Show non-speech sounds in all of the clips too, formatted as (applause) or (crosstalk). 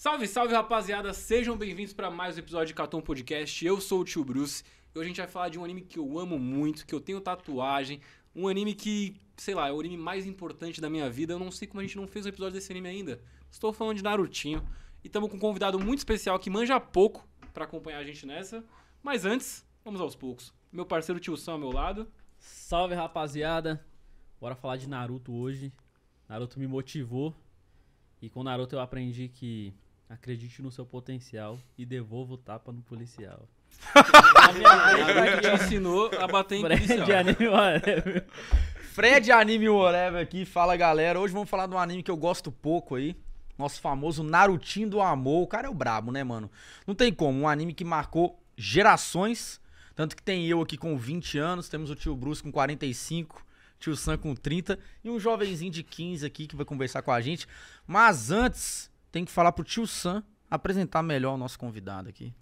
Salve, salve rapaziada, sejam bem-vindos para mais um episódio de Catum Podcast. Eu sou o tio Bruce e hoje a gente vai falar de um anime que eu amo muito, que eu tenho tatuagem, um anime que, sei lá, é o anime mais importante da minha vida. Eu não sei como a gente não fez um episódio desse anime ainda. Estou falando de Narutinho e estamos com um convidado muito especial que manja pouco para acompanhar a gente nessa. Mas antes, vamos aos poucos. Meu parceiro tio Sam ao meu lado. Salve rapaziada, bora falar de Naruto hoje. Naruto me motivou e com Naruto eu aprendi que Acredite no seu potencial e devolva o tapa no policial. a minha mãe te ensinou a bater em Fred Anime Whatever. Fred Anime Whatever aqui, fala galera. Hoje vamos falar de um anime que eu gosto pouco aí. Nosso famoso Narutinho do Amor. O cara é o brabo, né, mano? Não tem como. Um anime que marcou gerações. Tanto que tem eu aqui com 20 anos, temos o tio Bruce com 45, tio Sam com 30 e um jovenzinho de 15 aqui que vai conversar com a gente. Mas antes, tem que falar pro tio Sam apresentar melhor o nosso convidado aqui.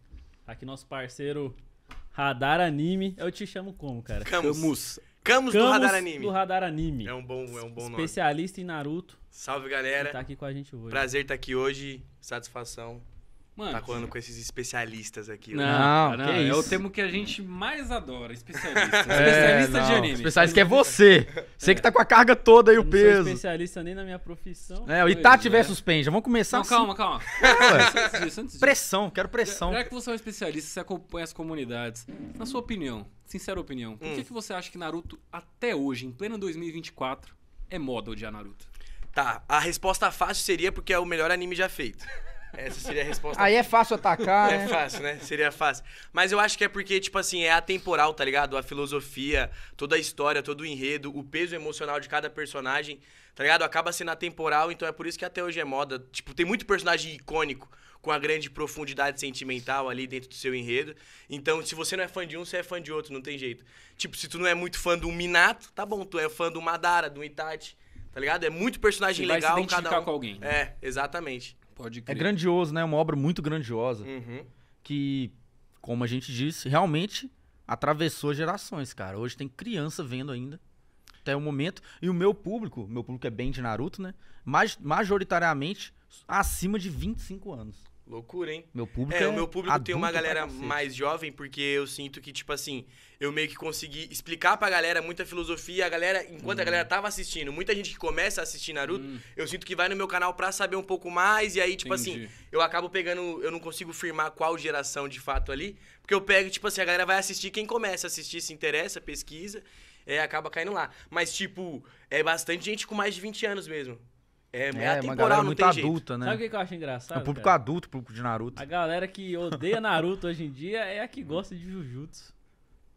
Aqui nosso parceiro Radar Anime. Eu te chamo como, cara? Camus. Camus. Camus, Camus do Radar Anime. do Radar Anime. É um bom, é um bom nome. Especialista em Naruto. Salve, galera. Tá aqui com a gente hoje. Prazer estar tá aqui hoje. Satisfação. Mano, tá colando com esses especialistas aqui. Não, não, não é, é o termo que a gente mais adora, especialista. (laughs) Especialista é, de anime. Especialista que é você. Você é. que tá com a carga toda e o peso. Não especialista nem na minha profissão. É, o Itati versus né? Penja. Vamos começar. Não, assim. calma, calma. (laughs) Disso, pressão, quero pressão. já que você é um especialista, você acompanha as comunidades. Na sua opinião, sincera opinião, por hum. que, que você acha que Naruto, até hoje, em pleno 2024, é moda odiar Naruto? Tá, a resposta fácil seria porque é o melhor anime já feito. É, essa seria a resposta. Aí é fácil atacar. É né? É fácil, né? Seria fácil. Mas eu acho que é porque, tipo assim, é atemporal, tá ligado? A filosofia, toda a história, todo o enredo, o peso emocional de cada personagem, tá ligado? Acaba sendo atemporal, então é por isso que até hoje é moda. Tipo, tem muito personagem icônico com a grande profundidade sentimental ali dentro do seu enredo. Então, se você não é fã de um, você é fã de outro, não tem jeito. Tipo, se tu não é muito fã do Minato, tá bom, tu é fã do Madara, do Itachi, tá ligado? É muito personagem legal, vai se identificar cada um. com alguém. Né? É, exatamente. Pode é crer. É grandioso, né? É uma obra muito grandiosa. Uhum. Que, como a gente disse, realmente atravessou gerações, cara. Hoje tem criança vendo ainda. Até o momento. E o meu público, meu público é bem de Naruto, né? Mas, majoritariamente acima de 25 anos. Loucura, hein? Meu público é, é o meu público tem uma galera mais jovem, porque eu sinto que, tipo assim, eu meio que consegui explicar pra galera muita filosofia. A galera, enquanto hum. a uhum. galera tava assistindo, muita gente que começa a assistir Naruto, hum. eu sinto que vai no meu canal pra saber um pouco mais. E aí, tipo assim, Entendi. assim, eu acabo pegando. Eu não consigo firmar qual geração de fato ali. Porque eu pego, tipo assim, a galera vai assistir, quem começa a assistir, se interessa, pesquisa, é, acaba caindo lá. Mas, tipo, é bastante gente com mais de 20 anos mesmo. É, é, é, é atemporal, não muito tem jeito. adulta, né? Sabe o que, eu acho engraçado? É o público cara? adulto, público de Naruto. A galera que odeia Naruto hoje em dia é a que gosta de Jujutsu.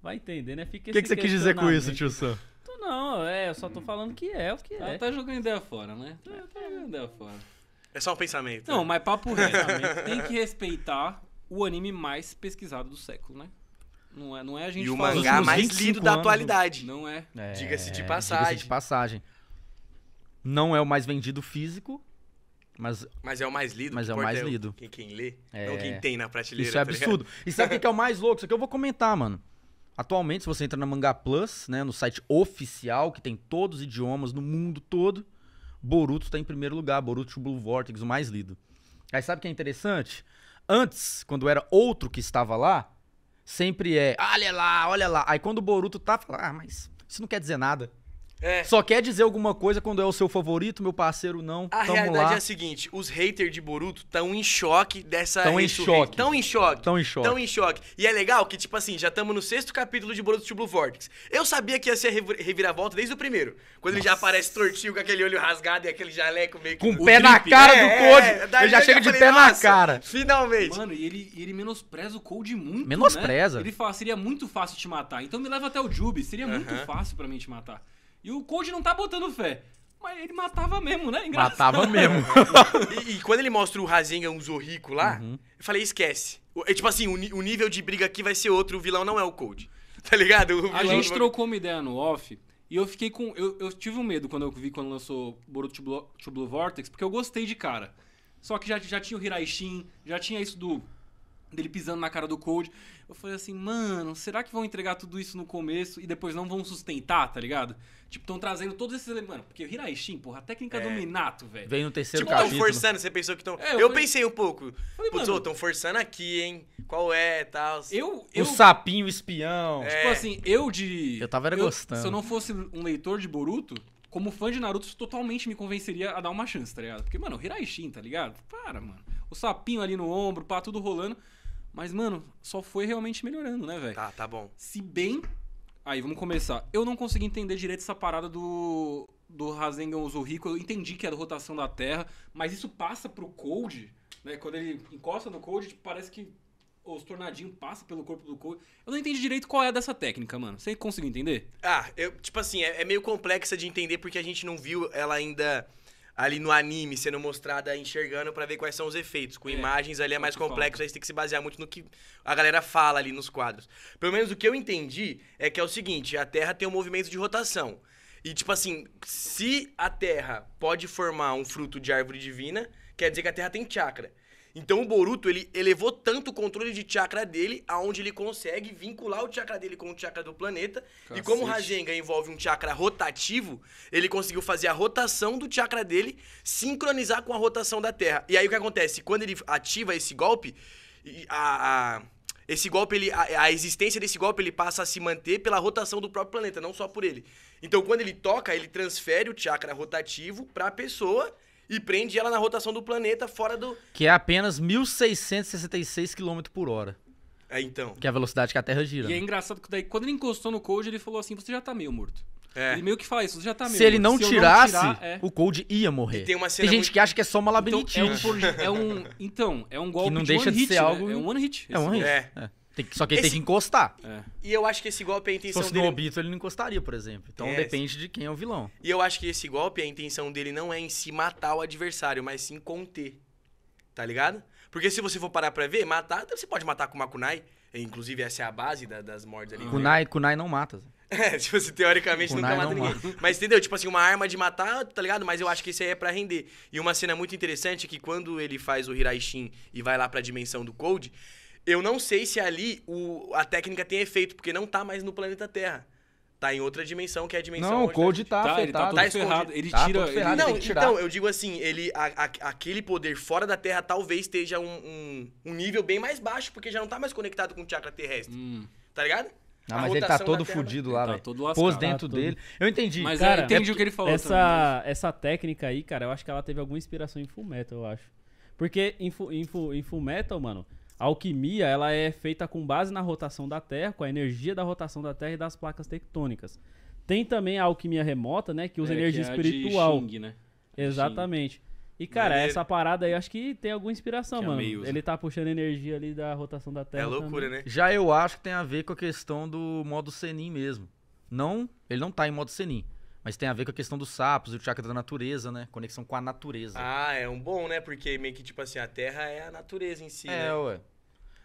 Vai entender, né? Fica O que, que você quis dizer com isso, tio Sam? Tu não, é, eu só tô falando que é o que tá é. Ela tá jogando ideia fora, né? Tá, é, tá, jogando ideia fora. É só um pensamento. Não, né? mas papo reto. (laughs) tem que respeitar o anime mais pesquisado do século, né? Não é, não é a gente E o mangá mais lindo da anos. Né? atualidade. Não é. é Diga-se de passagem. Diga-se de passagem. Não é o mais vendido físico, mas, mas é o mais lido. Mas é o mais é lido. Quem, quem lê, é... não quem tem na prateleira. Isso é tá absurdo. Tá e sabe o que é o mais louco? Isso aqui eu vou comentar, mano. Atualmente, se você entra na Mangá Plus, né, no site oficial, que tem todos os idiomas no mundo todo, Boruto está em primeiro lugar. Boruto Blue Vortex, o mais lido. Aí sabe o que é interessante? Antes, quando era outro que estava lá, sempre é, olha lá, olha lá. Aí quando o Boruto tá, fala, ah, mas isso não quer dizer nada. É. Só quer dizer alguma coisa quando é o seu favorito, meu parceiro não. A Tamo realidade lá. é a seguinte: os haters de Boruto estão em choque dessa Estão em choque. Estão em choque. Estão em choque. Estão em choque. E é legal que, tipo assim, já estamos no sexto capítulo de Boruto de Blue Vortex. Eu sabia que ia ser reviravolta desde o primeiro. Quando Nossa. ele já aparece tortinho com aquele olho rasgado e aquele jaleco meio que. Com o pé na cara é, do Cold. É, eu já chego de pé na cara. Finalmente. Mano, e ele, ele menospreza o Cold muito. Né? Menospreza. Né? Ele fala: seria muito fácil te matar. Então me leva até o Jube. Seria uh -huh. muito fácil para mim te matar. E o Cold não tá botando fé. Mas ele matava mesmo, né? Engraçado. Matava mesmo. (laughs) e, e, quando ele mostra o Rasengan, um Zorrico lá, uhum. eu falei, esquece. é, tipo assim, o, o, nível de briga aqui vai ser outro, o vilão não é o Cold. (laughs) Tá ligado? A gente não... É trocou uma ideia no off e eu fiquei com. Eu, eu tive um medo quando eu vi quando lançou Boruto Blue, Blue Vortex, porque eu gostei de cara. Só que já, já tinha o Hiraishin, já tinha isso do dele pisando na cara do Cold. Eu falei assim, mano, será que vão entregar tudo isso no começo e depois não vão sustentar, tá ligado? Tipo, estão trazendo todos esses elementos. Mano, porque Hiraishin, porra, a técnica é. do Minato, velho. Vem no terceiro tipo, capítulo. Tipo, estão forçando, você pensou que estão... É, eu, eu falei... pensei um pouco. Putz, estão forçando aqui, hein? Qual é, tal... Eu, eu... O sapinho, espião. É. Tipo assim, eu de... Eu tava era eu, gostando. Se eu não fosse um leitor de Boruto, como fã de Naruto, isso totalmente me convenceria a dar uma chance, tá ligado? Porque, mano, o Hiraishin, tá ligado? Para, mano. O sapinho ali no ombro, pá, tudo rolando... Mas, mano, só foi realmente melhorando, né, velho? Tá, tá bom. Se bem. Aí, vamos começar. Eu não consegui entender direito essa parada do. Do Rasengan Uzuriko. Eu entendi que era é rotação da Terra, mas isso passa pro Cold, né? Quando ele encosta no Cold, tipo, parece que os tornadinhos passam pelo corpo do Cold. Eu não entendi direito qual é dessa técnica, mano. Você conseguiu entender? Ah, eu, tipo assim, é, é meio complexa de entender porque a gente não viu ela ainda ali no anime sendo mostrada, enxergando para ver quais são os efeitos. Com é, imagens ali é mais complexo, aí você tem que se basear muito no que a galera fala ali nos quadros. Pelo menos o que eu entendi é que é o seguinte, a Terra tem um movimento de rotação. E tipo assim, se a Terra pode formar um fruto de árvore divina, quer dizer que a Terra tem chakra. Então o Boruto, ele elevou tanto o controle de chakra dele, aonde ele consegue vincular o chakra dele com o chakra do planeta. Cacete. E como o Rasengan envolve um chakra rotativo, ele conseguiu fazer a rotação do chakra dele sincronizar com a rotação da Terra. E aí o que acontece? Quando ele ativa esse golpe, a, a esse golpe, ele, a, a, existência desse golpe, ele passa a se manter pela rotação do próprio planeta, não só por ele. Então, quando ele toca, ele transfere o chakra rotativo para a pessoa e prende ela na rotação do planeta fora do. Que é apenas 1.666 km por hora. É, então. Que é a velocidade que a Terra gira. E é né? engraçado que daí, quando ele encostou no Cold, ele falou assim: você já tá meio morto. É. Ele meio que fala isso, já tá meio. Se ele não Se tirasse, não tirar, é... o Cold ia morrer. E tem, tem gente que acha que é só uma labirintite. Então, é um, é um, então, é um golpe que não de deixa de hit, ser né? algo. É um one hit. É um one hit. É. é. Tem que, só que ele Esse- tem que encostar. É. E eu acho que esse golpe é a Se fosse no dele. Obito, ele não encostaria, por exemplo. Então É. depende de quem é o vilão. E eu acho que esse golpe, a intenção dele não é em si matar o adversário, mas sim conter. Tá ligado? Porque se você for parar pra ver, matar, você pode matar com uma kunai. Inclusive, essa é a base da- das mortes ali. Kunai, kunai não mata. (laughs) É, tipo, você teoricamente nunca mata ninguém. Mas entendeu? Tipo assim, uma arma de matar, tá ligado? Mas eu acho que isso aí é pra render. E uma cena muito interessante é que quando ele faz o Hiraishin e vai lá pra dimensão do Cold, eu não sei se ali o, a técnica tem efeito, porque não tá mais no planeta Terra. Tá em outra dimensão, que é a dimensão... Não, o Code tá, tá afetado. ele tá, tá escondido. ferrado. Ele tá tira... Ferrado, ele... Não, então, eu digo assim, ele, a, a, aquele poder fora da Terra talvez esteja um, um, um, nível bem mais baixo, porque já não tá mais conectado com o chakra terrestre. Hum. Tá ligado? Ah, mas ele tá todo fudido lá, tá velho. Tá todo lascado, Pôs dentro tá dele. Eu entendi. Mas cara, eu entendi é o que ele falou. Essa, também. essa técnica aí, cara, eu acho que ela teve alguma inspiração em Full Metal, eu acho. Porque em, Fu, em, Fu, em mano, a alquimia ela é feita com base na rotação da Terra, com a energia da rotação da Terra e das placas tectônicas. Tem também a alquimia remota, né? Que usa é, energia que é espiritual. Xing, né? Exatamente. E, cara, Mas é- essa parada aí acho que tem alguma inspiração, que é mano. Ele tá puxando energia ali da rotação da Terra. É loucura, também. né? Já eu acho que tem a ver com a questão do modo Senin mesmo. Não, ele não tá em modo Senin. Mas tem a ver com a questão dos sapos e o chakra da natureza, né? Conexão com a natureza. Ah, é um bom, né? Porque meio que, tipo assim, a terra é a natureza em si, é, né? É, ué.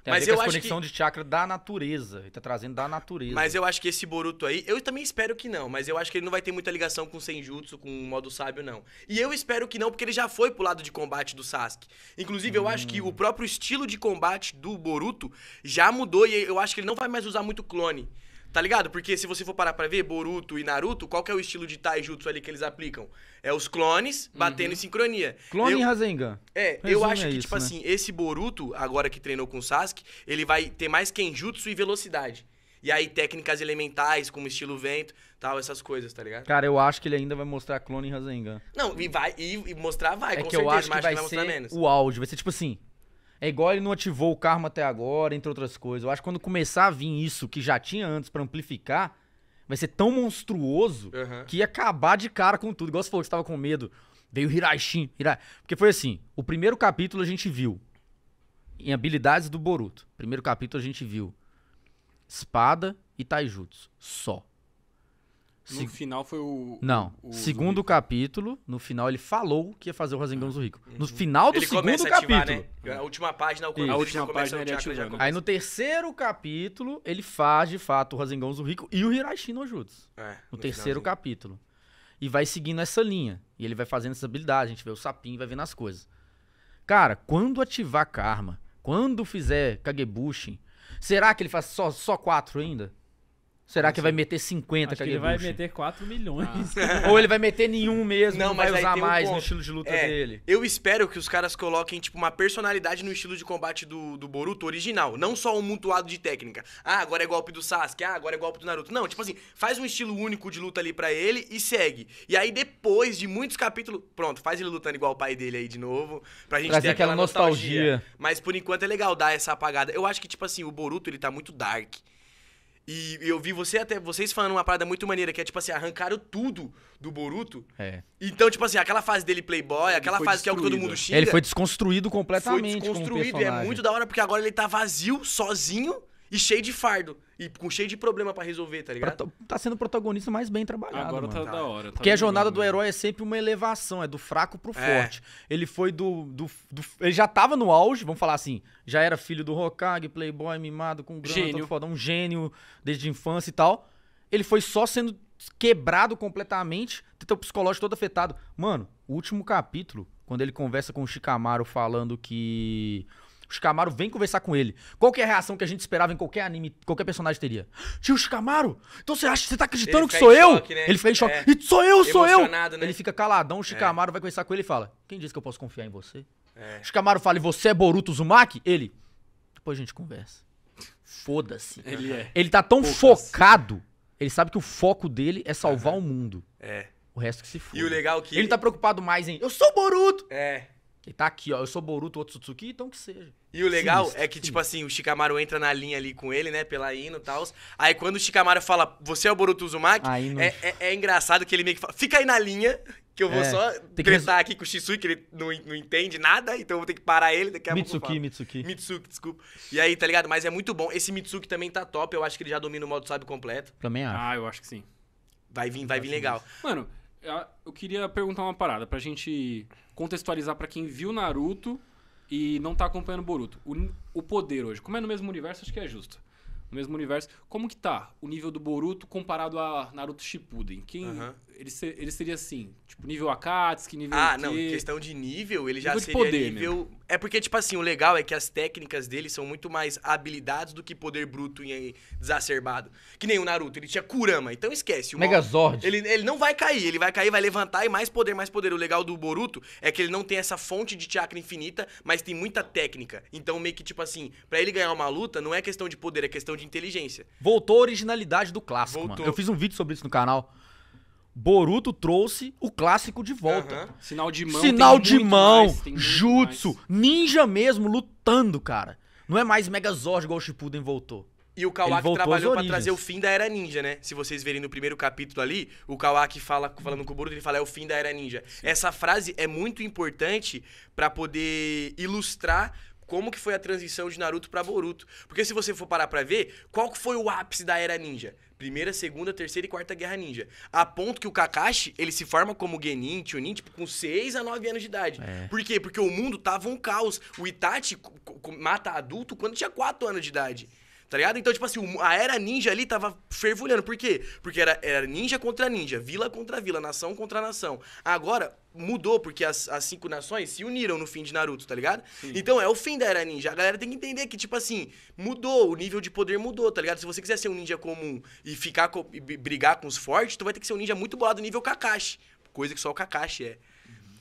Tem Mas a ver eu com a conexão que... de chakra da natureza. Ele tá trazendo da natureza. Mas eu acho que esse Boruto aí, eu também espero que não, mas eu acho que ele não vai ter muita ligação com Senjutsu, com o modo sábio, não. E eu espero que não, porque ele já foi pro lado de combate do Sasuke. Inclusive, hum. eu acho que hum. o próprio estilo de combate do Boruto já mudou e eu acho que ele não vai mais usar muito clone. Tá ligado? Porque se você for parar pra ver, Boruto e Naruto, qual que é o estilo de taijutsu ali que eles aplicam? É os clones uhum. batendo uhum. em sincronia. Clone eu, e Rasengan. É, Resume eu é acho é que, isso, tipo né? assim, esse Boruto, agora que treinou com o Sasuke, ele vai ter mais kenjutsu e velocidade. E aí técnicas elementais, como estilo vento, tal, essas coisas, tá ligado? Cara, eu acho que ele ainda vai mostrar clone e Rasengan. Não, e vai, e, e mostrar vai, é com que certeza, eu acho que vai, vai ser menos. o auge, vai ser tipo assim... É igual ele não ativou o karma até agora, entre outras coisas. Eu acho que quando começar a vir isso que já tinha antes para amplificar, vai ser tão monstruoso uhum. que ia acabar de cara com tudo. Igual você falou que você tava com medo. Veio Hiraishin. Hirai... Porque foi assim: o primeiro capítulo a gente viu em habilidades do Boruto. Primeiro capítulo a gente viu espada e taijutsu. Só. No Se... final foi o. Não. O, segundo capítulo, no final ele falou que ia fazer o Rasengan Zurico. No uhum. final do ele segundo capítulo. Ativar, né? A última página, o a última é página ele Aí no terceiro capítulo, ele faz de fato o Rasengan Zurico e o Hirashi no Jutsu. É, no, no terceiro capítulo. E vai seguindo essa linha. E ele vai fazendo essas habilidades A gente vê o sapinho, vai vendo as coisas. Cara, quando ativar Karma, quando fizer kagebushin será que ele faz só, só quatro ainda? Será que vai meter 50 Acho que ele vai meter 4 milhões. Ah. (laughs) Ou ele vai meter nenhum mesmo, não, não vai usar mais um no estilo de luta é, dele. Eu espero que os caras coloquem, tipo, uma personalidade no estilo de combate do, do Boruto original. Não só um mutuado de técnica. Ah, agora é golpe do Sasuke, ah, agora é golpe do Naruto. Não, tipo assim, faz um estilo único de luta ali para ele e segue. E aí, depois de muitos capítulos, pronto, faz ele lutando igual o pai dele aí de novo. Pra gente Trazer ter aquela nostalgia. nostalgia. Mas por enquanto é legal dar essa apagada. Eu acho que, tipo assim, o Boruto ele tá muito dark. E eu vi você até vocês falando uma parada muito maneira, que é tipo assim, arrancaram tudo do Boruto. É. Então, tipo assim, aquela fase dele playboy, aquela fase destruído. que é o que todo mundo xinga. Ele foi desconstruído completamente. Foi desconstruído, é muito da hora, porque agora ele tá vazio, sozinho e cheio de fardo. E com cheio de problema para resolver, tá ligado? Pra, tá sendo o protagonista mais bem trabalhado. Agora mano. tá da hora. Tá Porque a jornada do herói é sempre uma elevação, é do fraco pro é. forte. Ele foi do, do, do, Ele já tava no auge, vamos falar assim. Já era filho do Hokage, playboy, mimado, com grana, gênio. foda, um gênio desde a infância e tal. Ele foi só sendo quebrado completamente, teu psicológico todo afetado. Mano, o último capítulo, quando ele conversa com o Shikamaru falando que o Shikamaru vem conversar com ele. Qual que é a reação que a gente esperava em qualquer anime, qualquer personagem teria? Tio Shikamaru? Então você acha que você tá acreditando que sou eu? Choque, né? Ele fica em choque. É. E sou eu, sou eu! Né? Ele fica caladão, o Shikamaru é. vai conversar com ele e fala: Quem disse que eu posso confiar em você? É. Shikamaru fala: E você é Boruto Zumaki? Ele. Depois a gente conversa. Foda-se. Ele é. Ele tá tão focado. Ele sabe que o foco dele é salvar uhum. o mundo. É. O resto que se foda. E o legal é que. Ele tá preocupado mais em. Eu sou Boruto! É. Ele tá aqui, ó. Eu sou Boruto, outro Tsutsuki, então que seja. E o legal sinistro, é que, tipo sinistro. tipo assim, o Shikamaru entra na linha ali com ele, né? Pela Ino e tal. Aí quando o Shikamaru fala, você é o Boruto Uzumaki, aí, ah, é, é, é, engraçado que ele meio que fala, fica aí na linha, que eu vou é, só tretar aqui com o Shisui, que ele não, não entende nada, então eu vou ter que parar ele daqui a Mitsuki, pouco. Mitsuki, Mitsuki. desculpa. E aí, tá ligado? Mas é muito bom. Esse Mitsuki também tá top, eu acho que ele já domina o modo sábio completo. Também acho. Ah, eu acho que sim. Vai vir, vai vir legal. Mano, ah, eu queria perguntar uma parada pra gente contextualizar pra quem viu Naruto e não tá acompanhando Boruto. O, o poder hoje, como é no mesmo universo, acho que é justo. No mesmo universo, como que tá o nível do Boruto comparado a Naruto Shippuden? Quem, ele, ser, ele seria assim, tipo, nível Akatsuki, nível Ah, não, questão de nível, ele nível já seria poder, nível... Mesmo. É porque, tipo assim, o legal é que as técnicas dele são muito mais habilidades do que poder bruto e desacerbado. Que nem o Naruto, ele tinha Kurama, então esquece. O Megazord. Ele, ele não vai cair, ele vai cair, vai levantar e mais poder, mais poder. O legal do Boruto é que ele não tem essa fonte de chakra infinita, mas tem muita técnica. Então, meio que, tipo assim, para ele ganhar uma luta, não é questão de poder, é questão de inteligência. Voltou a originalidade do clássico, Voltou. mano. Eu fiz um vídeo sobre isso no canal. Boruto trouxe o clássico de volta. Uhum. Sinal de mão. Sinal de mão, mais, jutsu, mais. ninja mesmo lutando, cara. Não é mais Megazord igual o Shippuden voltou. E o Kawaki trabalhou para trazer o fim da era ninja, né? Se vocês verem no primeiro capítulo ali, o Kawaki fala, falando com o Boruto, ele fala é o fim da era ninja. Sim. Essa frase é muito importante para poder ilustrar como que foi a transição de Naruto para Boruto. Porque se você for parar para ver, qual que foi o ápice da era ninja? Primeira, segunda, terceira e quarta guerra ninja. A ponto que o Kakashi, ele se forma como Genin, Chunin, tipo, com 6 a 9 anos de idade. É. Por quê? Porque o mundo tava um caos. O Itachi mata adulto quando tinha 4 anos de idade. Tá ligado? Então, tipo assim, a era ninja ali tava fervulhando. Por quê? Porque era, era ninja contra ninja, vila contra vila, nação contra nação. Agora, mudou, porque as, as cinco nações se uniram no fim de Naruto, tá ligado? Sim. Então é o fim da era ninja. A galera tem que entender que, tipo assim, mudou, o nível de poder mudou, tá ligado? Se você quiser ser um ninja comum e ficar com, e brigar com os fortes, tu vai ter que ser um ninja muito bolado nível Kakashi. Coisa que só o Kakashi é. Uhum.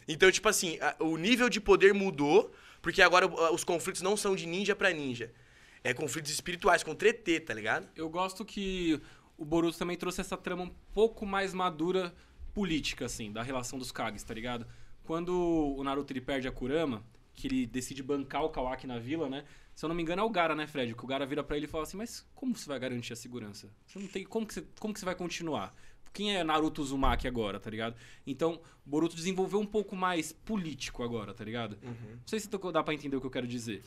Então, tipo assim, a, o nível de poder mudou, porque agora os conflitos não são de ninja para ninja é conflitos espirituais, com tretê, tá ligado? Eu gosto que o Boruto também trouxe essa trama um pouco mais madura política, assim, da relação dos Kages, tá ligado? Quando o Naruto ele perde a Kurama, que ele decide bancar o Kawaki na vila, né? Se eu não me engano, é o Gara, né, Fred? Que o Gara vira para ele e fala assim: Mas como você vai garantir a segurança? Você não tem. Como que você, como que você vai continuar? Quem é Naruto Uzumaki agora, tá ligado? Então, Boruto desenvolveu um pouco mais político agora, tá ligado? Uhum. Não sei se dá pra entender o que eu quero dizer.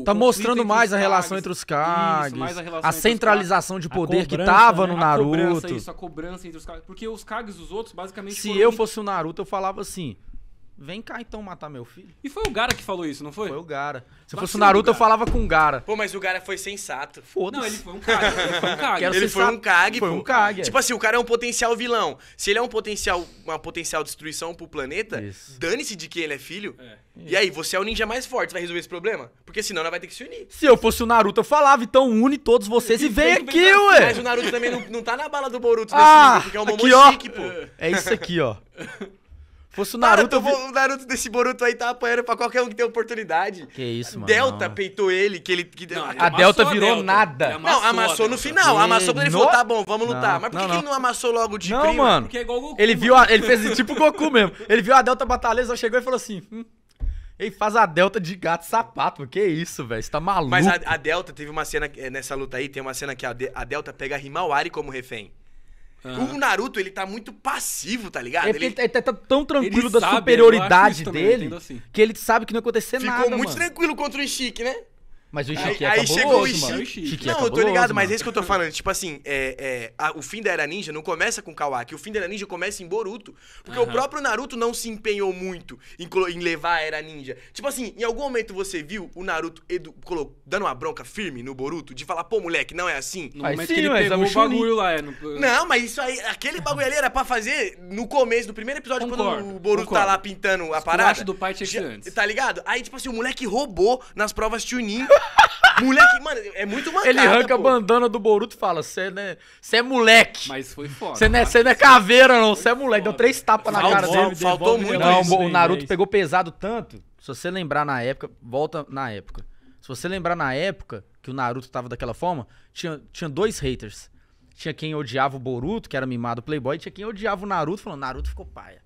O tá mostrando mais a relação entre os Kags, isso, a, a centralização de poder cobrança, que tava né? no Naruto. A cobrança, isso, a cobrança entre os Kags. Porque os Kags, os outros, basicamente. Se eu fosse o Naruto, eu falava assim: Vem cá então matar meu filho. E foi o Gara que falou isso, não foi? Foi o Gara. Se fosse o Naruto, eu falava com o Gara. Pô, mas o Gara foi sensato. Foda-se. Não, ele foi um cague. Ele foi um (laughs) cague. Ele foi um cague, pô. um é. Tipo assim, o cara é um potencial vilão. Se ele é um potencial, uma potencial destruição pro planeta, Isso. dane-se de quem ele é filho. É. E aí, você é o ninja mais forte, vai resolver esse problema? Porque senão ela vai ter que se unir. Se eu fosse o Naruto, eu falava, então une todos vocês e vem vem aqui, ué. Mas o Naruto também não, não tá na bala do Boruto nesse ah, nível, porque é um aqui, ó. pô. É isso aqui, ó. (laughs) Fosse o Naruto. O Naruto desse Boruto aí tá apanhando pra qualquer um que tem oportunidade. Que isso, mano. Delta não. peitou ele, que ele. Que... Não, a Delta virou Delta. nada. amassou não, amassou no final. Amassou quando ele no... falou, tá bom, vamos lutar. Não, Mas por que, que ele não amassou logo de Não, prima? mano. Porque é igual Goku. Ele, viu a... ele fez tipo o Goku mesmo. Ele viu a Delta Batalheza, chegou e falou assim. Hum. Ele faz a Delta de gato sapato, que isso, velho? Você tá maluco. Mas a, a, Delta teve uma cena. É, nessa luta aí, tem uma cena que a, de, a Delta pega a Himawari como refém. Uhum. O Naruto, ele tá muito passivo, tá ligado? É ele, tá, ele, tá, tão tranquilo da superioridade dele também, assim. que ele sabe que não ia acontecer Ficou nada. Ficou muito mano. tranquilo contra o Ishiki, né? Mas o Ishiki aí, é aí chegou o Ishiki. É não, é eu tô ligado, mano. mas é isso que eu tô falando. Tipo assim, é, é a, o fim da Era Ninja não começa com Kawaki. O fim da Era Ninja começa em Boruto. Porque uh -huh. o próprio Naruto não se empenhou muito em, em, levar a Era Ninja. Tipo assim, em algum momento você viu o Naruto edu, dando uma bronca firme no Boruto de falar, pô, moleque, não é assim. No mas momento sim, que ele mas pegou é o bagulho lá. É no... Não, mas isso aí, aquele bagulho ali era pra fazer no começo, no primeiro episódio, concordo, quando o Boruto concordo. tá lá pintando a parada. do pai tinha que antes. Tá ligado? Aí, tipo assim, o moleque roubou nas provas Chunin. (laughs) moleque, mano, é muito mancada, Ele arranca pô. a bandana do Boruto e fala, você né, cê é moleque. Mas foi foda. Você não, é, cê não é caveira, não, você é moleque. Deu três tapas na cara dele. Faltou muito Não, isso, o Naruto pegou pesado tanto, se você lembrar na época, volta na época. Se você lembrar na época que o Naruto tava daquela forma, tinha, tinha dois haters. Tinha quem odiava o Boruto, que era mimado playboy, e tinha quem odiava o Naruto, falando, Naruto ficou paia.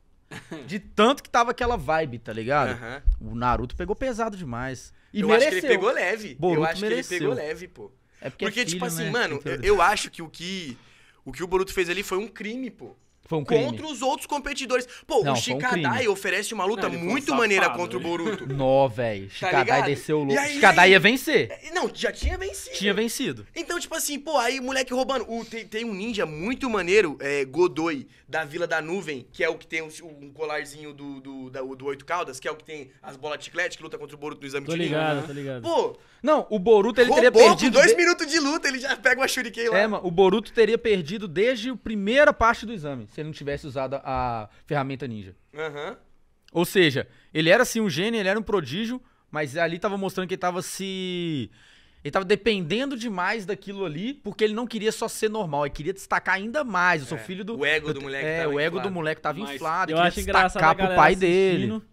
(laughs) De tanto que tava aquela vibe, tá ligado? Uhum. O Naruto pegou pesado demais. E eu mereceu. acho que ele pegou leve. Boruto eu acho mereceu. que ele pegou leve, pô. É porque, é porque é filho, tipo assim, né? mano, eu, eu acho que o que o que o Boruto fez ali foi um crime, pô. Foi um crime. Contra os outros competidores. Pô, Não, o um Shikadai oferece uma luta Não, um muito maneira contra o né? Boruto. (laughs) Nó, velho. Tá Shikadai ligado? desceu louco. aí- Shikadai ia vencer. É, não, já tinha vencido. Tinha vencido. Então, tipo assim, pô, aí moleque roubando. O- tem, tem um ninja muito maneiro, é, Godoy, da Vila da Nuvem, que é o que tem um, um colarzinho do, do, do Oito Caldas, que é o que tem as bolas de chiclete, que luta contra o Boruto no exame Tô de Tô ligado, né? tô ligado. Pô, Não, o Boruto ele teria perdido. com perdido. dois de- minutos de luta, ele já pega uma shuriken lá. É, mano, o Boruto teria perdido desde a primeira parte do exame se ele não tivesse usado a ferramenta ninja. Uhum. Ou seja, ele era assim um gênio, ele era um prodígio, mas ali tava mostrando que ele tava se. Ele tava dependendo demais daquilo ali, porque ele não queria só ser normal, ele queria destacar ainda mais. Eu sou é, filho do. O ego do, moleque. É, o ego inflado. do moleque tava mas inflado, eu acho destacar pro pai assistindo. dele.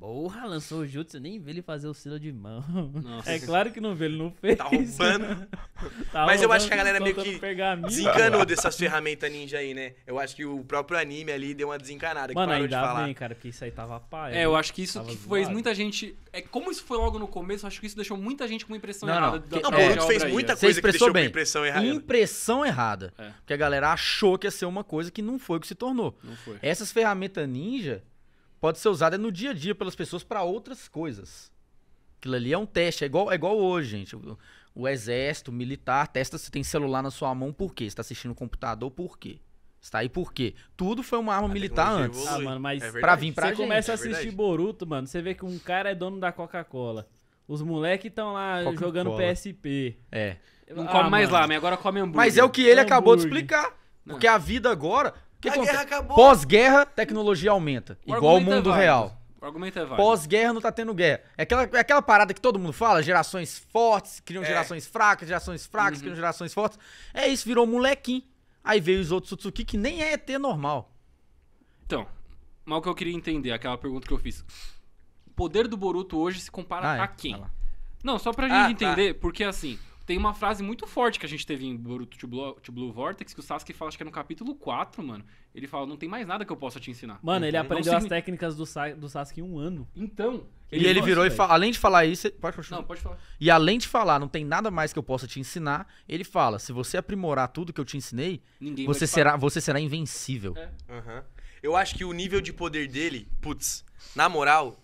Porra, lançou o Jutsu, nem vi ele fazer o selo de mão. Nossa. É claro que não vê, ele não fez. Tá roubando. (laughs) tá Mas roubando, eu acho que a galera meio que desencanou dessas ferramentas ninja aí, né? Eu acho que o próprio anime ali deu uma desencanada. Mano, que parou ainda de bem, cara, porque isso aí tava pai. É, eu né? acho que isso que fez muita gente. É, como isso foi logo no começo, eu acho que isso deixou muita gente com impressão não, errada. Não, não, Boruto é, fez muita coisa Você que deixou bem. com impressão errada. Impressão errada. É. Porque a galera achou que ia ser uma coisa que não foi o que se tornou. Não foi. Essas ferramentas ninja pode ser usada no dia a dia pelas pessoas para outras coisas. Aquilo ali é um teste, é igual, é igual hoje, gente. O, o exército, o militar, testa se tem celular na sua mão por quê? Está assistindo o computador por quê? Está aí por quê? Tudo foi uma arma a militar antes. Evolui. Ah, mano, mas é pra vir pra Você gente. começa a assistir é Boruto, mano, você vê que um cara é dono da Coca-Cola. Os moleques estão lá jogando PSP. É. Não ah, come mais mano. lá, mas agora come hambúrguer. Mas é o que ele hambúrguer. acabou de explicar. Porque a vida agora, que a guerra acabou. Pós-guerra, tecnologia aumenta. O igual o é mundo é real. O argumento é válido. Pós-guerra não tá tendo guerra. É aquela, é aquela parada que todo mundo fala, gerações fortes criam é. gerações fracas, gerações fracas uhum. criam gerações fortes. É isso, virou molequinho. Aí veio os outros Sutsuki, que nem é ET normal. Então, mal que eu queria entender aquela pergunta que eu fiz. O poder do Boruto hoje se compara ah, é. a quem? Ah, não, só pra gente ah, entender, tá. porque assim, tem uma frase muito forte que a gente teve em Boruto to Blue, to Blue Vortex, que o Sasuke fala, acho que é no capítulo 4, mano. Ele fala, não tem mais nada que eu possa te ensinar. Mano, ele aprendeu não, as técnicas do, Sa do Sasuke em um ano. Então... Ele e ele virou e fala, além de falar isso, pode continuar. Não, pode falar. E além de falar, não tem nada mais que eu possa te ensinar, ele fala, se você aprimorar tudo que eu te ensinei, Ninguém você será, você será invencível. É. Uhum. Eu acho que o nível de poder dele, putz, na moral,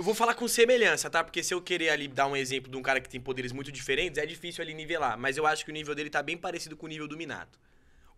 eu vou falar com semelhança, tá? Porque se eu querer ali dar um exemplo de um cara que tem poderes muito diferentes, é difícil ali nivelar. Mas eu acho que o nível dele tá bem parecido com o nível do Minato.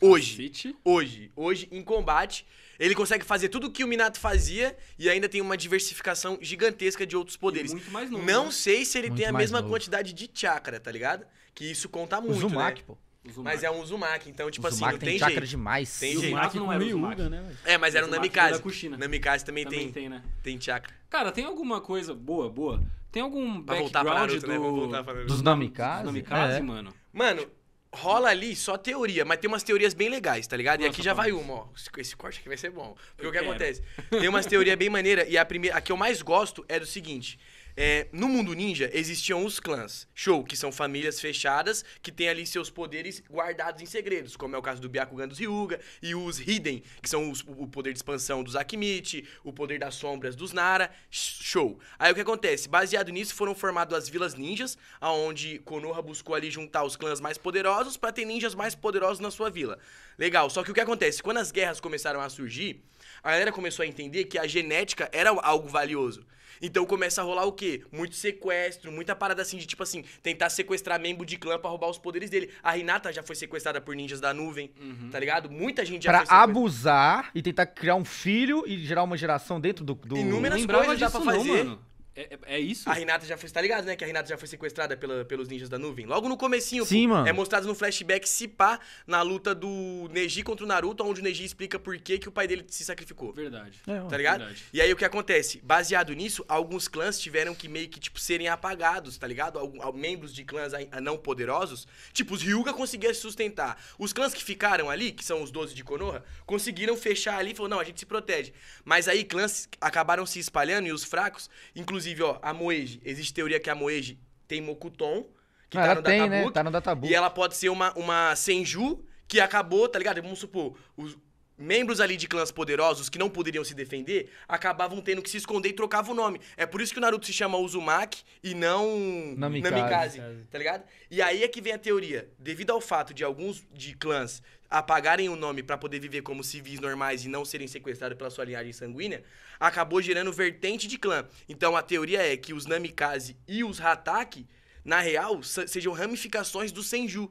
Hoje. Crossfit. Hoje. Hoje, em combate, ele consegue fazer tudo o que o Minato fazia e ainda tem uma diversificação gigantesca de outros poderes. E muito mais novo. Não né? sei se ele muito tem a mesma novo. quantidade de chakra, tá ligado? Que isso conta muito. O Zumaki, né? pô. Mas é um Uzumaki, então, tipo assim, não tem, tem jeito. chakra demais. Tem jeito. Uzumaki não era Uzumaki. né? É, mas era é é um Namikaze. Namikaze também, também tem, tem, né? tem chakra. Cara, tem alguma coisa... Boa, boa. Tem algum background pra Naruto, né? do... né? Vamos voltar pra Dos Namikaze? Dos Namikaze, é. mano. Mano, rola ali só teoria, mas tem umas teorias bem legais, tá ligado? Nossa, e aqui já tá vai uma, ó. Esse corte aqui vai ser bom. Porque eu o que quero. acontece? Tem umas teorias bem maneira e a primeira, a que eu mais gosto é do seguinte: é, no mundo ninja existiam os clãs. Show, que são famílias fechadas que têm ali seus poderes guardados em segredos, como é o caso do Byakugan dos Ryuga e os Hidden, que são os, o poder de expansão dos Akimite o poder das sombras dos Nara. Show. Aí o que acontece? Baseado nisso foram formadas as vilas ninjas, aonde Konoha buscou ali juntar os clãs mais poderosos para ter ninjas mais poderosos na sua vila. Legal, só que o que acontece? Quando as guerras começaram a surgir, a galera começou a entender que a genética era algo valioso. Então começa a rolar o quê? Muito sequestro, muita parada assim de tipo assim, tentar sequestrar membro de clã pra roubar os poderes dele. A Renata já foi sequestrada por ninjas da nuvem, uhum. tá ligado? Muita gente já pra foi sequestrada. abusar e tentar criar um filho e gerar uma geração dentro do. do... Inúmeras coisas dá pra fazer. Não, mano. É, é, é isso? A Renata já foi, tá ligado, né? Que a Renata já foi sequestrada pela, pelos ninjas da nuvem. Logo no comecinho, Sim, pô, mano. é mostrado no flashback Sipá na luta do Neji contra o Naruto, onde o Neji explica por que, que o pai dele se sacrificou. Verdade. É, tá ligado? Verdade. E aí o que acontece? Baseado nisso, alguns clãs tiveram que meio que, tipo, serem apagados, tá ligado? Algum, membros de clãs não poderosos, tipo, os Ryuga conseguiam se sustentar. Os clãs que ficaram ali, que são os 12 de Konoha, conseguiram fechar ali e falou, não, a gente se protege. Mas aí clãs acabaram se espalhando e os fracos, inclusive Inclusive, ó, a Moeji. Existe teoria que a Moeji tem Mokuton, que ah, tá, no tem, né? tá no Databook. E ela pode ser uma, uma Senju que acabou, tá ligado? Vamos supor, os membros ali de clãs poderosos que não poderiam se defender acabavam tendo que se esconder e trocavam o nome. É por isso que o Naruto se chama Uzumaki e não Namikaze, Namikaze tá ligado? E aí é que vem a teoria. Devido ao fato de alguns de clãs apagarem o nome para poder viver como civis normais e não serem sequestrados pela sua linhagem sanguínea, acabou gerando vertente de clã. Então a teoria é que os Namikaze e os Hataki, na real, sejam ramificações do Senju.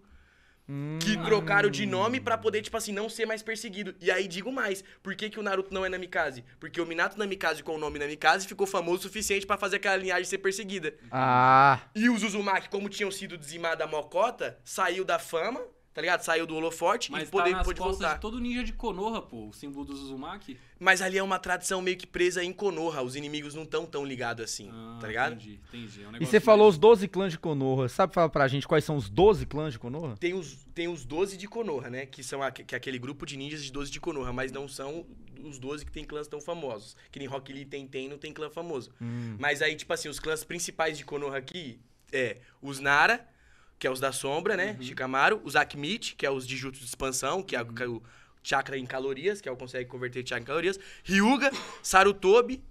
Que hum. trocaram de nome para poder, tipo assim, não ser mais perseguido. E aí digo mais, por que, que o Naruto não é Namikaze? Porque o Minato Namikaze com o nome Namikaze ficou famoso o suficiente para fazer aquela linhagem ser perseguida. Ah. E os Uzumaki, como tinham sido dizimados a Mokota, saiu da fama tá ligado? Saiu do holoforte Mas e tá poder, tá nas pôde voltar. De todo ninja de Konoha, pô, o símbolo dos Uzumaki. Mas ali é uma tradição meio que presa em Konoha, os inimigos não tão tão ligados assim, ah, tá ligado? Entendi, entendi. É um e você falou os 12 clãs de Konoha, sabe falar pra gente quais são os 12 clãs de Konoha? Tem os, tem os 12 de Konoha, né, que são a, que é aquele grupo de ninjas de 12 de Konoha, mas não são os 12 que tem clãs tão famosos. Que nem Rock Lee tem, tem, não tem clã famoso. Hum. Mas aí, tipo assim, os clãs principais de Konoha aqui é os Nara, que é os da sombra, né? Uhum. Shikamaru. Os Akmit, que é os de jutsu de expansão, que é uhum. o chakra em calorias, que é o consegue converter chakra em calorias. Ryuga, Sarutobi.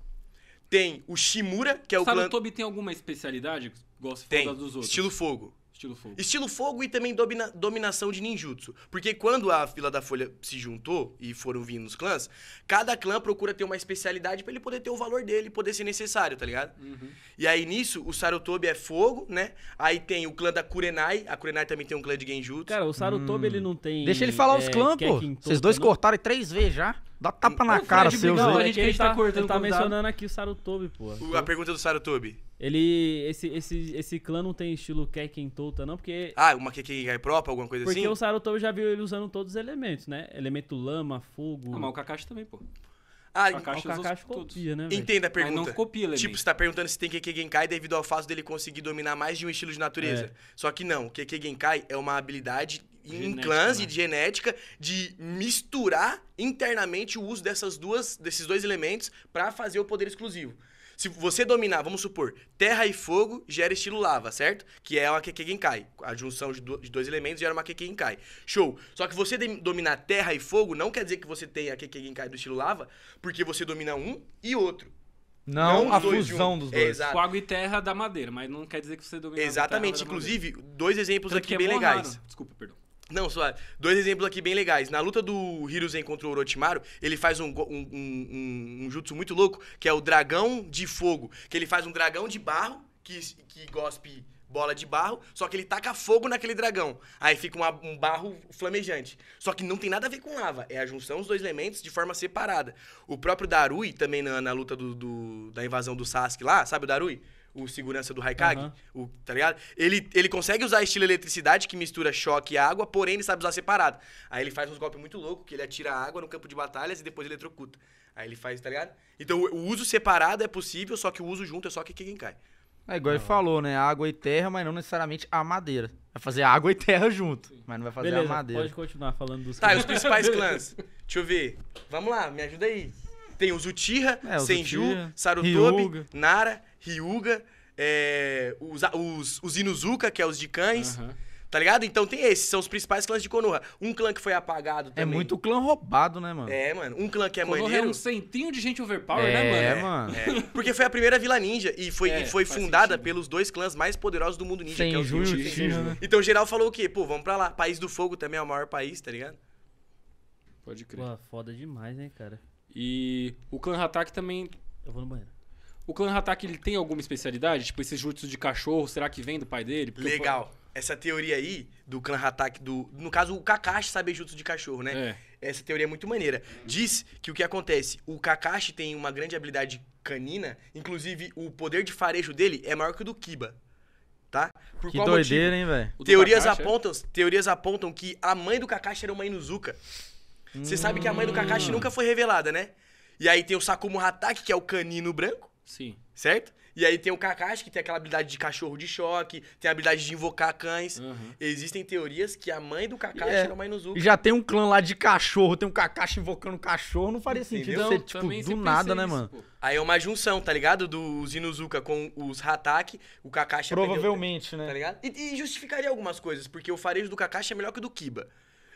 Tem o Shimura, que é o... Sarutobi clã... tem alguma especialidade? Gosta de falar dos outros. Estilo fogo. Estilo fogo. Estilo fogo e também domina, dominação de ninjutsu. Porque quando a fila da Folha se juntou e foram vindo os clãs, cada clã procura ter uma especialidade para ele poder ter o valor dele, poder ser necessário, tá ligado? Uhum. E aí nisso, o Sarutobi é fogo, né? Aí tem o clã da Kurenai. A Kurenai também tem um clã de genjutsu. Cara, o Sarutobi hum. ele não tem. Deixa ele falar é, os clãs, é pô. Vocês dois não? Né? cortaram três vezes já. Dá tapa na cara, seus. Não, é que tá, tá, cortando, tá mencionando aqui o Sarutobi, pô. a pergunta do Sarutobi. Ele. Esse, esse, esse clã não tem estilo Kekken Touta, não, porque. Ah, uma Kekken própria, alguma coisa porque assim? Porque o Saruto já viu ele usando todos os elementos, né? Elemento lama, fogo. Ah, mas o Kakashi também, pô. Ah, o Kakashi, o Kakashi copia, né? Véio? Entenda a pergunta. Mas não copia, elementos. Tipo, você tá perguntando se tem Kekken devido ao fato dele conseguir dominar mais de um estilo de natureza. É. Só que não, o Kekken é uma habilidade em clãs né? e de genética de misturar internamente o uso dessas duas, desses dois elementos para fazer o poder exclusivo. Se você dominar, vamos supor, terra e fogo gera estilo lava, certo? Que é uma Kekkei A junção de, dois elementos gera uma Kekkei Show. Só que você dominar terra e fogo não quer dizer que você tenha a Kekkei do estilo lava, porque você domina um e outro. Não, não a dois fusão um. dos dois. É, exato. Fogo e terra da madeira, mas não quer dizer que você domina Exatamente. Terra, Inclusive, dois exemplos Tanto aqui é bem legais. Desculpa, perdão. Não, só Dois exemplos aqui bem legais. Na luta do Hiruzen contra o Orochimaru, ele faz um, um, um, um jutsu muito louco, que é o dragão de fogo. Que ele faz um dragão de barro, que, que gospe bola de barro, só que ele taca fogo naquele dragão. Aí fica uma, um barro flamejante. Só que não tem nada a ver com lava. É a junção dos dois elementos de forma separada. O próprio Darui, também na, na luta do, do, da invasão do Sasuke lá, sabe o Darui? o segurança do Haikag, uhum. o, tá ligado? Ele, ele consegue usar estilo eletricidade, que mistura choque e água, porém ele sabe usar separado. Aí ele faz uns golpes muito loucos, que ele atira água no campo de batalhas e depois eletrocuta. Aí ele faz, tá ligado? Então o, o uso separado é possível, só que o uso junto é só que quem cai. É igual ele falou, né? Água e terra, mas não necessariamente a madeira. Vai fazer água e terra junto, mas não vai fazer Beleza, a madeira. Pode continuar falando dos Tá, os principais (laughs) clãs. Deixa eu ver. Vamos lá, me ajuda aí. Tem os Uchiha, é, Senju, Sarutobi, Nara, Ryuga, é, os, os, os, Inuzuka, que é os de cães. Uhum. Tá ligado? Então tem esses, são os principais clãs de Konoha. Um clã que foi apagado é também. É muito clã roubado, né, mano? É, mano. Um clã que é Konoha maneiro. é um centinho de gente overpower, né, é, né, mano? É, mano. É. Porque foi a primeira Vila Ninja e foi, é, e foi fundada sentido. pelos dois clãs mais poderosos do mundo ninja, Sem que é o Jinju e o né? Então geral falou o quê? Pô, vamos pra lá. País do Fogo também é o maior país, tá ligado? Pode crer. Pô, foda demais, hein, cara? E o Clan Hatak também. Eu vou no banheiro. O Clan Hatak ele tem alguma especialidade? Tipo, esse jutsu de cachorro, será que vem do pai dele? Porque Legal. Eu... Essa teoria aí do Clan Hatak, do. No caso, o Kakashi sabe jutsu de cachorro, né? É. Essa teoria é muito maneira. Diz que o que acontece? O Kakashi tem uma grande habilidade canina, inclusive o poder de farejo dele é maior que o do Kiba tá? Por que doideira, motivo? hein, velho? Teorias, é? apontam, é? teorias apontam que a mãe do Kakashi era uma Inuzuka. Você hum. sabe que a mãe do Kakashi hum. nunca foi revelada, né? E aí tem o Sakumo Hatake, que é o canino branco. Sim. Certo? E aí tem o Kakashi, que tem aquela habilidade de cachorro de choque, tem a habilidade de invocar cães. Uhum. Existem teorias que a mãe do Kakashi é. a mãe E Já tem um clã lá de cachorro, tem um Kakashi invocando cachorro, não faria Entendeu? sentido ser, tipo, do nada, né, isso, mano? Pô. Aí é uma junção, tá ligado? Dos Inuzuka com os Hataki, o Kakashi... É Provavelmente, aprendeu, né? Tá ligado? E, e, justificaria algumas coisas, porque o farejo do Kakashi é melhor que o do Kiba.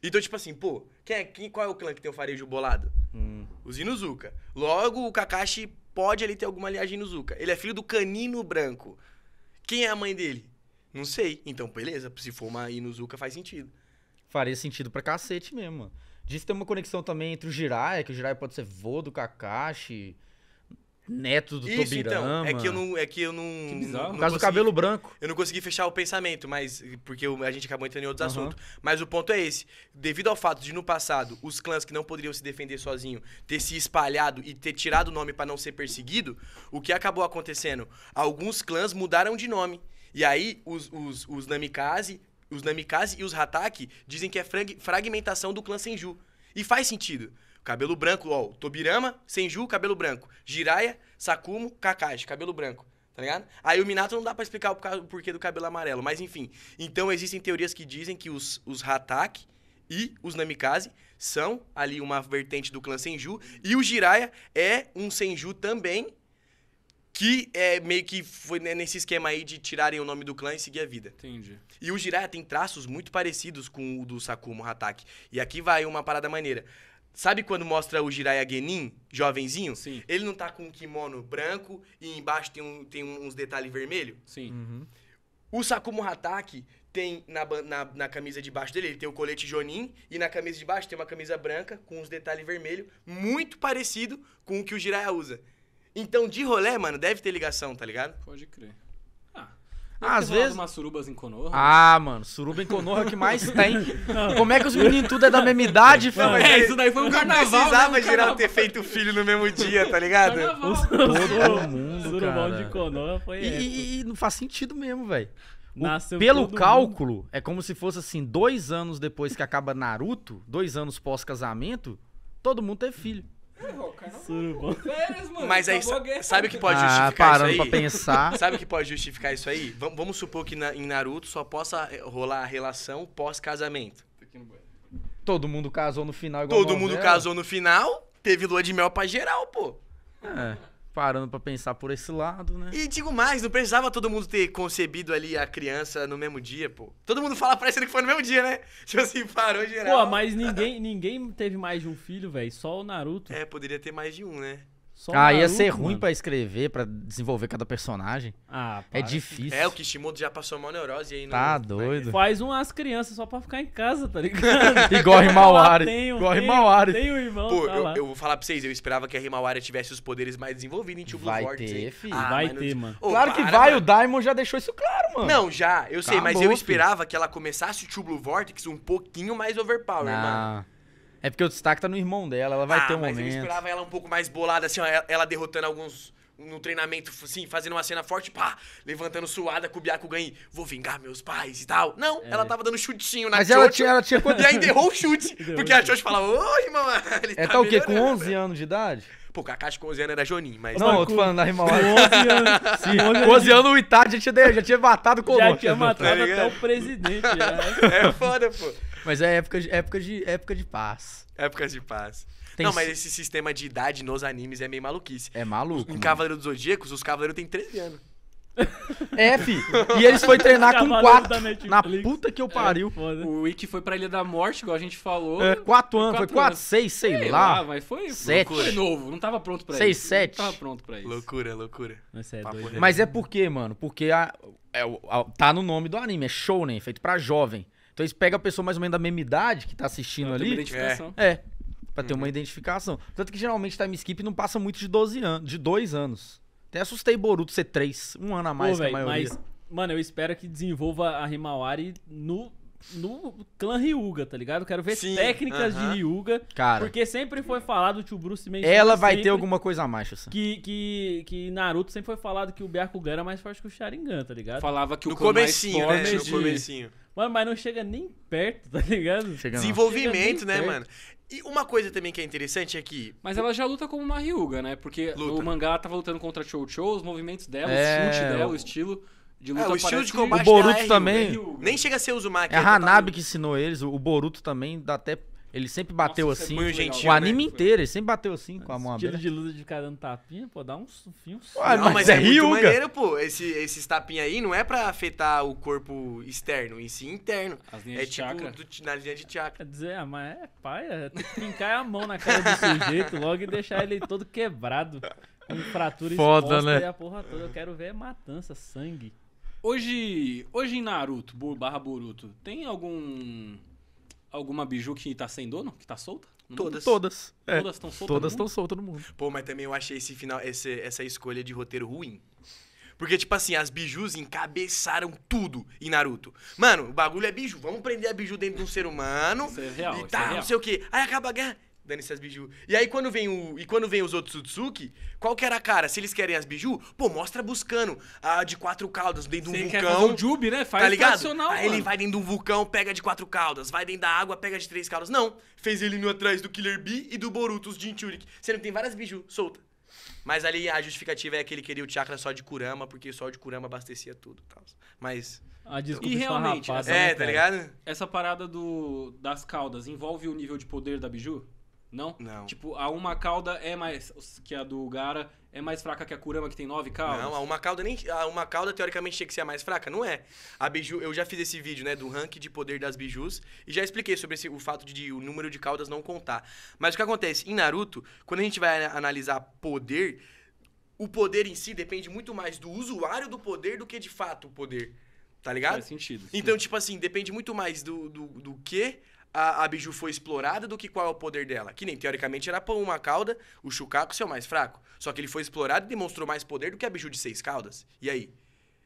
Então, tipo assim, pô, quem é, quem, qual é o clã que tem o farejo bolado? Hum. Os Inuzuka. Logo, o Kakashi pode ali ter alguma linhagem Inuzuka. Ele é filho do Canino Branco. Quem é a mãe dele? Não sei. Então, beleza, se for uma Inuzuka, faz sentido. Faria sentido pra cacete mesmo, Diz que tem uma conexão também entre o Jiraiya, que o Jiraiya pode ser vô do Kakashi. Neto do Isso, Tobirama. Então, é que eu não. É que eu não. Que bizarro. Não, caso do cabelo branco. Eu não consegui fechar o pensamento, mas. Porque a gente acabou entrando em outros uhum. assuntos. Mas o ponto é esse. Devido ao fato de, no passado, os clãs que não poderiam se defender sozinho ter se espalhado e ter tirado o nome para não ser perseguido, o que acabou acontecendo? Alguns clãs mudaram de nome. E aí, os, os, os Namikaze, os Namikaze e os Hataki dizem que é fragmentação do clã Senju. E faz sentido. Cabelo branco, ó. Tobirama, Senju, cabelo branco. Jiraya, Sakumo, Kakashi, cabelo branco. Tá ligado? Aí o Minato não dá para explicar o porquê do cabelo amarelo, mas enfim. Então existem teorias que dizem que os, os Hatake e os Namikaze são ali uma vertente do clã Senju. E o Jiraya é um Senju também, que é meio que foi né, nesse esquema aí de tirarem o nome do clã e seguir a vida. Entendi. E o Jiraiya tem traços muito parecidos com o do Sakumo Hatake. E aqui vai uma parada maneira. Sabe quando mostra o Jiraiya Genin, jovenzinho? Sim. Ele não tá com um kimono branco e embaixo tem, um, tem uns detalhes vermelhos? Sim. Uhum. O Sakumo Hataki tem na, na, na, camisa de baixo dele, ele tem o colete Jonin, e na camisa de baixo tem uma camisa branca com uns detalhes vermelhos, muito parecido com o que o Jiraiya usa. Então, de rolê, mano, deve ter ligação, tá ligado? Pode crer. Às vezes. umas surubas em né? Ah, mano, suruba em Konoha é que mais (laughs) tem. Como é que os meninos tudo é da mesma idade, filho? é, isso daí foi um carnaval. Não né? precisava né, ter feito filho no mesmo dia, tá ligado? todo mundo. surubão de Konoha foi. E, e, e não faz sentido mesmo, velho. pelo cálculo, mundo. é como se fosse assim: dois anos depois que acaba Naruto, dois anos pós-casamento, todo mundo tem filho. Surubão. Mas aí, sabe o que pode ah, justificar ah, isso aí? pra pensar. (laughs) Sabe o que pode justificar isso aí? vamos supor que na- em Naruto só possa eh, rolar a relação pós-casamento. Todo mundo casou no final igual Todo mundo casou no final, teve lua de mel pra geral, pô. É parando para pensar por esse lado, né? E digo mais, não precisava todo mundo ter concebido ali a criança no mesmo dia, pô. Todo mundo fala parecendo que foi no mesmo dia, né? (laughs) Tipo assim, parou geral. Pô, mas ninguém, ninguém teve mais de um filho, velho, só o Naruto. É, poderia ter mais de um, né? Só ah, Naruto, ia ser ruim mano. pra escrever, pra desenvolver cada personagem. Ah, é para. É difícil. É, o Kishimoto já passou uma neurose aí. No... Tá doido. Faz umas crianças só pra ficar em casa, tá ligado? (laughs) Igual a (laughs) Himawari. Igual a Tem o irmão, Pô, tá eu, eu, vou falar pra vocês, eu esperava que a Rimawari tivesse os poderes mais desenvolvidos em Tio Blue Vai ter, filho. Ah, vai ter, não... mano. Oh, claro que vai, mano. o Daimon já deixou isso claro, mano. Não, já, eu sei, Acabou, mas eu esperava filho. que ela começasse o Tio Blue Vortex um pouquinho mais overpower, não. mano. É porque o destaque tá no irmão dela, ela vai ah, ter um mas momento. Mas eu esperava ela um pouco mais bolada, assim, ó, ela derrotando alguns no treinamento, assim, fazendo uma cena forte, pá, levantando suada, com Kubiaku ganha, vou vingar meus pais e tal. Não, é. ela tava dando chutinho na Mas ela tinha, ela tinha quando (laughs) E ainda errou o chute, (laughs) porque a Chocho falava, oi, irmão, (laughs) ele é, tá, tá, o quê, com 11 anos de idade? Pô, Kakashi com 11 anos era Jonin, mas... Não, eu tô falando da com 11 anos. Sim, 11 anos. 11 anos o Itá já tinha, já tinha matado o Konoha. Já tinha tá matado tá até o presidente. Já. É foda, pô. Mas é época de, época de, época de paz. Épocas de paz. Tem não, mas esse sistema de idade nos animes é meio maluquice. É maluco. Em né? Cavaleiro dos Zodíacos, os cavaleiros têm 13 anos. É, fi. E eles foram treinar com 4. Na puta que eu é, pariu. O Wiki foi pra Ilha da Morte, igual a gente falou. É, quatro anos, foi 4, 6, sei, sei lá. lá. mas foi sete. Loucura. Foi novo, não tava pronto pra seis, isso. Sete. Não tava pronto pra isso. Loucura, loucura. Mas é, doido, mas é porque, mano, porque a, é, a, tá no nome do anime, é show, Feito pra jovem. Então eles pegam a pessoa mais ou menos da mesma idade que tá assistindo pra ali. Uma identificação. É. é pra ter uma uhum. identificação. Tanto que geralmente time skip não passa muito de 12 anos, de 2 anos. Até assustei Boruto ser 3, um ano a mais Pô, que véio, a maioria. Mas, mano, eu espero que desenvolva a Himawari no no clã Ryuga, tá ligado? Quero ver Sim, técnicas uh -huh. de Ryuga. Cara. Porque sempre foi falado, o tio Bruce menciona. Ela vai ter alguma coisa a mais, assim. que, que, que Naruto sempre foi falado que o Byakugan era mais forte que o Sharingan, tá ligado? Falava que no o clã mais né? forte, né? No comecinho. Mano, mas não chega nem perto, tá ligado? Chega Desenvolvimento, né, mano? E uma coisa também que é interessante é que. Mas ela já luta como uma Ryuga, né? Porque luta. mangá tava lutando contra a Chou Chou, os movimentos dela, é... o chute dela, o estilo. De é, luta é, o estilo de combate O Boruto também. Ryuga. Nem chega a ser Uzumaki. É a é Hanab que ensinou eles. O Boruto também dá até ele sempre bateu Nossa, é assim. É gentil, o anime né? inteiro, ele sempre bateu assim mas com a mão aberta. de luta de ficar dando tapinha, pô, dá uns fios. mas, mas é, é Ryuga. maneiro, pô. Esse, esses tapinha aí não é pra afetar o corpo externo, em si interno. As linhas é de tipo chakra. Do, na linha de chakra. Quer dizer, ah, mas é paia. É, tem que pincar a mão na cara do sujeito (laughs) logo e deixar ele todo quebrado. Com fratura Foda, exposta né? e a porra toda. Eu quero ver matança, sangue. Hoje, hoje em Naruto, barra Boruto, tem algum alguma biju que tá sem dono, que tá solta? Todas. Todas. É. Todas estão soltas. Todas estão soltas no mundo. Pô, mas também eu achei esse final, esse, essa escolha de roteiro ruim. Porque, tipo assim, as bijus encabeçaram tudo em Naruto. Mano, o bagulho é biju. Vamos prender a biju dentro de um ser humano. Isso é real. E é tal, tá, é não sei o quê. Aí acaba a guerra. Dani se as biju. E aí quando vem o. E quando vem os outros Tsutsuki, qual que era a cara? Se eles querem as biju, pô, mostra buscando. A ah, de quatro caudas dentro de um vulcão. Quer fazer um jube, né? Faz tá ligado? Aí mano. ele vai dentro de um vulcão, pega de quatro caudas, vai dentro da água, pega de três caudas. Não. Fez ele no atrás do Killer Bee e do Boruto, os Jinchurik. Sendo que tem várias biju, solta. Mas ali a justificativa é que ele queria o chakra só de Kurama, porque só de Kurama abastecia tudo. Tal. Mas a desculpa e realmente, é, é, tá ligado? Essa parada do, das caudas envolve o nível de poder da Biju? Não? Não. Tipo, a uma cauda é mais. que a do Gara é mais fraca que a Kurama, que tem nove caudas? Não, a uma cauda nem. A uma cauda teoricamente tinha que ser a mais fraca, não é. A biju, eu já fiz esse vídeo, né, do ranking de poder das bijus, e já expliquei sobre esse, o fato de, o número de caudas não contar. Mas o que acontece? Em Naruto, quando a gente vai analisar poder, o poder em si depende muito mais do usuário do poder do que de fato o poder. Tá ligado? Faz sentido. Sim. Então, tipo assim, depende muito mais do, do, do que a, a Biju foi explorada do que qual é o poder dela. Que nem, teoricamente, era para uma cauda, o Chucaco ser o mais fraco. Só que ele foi explorado e demonstrou mais poder do que a Biju de seis caudas. E aí?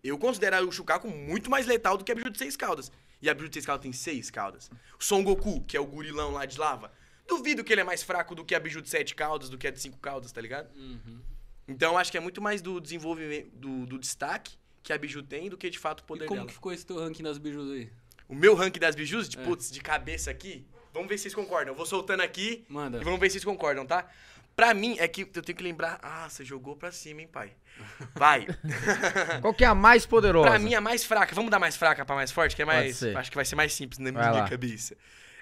Eu considero o Chucaco muito mais letal do que a Biju de seis caudas. E a Biju de seis caudas tem seis caudas. O Son Goku, que é o gurilão lá de lava, duvido que ele é mais fraco do que a Biju de sete caudas, do que a de cinco caudas, tá ligado? Uhum. Então, acho que é muito mais do desenvolvimento, do, do destaque que a Biju tem do que, de fato, o poder e como dela. como que ficou esse teu ranking das Bijus aí? o meu ranking das bijus, de é. putz, de cabeça aqui, vamos ver se vocês concordam. Eu vou soltando aqui Manda. e vamos ver se vocês concordam, tá? Pra mim, é que eu tenho que lembrar. Ah, você jogou pra cima, hein, pai? (laughs) Vai. (laughs) Qual que é a mais poderosa? Pra mim, a mais fraca. Vamos dar mais fraca pra mais forte, que é mais. Acho que vai ser mais simples na vai minha lá. cabeça.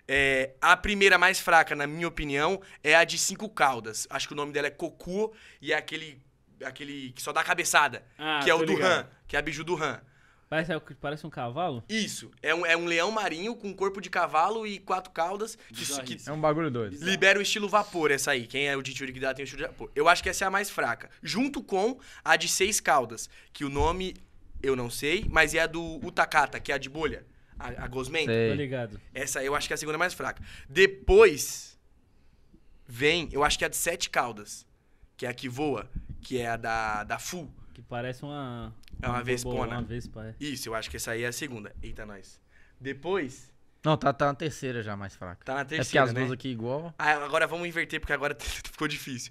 É, a primeira mais fraca, na minha opinião, é a de cinco caudas. Acho que o nome dela é Cocu e é aquele, aquele que só dá cabeçada, ah, que é o do Han, que é a biju do Han. Parece, é parece um cavalo? Isso. É um, é um leão marinho com corpo de cavalo e quatro caudas. Que, que é um bagulho doido. Libera o estilo vapor, essa aí. Quem é o Dito Liquidado tem o estilo de vapor. Eu acho que essa é a mais fraca. Junto com a de seis caudas, que o nome eu não sei, mas é a do Utakata, que é a de bolha. A, a Tô ligado. Essa eu acho que é a segunda mais fraca. Depois vem, eu acho que é a de sete caudas, que é a que voa, que é a da, da Fu que parece uma. É uma, uma vespona. Uma vespa, é. Isso, eu acho que essa aí é a segunda. Eita, nós. Depois. Não, tá, tá na terceira já, mais fraca. Tá na é terceira. É que as né? duas aqui igual. Ah, agora vamos inverter, porque agora (laughs) ficou difícil.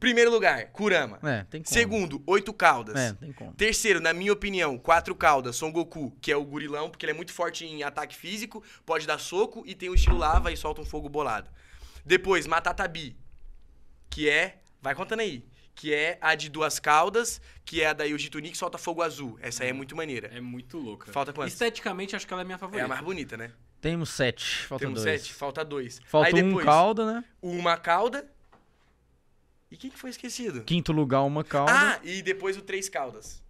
Primeiro lugar, Kurama. É, tem como. Segundo, oito caudas. É, tem como. Terceiro, na minha opinião, quatro caudas, Son Goku, que é o gurilão, porque ele é muito forte em ataque físico, pode dar soco e tem o estilo lava e solta um fogo bolado. Depois, Matatabi, que é... Vai contando aí que é a de duas caudas, que é a da Yuji Tunique, solta fogo azul. Essa aí é hum. muito maneira. É muito louca. Falta quantas? Esteticamente, acho que ela é minha favorita. É a mais bonita, né? Temos sete, falta Temos dois. sete, falta dois. Falta um cauda, né? Uma cauda. E quem que foi esquecido? Quinto lugar, uma cauda. Ah, e depois o três caudas.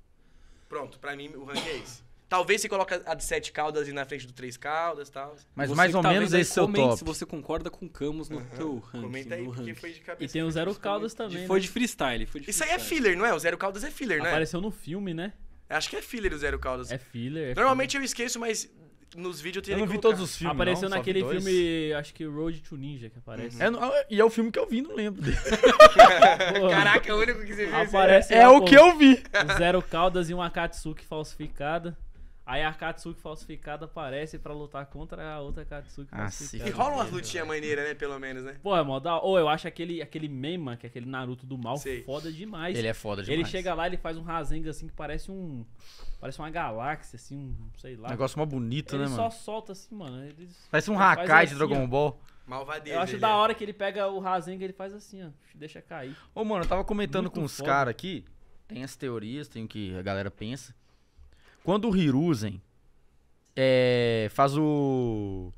Pronto, pra mim o ranking é esse. Talvez você coloque a de sete caudas e na frente do três caudas e tal. Mas você mais ou menos é esse é o top. se você concorda com o Camus no uhum. teu ranking. Comenta aí, ranking. foi de cabeça. E tem o Zero Caldas também. Foi né? de freestyle. Foi de Isso aí é filler, não é? O Zero Caldas é filler, né? Apareceu no filme, né? Acho que é filler o Zero Caldas. É filler. É Normalmente filler. eu esqueço, mas nos vídeos eu, eu não vi todos os filmes. Apareceu não, naquele filme, acho que Road to Ninja que aparece. Uhum. É, e é o filme que eu vi, não lembro dele. (laughs) Caraca, é o único que você viu. Aparece é, é o que eu vi. Zero Caldas e uma Katsuki falsificada. Aí a Katsuki falsificada aparece pra lutar contra a outra Katsuki ah, falsificada. E rola umas lutinhas maneiras, né? Pelo menos, né? Pô, é modal. Ou eu acho aquele, aquele Mema, que é aquele Naruto do mal, Sei. foda demais. Ele é foda demais. Ele chega lá, ele faz um Rasengan assim que parece um... Parece uma galáxia, assim, um... Sei lá. negócio mó bonito, ele né, mano? Ele só solta assim, mano. Ele... Parece um Hakai de assim, Dragon Ball. Malvadeza. Eu acho da é. hora é. que ele pega o Rasengan e ele faz assim, ó. Deixa cair. Ô, mano, eu tava comentando Muito com os caras aqui. Tem as teorias, tem o que a galera pensa. Quando o Hiruzen é, faz o.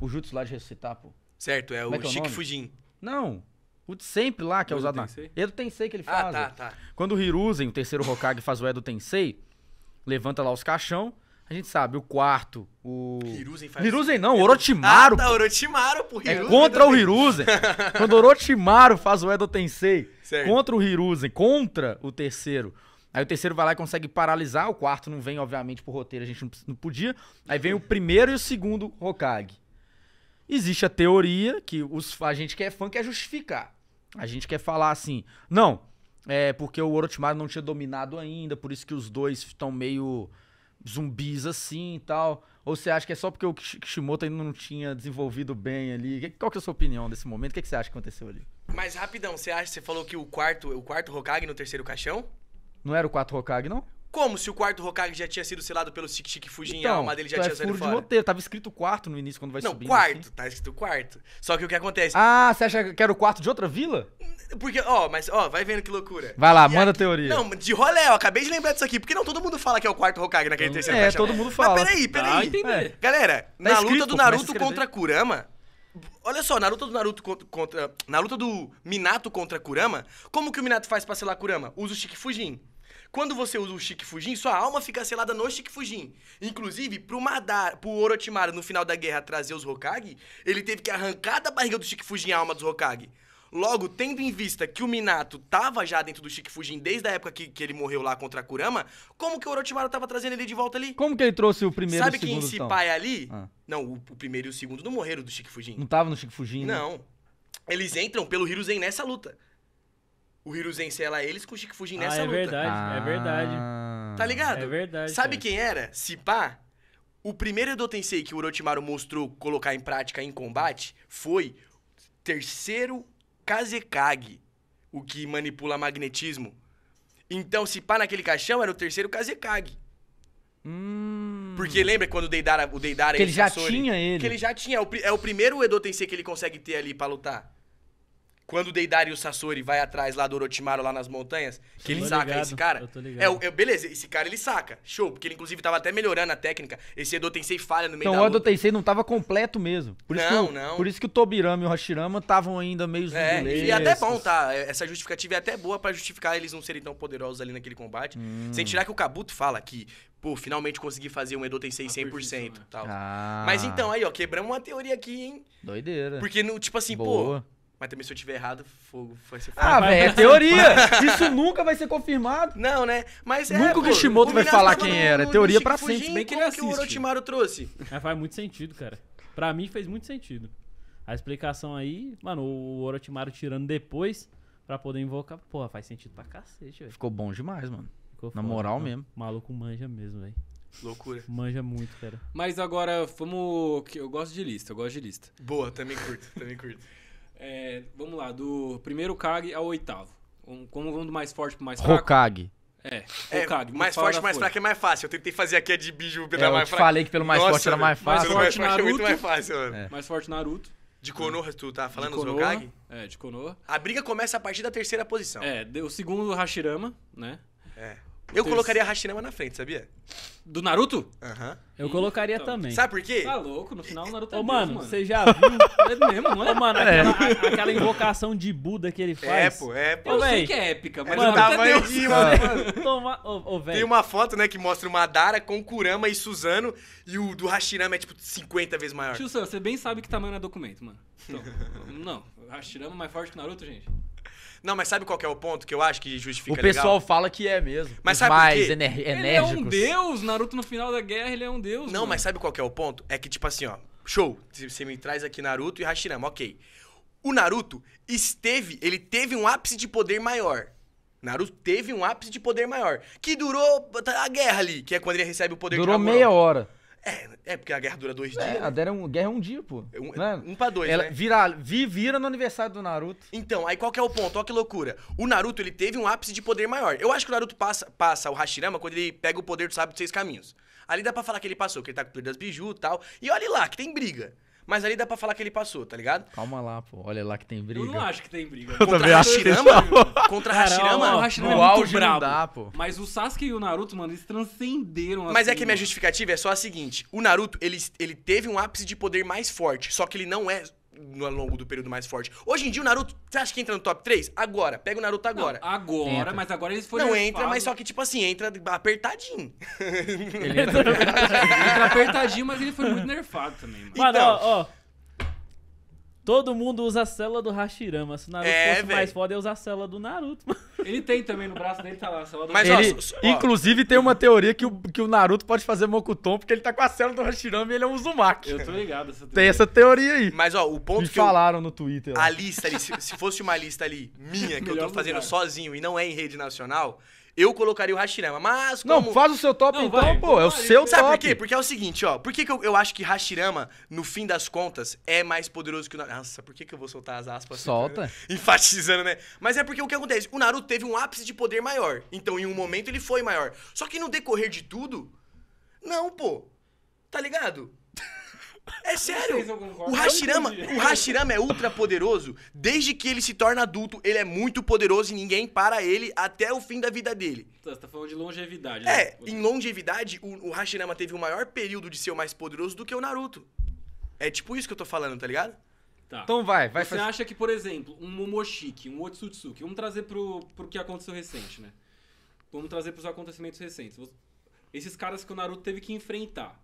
O Jutsu lá de ressuscitar, pô. Certo, é, é o, é Chique é Fujin. Não. O de sempre lá, que é, é usado na. Edo Tensei que ele ah, faz. Ah, tá, tá. Quando o Hiruzen, o terceiro Hokage, faz o Edo Tensei, levanta lá os caixão. A gente sabe, o quarto, o. Hiruzen faz. Hiruzen não, o Orochimaru. Ah, tá, Orochimaru, pô. É Hiruzen é contra o Hiruzen. (laughs) Quando o Orochimaru faz o Edo Tensei certo. contra o Hiruzen, contra o terceiro Aí o terceiro vai lá e consegue paralisar. O quarto não vem, obviamente, por roteiro, a gente não, não podia. Aí vem o primeiro e o segundo Hokage. Existe a teoria que os, a gente que é fã quer justificar. A gente quer falar assim, não, é porque o Orochimaru não tinha dominado ainda, por isso que os dois estão meio zumbis assim e tal. Ou você acha que é só porque o Kishimoto ainda não tinha desenvolvido bem ali? Qual que é a sua opinião desse momento? O que, é que você acha que aconteceu ali? Mas rapidão, você acha, você falou que o quarto, o quarto Hokage no terceiro caixão? Não era o 4 Hokage, não? Como se o quarto Hokage já tinha sido selado pelo Shikishiki Fujin então, e a então, alma dele já é tinha saído fora? de roteiro. Tava escrito quarto no início quando vai não, subindo. Não, assim. quarto. Assim. Tá escrito quarto. Só que o que acontece... Ah, você acha que era o quarto de outra vila? Porque, ó, mas ó, vai vendo que loucura. Vai lá, e manda a teoria. Não, de rolé, eu acabei de lembrar disso aqui. Porque não, todo mundo fala que é o quarto Hokage naquele hum, terceiro É, todo mundo fala. Mas peraí, peraí. Ah, Galera, tá na escrito, luta do Naruto contra Kurama... Olha só, na luta do Naruto contra, Na luta do Minato contra Kurama, como que o Minato faz pra selar Kurama? Usa o Shiki Fujin. Quando você usa o Shiki Fujin, sua alma fica selada no Shiki Fujin. Inclusive, pro Madara, pro Orochimaru no final da guerra trazer os Hokage, ele teve que arrancar da barriga do Shiki Fujin a alma dos Hokage. Logo, tendo em vista que o Minato tava já dentro do Shiki Fujin desde a época que, que ele morreu lá contra a Kurama, como que o Orochimaru tava trazendo ele de volta ali? Como que ele trouxe o primeiro Sabe e o segundo? Sabe quem se então? pai é ali? Ah. Não, o, o, primeiro e o segundo não morreram do Shiki Fujin. Não tava no Shiki Fujin, né? Não. Eles entram pelo Hiruzen nessa luta. O Hiruzen sela eles com o Chico Fujin ah, nessa ah, é luta. Verdade, é ah, é verdade, Tá ligado? É verdade. Sabe cara. quem era? Cipá. o primeiro Edo Tensei que o Orochimaru mostrou colocar em prática em combate foi terceiro Kazekage, o que manipula magnetismo. Então, Cipá naquele caixão, era o terceiro Kazekage. Hum. Porque lembra quando o Deidara... O Deidara que ele, já Sasori, tinha ele. Que ele já tinha. É o, é o primeiro Edo Tensei que ele consegue ter ali para lutar quando o Deidari e o Sasori vai atrás lá do Orochimaru lá nas montanhas, que ele saca ligado, esse cara. É, é, beleza, esse cara ele saca. Show, porque ele inclusive tava até melhorando a técnica. Esse Edo Tensei falha no meio então, da Então o Edo Tensei não tava completo mesmo. Por não, não. Por isso que o Tobirama e o Hashirama estavam ainda meio é, E é até bom, tá? É, essa justificativa é até boa para justificar eles não serem tão poderosos ali naquele combate. Hum. Sem tirar que o Kabuto fala que pô, finalmente consegui fazer um Edo Tensei 100%. Né? Tal. Ah. Mas então, aí, ó, quebramos uma teoria aqui, hein? Doideira. Porque, no, tipo assim, Boa. pô, mas também se eu tiver errado, fogo vai ser ah, fogo. Ah, velho, é (laughs) teoria. Isso nunca vai ser confirmado. Não, né? Mas é, Nunca o pô, Kishimoto vai falar quem no- era. É no teoria pra Shippuden, sempre, bem que ele como que o assiste. Orochimaru trouxe? Mas é, faz muito sentido, cara. Pra mim fez muito sentido. A explicação aí, mano, o Orochimaru tirando depois pra poder invocar. Porra, faz sentido pra cacete, velho. Ficou bom demais, mano. Ficou Na foda, moral mano. Então. mesmo. O maluco manja mesmo, velho. Loucura. Manja muito, cara. Mas agora, vamos. que Eu gosto de lista, eu gosto de lista. Boa, também curto, também curto. É, vamos lá, do primeiro Kage ao oitavo. Um, como vamos do mais forte pro mais fraco? Hokage. É, é mais forte, mais fraco é mais fácil. Eu tentei fazer aqui a de Biju pela é, mais fraca. Eu falei que pelo mais Nossa, forte era mais fácil. Pelo mais forte, Naruto, é muito mais fácil, mano. É. Mais forte Naruto. De Konoha, tu tá falando os Hokage? É, de Konoha. A briga começa a partir da terceira posição. É, o segundo Hashirama, né? É. Eu colocaria Hashirama na frente, sabia? Do Naruto? Aham. Eu colocaria então. também. Sabe por quê? Tá louco, no final o Naruto é Ô, Deus, mano, mano. você já viu? (laughs) é mesmo, não é? Ô, mano, é. Aquela, aquela, invocação de Buda que ele faz. É, pô, é, pô. Eu sei que é épica, mas mano, Naruto é Deus. De, mano. Toma, oh, oh, Tem uma foto, né, que mostra o Madara com Kurama e Suzano, e o do Hashirama é, tipo, 50 vezes maior. Tio Sam, você bem sabe que tamanho é documento, mano. Então, (laughs) não, Hashirama é mais forte que o Naruto, gente. Não, mas sabe qual é o ponto que eu acho que justifica O pessoal legal? fala que é mesmo. Mas sabe mais por ener Ele é um deus, Naruto no final da guerra, ele é um deus. Não, mano. mas sabe qual é o ponto? É que tipo assim, ó, show, você me traz aqui Naruto e Hashirama, OK. O Naruto esteve, ele teve um ápice de poder maior. Naruto teve um ápice de poder maior, que durou a guerra ali, que é quando ele recebe o poder durou de Durou meia hora. É, é porque a guerra dura dois é, dias. É, né? a guerra é um, guerra é um dia, pô. É um, né? um pra dois, Ela né? Vira, vi, vira no aniversário do Naruto. Então, aí qual que é o ponto? Olha que loucura. O Naruto, ele teve um ápice de poder maior. Eu acho que o Naruto passa, passa o Hashirama quando ele pega o poder do sábio de seis caminhos. Ali dá pra falar que ele passou, que ele tá com o poder das biju e tal. E olha lá, que tem briga. Mas ali dá pra falar que ele passou, tá ligado? Calma lá, pô. Olha lá que tem briga. Eu não acho que tem briga. Eu contra Hashirama? Contra Hashirama? O Hashirama é no é muito brabo. Dá, pô. Mas o Sasuke e o Naruto, mano, eles transcenderam Mas assim, é que a minha justificativa é só a seguinte. O Naruto, ele, ele teve um ápice de poder mais forte. Só que ele não é no longo do período mais forte. Hoje em dia o Naruto, você acha que entra no top 3? Agora, pega o Naruto agora. Não, agora, entra. mas agora eles foram... Não entra, mas só que tipo assim, entra apertadinho. Ele (laughs) entra apertadinho, mas ele foi muito nerfado também, mano. Então, ó, ó. Todo mundo usa a célula do Hashirama. Se o Naruto é, fosse véio. mais foda, usar a célula do Naruto. Mano. Ele tem também no braço dele, tá lá. A célula do Mas, ele, ó, inclusive, tem uma teoria que o, que o Naruto pode fazer Mokuton porque ele tá com a célula do Hashirama e ele é um Uzumaki. Eu tô ligado. Essa tem essa teoria aí. Mas, ó, o ponto Me que. falaram eu, no Twitter. A lista ali, se, se, fosse uma lista ali minha, que eu tô fazendo lugar. sozinho e não é em rede nacional, eu colocaria o Hashirama, mas como... Não, faz o seu top não, então, vai, pô, é o seu Sabe top. Sabe por quê? Porque é o seguinte, ó, por que, que eu, eu, acho que Hashirama, no fim das contas, é mais poderoso que o Naruto? Nossa, por que, que eu vou soltar as aspas? Solta. Assim, né? Enfatizando, né? Mas é porque o que acontece? O Naruto teve um ápice de poder maior, então em um momento ele foi maior. Só que no decorrer de tudo, não, pô, tá ligado? É sério. O Hashirama, o Hashirama é ultra poderoso. Desde que ele se torna adulto, ele é muito poderoso e ninguém para ele até o fim da vida dele. Tá, você tá falando de longevidade, é, né? É, em longevidade, o, o Hashirama teve um maior período de ser o mais poderoso do que o Naruto. É tipo isso que eu tô falando, tá ligado? Tá. Então vai, vai Você faz... acha que, por exemplo, um Momoshiki, um Otsutsuki, vamos trazer pro, pro que aconteceu recente, né? Vamos trazer pros acontecimentos recentes. Esses caras que o Naruto teve que enfrentar.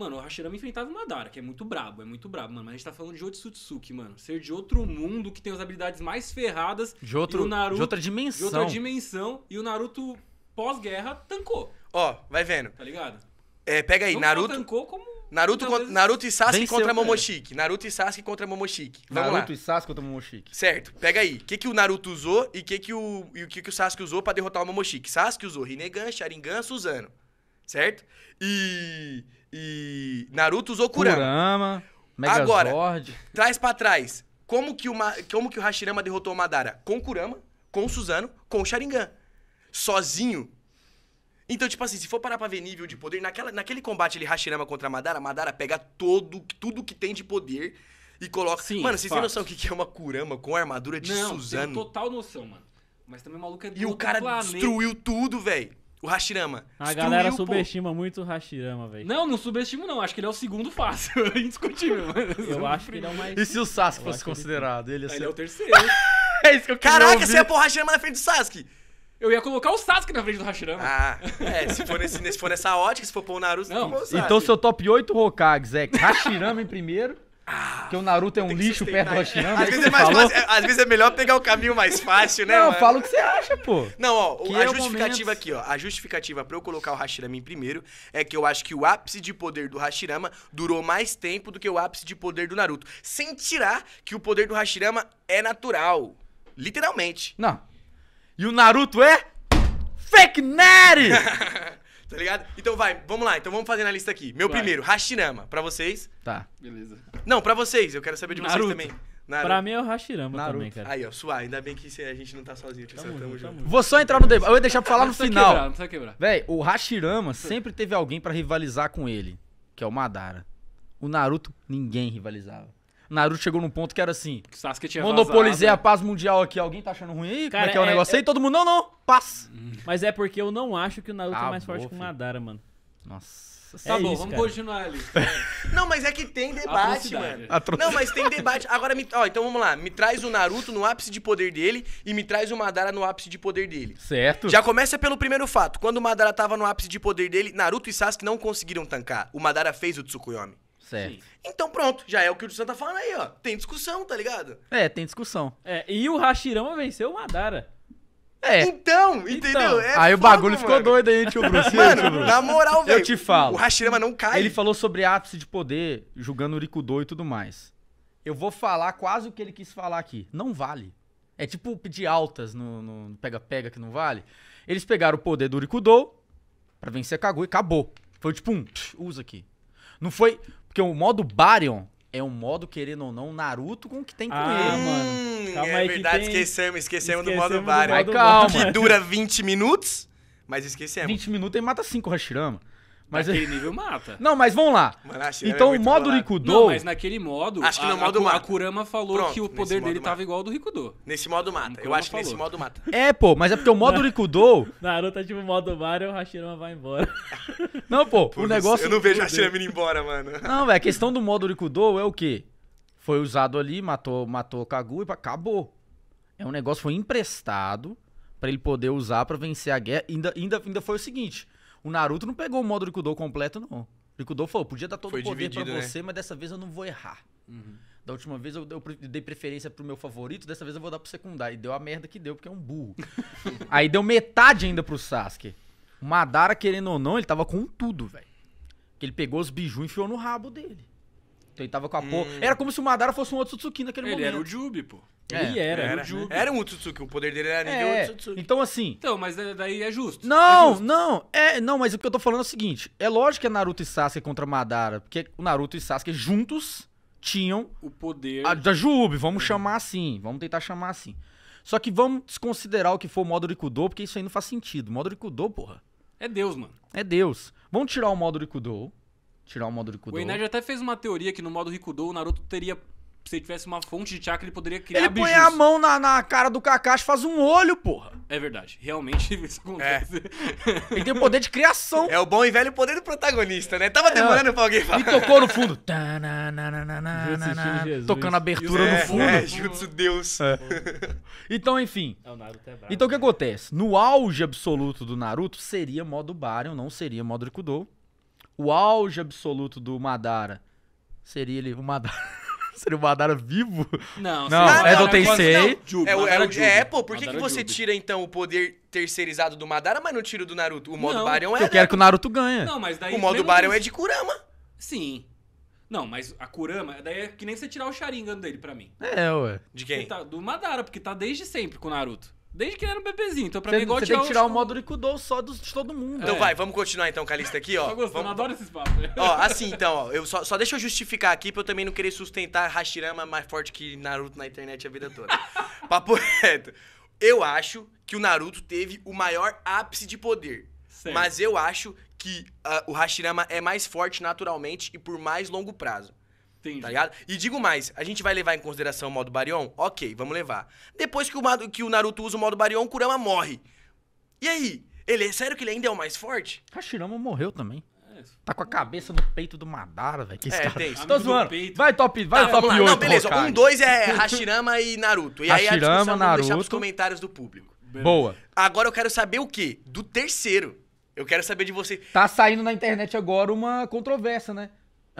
Mano, o Hashirama enfrentava o Madara, que é muito brabo, é muito brabo, mano. Mas a gente tá falando de Otsutsuki, mano. Ser de outro mundo que tem as habilidades mais ferradas. De, outro, Naruto, de outra dimensão. De outra dimensão. E o Naruto pós-guerra tancou. Ó, vai vendo. Tá ligado? É, pega aí, Naruto. tancou como Naruto, con... Naruto e Sasuke Venceu, contra né? Momoshiki. Naruto e Sasuke contra Momoshiki. Vamos Naruto lá. e Sasuke contra Momoshiki. Certo. Pega aí. O que, que o Naruto usou e, que que o, e o que, que o Sasuke usou para derrotar o Momoshiki? Sasuke usou Rinnegan, Sharingan, Suzano. Certo? E e Naruto usou Kurama. Kurama, Megazord. Agora, traz para trás. Como que, uma, como que o Hashirama derrotou o Madara? Com Kurama, com Suzano, com Sharingan. Sozinho. Então, tipo assim, se for parar pra ver nível de poder, naquela, naquele combate ali, Hashirama contra Madara, Madara pega todo, tudo que tem de poder e coloca. Sim, mano, vocês têm noção o que é uma Kurama com a armadura de Não, Suzano? Não, total noção, mano. Mas também o maluco é do E o cara planeta. destruiu tudo, velho. O Hashirama. A galera subestima muito o Hashirama, velho. Não, não subestimo não. Acho que ele é o segundo fácil. É (laughs) indiscutível. Eu assim. acho que ele é o mais... E se o Sasuke Eu fosse ele- considerado? Ele Ele é o terceiro. (laughs) É isso que eu Caraca, ouvir. você ia pôr o Hashirama na frente do Sasuke. Eu ia colocar o Sasuke na frente do Hashirama. Ah, é, se for, nesse, se for nessa ótica, se for pôr o Naruto, Não, você pôr o Então seu top 8 Hokages é Hashirama em primeiro, ah, que o Naruto é um lixo perto do Hashirama. É às, vezes é mais é, às vezes é melhor pegar o caminho mais fácil, né? Não, mano? fala o que você acha, pô. Não, ó, que a é justificativa aqui, ó. A justificativa pra eu colocar o Hashirama em primeiro é que eu acho que o ápice de poder do Hashirama durou mais tempo do que o ápice de poder do Naruto. Sem tirar que o poder do Hashirama é natural. Literalmente. Não. E o Naruto é. Fake Nerd! (laughs) Tá ligado? Então vai, vamos lá. Então vamos fazer na lista aqui. Meu vai. primeiro, Hashirama. Pra vocês. Tá. Beleza. Não, pra vocês. Eu quero saber de Naruto. vocês também. Naruto. Pra mim é o Hashirama Naruto. também, cara. Aí, ó, suar. Ainda bem que a gente não tá sozinho, tio tamo, tamo, junto. Vou só entrar no debate. Eu ia deixar pra falar no final. Quebrar, não precisa quebrar. Véi, o Hashirama sempre teve alguém pra rivalizar com ele, que é o Madara. O Naruto, ninguém rivalizava. Naruto chegou num ponto que era assim. Que Sasuke tinha monopolizei vazado, a paz mundial aqui. Alguém tá achando ruim? Cara, Como é que é, é o negócio é... aí? Todo mundo, não, não, paz. Uhum. Mas é porque eu não acho que o Naruto é ah, é mais forte que o Madara, mano. Nossa. É tá é bom, isso, vamos cara. continuar ali. (laughs) Não, mas é que tem debate, mano. Não, mas tem debate. Agora, me... ó, então vamos lá. Me traz o Naruto no ápice de poder dele e me traz o Madara no ápice de poder dele. Certo. Já começa pelo primeiro fato. Quando o Madara tava no ápice de poder dele, Naruto e Sasuke não conseguiram tancar. O Madara fez o Tsukuyomi. Certo. Sim. Então pronto, já é o que o Edson tá falando aí, ó. Tem discussão, tá ligado? É, tem discussão. É, e o Hashirama venceu o Madara. É. Então, então. entendeu? É aí foda, o bagulho mano. ficou doido aí, tio Bruce. Mano, na moral, velho. Eu te falo. O Hashirama não cai. Ele falou sobre ápice de poder, julgando o Rikudo e tudo mais. Eu vou falar quase o que ele quis falar aqui. Não vale. É tipo pedir altas no pega-pega que não vale. Eles pegaram o poder do Rikudo pra vencer Kaguya e acabou. Foi tipo um, usa aqui. Não foi, porque o modo Baryon é um modo, querendo ou não, Naruto com o que tem com ah, ele. Mano. Calma é aí, verdade, tem... esquecemos, esquecemos, esquecemos, do modo Baryon. Calma. Que dura 20 minutos, mas esquecemos. 20 minutos e mata 5 Hashirama. Mas naquele é- nível mata. Não, mas vamos lá. então é o modo bolado. Rikudo. Não, mas naquele modo. Acho que no a, modo a, mata. A Kurama falou Pronto, que o poder dele mata. tava igual ao do Rikudo. Nesse modo mata. Eu acho que nesse modo mata. É, pô, mas é porque o modo (laughs) Rikudo. Naruto tá tipo modo Mario, o Hashirama vai embora. (laughs) Não, pô, Por o negócio. Eu não vejo o Hashirama indo embora, mano. Não, velho, a questão do modo Rikudo é o quê? Foi usado ali, matou, matou o Kagu e acabou. É um negócio foi emprestado para ele poder usar para vencer a guerra. Ainda, ainda, ainda foi o seguinte: o Naruto não pegou o modo Rikudo completo, não. Rikudou falou, podia dar todo o poder para né? você, mas dessa vez eu não vou errar. Uhum. Da última vez eu, eu, dei preferência pro meu favorito, dessa vez eu vou dar pro secundário. E deu a merda que deu, porque é um burro. (laughs) Aí deu metade ainda pro Sasuke. O Madara, querendo ou não, ele tava com tudo, velho. Que ele pegou os bijus e enfiou no rabo dele. Então ele tava com a porra. Hum. Era como se o Madara fosse um outro Otsutsuki naquele Ele momento. era o Jubi, pô. É, Ele era, era Era um Otsutsuki, o poder dele era nível é, Então, assim. Então, mas é, daí é justo. Não, é não, é, não, mas o que eu tô falando é o seguinte: é lógico que é Naruto e Sasuke contra Madara, porque o Naruto e Sasuke juntos tinham O poder. a da Jube, vamos uhum. chamar assim, vamos tentar chamar assim. Só que vamos desconsiderar o que for o modo Rikudo, porque isso aí não faz sentido. O modo Rikudo, porra, É Deus, mano. é Deus. Vamos tirar o modo Rikudo tirar o modo Rikudo. O Enad até fez uma teoria que no modo Rikudo o Naruto teria se ele tivesse uma fonte de chakra, ele poderia criar Ele bijus. põe a mão na, na cara do Kakashi faz um olho, porra. É verdade. Realmente (laughs) isso acontece. É. ele tem o poder de criação. É o bom e velho poder do protagonista, né? Tava é. demorando é. pra alguém falar. E tocou no fundo. (laughs) Tocando a abertura é, no fundo. É, Jutsu Deus. É. Então, enfim. É, o Naruto é bravo, então, o que acontece? No auge absoluto do Naruto, seria modo Baryon, não seria modo Rikudou o auge absoluto do Madara seria ele o Madara. (laughs) seria o Madara vivo? Não, não, é do Tensei. Não. É, o, é, é, pô, por que, que você Jube. tira então o poder terceirizado do Madara, mas não tira do Naruto? O modo Barion é. Eu quero que o Naruto ganhe. Não, mas daí, o modo Barion é de Kurama. Sim. Não, mas a Kurama, daí é que nem você tirar o Sharingan dele pra mim. É, ué. De quem? Tá, do Madara, porque tá desde sempre com o Naruto. Desde que ele era um bebezinho. Então, pra você, mim, é igual você tirar tem que tirar o modo Rikudou só dos, de todo mundo. Então é. vai, vamos continuar então, Calista, aqui, ó. Eu (laughs) tá vamos... adoro esse papo. Ó, (laughs) assim, então, ó. Eu só, só deixa eu justificar aqui pra eu também não querer sustentar Hashirama mais forte que Naruto na internet a vida toda. (laughs) papo reto. Eu acho que o Naruto teve o maior ápice de poder. Certo. Mas eu acho que uh, o Hashirama é mais forte naturalmente e por mais longo prazo. Entendi. Tá ligado? E digo mais, a gente vai levar em consideração o modo Barion? Ok, vamos levar. Depois que o, que o Naruto usa o modo Barion, o Kurama morre. E aí? Ele é sério que ele ainda é o mais forte? Hashirama morreu também. É tá com a cabeça no peito do Madara, velho. Que é, cara. Tem isso. Tô zoando. Vai top, vai tá, top 8. Não, beleza. Hokage. Um, dois é Hashirama e Naruto. E Hashirama, aí a gente Naruto. deixar pros comentários do público. Beleza. Boa. Agora eu quero saber o quê? Do terceiro. Eu quero saber de você. Tá saindo na internet agora uma controvérsia, né?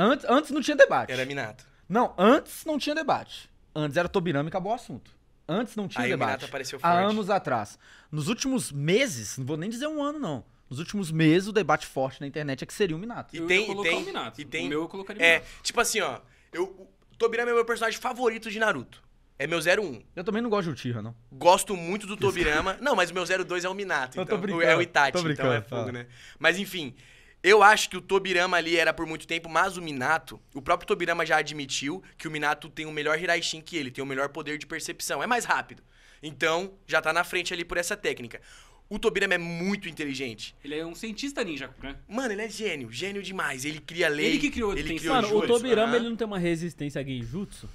Antes, antes não tinha debate. Era Minato. Não, antes não tinha debate. Antes era Tobirama e acabou o assunto. Antes não tinha Aí debate. O Minato apareceu forte. Há anos atrás. Nos últimos meses, não vou nem dizer um ano, não. Nos últimos meses, o debate forte na internet é que seria o Minato. E eu tem, e tem, o Minato. E tem, o meu eu colocaria é, Minato. Tipo assim, ó. Eu, Tobirama é meu personagem favorito de Naruto. É meu 01. Eu também não gosto de Uchiha, não. Gosto muito do Tobirama. não, mas o meu 02 é o Minato. (laughs) Então, é o Itachi, então é fogo, né? Mas enfim, eu acho que o Tobirama ali era por muito tempo, mas o Minato, o próprio Tobirama já admitiu que o Minato tem o melhor Hiraishin que ele, tem o melhor poder de percepção, é mais rápido. Então, já tá na frente ali por essa técnica. O Tobirama é muito inteligente. Ele é um cientista ninja, né? Mano, ele é gênio, gênio demais. Ele cria lei. Ele que criou, ele criou Mano, o Tobirama uhum. ele não tem uma resistência a genjutsu?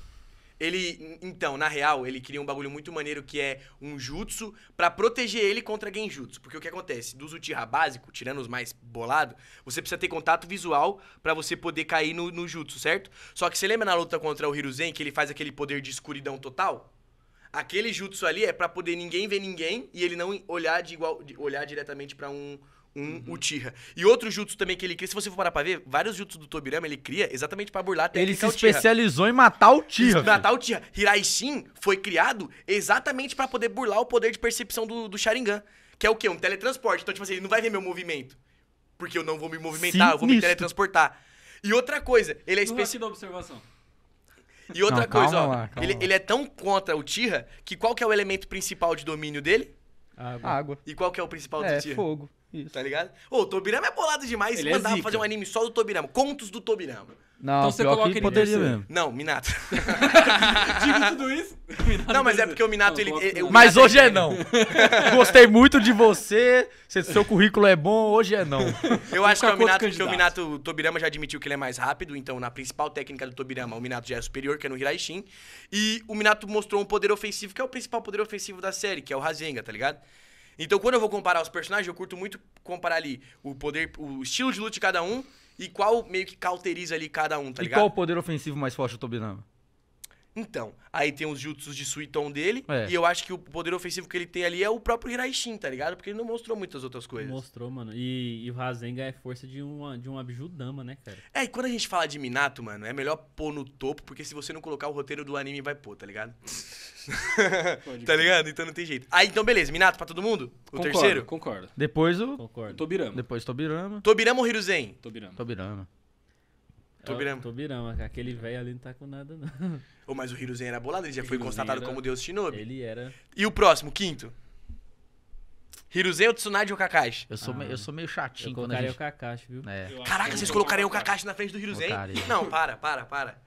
Ele, então, na real, ele cria um bagulho muito maneiro que é um jutsu para proteger ele contra genjutsu. Porque o que acontece? Dos Uchiha básico, tirando os mais bolado, você precisa ter contato visual para você poder cair no, no jutsu, certo? Só que você lembra na luta contra o Hiruzen que ele faz aquele poder de escuridão total? Aquele jutsu ali é para poder ninguém ver ninguém e ele não olhar de igual olhar diretamente para um um uhum. Uchiha. E outro jutsu também que ele cria, se você for parar pra ver, vários jutsus do Tobirama ele cria exatamente para burlar até Ele se Uchiha. especializou em matar o Uchiha. Matar o Uchiha. Hiraishin foi criado exatamente para poder burlar o poder de percepção do, do Sharingan. Que é o quê? Um teletransporte. Então, tipo assim, ele não vai ver meu movimento. Porque eu não vou me movimentar, Sim, eu vou nisto. me teletransportar. E outra coisa, ele é especialista. observação. E outra não, coisa, ó. Lá, ele, ele, é tão contra o Tira que qual que é o elemento principal de domínio dele? Água. Água. E qual que é o principal do é, fogo. Isso. Tá ligado? Ô, o Tobirama é bolado demais. Ele mandava é fazer um anime só do Tobirama. Contos do Tobirama. Não, então você coloca ele poderia mesmo. Não, Minato. (laughs) Digo tudo isso. Minato (laughs) não, mas é porque o Minato não, ele, ele o mas Minato hoje é, não. (laughs) Gostei muito de você. Seu currículo é bom, hoje é não. Eu acho que, é o Minato, o Minato, o Tobirama já admitiu que ele é mais rápido, então na principal técnica do Tobirama, o Minato já é superior que é no Hiraishin, e o Minato mostrou um poder ofensivo que é o principal poder ofensivo da série, que é o Rasenga, tá ligado? Então quando eu vou comparar os personagens, eu curto muito comparar ali o poder, o estilo de luta de cada um e qual meio que cauteriza ali cada um, tá e ligado? E qual o poder ofensivo mais forte do Tobinama? Então, aí tem os jutsus de Suiton dele. É. E eu acho que o poder ofensivo que ele tem ali é o próprio Hiraishin, tá ligado? Porque ele não mostrou muitas outras coisas. mostrou, mano. E, e, o Rasenga é força de uma, de um Abjudama, né, cara? É, e quando a gente fala de Minato, mano, é melhor pôr no topo, porque se você não colocar o roteiro do anime, vai pôr, tá ligado? (laughs) tá ligado? Então não tem jeito. Aí, ah, então beleza. Minato pra todo mundo? O concordo, terceiro? Concordo. Depois o... Concordo. Tobirama. Depois Tobirama. Tobirama ou Hiruzen? Tobirama. Tobirama. Tobirama. aquele velho ali não tá com nada, não. Oh, mas o Hiruzen era bolado, ele já foi constatado era... como deus shinobi. Ele era. E o próximo, quinto? Hiruzen ou Tsunade ou Kakashi? Eu sou, ah, me, eu ah, sou meio chatinho quando a gente... o Kakashi, viu? É. Caraca, vocês colocariam o Kakashi na frente do Hiruzen? Não, para, para, para.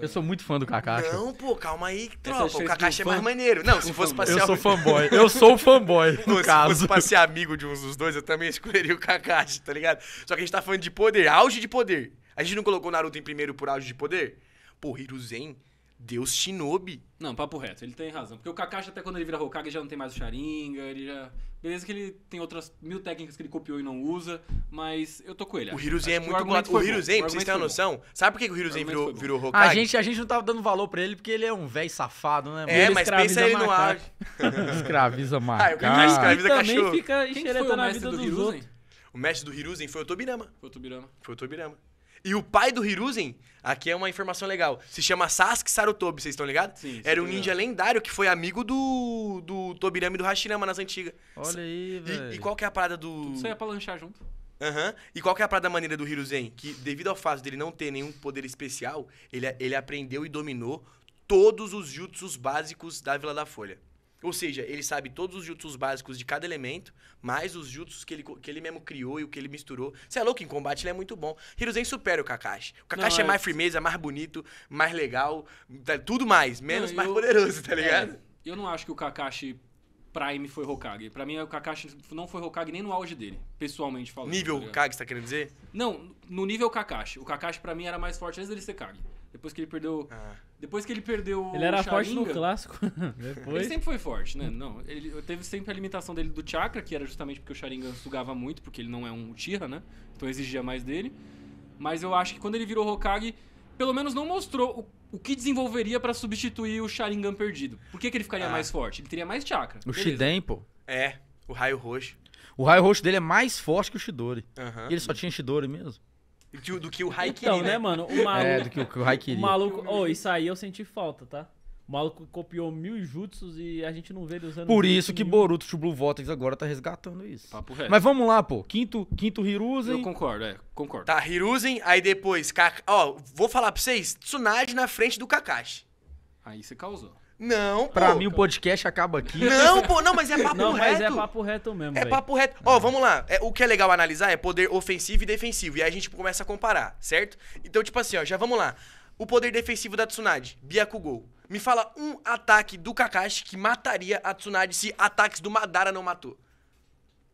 Eu, sou muito fã do Kakashi. Não, pô, calma aí, tropa. O Kakashi é mais maneiro. Não, se fosse pra ser... Eu sou fanboy. Eu sou o fanboy, (laughs) no se caso. Se fosse pra ser amigo de uns dos dois, eu também (laughs) escolheria o Kakashi, tá ligado? Só que a gente tá falando de poder, auge de poder. A gente não colocou o Naruto em primeiro por áudio de poder? Pô, Hiruzen, Deus Shinobi. Não, papo reto, ele tem razão. Porque o Kakashi, até quando ele vira Hokage, já não tem mais o charinga. ele já... Beleza que ele tem outras mil técnicas que ele copiou e não usa, mas eu tô com ele. O Hiruzen é muito bolado. O Hiruzen, pra vocês terem uma noção, sabe por que o Hiruzen virou, virou ah, Hokage? A gente, a gente não tava dando valor pra ele porque ele é um velho safado, né? É, mas pensa ele no ar. (laughs) escraviza mais. Ah, escraviza e cachorro. também fica enxeretando a vida do Hiruzen? O mestre do Hiruzen foi o Tobirama. Foi o Tobirama. Foi o Tobirama. E o pai do Hiruzen, aqui é uma informação legal, se chama Sasuke Sarutobi, vocês estão ligados? Sim, Era um ninja lendário que foi amigo do, do Tobirama e do Hashirama nas antigas. Olha aí, velho. E, e, qual que é a parada do... Tudo isso aí é pra lanchar junto. Uhum. E qual que é a parada maneira do Hiruzen? Que devido ao fato dele não ter nenhum poder especial, ele, ele aprendeu e dominou todos os jutsus básicos da Vila da Folha. Ou seja, ele sabe todos os jutsus básicos de cada elemento, mais os jutsus que ele, que ele mesmo criou e o que ele misturou. Você é louco, em combate ele é muito bom. Hiruzen é supera o Kakashi. O Kakashi não, é, é mais firmeza, mais bonito, mais legal, tá, tudo mais, menos não, mais poderoso, tá é, ligado? É, eu não acho que o Kakashi Prime foi Hokage. Pra mim, o Kakashi não foi Hokage nem no auge dele, pessoalmente falando. Tá nível tá Kage, você tá querendo dizer? Não, no nível Kakashi. O Kakashi pra mim era mais forte antes dele ser Kage. Depois que ele perdeu. Ah. Depois que ele perdeu. Ele era forte no clássico. (laughs) (laughs) Depois... Ele sempre foi forte, né? Não. Ele teve sempre a limitação dele do chakra, que era justamente porque o Sharingan sugava muito, porque ele não é um Uchiha, né? Então exigia mais dele. Mas eu acho que quando ele virou Hokage, pelo menos não mostrou o, o que desenvolveria para substituir o Sharingan perdido. Por que, que ele ficaria ah. mais forte? Ele teria mais chakra. O Shiden, pô. É, o raio roxo. O raio roxo dele é mais forte que o Shidori. Uhum. E ele só tinha Shidori mesmo do, do que o Raikiri, então, né? né? mano? O é, maluco, é, do que o, o O maluco... Oh, isso aí eu senti falta, tá? O maluco copiou mil jutsus e a gente não vê ele usando... Por isso que nenhum. Boruto de Blue Vortex agora tá resgatando isso. Papo reto. Mas vamos lá, pô. Quinto, quinto Hiruzen... Eu concordo, é. Concordo. Tá, Hiruzen, aí depois... Ó, Kaka... oh, vou falar pra vocês. Tsunade na frente do Kakashi. Aí você causou. Não, pô. Pra mim o podcast acaba aqui. Não, pô, não, mas é papo não, reto. Mas é papo reto mesmo. É véio. papo reto. Ó, vamos lá. É, o que é legal analisar é poder ofensivo e defensivo. E aí a gente começa a comparar, certo? Então, tipo assim, ó, já vamos lá. O poder defensivo da Tsunade, Byakugou. Me fala um ataque do Kakashi que mataria a Tsunade se ataques do Madara não matou.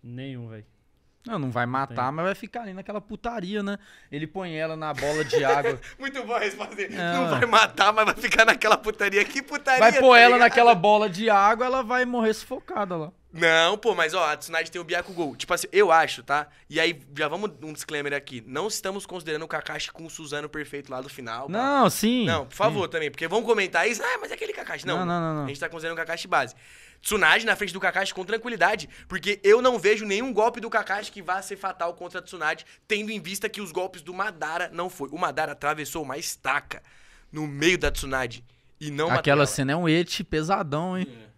Nenhum, velho. Não, não vai matar, Tem. mas vai ficar ali naquela putaria, né? Ele põe ela na bola de água. (laughs) Muito bom a resposta é, Não vai matar, mas vai ficar naquela putaria. Que putaria? Vai pôr tá ela ligado? naquela bola de água, ela vai morrer sufocada lá. Não, pô, mas ó, a Tsunade tem o Byakugo. Tipo assim, eu acho, tá? E aí, já vamos um disclaimer aqui. Não estamos considerando o Kakashi com o Suzano perfeito lá do final. Tá? Não, sim. Não, por favor sim. também, porque vão comentar isso. Ah, mas é aquele Kakashi. Não, não, não, não, não. A gente tá considerando o Kakashi base. Tsunade na frente do Kakashi com tranquilidade, porque eu não vejo nenhum golpe do Kakashi que vá ser fatal contra a Tsunade, tendo em vista que os golpes do Madara não foi. O Madara atravessou uma estaca no meio da Tsunade e não Aquela matou ela. cena é um et pesadão, hein? É.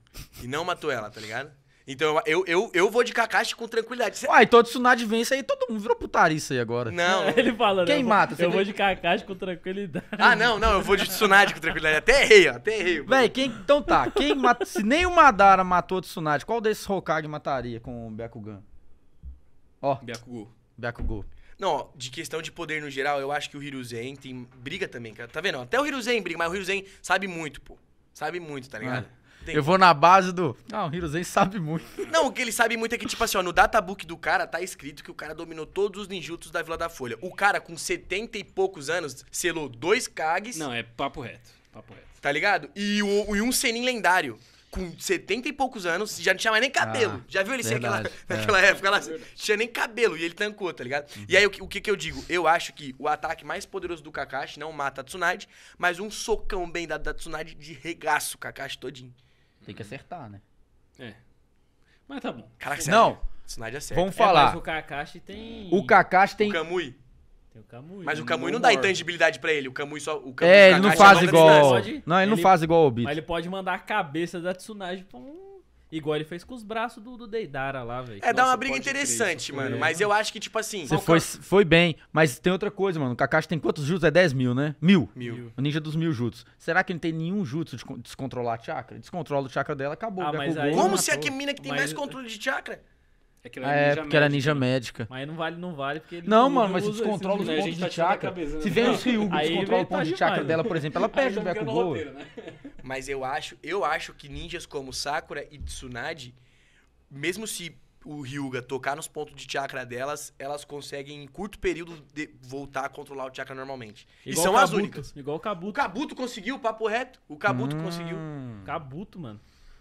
E não matou ela, tá ligado? Então eu, eu, eu vou de Kakashi com tranquilidade. Cê... Uai, então Tsunade isso aí, todo mundo virou putarista aí agora. Não. (laughs) Ele fala, Quem não, mata? Eu, eu vou de Kakashi com tranquilidade. Ah, não, não, eu vou de Tsunade com tranquilidade. Até errei, ó, até errei. Véi, quem, então tá, quem mata, se nem o Madara matou o Tsunade, qual desses Hokage mataria com o Byakugan? Ó. Byakugo. Byakugo. Não, de questão de poder no geral, eu acho que o Hiruzen tem briga também, cara. Tá vendo? Até o Hiruzen briga, mas o Hiruzen sabe muito, pô. Sabe muito, tá ligado? É. Eu vou na base do. Ah, o Hiruzen sabe muito. (laughs) Não, o que ele sabe muito é que, tipo assim, ó, no databook do cara tá escrito que o cara dominou todos os ninjutsus da Vila da Folha. O cara, com 70 e poucos anos, selou dois Kages. Não, é papo reto. Papo reto. Tá ligado? E, o, e um Senin lendário com 70 e poucos anos, já não tinha mais nem cabelo. Ah, já viu ele verdade, ser aquela, naquela (laughs) é. época lá? É tinha nem cabelo e ele tancou, tá ligado? Uhum. E aí, o, o, que que eu digo? Eu acho que o ataque mais poderoso do Kakashi não mata a Tsunade, mas um socão bem dado da Tsunade de regaço o Kakashi todinho. Tem que acertar, né? É. Mas tá bom. Caraca, Sim. não. Sinai acerta. Vamos é, falar. É, mas o Kakashi tem. O Kakashi tem. O Kamui. Tem o Kamui. Mas o Kamui não dá intangibilidade pra ele. O Kamui só. O Kamui é, ele não faz igual. Não, ele, ele, não faz igual o Obito. Mas ele pode mandar a cabeça da Tsunade pra um Igual ele fez com os braços do, do Deidara lá, velho. É, Nossa, dá uma briga interessante, é. mano. Mas eu acho que, tipo assim. Você foi, foi bem. Mas tem outra coisa, mano. O Kakashi tem quantos jutsu? É 10 mil, né? Mil. Mil. O ninja dos mil jutsu. Será que ele tem nenhum jutsu de descontrolar a chakra? Descontrola o chakra dela, acabou. Ah, mas Aí, Como se a mina que tem mas... mais controle de chakra? Aquilo é, ah, é, é porque era é ninja né? médica. Mas não vale, não vale, porque Não, não mano, mas você descontrola os pontos né? de, tá de chakra. Cabeça, Se né? vem o Ryuga e descontrola o ponto de tá chakra dela, por exemplo, ela (laughs) perde o Beco Gol. Né? Mas eu acho, eu acho que ninjas como Sakura e Tsunade, mesmo se o Ryuga tocar nos pontos de chakra delas, elas conseguem em curto período voltar a controlar o chakra normalmente. Igual e são as únicas. Igual o Kabuto. O Kabuto conseguiu, papo reto. O Kabuto hum. conseguiu. Kabuto, mano.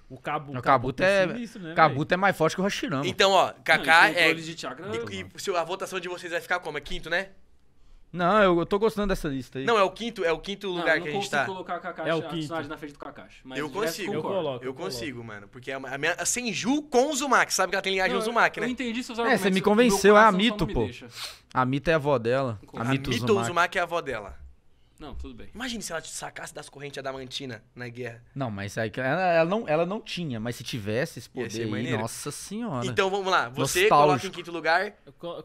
O Cabo o Cabo é, é sinistro, né, é mais forte que o Hashirama. Então, ó, Kaká é. De chakra, né? e, e a votação de vocês vai ficar como? É quinto, né? Não, eu, tô gostando dessa lista aí. Não, é o quinto, é o quinto não, lugar que a gente tá. Eu consigo colocar Kakashi, é o quinto. na frente do Kakashi. eu consigo. Eu, coloco, eu, eu consigo, coloco. mano. Porque a minha, a Senju com Uzumaki. Sabe que ela tem linhagem não, Uzumaki, né? Eu entendi seus é, argumentos. É, você me convenceu. É a Mito, pô. A Mito é a avó dela. A Mito, a Mito Uzumaki. é a avó dela. Não, tudo bem. Imagina se ela te sacasse das correntes adamantina na guerra. Não, mas aí, ela, ela, não, ela não tinha, mas se tivesse esse poder aí, nossa senhora. Então vamos lá, você Nostálgico. coloca em quinto lugar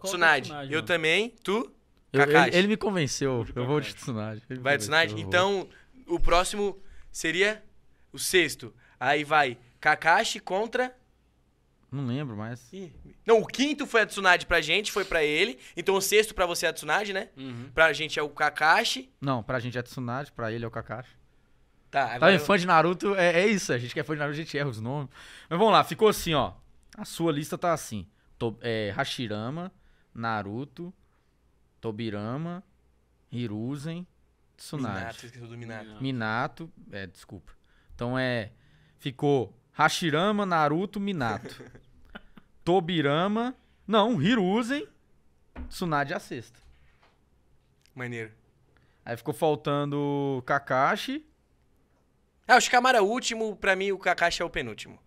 Tsunade. eu também, tu, eu, ele, ele, me convenceu, eu vou de Tsunade. Vai de Tsunade? Então, o próximo seria o sexto. Aí vai Kakashi contra não lembro mais. Não, o quinto foi a Tsunade pra gente, foi pra ele. Então o sexto pra você é a Tsunade, né? Uhum. Pra gente é o Kakashi. Não, pra gente é a Tsunade, pra ele é o Kakashi. Tá, Tá agora. eu- Fã de Naruto é, é isso. A gente que é fã de Naruto, a gente erra os nomes. Mas vamos lá, ficou assim, ó. A sua lista tá assim. To- é, Hashirama, Naruto, Tobirama, Hiruzen, Minato, esqueceu do Minato. Minato, é, desculpa. Então é, ficou Hashirama, Naruto, Minato. (laughs) Tobirama. Não, Hiruzen, Tsunade é a sexta. Maneiro. Aí ficou faltando Kakashi. Ah, o Shikamaru é o último, pra mim o Kakashi é o penúltimo.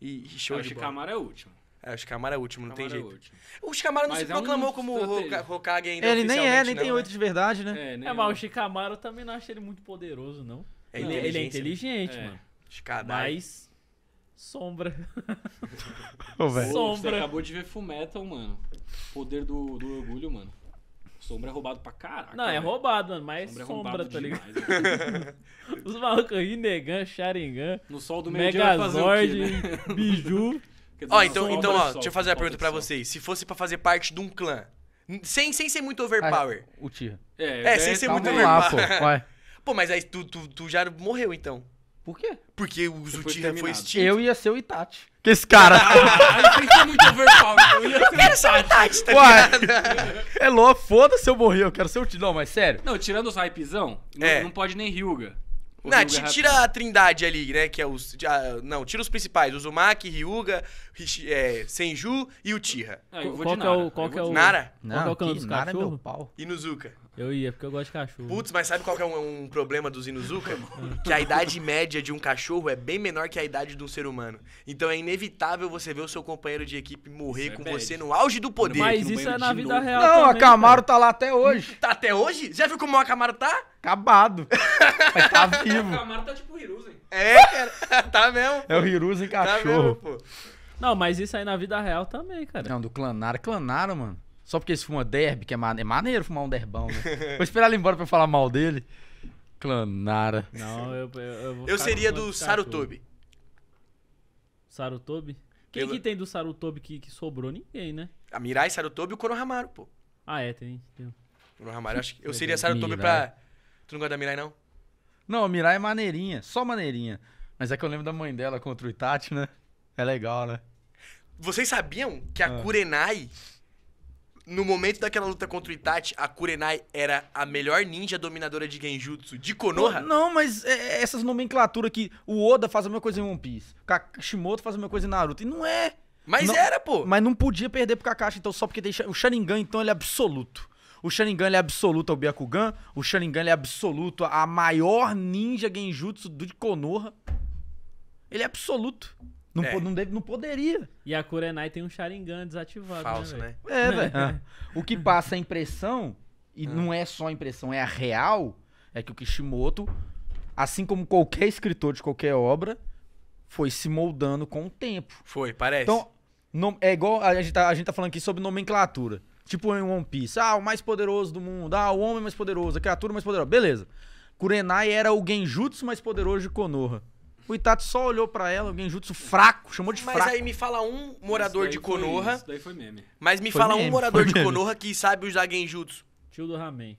E é, show ah, de bola. O Shikamaru é o último. É, o Shikamaru é o último, não tem jeito. É o, o Shikamaru não mas se proclamou um como estratégia. Hokage ainda Ele nem é, nem não, né? tem oito né? de verdade, né? É, é, mas o Shikamaru também não acho ele muito poderoso, não. É não, ele é inteligente, né? mano. Escadar. Mas Sombra. (laughs) Ô, velho. Sombra. Você acabou de ver Fullmetal, mano. Poder do, do orgulho, mano. Sombra é roubado pra caraca. Não, é roubado, mano, mas sombra, é sombra tá ligado? Demais, (laughs) Os malucos Rinnegan, Sharingan. No sol do meio-dia Megazord, né? (laughs) Biju. ó, então, então ó, deixa eu fazer a pergunta pra vocês. Se fosse pra fazer parte de um clã, sem, sem ser muito overpower. o Tia. É, é, é sem ser muito overpower. Lá, pô, pô, mas aí tu, tu, tu já morreu então. Por quê? Porque o Zutinha foi extinto. Eu ia ser o Itachi. Que esse cara. (laughs) Ah, tem que ser muito overpower. Eu eu quero ser o Itachi, tá Uai. É louco, foda-se eu morrer, eu quero ser o Itachi. Não, mas sério. Não, tirando os hypezão, é. não, não pode nem Ryuga. O não, Ryuga é tira é a trindade ali, né? Que é os. Ah, não, tira os principais: Uzumaki, Ryuga, Rishi, é, Senju e Uchiha. Ah, eu vou qual é é de Nara. É o, qual que é o. Nara? Não, qual que é o Nara? dos Nara é meu pau. Inuzuka. Eu ia, porque eu gosto de cachorro. Putz, mas sabe qual que é um, um problema dos Inuzuka? (laughs) que a idade média de um cachorro é bem menor que a idade de um ser humano. Então é inevitável você ver o seu companheiro de equipe morrer é com você no auge do poder. Mas isso é na vida novo. real Não, também, a Camaro cara. tá lá até hoje. Tá até hoje? Já viu como a Camaro tá? Acabado. mas tá (laughs) vivo. A Camaro tá tipo o Hiruzen. É, cara. (laughs) Tá mesmo. É o Hiruzen cachorro. Tá mesmo, pô. Não, mas isso aí na vida real também, cara. Não, do Clanaro. Clanaro, mano. Só porque eles fuma derby, que é, é maneiro fumar um derbão, né? (laughs) Vou esperar ele embora pra eu falar mal dele. Clanara. Não, eu, eu, eu vou Eu seria do Sarutobi. Sarutobi? Quem que tem do Sarutobi que, que sobrou? Ninguém, né? A Mirai, Sarutobi e o Konohamaru, pô. Ah, é, tem. tem. Konohamaru, acho que... Eu (laughs) seria Sarutobi pra... Tu não gosta da Mirai, não? Não, a Mirai é maneirinha. Só maneirinha. Mas é que eu lembro da mãe dela contra o Itachi, né? É legal, né? Vocês sabiam que a ah. Kurenai no momento daquela luta contra o Itachi, a Kurenai era a melhor ninja dominadora de Genjutsu de Konoha? Não, não mas é, é, essas nomenclaturas que o Oda faz a mesma coisa em One Piece, o Kishimoto faz a mesma coisa em Naruto, e não é. Mas não, era, pô! Mas não podia perder pro Kakashi, então, só porque tem o Sharingan, então, ele é absoluto. O Sharingan é absoluto ao Byakugan, o Sharingan é absoluto a maior ninja Genjutsu de Konoha. Ele é absoluto. Não, é. po, não, deve, não poderia. E a Kurenai tem um Sharingan desativado. Né, Falso, é, né? né? É, velho. O que passa a impressão, e ah. não é só impressão, é a real, é que o Kishimoto, assim como qualquer escritor de qualquer obra, foi se moldando com o tempo. Foi, parece. Então, não, é igual a gente, tá, a gente tá falando aqui sobre nomenclatura. Tipo em One Piece. Ah, o mais poderoso do mundo. Ah, o homem mais poderoso. A criatura mais poderosa. Beleza. Kurenai era o genjutsu mais poderoso de Konoha. O Itato só olhou para ela, o Genjutsu fraco, chamou de mas fraco. Mas aí me fala um morador de Konoha. Isso daí foi meme. Mas me foi fala meme, um morador de meme. Konoha que sabe usar Genjutsu. Tio do Ramen.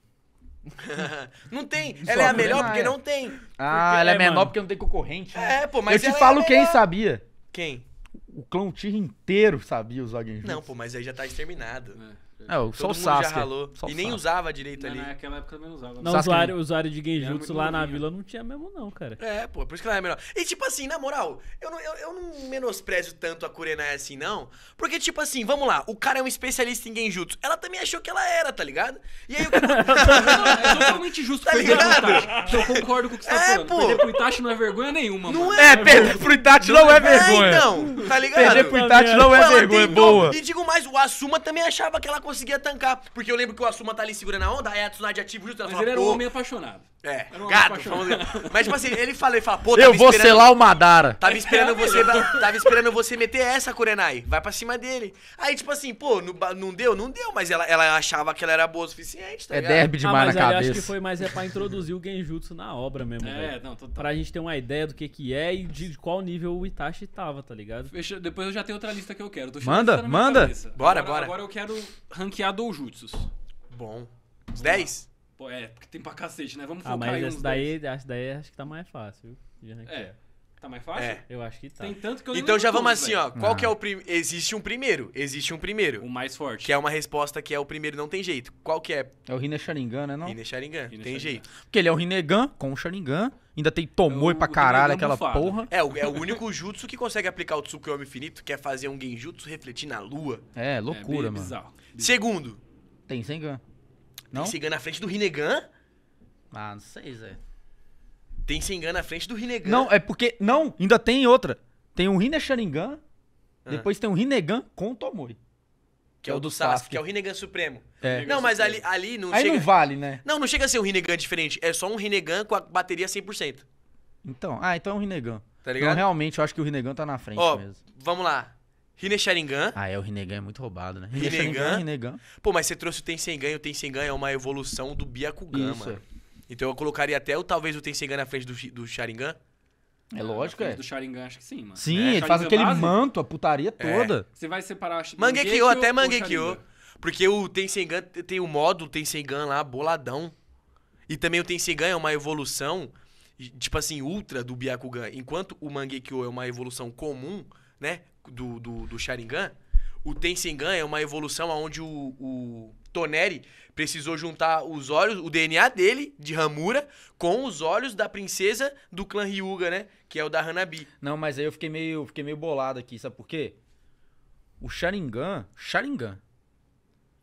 (laughs) não tem. ela é a melhor porque é. não tem. Ah, porque ela é, é menor mano. porque não tem concorrente. Né? É, pô, mas Eu te é falo é quem sabia. Quem? O clã Tira inteiro sabia usar Genjutsu. Não, pô, mas aí já tá exterminado. É. Não, é, só o Sasuke. Só e nem Sasuke. usava direito ali. Naquela época também não usava. Não, Sasuke usuário, usuário de Genjutsu lá na vila não tinha mesmo, não, cara. É, pô, por isso que ela é melhor. E tipo assim, na moral, eu não, eu, eu não menosprezo tanto a Kurenai assim, não. Porque, tipo assim, vamos lá, o cara é um especialista em Genjutsu. Ela também achou que ela era, tá ligado? E aí o que aconteceu? (laughs) é totalmente justo tá ligado? Então eu concordo com o que você tá é, falando. Pô. Perder pro Itachi não é vergonha nenhuma. Não mano. É, é perder pro Itachi não, é, é vergonha. não tá ligado? Perder pro Itachi tá não é vergonha, então, boa. E digo mais, o Asuma também achava que ela conseguia conseguia tancar. Porque eu lembro que o Asuma tá ali segurando a onda, aí a Tsunade ativa junto. Ela Mas fala, ele era um homem apaixonado. É, um gato. Mas, tipo assim, ele fala, ele fala, pô, tava Eu vou selar o Madara. Tava é esperando você, tava esperando você meter essa, Kurenai. Vai pra cima dele. Aí, tipo assim, pô, não, não deu? Não deu, mas ela, ela achava que ela era boa o suficiente, tá É derby demais ah, mas na aí acho que foi mais é pra introduzir o Genjutsu na obra mesmo, É, velho. não, total. Pra gente ter uma ideia do que que é e de qual nível o Itachi tava, tá ligado? Depois eu já tenho outra lista que eu quero. Tô Manda, manda. cabeça. Bora, Agora- bora. Agora eu quero ou jutsus Bom. Os 10? Pô, é, porque tem pra cacete, né? Vamos ah, focar ah, mas essa daí, essa daí acho que tá mais fácil, viu? É. Tá mais fácil? É. Eu acho que tá. Tem tanto que eu Então já vamos todos, assim, véio. ó. Qual que é ah. o primeiro? Existe um primeiro. Existe um primeiro. O mais forte. Que é uma resposta que é o primeiro, não tem jeito. Qual que é? É o Rina Sharingan, né? Não? Rina Sharingan. tem Sharingan. jeito. Porque ele é o Rinnegan com o Sharingan. Ainda tem é Tomoe é pra caralho aquela bufado. Né? porra. É, é o único jutsu que consegue aplicar o Tsukuyomi infinito, que é fazer um genjutsu refletir na lua. É, loucura, é mano. Bizarro. Segundo. Tem Sengan. Não? Tem Sengan na frente do Rinnegan. Ah, não sei, Zé. Tem Sengan na frente do Rinnegan. Não, é porque. Não, ainda tem outra. Tem o Rine Sharingan. Ah. Depois tem o Rinnegan com Tomoe. Que é o é do Sasuke, Sasuke, que é o Rinnegan Supremo. É. Rinnegan não, mas ali, ali não Aí chega... não vale, né? Não, não chega a ser um Rinnegan diferente. É só um Rinnegan com a bateria 100%. Então, ah, então é um Rinnegan. Tá ligado? Então, realmente, eu acho que o Rinnegan tá na frente Ó, mesmo. vamos lá. Rine Sharingan. Ah, é, o Rinnegan é muito roubado, né? Rine Rinnegan. É Rinnegan. Pô, mas você trouxe o Tensengan e o Tensengan é uma evolução do Byakugan, Isso. mano. É. Então eu colocaria até o, talvez o Tensengan na frente do, do Sharingan. É lógico, é. Do Sharingan, acho que sim, mano. Sim, é, ele faz aquele base? manto, a putaria é. toda. É. Você vai separar... Mangekyo, até Mangekyo. Porque o Tensengan tem o modo Tensengan lá, boladão. E também o Tensengan é uma evolução, tipo assim, ultra do Byakugan. Enquanto o Mangekyo é uma evolução comum, né? do, do, do Sharingan, o Tensengan é uma evolução onde o, o Toneri precisou juntar os olhos, o DNA dele, de Hamura, com os olhos da princesa do clã Ryuga, né? Que é o da Hanabi. Não, mas aí eu fiquei meio, fiquei meio bolado aqui, sabe por quê? O Sharingan, Sharingan,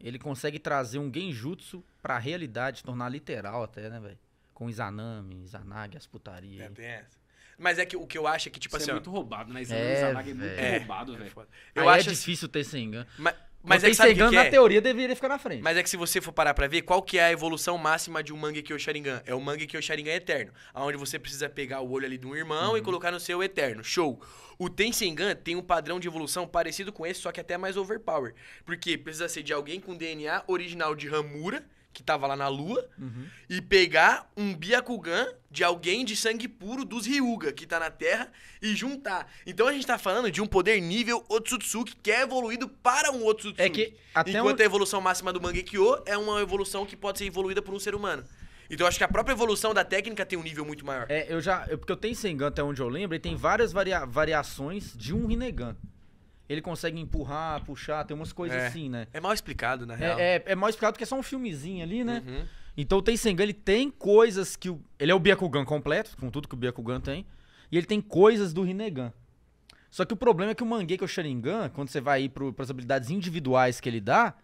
ele consegue trazer um genjutsu pra realidade, tornar literal até, né, velho? Com Izanami, Izanagi, as putarias. É, tem essa. Mas é que o que eu acho é que, tipo Isso é assim. É muito roubado, né? isso é, é muito é roubado, é, velho. Eu Aí acho. É difícil ter Sengan. Mas, mas é que sabe Sengan, que na é? teoria, deveria ficar na frente. Mas é que se você for parar pra ver, qual que é a evolução máxima de um que o Sharingan? É o que Mangekyou Sharingan Eterno, onde você precisa pegar o olho ali de um irmão uhum. e colocar no seu Eterno. Show! O Tensengan tem um padrão de evolução parecido com esse, só que até mais overpower. Porque precisa ser de alguém com DNA original de Hamura, que tava lá na lua, uhum. e pegar um Byakugan de alguém de sangue puro dos Ryuga, que tá na Terra, e juntar. Então a gente tá falando de um poder nível Otsutsuki que é evoluído para um Otsutsuki. É que até Enquanto um... a evolução máxima do Mangekyo é uma evolução que pode ser evoluída por um ser humano. Então eu acho que a própria evolução da técnica tem um nível muito maior. É, eu já. Eu, porque eu tenho Sengan até onde eu lembro, e tem várias varia, variações de um Rinnegan ele consegue empurrar, puxar, tem umas coisas é. assim, né? É mal explicado, na é, real. É, é, é, mal explicado porque é só um filmezinho ali, né? Uhum. Então o Tensengan, ele tem coisas que... O, ele é o Byakugan completo, com tudo que o Byakugan tem. E ele tem coisas do Rinnegan. Só que o problema é que o é o Sharingan, quando você vai ir para as habilidades individuais que ele dá,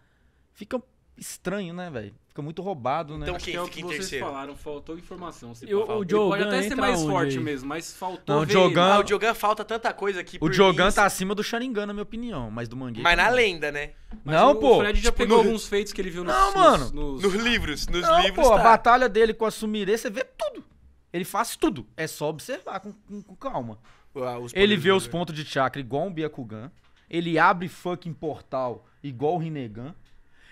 fica estranho, né, velho? Fica muito roubado, né? Então quem que é o que vocês terceiro? falaram, faltou informação. Se eu, o Jogan pode até ser mais forte mesmo, mas faltou Não, o Jogan, ah, o Jogan falta tanta coisa aqui. O Jogan tá acima do Sharingan, na minha opinião, mas do Mangueira. Mas na lenda, né? Mas não, o, pô. O Fred já tipo, pegou no... alguns feitos que ele viu nos, não, mano. Nos, nos... nos livros. Nos não, livros, pô, tá. a batalha dele com a Sumire, você vê tudo. Ele faz tudo. É só observar com, com, com calma. Ah, ele vê os pontos de chakra igual um Byakugan. Ele abre fucking portal igual o Rinnegan.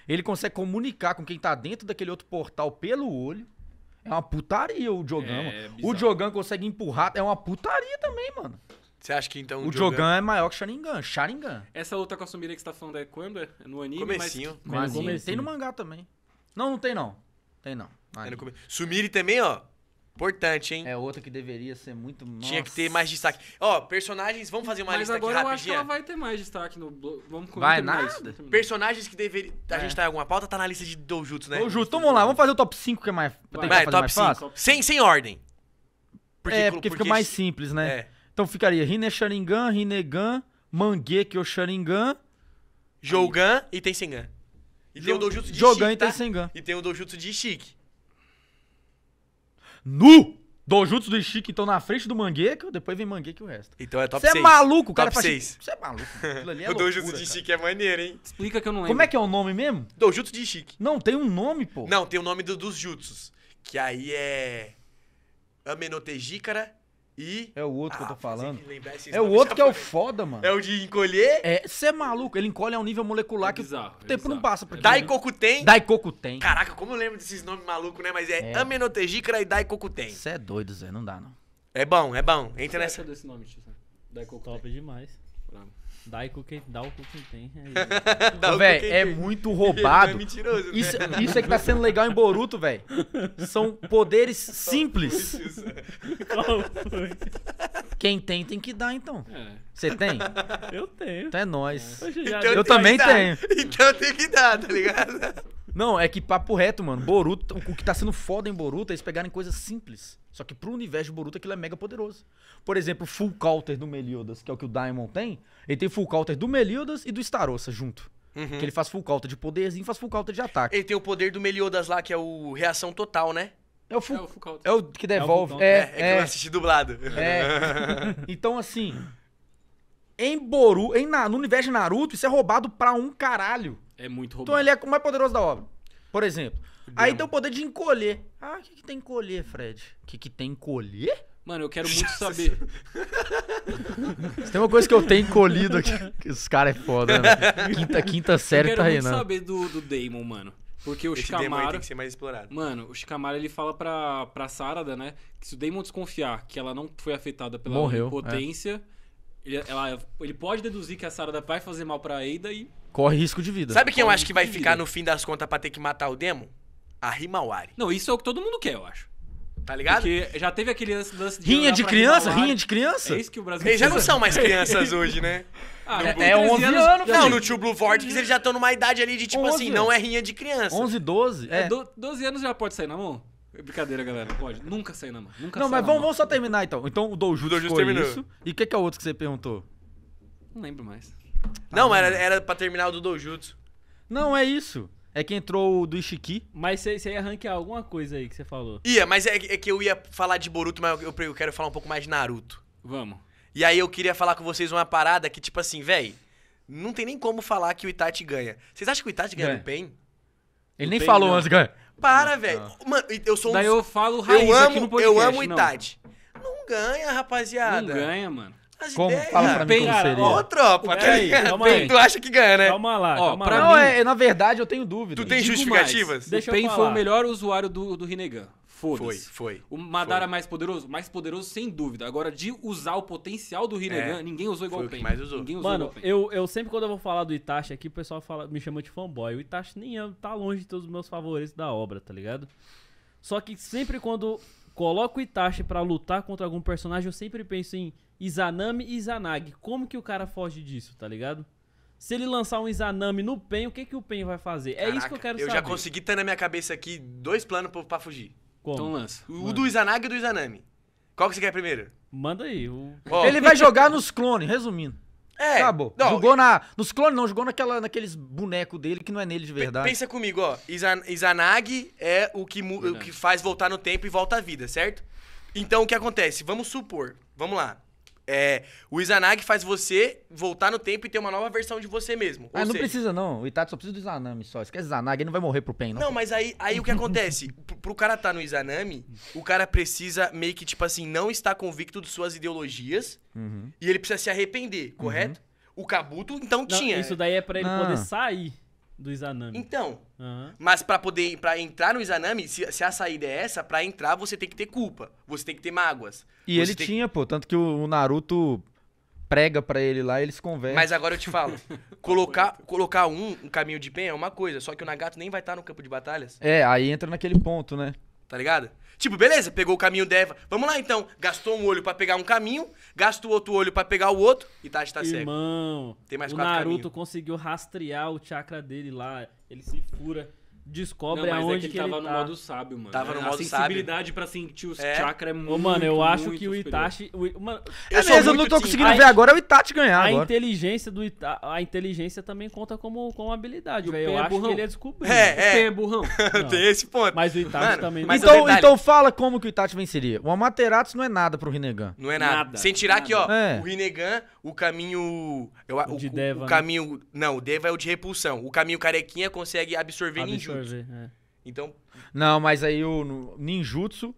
Ele consegue comunicar com quem tá dentro daquele outro portal pelo olho. É uma putaria o Diogan. É, o Jogan consegue empurrar. É uma putaria também, mano. Você acha que então o Jogan é maior que o Sharingan. Sharingan. Essa outra com a Sumire que você tá falando é quando? É no anime? Comecinho. Mas... Comecinho. Tem no mangá também. Não, não tem não. Tem não. É come... também, ó. Importante, hein? É outra que deveria ser muito. Tinha que ter mais destaque. Ó, personagens, vamos fazer uma Mas lista aqui rapidinho. Mas agora eu acho que ela vai ter mais destaque no blog. Vamos Vai nada. Personagens que deveriam. A é. gente tá em alguma pauta, tá na lista de doujutsu, né? dojutsu então vamos lá, vamos fazer o top 5 que é mais. Vai, top 5. Sem, sem ordem. é, porque, fica mais simples, né? É. Então ficaria Rine Sharingan, Rinnegan, o Sharingan, jogan e Tensengan. E tem o dojutsu de Jogan e tá? Tensengan. E tem o dojutsu de Shiki nu. Dojutsu do Ishiki estão na frente do Mangueca, depois vem Mangueca e o resto. Então é top Você 6. É, é maluco, (laughs) é cara top 6. Você é maluco. cara o Dojutsu de Ishiki é maneiro, hein? Explica que eu não lembro. Como é que é o nome mesmo? Dojutsu de Ishiki. Não, tem um nome, pô. Não, tem o um nome do, dos jutsus. Que aí é... Amenotejícara. E. É o outro ah, que eu tô ah, falando. É o outro que é o foda, mano. É o de encolher? É, você é maluco. Ele encolhe a um nível molecular é que o é tempo é não passa tem? Dai coco tem. Caraca, como eu lembro desses nomes malucos, né? Mas é, é. Amenotegicra e tem. Você é doido, Zé. Não dá, não. É bom, é bom. Entra é nessa. Desse nome, Daikokuten. Top demais. Bravo. Dá, e dá o cu quem tem. (laughs) Ô, velho, é muito (laughs) é roubado. É mentiroso, né? isso, né? isso é que tá sendo legal em Boruto, velho. São poderes (laughs) simples. É. Qual foi? Quem tem, tem que dar, então. É. Você é. tem? Eu tenho. Então é nóis. É. Então eu também tenho. Então tem que dar, tá ligado? Não, é que papo reto, mano. Boruto, o que tá sendo foda em Boruto é eles pegarem coisas simples. Só que pro universo de Boruto aquilo é mega poderoso. Por exemplo, Full Counter do Meliodas, que é o que o Daimon tem, ele tem Full Counter do Meliodas e do Starossa junto. Uhum. Que ele faz full counter de poderzinho, faz full counter de ataque. Ele tem o poder do Meliodas lá, que é o reação total, né? É o full, é o, full é o que devolve. É, o é, é, que eu é, é. assisti dublado. É. (laughs) então, assim, em Boru, em, no universo de Naruto, isso é roubado pra um caralho. É muito roubado. Então ele é o mais poderoso da obra, por exemplo. Demo. Aí é tem o poder de encolher. Ah, o que, que tem encolher, Fred? O que, que tem encolher? Mano, eu quero (laughs) muito saber. tem uma coisa que eu tenho encolhido aqui. Os caras é foda, né? (laughs) Quinta, quinta série tá aí, né? Eu quero tá muito saber do, do Damon, mano. Porque o Esse Shikamaru... tem que ser mais explorado. Mano, o Shikamaru, ele fala pra, pra Sarada, né? Que se o Damon desconfiar que ela não foi afetada pela Morreu, impotência... É ele, ela, ele pode deduzir que a Sarada vai fazer mal pra Ada e. Corre risco de vida. Sabe quem eu acho que vai ficar vida. no fim das contas pra ter que matar o demo? A Himawari. Não, isso é o que todo mundo quer, eu acho. Tá ligado? Porque já teve aquele lance, de. Rinha de criança? Rinha de criança? É isso que o Brasil Eles já não são mais (laughs) é crianças hoje, né? Ah, é- é 11 anos. anos, Não, no Tio Blue Vortex eles já estão numa idade ali de tipo 11. assim, não é rinha de criança. 11, 12? É, É. do- 12 anos já pode sair na mão? Brincadeira, galera. pode. Nunca sair na mão. Nunca não, mas vamos, vamos, só terminar então. Então o dojutsu foi terminou. isso. E o que, que, é o outro que você perguntou? Não lembro mais. Não, era, ah. era pra terminar o do Dojutsu. Não, é isso. É que entrou o do Ishiki. Mas você ia ranquear alguma coisa aí que você falou. Ia, mas é, é que eu ia falar de Boruto, mas eu, eu quero falar um pouco mais de Naruto. Vamos. E aí eu queria falar com vocês uma parada que, tipo assim, véi, não tem nem como falar que o Itachi ganha. Vocês acham que o Itachi ganha, ganha. do Pain? Ele do nem Pain, falou não. antes, ganha. Para, velho. Mano, eu sou um Daí eu falo raiz eu amo, aqui no podcast. Eu amo não. Não ganha, rapaziada. Não ganha, mano. As como? Ideias. Fala pra mim como cara, seria. Ó, tropa, tá peraí, calma aí. Tu acha que ganha, né? Calma lá, ó, calma pra lá. Mim, não, é, na verdade eu tenho dúvida. Tu tem justificativas? Mais, Deixa o Pain foi o melhor usuário do, do Rinnegan. Foda-se. Foi, foi. O Madara foi. mais poderoso? Mais poderoso, sem dúvida. Agora, de usar o potencial do Rinnegan, é, ninguém usou igual foi o Pen. mais usou. Ninguém usou Mano, eu, eu sempre quando eu vou falar do Itachi aqui, o pessoal fala, me chama de fanboy. O Itachi nem é, tá longe de todos os meus favoritos da obra, tá ligado? Só que sempre quando coloco o Itachi para lutar contra algum personagem, eu sempre penso em Izanami e Izanagi. Como que o cara foge disso, tá ligado? Se ele lançar um Izanami no Pen, o que que o Pen vai fazer? Caraca, é isso que eu quero eu saber. Eu já consegui ter na minha cabeça aqui dois planos para pra fugir. Como? Então lança. O do Izanagi e do Izanami. Qual que você quer primeiro? Manda aí. O... Oh. Ele vai jogar nos clones, resumindo. É. Acabou. Não, jogou eu... na. Nos clones não, jogou naquela, naqueles bonecos dele que não é nele de verdade. Pensa comigo, ó. Izan, Izanagi é o que, o que faz voltar no tempo e volta à vida, certo? Então o que acontece? Vamos supor. Vamos lá. É, o Izanagi faz você voltar no tempo e ter uma nova versão de você mesmo. Ah, não seja, precisa não. O Itachi só precisa do Izanami só. Esquece Izanagi, ele não vai morrer pro Pen, não. Não, mas aí, aí o que acontece? (laughs) pro, cara tá no Izanami, o cara precisa meio que, tipo assim, não estar convicto de suas ideologias uhum. e ele precisa se arrepender, correto? Uhum. O Kabuto, então, não, tinha. Isso daí é para ele não. poder sair. Do Izanami. Então. Uhum. Mas para poder para entrar no Izanami, se, se, a saída é essa, para entrar você tem que ter culpa. Você tem que ter mágoas. E ele tinha, pô. Tanto que o, o Naruto prega para ele lá e eles conversam. Mas agora eu te falo, (laughs) colocar, colocar um, um caminho de bem é uma coisa, só que o Nagato nem vai estar no campo de batalhas. É, aí entra naquele ponto, né? Tá ligado? Tipo, beleza, pegou o caminho deva. Vamos lá então. Gastou um olho para pegar um caminho, gasta o outro olho para pegar o outro e tá, está cego. Irmão, Tem mais o quatro Naruto caminhos. conseguiu rastrear o chakra dele lá. Ele se fura descobre não, mas é aonde é que ele que tava tá. no modo sábio, mano. Tava no modo sábio. A sensibilidade pra sentir os é. chakra é muito, Ô, mano, eu acho que o Itachi... O, mano, é eu, é mesmo, eu não tô conseguindo ver agora o Itachi ganhar a agora. Inteligência do Ita, a inteligência também conta como, como habilidade, velho. Eu é acho burrão. que ele ia é descobrir. É, é. O é burrão. (laughs) Tem esse ponto. Mas o Itachi mano, também... Mas então, então fala como que o Itachi venceria. O Amaterasu não é nada pro Rinnegan. Não é nada. nada. Sem tirar nada. aqui, ó, o Rinnegan o caminho. Eu, o, de o, Deva. O né? caminho. Não, o Deva é o de repulsão. O caminho carequinha consegue absorver, absorver ninjutsu. É. Então. Não, mas aí o ninjutsu.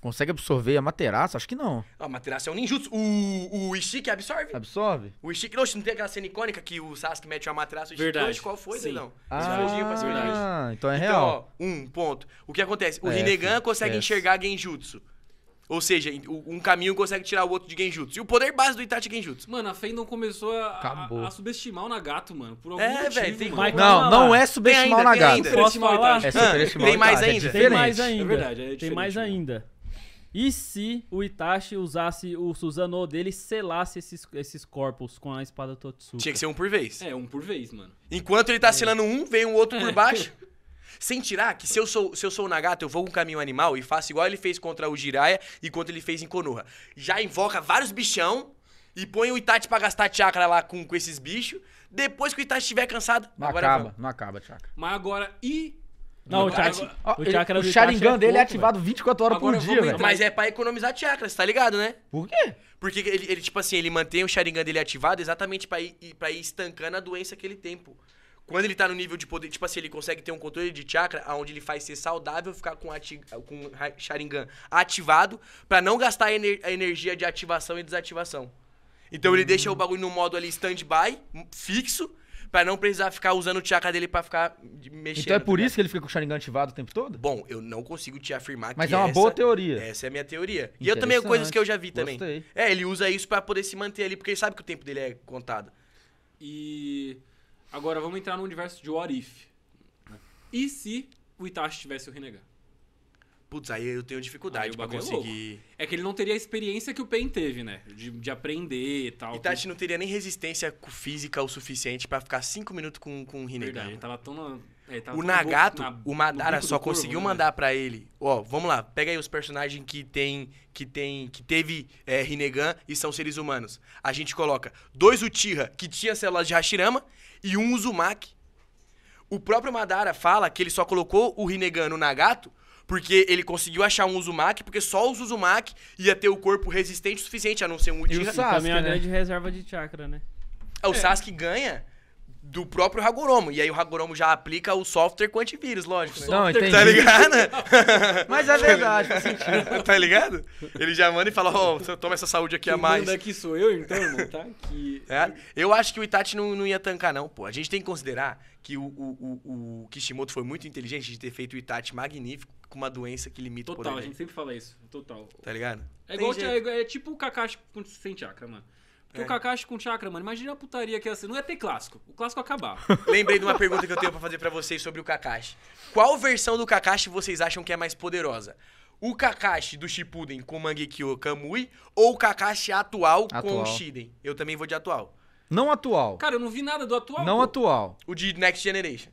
Consegue absorver a materaça? Acho que não. a ah, materaça é um ninjutsu. O, o Ishiki absorve? Absorve. O Ishiki, não, não tem aquela cena icônica que o Sasuke mete uma materaça. verdade. qual foi, Sim. não? Ah, então é então, real. Então, ó, um ponto. O que acontece? O é, Rinnegan consegue é. enxergar genjutsu. Ou seja, um caminho consegue tirar o outro de Genjutsu. E o poder base do Itachi é Genjutsu. Mano, a Fendon começou a, a, a, subestimar o Nagato, mano. Por algum é, motivo, véio, mano. Não, não é subestimar ainda, o Nagato. Tem, Posso falar? É subestimar tem mais é ainda. É tem mais ainda. É verdade, é tem mais ainda. E se o Itachi usasse o Susanoo dele e selasse esses, esses corpos com a espada Totsuka? Tinha que ser um por vez. É, um por vez, mano. Enquanto ele tá é. selando um, vem o outro por é. baixo. (laughs) Sem tirar que se eu sou, se eu sou o Nagato, eu vou com o caminho animal e faço igual ele fez contra o Jiraiya e quanto ele fez em Konoha. Já invoca vários bichão e põe o Itachi pra gastar chakra lá com, com esses bichos. Depois que o Itachi estiver cansado... Não agora acaba, vamos. não acaba chakra. Mas agora, e não, o, chakra, o, chakra ele, o Sharingan é dele é ativado 24 horas Agora por dia, velho. Mas é pra economizar você tá ligado, né? Por quê? Porque ele, ele tipo assim, ele mantém o Sharingan dele ativado exatamente pra ir, pra ir estancando a doença que ele tem, pô. Quando ele tá no nível de poder, tipo assim, ele consegue ter um controle de chakra, onde ele faz ser saudável, ficar com, ati, com Sharingan ativado, para não gastar a, ener, a energia de ativação e desativação. Então ele hum. deixa o bagulho no modo ali stand-by, fixo, para não precisar ficar usando o chakra dele para ficar mexendo. Então é por tá isso que ele fica com o Sharingan ativado o tempo todo? Bom, eu não consigo te afirmar Mas que Mas é uma essa, boa teoria. Essa é a minha teoria. E eu também, coisas que eu já vi também. Gostei. É, ele usa isso para poder se manter ali, porque ele sabe que o tempo dele é contado. E Agora vamos entrar no universo de What If. Né? E se o Itachi tivesse o Renegar? Putz, aí eu tenho dificuldade para é conseguir. É, é, que ele não teria a experiência que o Pain teve, né? De, de aprender e tal. Itachi que... não teria nem resistência física o suficiente para ficar cinco minutos com, com o Rinnegan. Verdade, ele tava tão na... É, o Nagato, na... o Madara só corvo, conseguiu né? mandar para ele. Ó, vamos lá, pega aí os personagens que tem. que tem. que teve é, Rinnegan e são seres humanos. A gente coloca dois Uchiha que tinha células de Hashirama e um Uzumaki. O próprio Madara fala que ele só colocou o Rinnegan no Nagato porque ele conseguiu achar um Uzumaki, porque só os Uzumaki ia ter o corpo resistente o suficiente a não ser um Uchiha. E o Sasuke, também é uma né? grande reserva de chakra, né? É, o é. Sasuke ganha do próprio Hagoromo. E aí o Hagoromo já aplica o software com antivírus, lógico. Né? Não, entendi. Tá ligado? (laughs) Mas é verdade, faz sentido. tá ligado? Ele já manda e fala, ó, oh, toma essa saúde aqui Quem a mais. Manda aqui sou eu, então, tá? É? eu acho que o Itachi não, não ia tancar, não, pô. A gente tem que considerar que o, o, o, o Kishimoto foi muito inteligente de ter feito o Itachi magnífico com uma doença que limita total, o poder Total, a gente sempre fala isso. Total. Tá ligado? É, igual, é, é, tipo o Kakashi sem chakra, mano. Porque é. o Kakashi com chakra, mano, imagina a putaria que ia ser. Não ia ter clássico. O clássico acabar. (laughs) Lembrei de uma pergunta que eu tenho para fazer para vocês sobre o Kakashi. Qual versão do Kakashi vocês acham que é mais poderosa? O Kakashi do Shippuden com Mangekyo Kamui ou o Kakashi atual, atual. com o Shiden? Eu também vou de atual. Não atual. Cara, eu não vi nada do atual. Não pô. atual. O de Next Generation.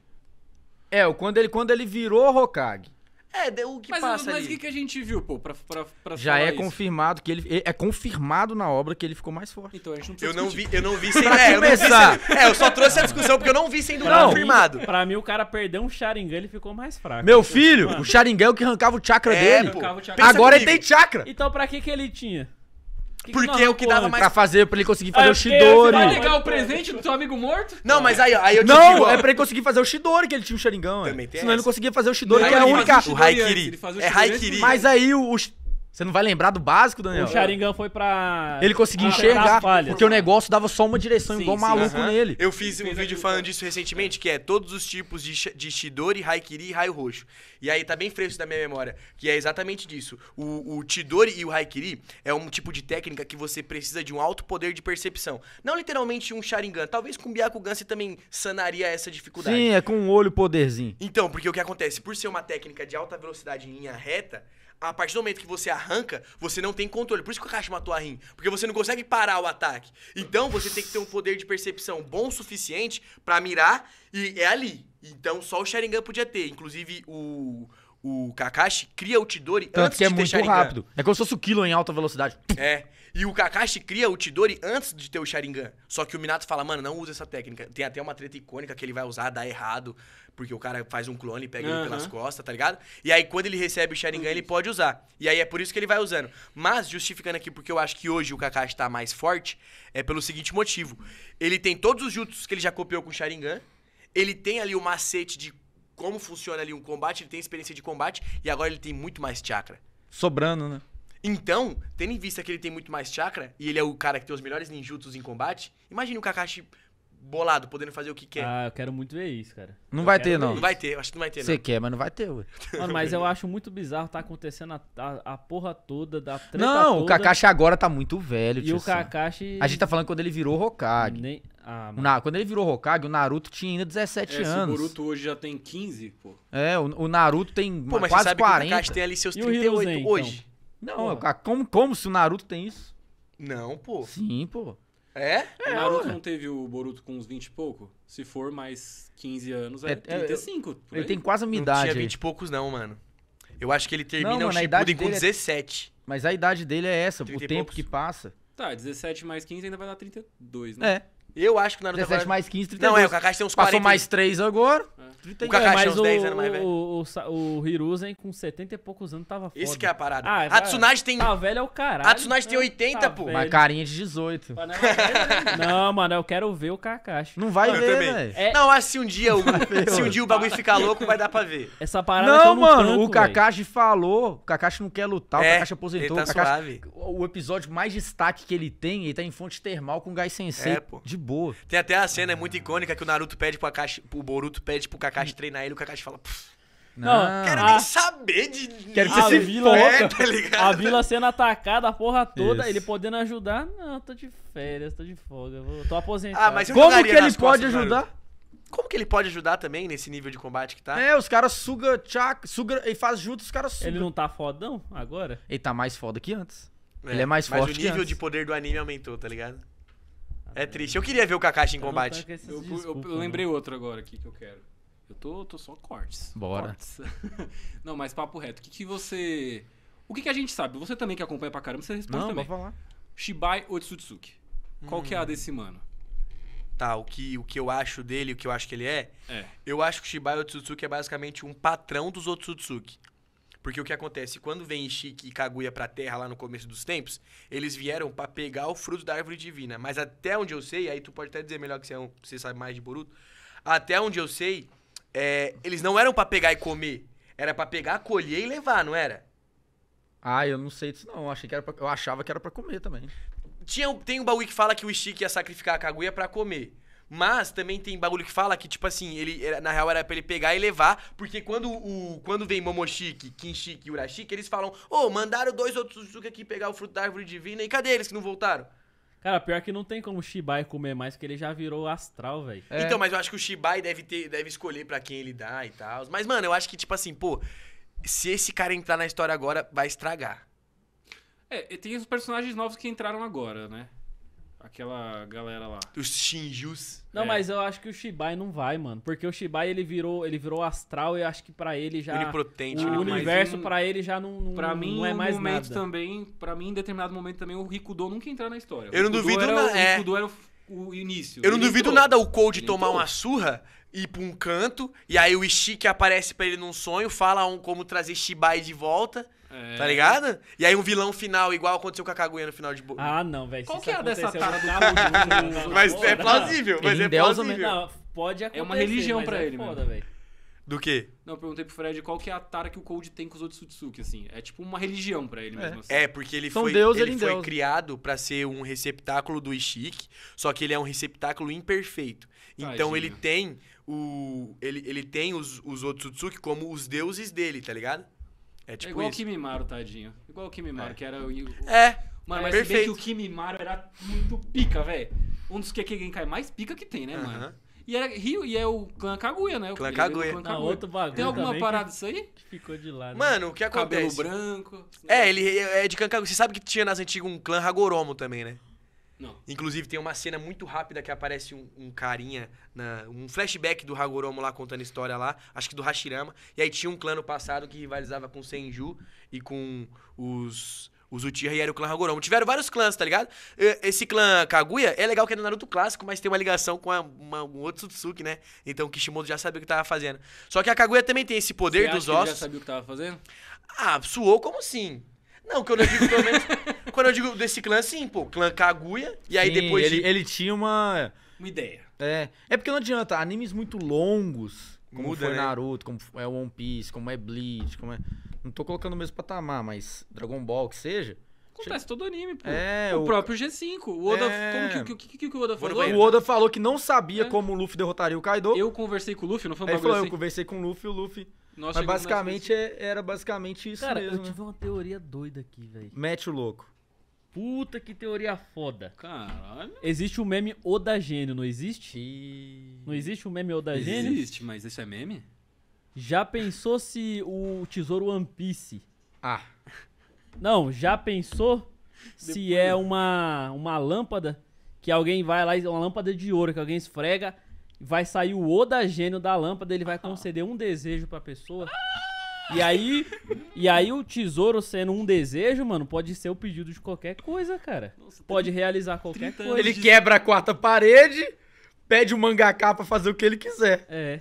É, quando ele, quando ele virou Hokage. É, o que mas, passa mas o que a gente viu, pô, pra, pra, pra Já é isso. confirmado que ele... É confirmado na obra que ele ficou mais forte. Então a gente não precisa eu não vi Eu não vi (laughs) sem... é, eu começar. Sem, é, eu só trouxe a discussão porque eu não vi sendo pra confirmado. Mim, pra mim, o cara perdeu um Sharingan, ele ficou mais fraco. Meu filho, o Sharingan é o que arrancava o chakra é, dele. Pô. Agora comigo. ele tem chakra. Então pra que que ele tinha? que porque que é o que dava mais. Pra fazer, pra ele conseguir ah, fazer o é, Shidori. Vai ligar o presente do seu amigo morto? Não, mas aí, aí eu te Não, digo, é pra ele conseguir fazer o Shidori que ele tinha o Sharingan. É. Também tem Senão ele não conseguia fazer o Shidori, que era é a única. O Haikiri. É Haikiri. Mas aí o, você não vai lembrar do básico, Daniel? O Sharingan foi pra. Ele conseguiu ah, enxergar, porque o negócio dava só uma direção, sim, igual sim, maluco uh -huh. nele. Eu fiz um vídeo falando disso recentemente, que é todos os tipos de, de Shidori, Haikiri e Raio Roxo. E aí tá bem fresco da minha memória, que é exatamente disso. O, o Chidori e o Haikiri é um tipo de técnica que você precisa de um alto poder de percepção. Não literalmente um Sharingan. Talvez com Byakugan você também sanaria essa dificuldade. Sim, é com um olho poderzinho. Então, porque o que acontece? Por ser uma técnica de alta velocidade em linha reta, a partir do momento que você arranca, você não tem controle. Por isso que o Kakashi matou a Rin. Porque você não consegue parar o ataque. Então você tem que ter um poder de percepção bom o suficiente para mirar e é ali. Então só o Sharingan podia ter. Inclusive o. O Kakashi cria o Tidori Tanto antes que é de muito rápido. É como se fosse o Kilo em alta velocidade. É. E o Kakashi cria o Tidori antes de ter o Sharingan. Só que o Minato fala, mano, não usa essa técnica. Tem até uma treta icônica que ele vai usar, dá errado. Porque o cara faz um clone e pega uhum. ele pelas costas, tá ligado? E aí, quando ele recebe o Sharingan, uhum. ele pode usar. E aí é por isso que ele vai usando. Mas, justificando aqui, porque eu acho que hoje o Kakashi tá mais forte, é pelo seguinte motivo: ele tem todos os jutsus que ele já copiou com o Sharingan. Ele tem ali o macete de como funciona ali um combate, ele tem experiência de combate. E agora ele tem muito mais chakra. Sobrando, né? Então, tendo em vista que ele tem muito mais chakra e ele é o cara que tem os melhores ninjutsus em combate, imagine o Kakashi bolado, podendo fazer o que quer. Ah, eu quero muito ver isso, cara. Não eu vai ter, não. Não vai ter, acho que não vai ter, Você quer, mas não vai ter, ué. Mano, mas eu acho muito bizarro tá acontecendo a, a, a porra toda da treta Não, toda. o Kakashi agora tá muito velho, E o Kakashi... A gente tá falando quando ele virou Hokage. Nem... Ah, Na... Quando ele virou Hokage, o Naruto tinha ainda 17 é, anos. O Naruto hoje já tem 15, pô. É, o, o Naruto tem pô, mas quase você sabe 40. Que o Kakashi tem ali seus 38 e Hiruzen, então? hoje. Então? Não, Porra. como, como se o Naruto tem isso? Não, pô. Sim, pô. É? O é, é, Naruto não teve o Boruto com uns 20 e pouco? Se for mais 15 anos, é, é 35. É, por Ele aí. tem quase a minha Não tinha 20 e poucos, não, mano. Eu acho que ele termina Não, mano, o a Shippuden com dele é- 17. Mas a idade dele é essa, o tempo poucos. que passa. Tá, 17 mais 15 ainda vai dar 32, né? É. Eu acho que o Naruto 17 mais 15, 32. Não, é, o Kakashi tem uns 40. Passou mais 3 agora. É. o Kakashi tem é, é uns 10 anos né, mais velho. O, o, o Hiruzen com 70 e poucos anos tava foda. Isso que é a parada. Ah, é, a Tsunade tem... Tá velho é o caralho. A Tsunade tem 80, né? tá pô. Velho. Uma carinha de 18. Né? Não, mano, eu quero ver o Kakashi. Não vai eu ver, velho. É... Não, acho assim, se um dia o, se um dia o bagulho ficar louco, vai dar pra ver. Essa parada Não, mano, tanco, o Kakashi véio. falou. O Kakashi não quer lutar, é, o Kakashi aposentou. Ele tá Kakashi, suave. O episódio mais destaque que ele tem, ele tá em fonte termal com o Gai Sensei. É, pô. De boa. Tem até a cena, é muito icônica, que o Naruto pede pro Kakashi, o Boruto pede pro Kakashi treinar ele, o Kakashi fala... Não, não, quero ah. nem saber de. Quero que a vila, é, tá ligado? A vila sendo atacada, a porra toda, Isso. ele podendo ajudar. Não, tô de férias, tô de folga, tô aposentado. Ah, mas Como que ele pode ajudar? Como que ele pode ajudar também nesse nível de combate que tá? É, os caras suga, chakra, suga e faz junto, os caras sugam. Ele não tá fodão agora? Ele tá mais foda que antes. É, ele é mais forte. Mas o nível de poder do anime aumentou, tá ligado? É triste. Eu queria ver o Kakashi em combate. Eu, eu, eu né? lembrei outro agora aqui que eu quero. Eu tô, tô só cortes. Bora. Cortes. (laughs) não, mas papo reto. O que, que você. O que, que a gente sabe? Você também que acompanha pra caramba, você responde não, também. Vou falar. Shibai Otsutsuki. Qual hum. que é a hum. desse mano? Tá, o que, o que eu acho dele, o que eu acho que ele é, é. Eu acho que o Shibai Otsutsuki é basicamente um patrão dos Otsutsuki. Porque o que acontece, quando vem Chique e Kaguya pra Terra lá no começo dos tempos, eles vieram para pegar o fruto da árvore divina. Mas até onde eu sei, aí tu pode até dizer melhor que você, é um, você sabe mais de Boruto, até onde eu sei, é, eles não eram para pegar e comer. Era para pegar, colher e levar, não era? Ah, eu não sei disso não. Eu achei que era pra, eu achava que era para comer também. Tinha, tem um baú que fala que o Chique ia sacrificar a Kaguya para comer. Mas também tem bagulho que fala que, tipo assim, ele na real era pra ele pegar e levar, porque quando o quando vem Momoshiki, Kinshiki e Urashiki, eles falam, ô, oh, mandaram dois outros Suzuki aqui pegar o fruto da árvore divina, e cadê eles que não voltaram? Cara, pior que não tem como o Shibai comer mais, porque ele já virou astral, velho. É. Então, mas eu acho que o Shibai deve, ter, deve escolher para quem ele dá e tal. Mas, mano, eu acho que, tipo assim, pô, se esse cara entrar na história agora, vai estragar. É, e tem os personagens novos que entraram agora, né? Aquela galera lá. Os Shinjus. Não, é. mas eu acho que o Shibai não vai, mano. Porque o Shibai ele virou, ele virou astral e acho que para ele já. Unipotente, O né? universo um, para ele já não, não, pra mim, não é mais um momento nada. também, para mim, em determinado momento também, o Rikudo nunca entra na história. Eu não duvido nada. É. O Rikudo era o, é. o início. Eu não ele duvido entrou. nada o Cold tomar entrou. uma surra ir pra um canto, e aí o Ishiki aparece para ele num sonho, fala um, como trazer Shibai de volta. É. Tá ligado? E aí um vilão final, igual aconteceu com a Kaguya no final de Boku. Ah, não, velho. Qual que é a dessa Tara (laughs) mas é plausível, mas ele é plausível. Não, pode acontecer, É uma religião pra é ele, foda, velho. Do quê? Não, eu perguntei pro Fred qual que é a tara que o Cold tem com os outros Sutsuki, assim. É tipo uma religião para ele é. mesmo. Assim. É, porque ele São foi, Deus, ele, ele foi criado para ser um receptáculo do Ishiki, só que ele é um receptáculo imperfeito. Tadinha. Então ele tem o. ele, ele tem os, os outros Sutsuki como os deuses dele, tá ligado? É tipo é igual o Kimi Maro, tadinho. Igual o Kimi Maro, é. que era o. o... É. Mano, mas perfeito. se bem que o Kimi Maro era muito pica, velho. Um dos que quem cai mais pica que tem, né, uh -huh. mano? E era Rio e é o clã Caguia né? O clã Kaguya. Clã outro bagulho. Tem alguma parada disso aí? Ficou de lado. Né? Mano, o que acontece? Cabelo branco. É, né? ele é, é de clã Kaguya. Você sabe que tinha nas antigas um clã Hagoromo também, né? Não. Inclusive, tem uma cena muito rápida que aparece um, um carinha, na, um flashback do Hagoromo lá contando história lá, acho que do Hashirama. E aí tinha um clã no passado que rivalizava com o Senju e com os. Os Uchiha e era o clã Hagoromo. Tiveram vários clãs, tá ligado? Esse clã Kaguya é legal que é do Naruto clássico, mas tem uma ligação com a, uma, um outro Tsutsuki, né? Então o Kishimoto já sabia o que tava fazendo. Só que a Kaguya também tem esse poder Você dos ossos. Que ele já sabia o que tava fazendo? Ah, suou como sim. Não, quando eu digo pelo menos. (laughs) quando eu digo desse clã, sim, pô, clã Kaguya. E aí sim, depois. Ele, de... ele tinha uma. Uma ideia. É. É porque não adianta, animes muito longos, como Muda, foi né? Naruto, como é One Piece, como é Bleach, como é. Não tô colocando o mesmo patamar, mas Dragon Ball que seja. Acontece todo anime, pô. É, o, o, próprio G5. O Oda. É... Como que, que, que, que, o Oda falou? O Oda falou que não sabia é. como o Luffy derrotaria o Kaido. Eu conversei com o Luffy, não foi uma coisa assim? Eu conversei com o Luffy, o Luffy. Mas basicamente assim. é, era basicamente isso Cara, mesmo. Cara, eu tive uma teoria doida aqui, velho. Mete o louco. Puta que teoria foda. Caralho. Existe o um meme gênio não existe? E... Não existe o um meme gênio Existe, mas isso é meme? Já pensou se o tesouro One Piece ah. Não, já pensou se Depois... é uma, uma lâmpada que alguém vai lá, uma lâmpada de ouro que alguém esfrega, vai sair o gênio da lâmpada, ele vai conceder um desejo pra pessoa. E aí, e aí o tesouro sendo um desejo, mano, pode ser o pedido de qualquer coisa, cara. Nossa, pode realizar qualquer coisa. Ele quebra a quarta parede, pede o um mangaká pra fazer o que ele quiser. É.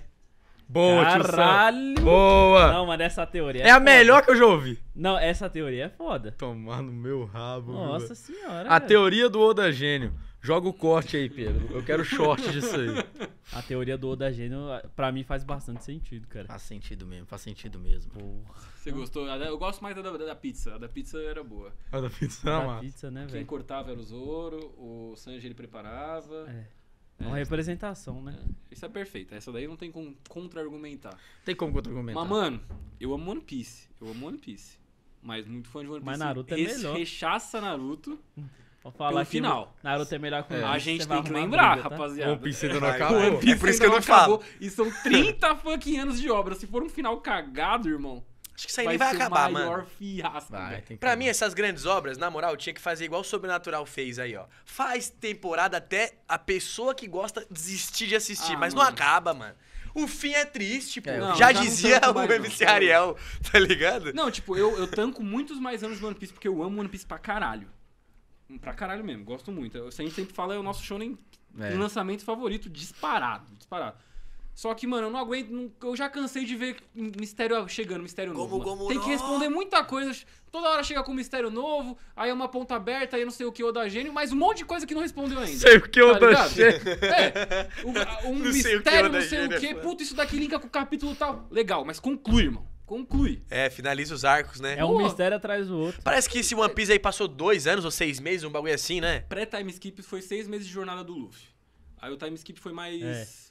Boa, Caralho! Tio Boa! Não, mas essa teoria é, é a melhor que eu já ouvi. Não, essa teoria é foda. Tomar no meu rabo. Nossa senhora. A teoria do Oda Gênio. Joga o corte aí, Pedro. Eu quero short disso aí. A teoria do Oda Gênio, pra mim, faz bastante sentido, cara. Faz sentido mesmo, faz sentido mesmo. Porra. Você gostou? Eu gosto mais da, da, pizza. A da pizza era boa. A da pizza era massa. pizza, né, velho? Quem cortava era o Zoro, o Sanji ele preparava. É. É uma é. representação, né? É. Isso é perfeito. Essa daí não tem como contra-argumentar. Tem como contra-argumentar. Mas, mano, eu amo One Piece. Eu amo One Piece. Mas muito fã de One Piece. Mas Naruto é melhor. rechaça Naruto. Vou falar que final. Naruto é melhor é. que o A gente tem que lembrar, briga, tá? rapaziada. One Piece ainda não acabou. One Piece é por isso que eu não acabou. E são 30 fucking anos de obra. Se for um final cagado, irmão. Acho que isso aí vai nem vai acabar, mano. fiasco, vai, Pra mim, essas grandes obras, na moral, tinha que fazer igual o Sobrenatural fez aí, ó. Faz temporada até a pessoa que gosta desistir de assistir, ah, mas mano. não acaba, mano. O fim é triste, pô. É, não, já, já, dizia o MC não. Ariel, tá ligado? Não, tipo, eu, eu tanco muitos mais anos de One Piece porque eu amo One Piece pra caralho. Pra caralho mesmo, gosto muito. Eu, a gente sempre fala, é o nosso show nem é. lançamento favorito, disparado, disparado. Só que, mano, eu não aguento. eu já cansei de ver mistério chegando, mistério como, novo. Como Tem que responder muita coisa. Toda hora chega com mistério novo, aí é uma ponta aberta, aí não sei o que, o da gênio, mas um monte de coisa que não respondeu ainda. Sei o que, o tá da gênio. É. Um, (laughs) um mistério, não sei o que. É puta, isso daqui linka com o capítulo tal. Legal, mas conclui, irmão. Conclui. É, finaliza os arcos, né? É um Pô. mistério atrás do outro. Parece que esse One Piece aí passou dois anos ou seis meses, um bagulho assim, né? Pré-time skip foi seis meses de jornada do Luffy. Aí o time skip foi mais. É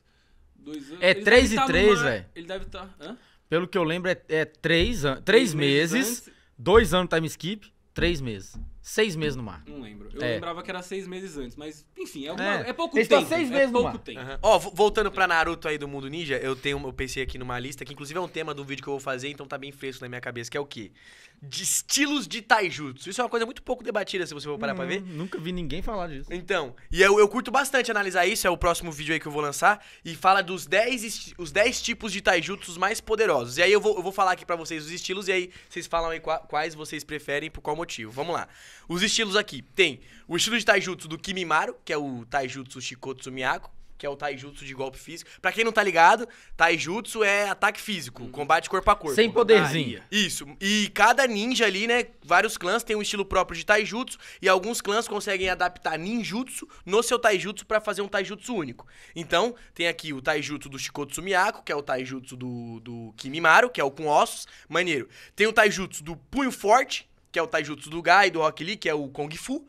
Dois anos. É 3 e 3, tá velho. Ele deve estar. Tá... Pelo que eu lembro, é, é 3, an... 3, 3 meses, 2 anos time skip, três meses. 6 meses no mar. Não lembro. Eu é. lembrava que era 6 meses antes, mas enfim, é, alguma, é. é pouco Eles tá tempo. Estão seis é meses é pouco tempo. Uhum. Ó, voltando pra Naruto aí do Mundo Ninja, eu tenho eu pensei aqui numa lista, que inclusive é um tema do vídeo que eu vou fazer, então tá bem fresco na minha cabeça, que é o quê? de estilos de taijutsu. Isso é uma coisa muito pouco debatida, se você for parar hum, pra ver. Nunca vi ninguém falar disso. Então, e eu, eu curto bastante analisar isso, é o próximo vídeo aí que eu vou lançar, e fala dos 10, os 10 tipos de Taijutsu mais poderosos. E aí eu vou, eu vou falar aqui para vocês os estilos, e aí vocês falam aí quais vocês preferem, por qual motivo. Vamos lá. Os estilos aqui, tem o estilo de taijutsu do Kimimaro, que é o taijutsu Shikotsu Miyako, que é o taijutsu de golpe físico. Pra quem não tá ligado, taijutsu é ataque físico, hum. combate corpo a corpo. Sem poderzinho. Isso. E cada ninja ali, né, vários clãs têm um estilo próprio de taijutsu e alguns clãs conseguem adaptar ninjutsu no seu taijutsu para fazer um taijutsu único. Então, tem aqui o taijutsu do Shikotsu Miyako, que é o taijutsu do, do Kimimaro, que é o com ossos, maneiro. Tem o taijutsu do punho forte, que é o taijutsu do Gai, do Rock Lee, que é o Kung Fu.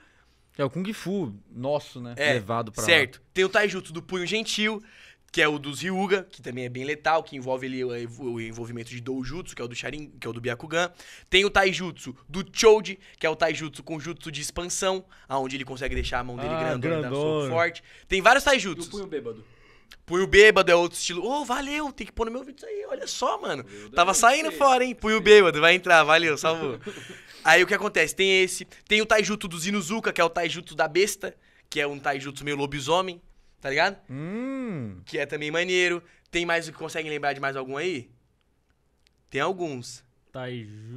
É o Kung Fu nosso, né? É, Levado pra Certo. Tem o Taijutsu do Punho Gentil, que é o dos Ryuga, que também é bem letal, que envolve ali o envolvimento de Doujutsu, que é o do Sharin, que é o do Byakugan. Tem o Taijutsu do Choji, que é o Taijutsu com jutsu de expansão, aonde ele consegue deixar a mão dele ah, grandona, grandona. forte. Tem vários taijutsu E o punho bêbado. Punho bêbado é outro estilo. Ô, oh, valeu, tem que pôr no meu vídeo isso aí. Olha só, mano. Meu Tava Deus saindo fora, hein? Punho bêbado, vai entrar, valeu, salvou. (laughs) aí o que acontece? Tem esse. Tem o taijuto do Zinuzuka, que é o taijuto da besta, que é um taijuto meio lobisomem, tá ligado? Hum. Que é também maneiro. Tem mais o que conseguem lembrar de mais algum aí? Tem alguns. Taiju.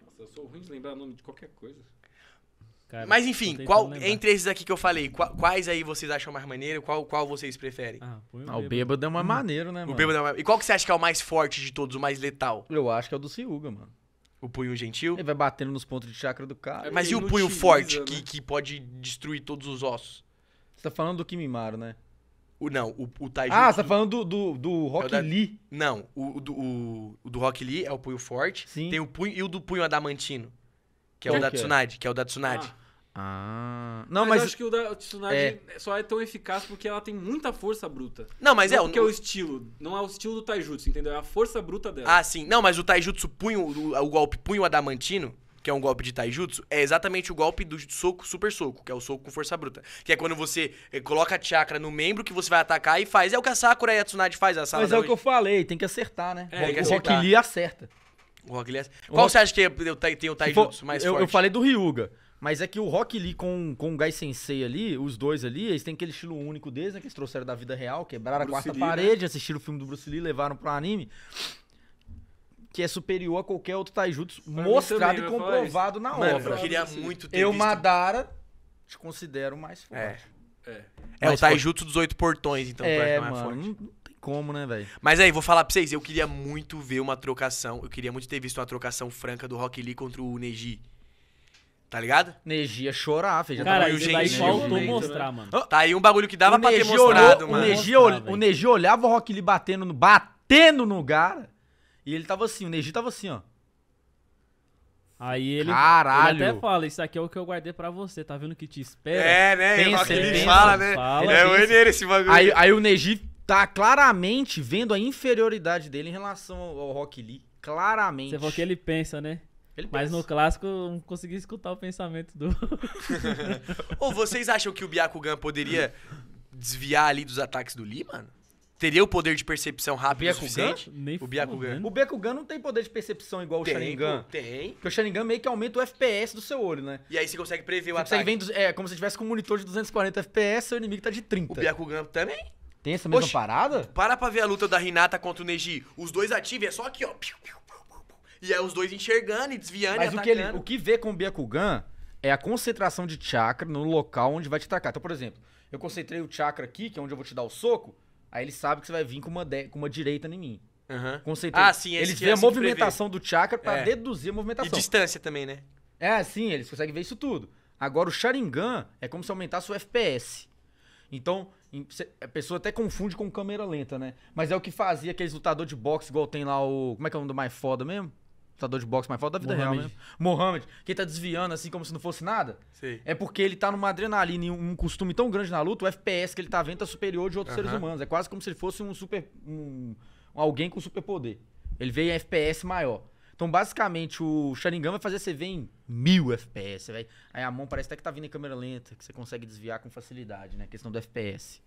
Nossa, eu sou ruim de lembrar o nome de qualquer coisa. Cara, Mas enfim, qual entre esses aqui que eu falei, qual, quais aí vocês acham mais maneiro? Qual, qual vocês preferem? Ah, o, ah, o bêbado é uma hum. maneiro, né, mano? O bêbado é E qual que você acha que é o mais forte de todos, o mais letal? Eu acho que é o do Ciúga, mano. O punho gentil? Ele vai batendo nos pontos de chakra do cara. Mas e o punho utiliza, forte, né? que, que pode destruir todos os ossos? Você tá falando do Kimimaro, né? O, não, o, o Taijun. Ah, você tá falando do, do, do é Rock é da... Lee? Não, o, o, o, do Rock Lee é o punho forte. Sim. Tem o punho e o do punho adamantino. Que é o da Tsunade, que é o da Tsunade. Ah. ah. Não, mas, mas... eu acho que o da Tsunade é. é... só é tão eficaz porque ela tem muita força bruta. Não, mas não é porque é o... é o estilo, não é o estilo do Taijutsu, entendeu? É a força bruta dela. Ah, sim. Não, mas o Taijutsu punho, o, o golpe punho adamantino, que é um golpe de Taijutsu, é exatamente o golpe do soco super soco, que é o soco com força bruta, que é quando você eh, coloca a chakra no membro que você vai atacar e faz, é o que a Sakura e a Tsunade faz, a Mas é o que eu falei, tem que acertar, né? É, o, que acertar. Rock Lee acerta. O Rock Lee é assim. Qual você acha que tem o Taijutsu mais eu, forte? Eu falei do Ryuga. Mas é que o Rock Lee com, com o Gai Sensei ali, os dois ali, eles têm aquele estilo único deles, né? Que eles trouxeram da vida real, quebraram Bruce a quarta Lee, né? parede, né? assistiram o filme do Bruce Lee, levaram pro anime. Que é superior a qualquer outro Taijutsu pra mostrado também, e comprovado na Mano, obra. Eu queria muito ter Eu, visto. Madara, te considero mais forte. É. É, é o Taijutsu dos oito portões, então, é, tu acha que não é forte? como, né, velho? Mas aí, vou falar pra vocês, eu queria muito ver uma trocação, eu queria muito ter visto uma trocação franca do Rock Lee contra o Neji. Tá ligado? Neji ia chorar, filho. Cara, tava... isso daí faltou mostrar, né? mano. Tá aí um bagulho que dava o pra Neji ter mostrado, olhou, mano. O Neji, mostrar, o, o Neji olhava o Rock Lee batendo no, batendo no cara e ele tava assim, o Neji tava assim, ó. Aí ele, Caralho. ele até fala, isso aqui é o que eu guardei pra você, tá vendo o que te espera? É, né? Pensa, ele pensa, fala, né? Fala, ele é esse bagulho. Aí, aí o Neji tá claramente vendo a inferioridade dele em relação ao Rock Lee. Claramente. Você falou que ele pensa, né? Ele Mas pensa. no clássico eu não consegui escutar o pensamento do. Ou (laughs) vocês acham que o Byakugan poderia desviar ali dos ataques do Lee, mano? Teria o poder de percepção rápido o suficiente? Nem o Byakugan. O Byakugan não tem poder de percepção igual tem, o Sharingan. Tem. Porque o Sharingan meio que aumenta o FPS do seu olho, né? E aí você consegue prever você o ataque. Vendo, é como se tivesse com um monitor de 240 FPS, seu inimigo tá de 30. O Byakugan também? Tem essa mesma parada? Para pra ver a luta da Renata contra o Neji. Os dois ativos, é só aqui, ó. E aí é os dois enxergando e desviando Mas e o que, ele, o que vê com o Byakugan é a concentração de chakra no local onde vai te atacar. Então, por exemplo, eu concentrei o chakra aqui, que é onde eu vou te dar o soco, aí ele sabe que você vai vir com uma, de, com uma direita em mim. Uhum. Concentrei. Ah, sim, é Eles vê é a assim movimentação do chakra para é. deduzir a movimentação. E distância também, né? É, sim, eles conseguem ver isso tudo. Agora, o Sharingan é como se aumentasse o FPS. Então, a pessoa até confunde com câmera lenta, né? Mas é o que fazia aqueles lutador de boxe, igual tem lá o. Como é que é o nome do mais foda mesmo? Lutador de boxe mais foda da vida real mesmo. Mohamed, que ele tá desviando assim como se não fosse nada. Sim. É porque ele tá numa adrenalina e um costume tão grande na luta, o FPS que ele tá vendo tá superior de outros uh -huh. seres humanos. É quase como se ele fosse um super. Um, alguém com superpoder. Ele veio em FPS maior. Então, basicamente, o Sharingan vai fazer você ver em mil FPS, velho. Aí a mão parece até que tá vindo em câmera lenta, que você consegue desviar com facilidade, né? questão do FPS.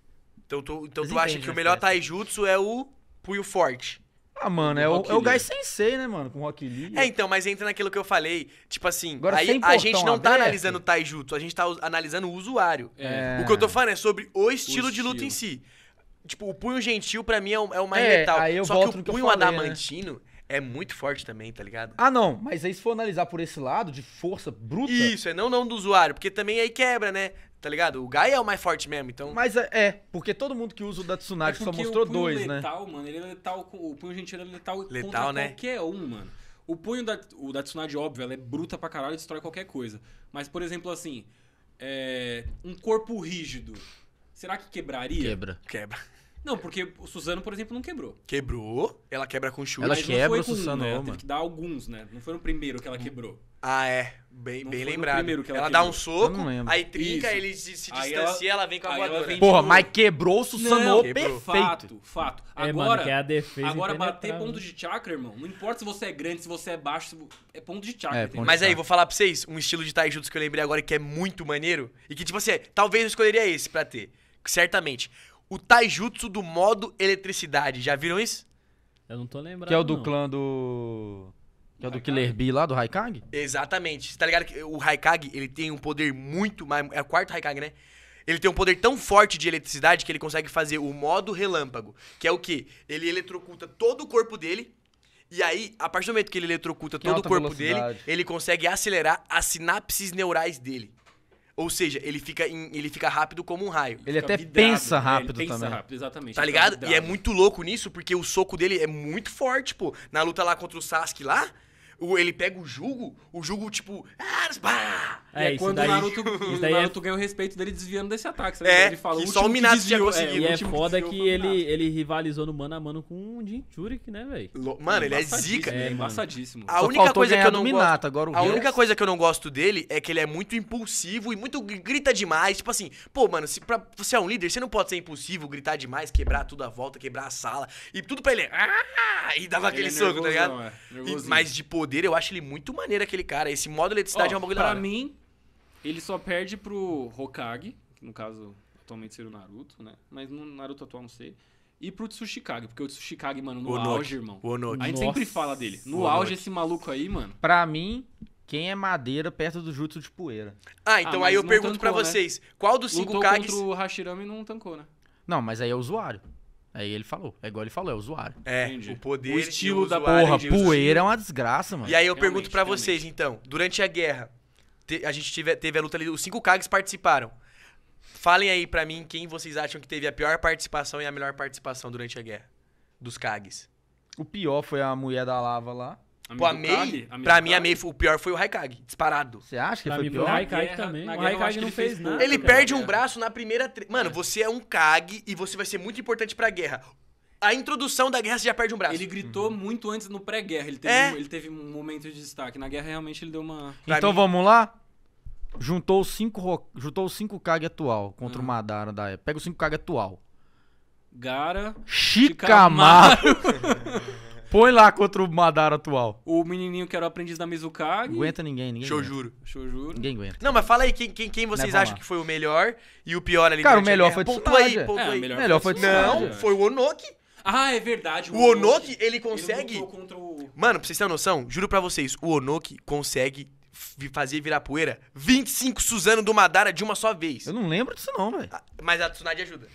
Então tu, então tu acha que o melhor taijutsu é o punho forte. Ah, mano, é o, é o Gai Sensei, né, mano? Com Rock Lee. É, então, mas entra naquilo que eu falei. Tipo assim, Agora, aí, a gente não tá analisando o taijutsu, a gente tá analisando o usuário. É. é. O que eu tô falando é sobre o estilo o de luta estilo. em si. Tipo, o punho gentil pra mim é o, é o mais é, letal. Aí eu Só que o punho que falei, adamantino né? é muito forte também, tá ligado? Ah, não. Mas aí se for analisar por esse lado, de força bruta... Isso, é não não do usuário. Porque também aí quebra, né? Tá ligado? O Gai é o mais forte mesmo, então. Mas é, é porque todo mundo que usa o da Tsunade é só mostrou dois, letal, né? letal, mano, ele é letal. O punho gentil é letal, letal contra né? qualquer um, mano. O punho da, o da Tsunade, óbvio, ela é bruta pra caralho e destrói qualquer coisa. Mas, por exemplo, assim. É, um corpo rígido. Será que quebraria? Quebra. Quebra. Não, porque o Suzano, por exemplo, não quebrou. Quebrou? Ela quebra com chute. Ela Mas quebra não foi o Suzano, com, né? Ela teve que dar alguns, né? Não foi no primeiro que ela quebrou. Ah, é. Bem, não bem lembrado. Primeiro que ela, ela dá um soco, aí trinca, ele se, se distancia, ela, ela, vem com a voadora. Porra, mas quebrou o Susanoo perfeito. Fato, fato. É, agora, mano, é a defesa agora bater ponto de chakra, irmão, não importa se você é grande, se você é baixo, é ponto de chakra. É, ponto mas de aí, vou falar pra vocês um estilo de taijutsu que eu lembrei agora que é muito maneiro e que, tipo assim, é, talvez eu escolheria esse pra ter. Certamente o taijutsu do modo eletricidade. Já viram isso? Eu não tô lembrando. Que é o do não. clã do. Que é o do Killer Bee lá, do Raikage? Exatamente. Você tá ligado que o Raikage, ele tem um poder muito mais... É o quarto Raikage, né? Ele tem um poder tão forte de eletricidade que ele consegue fazer o modo relâmpago. Que é o quê? Ele eletrocuta todo o corpo dele. E aí, a partir do momento que ele eletrocuta que é todo o corpo velocidade. dele, ele consegue acelerar as sinapses neurais dele. Ou seja, ele fica, em, ele fica rápido como um raio. Ele, ele até vidrado, pensa né? rápido ele pensa também. rápido, exatamente. Tá ligado? Vidrado. E é muito louco nisso, porque o soco dele é muito forte, pô. Na luta lá contra o Sasuke lá, ele pega o jugo, o jugo, tipo... Ah, é, é quando daí, o é Naruto, o Naruto é... ganha o respeito dele desviando desse ataque. Sabe? É, ele fala, que só o Minato tinha é, conseguido. É, e é foda que, que ele, ele rivalizou no mano a mano com o Jinchurik, né, velho? É mano, ele é zica. É, embaçadíssimo. A única coisa que eu não Minato, agora A única coisa que eu não gosto dele é que ele é muito impulsivo e muito grita demais. Tipo assim, pô, mano, se pra, você é um líder, você não pode ser impulsivo, gritar demais, quebrar tudo à volta, quebrar a sala. E tudo pra ele Ah! E dava aquele soco, tá ligado? mas de poder, eu acho ele muito maneiro, aquele cara. Esse modo de eletricidade é uma bagulho Pra mim ele só perde pro Hokage, que no caso atualmente seria o Naruto, né? Mas no Naruto atual não sei. E pro Tsushikage, porque o Tsushikage, mano, no o auge, irmão. O Onoki. A gente Nossa. sempre fala dele. No o auge, esse maluco aí, mano. Pra mim, quem é madeira perto do jutsu de poeira? Ah, então ah, aí eu pergunto para né? vocês, qual dos cinco Lutou contra o Hashirama e não tancou, né? Não, mas aí é usuário. Aí ele falou. É igual ele falou, é usuário. É, Entendi. o poder. O estilo o da é porra. Poeira é uma desgraça, mano. E aí eu realmente, pergunto para vocês, então, durante a guerra, te, a gente tive, teve a luta ali, os cinco Kags participaram. Falem aí para mim quem vocês acham que teve a pior participação e a melhor participação durante a guerra dos Kags. O pior foi a mulher da lava lá. Pô, a Mei, pra mim, a Mei, o pior foi o Raikage, disparado. Você acha que pra foi mim, pior? O Raikage também. o Raikage não fez nada. Ele perde um é. braço na primeira... Tre... Mano, é. você é um Kage e você vai ser muito importante pra guerra a introdução da guerra você já perde um braço. Ele gritou uhum. muito antes no pré-guerra. Ele, teve é. um, ele teve um momento de destaque. Na guerra, realmente, ele deu uma. Então vamos lá? Juntou, cinco, juntou o cinco kage atual contra uhum. o ah. Madara da época. Pega o 5 kage atual. Gara. Chicamaro. (laughs) Põe lá contra o Madara atual. O menininho que era o aprendiz da Mizukage. Aguenta ninguém, ninguém. Shojuro. juro Ninguém aguenta. Não, mas fala aí quem, quem, quem é vocês acham que foi o melhor e o pior ali. Cara, o melhor foi Tsunade. Pontua aí, é, aí. Melhor, melhor foi Tsunade. Não, foi o Onoki. Ah, é verdade. O, o Onoki, ele consegue. Ele contra o... Mano, pra vocês terem noção, juro pra vocês, o Onoki consegue fazer virar poeira 25 Suzano do Madara de uma só vez. Eu não lembro disso, não, velho. Ah, mas a Tsunade ajuda.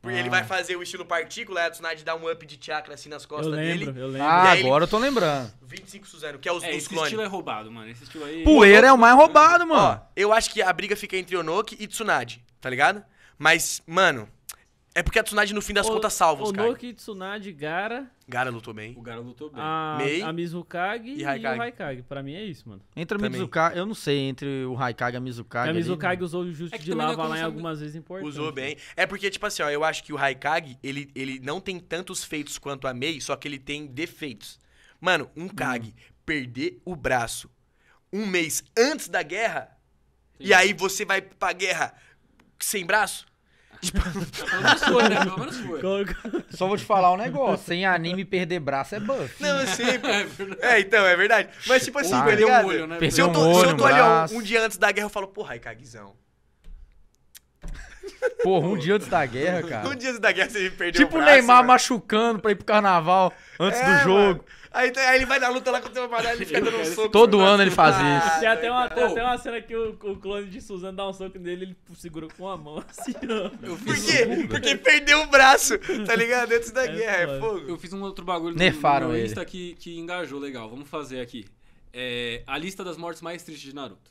Porque ah. ele vai fazer o estilo partícula, a Tsunade dá um up de chakra assim nas costas eu lembro, dele. Eu lembro. Ah, agora eu tô lembrando. 25 Suzano, que é os, é, os esse clones. Esse estilo é roubado, mano. Esse estilo aí. Poeira é, é o mais roubado, mano. Ó, eu acho que a briga fica entre Onoki e Tsunade, tá ligado? Mas, mano, é porque a Tsunade, no fim das o, contas, salva os caras. Onoki, Tsunade, Gara. Gara lutou bem. O Gara lutou bem. A, Mei, a Mizukage e, Haikage. e o Raikage. Pra mim é isso, mano. Entre a Mizukage, eu não sei, entre o Raikage e a Mizukage. a Mizukage ali, usou o Jutsu é de Lava lá é em algumas vezes importantes. Usou bem. É porque, tipo assim, ó, eu acho que o Raikage ele, ele não tem tantos feitos quanto a Mei, só que ele tem defeitos. Mano, um hum. Kage hum. perder o braço um mês antes da guerra, Sim. e aí você vai pra guerra sem braço Tipo... Pelo menos foi, né? Pelo menos foi. Só vou te falar um negócio. Sem anime perder braço é buff. Não, né? (laughs) é sei. É, então, é verdade. Mas, tipo assim, perder tá perdeu um olho, né? Se eu eu um tô, se olho, um ali ó, um dia antes da guerra, eu falo, porra, ai, caguizão. Porra, um dia antes da guerra, cara. Um dia antes da guerra você perdeu o tipo o Neymar mano. machucando pra ir pro carnaval antes É, do jogo. mano. Aí, aí, ele vai na luta lá com o seu amarelo, ele fica dando um soco. Né? Todo ano ele faz ah, isso. tem, até uma, tem até uma cena que o, o clone de Suzano dá um soco nele, ele segura com a mão assim, ó. Por quê? Um Porque né? perdeu o braço, tá ligado? Antes da é guerra, é fogo. Eu fiz um outro bagulho Nefaram no, no lista que, que engajou legal. Vamos fazer aqui. É, a lista das mortes mais tristes de Naruto.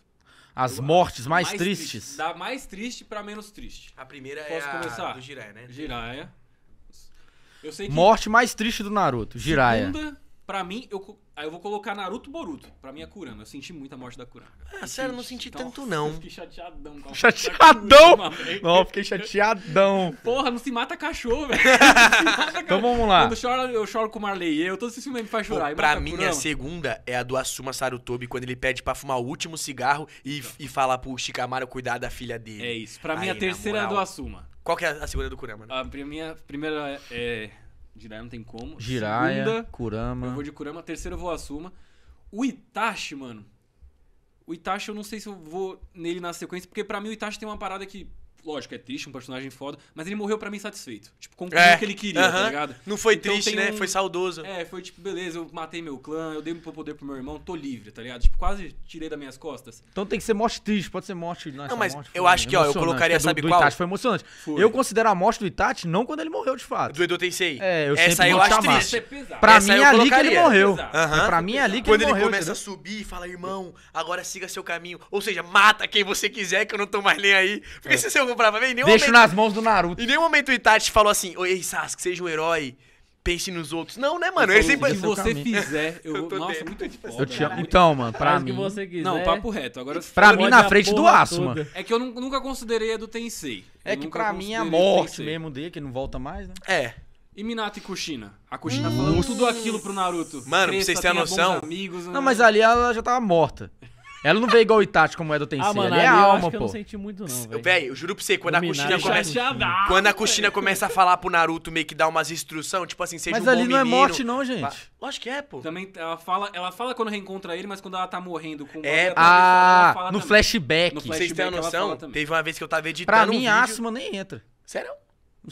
As mortes mais, mais tristes. Da mais triste pra menos triste. A primeira é Posso é a começar? do Jiraiya, né? Jiraiya. Que... Morte mais triste do Naruto, Jiraiya. Segunda, Pra mim, eu, eu vou colocar Naruto Boruto. Pra mim é Kurama. Eu senti muito a morte da Kurama. Ah, é, eu sério, eu não senti tanto não. fiquei chateadão. chateadão? Não, fiquei chateadão. Porra, não se mata cachorro, velho. (laughs) Então cachorro. vamos lá. Quando eu choro, eu choro com o Marley. Eu, tô esse filme me faz chorar. Pô, pra mim, a segunda é a do Asuma Sarutobi, quando ele pede pra fumar o último cigarro e, e fala pro Shikamaru cuidar da filha dele. É isso. Pra mim, a terceira é moral, é do Asuma. Qual que é a segunda do Kurama? Né? Ah, a minha primeira é... é Jiraiya não tem como. Jiraiya, Segunda, Kurama. Eu vou de Kurama. Terceiro eu vou Asuma. O Itachi, mano. O Itachi eu não sei se eu vou nele na sequência, porque para mim o Itachi tem uma parada que lógico, é triste, um personagem foda, mas ele morreu para mim satisfeito. Tipo, concluiu é, o que ele queria, uh -huh. tá ligado? Não foi então, triste, né? Foi saudoso. É, foi tipo, beleza, eu matei meu clã, eu dei meu poder pro meu irmão, tô livre, tá ligado? Tipo, quase tirei das minhas costas. Então tem que ser morte triste, pode ser morte. não, mas morte eu acho que, ó, eu colocaria, é sabe do qual? Itachi foi emocionante. Foi. Eu considero a morte do Itachi não quando ele morreu, de fato. Do Edo Tensei. É, eu Essa aí eu acho triste. Essa é pra Essa é mim é ali que ele morreu. Uhum. Pra mim é ali que ele morreu. Quando ele começa a subir e fala, irmão, agora siga seu caminho. Ou seja, mata quem você quiser, que eu não tô mais nem aí. Porque se seu jogo pra momento, nas mãos do Naruto. Em nenhum momento o Itachi falou assim: oi Sasuke, seja um herói. Pense nos outros. Não, né, mano? Ele sempre... Se você fizer, eu, (laughs) eu Nossa, foda. Eu te... Então, mano, pra Faz mim... que você quiser. Não, papo reto. Agora Pra mim, na frente do aço, mano. É que eu nunca considerei a do Tensei. É que pra mim é a morte mesmo dele, que não volta mais, né? É. E Minato e Kushina? A Kushina hum. falando tudo aquilo pro Naruto. Mano, Cresça, pra vocês terem a noção... Amigos, não, né? mas ali ela já tava morta. Ela não veio igual o Itachi como é do Tensei. Ah, mano, é ali alma, eu pô. eu não senti muito, não. Véi, Eu, juro pra você, quando a Kushina começa. Já... Quando a Kushina começa a falar pro Naruto meio que dar umas instruções, tipo assim, seja mas um ali não é morte, não, gente. Lógico que é, pô. Também ela fala, ela fala quando reencontra ele, mas quando ela tá morrendo com É, ah, fala, no, flashback. no flashback. Vocês têm a noção? Teve uma vez que eu tava editando. Pra mim, um vídeo... Asuma nem entra. Sério?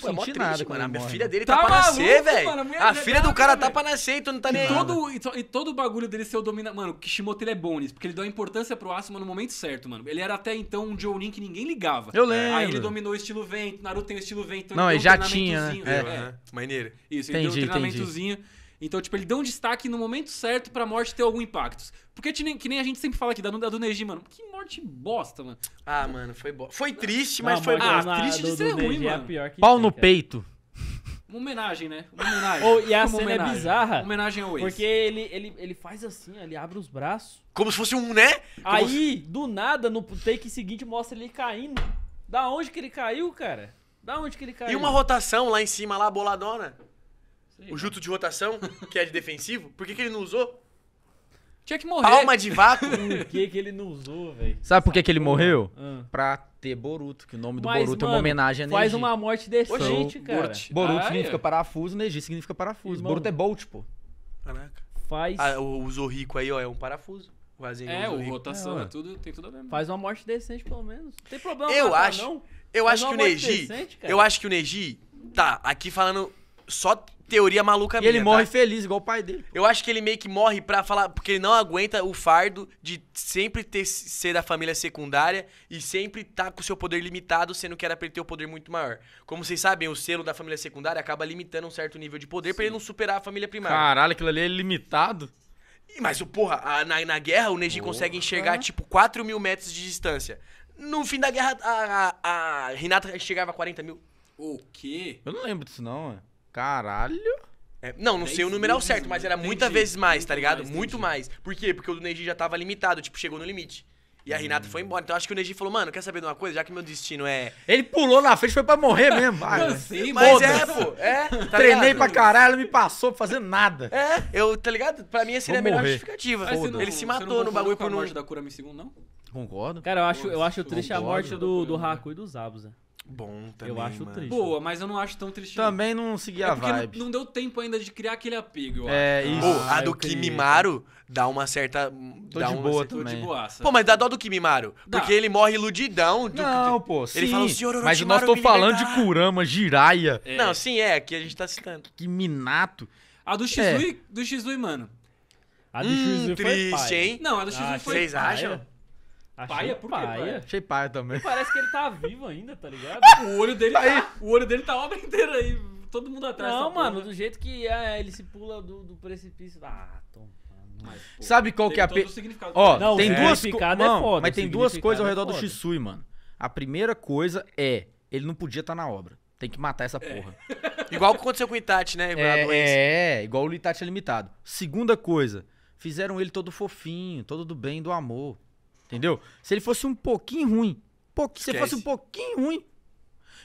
Não Pô, é senti é nada mano. A morre. filha dele tá, tá pra maluco, nascer, velho. A, a filha tá do cara, tá pra nascer então não tá nem todo, e, e, todo o bagulho dele ser o dominador. Mano, o Kishimoto ele é bônus, porque ele deu a importância pro Asuma no momento certo, mano. Ele era até então um Jounin que ninguém ligava. Eu lembro. Aí ele dominou o estilo vento, Naruto tem o estilo vento. Então não, ele, ele já tinha, né? É, é. Uhum. Maneiro. Isso, ele entendi, deu um treinamentozinho. Entendi. Então, tipo, ele deu um destaque no momento certo pra morte ter algum impacto. Porque que nem, a gente sempre fala aqui, da, da do Neji, mano. Que morte bosta, mano. Ah, mano, foi Foi triste, mas foi bosta. Ah, na, triste do, de ser ruim, Neji é mano. É Pau tem, no cara. peito. Uma homenagem, né? Uma homenagem. Oh, e a Como cena é homenagem. é bizarra. Uma homenagem ao ex. Porque ele, ele, ele faz assim, ele abre os braços. Como se fosse um, né? Como Aí, se... do nada, no take seguinte, mostra ele caindo. Da onde que ele caiu, cara? Da onde que ele caiu? E uma rotação lá em cima, lá, boladona. Sei, o juto de rotação, que é de defensivo, por que, que ele não usou? Tinha que morrer. Palma de vácuo. Por que, que ele não usou, velho? Sabe por que, que ele morreu? Ah. Pra ter Boruto, que o nome do Mas, Boruto mano, é uma homenagem a Neji. Faz uma morte decente, cara. Boruto, Boruto ah, significa é. parafuso, Neji significa parafuso. Irmão, Boruto é bolt, pô. Caraca. Faz. Ah, o, o Zorrico aí, ó, é um parafuso. O vazinho é, o rotação, é, é, tudo, tem tudo a ver. Mano. Faz uma morte decente, pelo menos. Não tem problema, eu matar, acho, não. Eu acho que o Neji. eu acho que o Neji. Tá, aqui falando só teoria maluca e minha. E ele morre tá? feliz, igual o pai dele. Eu acho que ele meio que morre pra falar. Porque ele não aguenta o fardo de sempre ter, ser da família secundária e sempre tá com o seu poder limitado, sendo que era pra ele ter o um poder muito maior. Como vocês sabem, o selo da família secundária acaba limitando um certo nível de poder Sim. pra ele não superar a família primária. Caralho, aquilo ali é limitado. Mas, porra, a, na, na guerra o Neji porra. consegue enxergar, tipo, 4 mil metros de distância. No fim da guerra, a, a, a Renata chegava a 40 mil. O quê? Eu não lembro disso, não, mano. Caralho. É, não, não sei o numeral vezes, certo, mas era muita vezes mais, tá ligado? Mais, muito mais. Por quê? Porque o do Neji já tava limitado, tipo, chegou no limite. E a hum. Renata hum. foi embora. Então acho que o Neji falou, mano, quer saber de uma coisa? Já que meu destino é. Ele pulou na frente, foi pra morrer mesmo. Vai, eu sei, mas é, pô. É, tá Treinei pra caralho, me passou pra fazer nada. É, eu, tá ligado? Pra mim essa assim, seria Vou a melhor justificativa. Não, ele se matou no bagulho por não. morte da Kurami II, não? Concordo. Cara, eu acho, eu acho triste a morte do, do Haku e do Zabuza. Bom também. Eu acho mano. triste. Boa, mas eu não acho tão triste. Também não segui é a vibe. Não, não, deu tempo ainda de criar aquele apego. eu é, acho. isso. Ah, a do Kimimaro dá uma certa. Tô dá de uma boa certa, também. De pô, mas dá dó do Kimimaro. Porque ele morre iludidão. Do, não, pô. Sim, ele fala, o senhor Mas nós tô falando de Kurama, Jiraiya. É. Não, sim, é. Aqui a gente tá citando. minato. A do Shizui, é. do Shizui mano. A do hum, Shizui foi triste, pai. hein? Não, a do Shizui ah, foi... Vocês acham? Achei paia, por Paia. Achei paia também. E (laughs) parece que ele tá vivo ainda, tá ligado? (laughs) o olho dele tá, aí. O olho dele tá a obra inteira aí. Todo mundo atrás. Não, mano, porra. Né? do jeito que é, ele se pula do, do precipício. Ah, Tom. Mas, Sabe qual que é a pe... Ó, não, tem é. duas é não, mas tem duas coisas ao é redor é do Shisui, mano. A primeira coisa é, ele não podia estar tá na obra. Tem que matar essa porra. (laughs) igual o que aconteceu com o Itachi, né? É, é, igual o Itachi limitado. Segunda coisa, fizeram ele todo fofinho, todo do bem, do amor. Entendeu? Se ele fosse um pouquinho ruim. Pouqu... Se fosse um pouquinho ruim.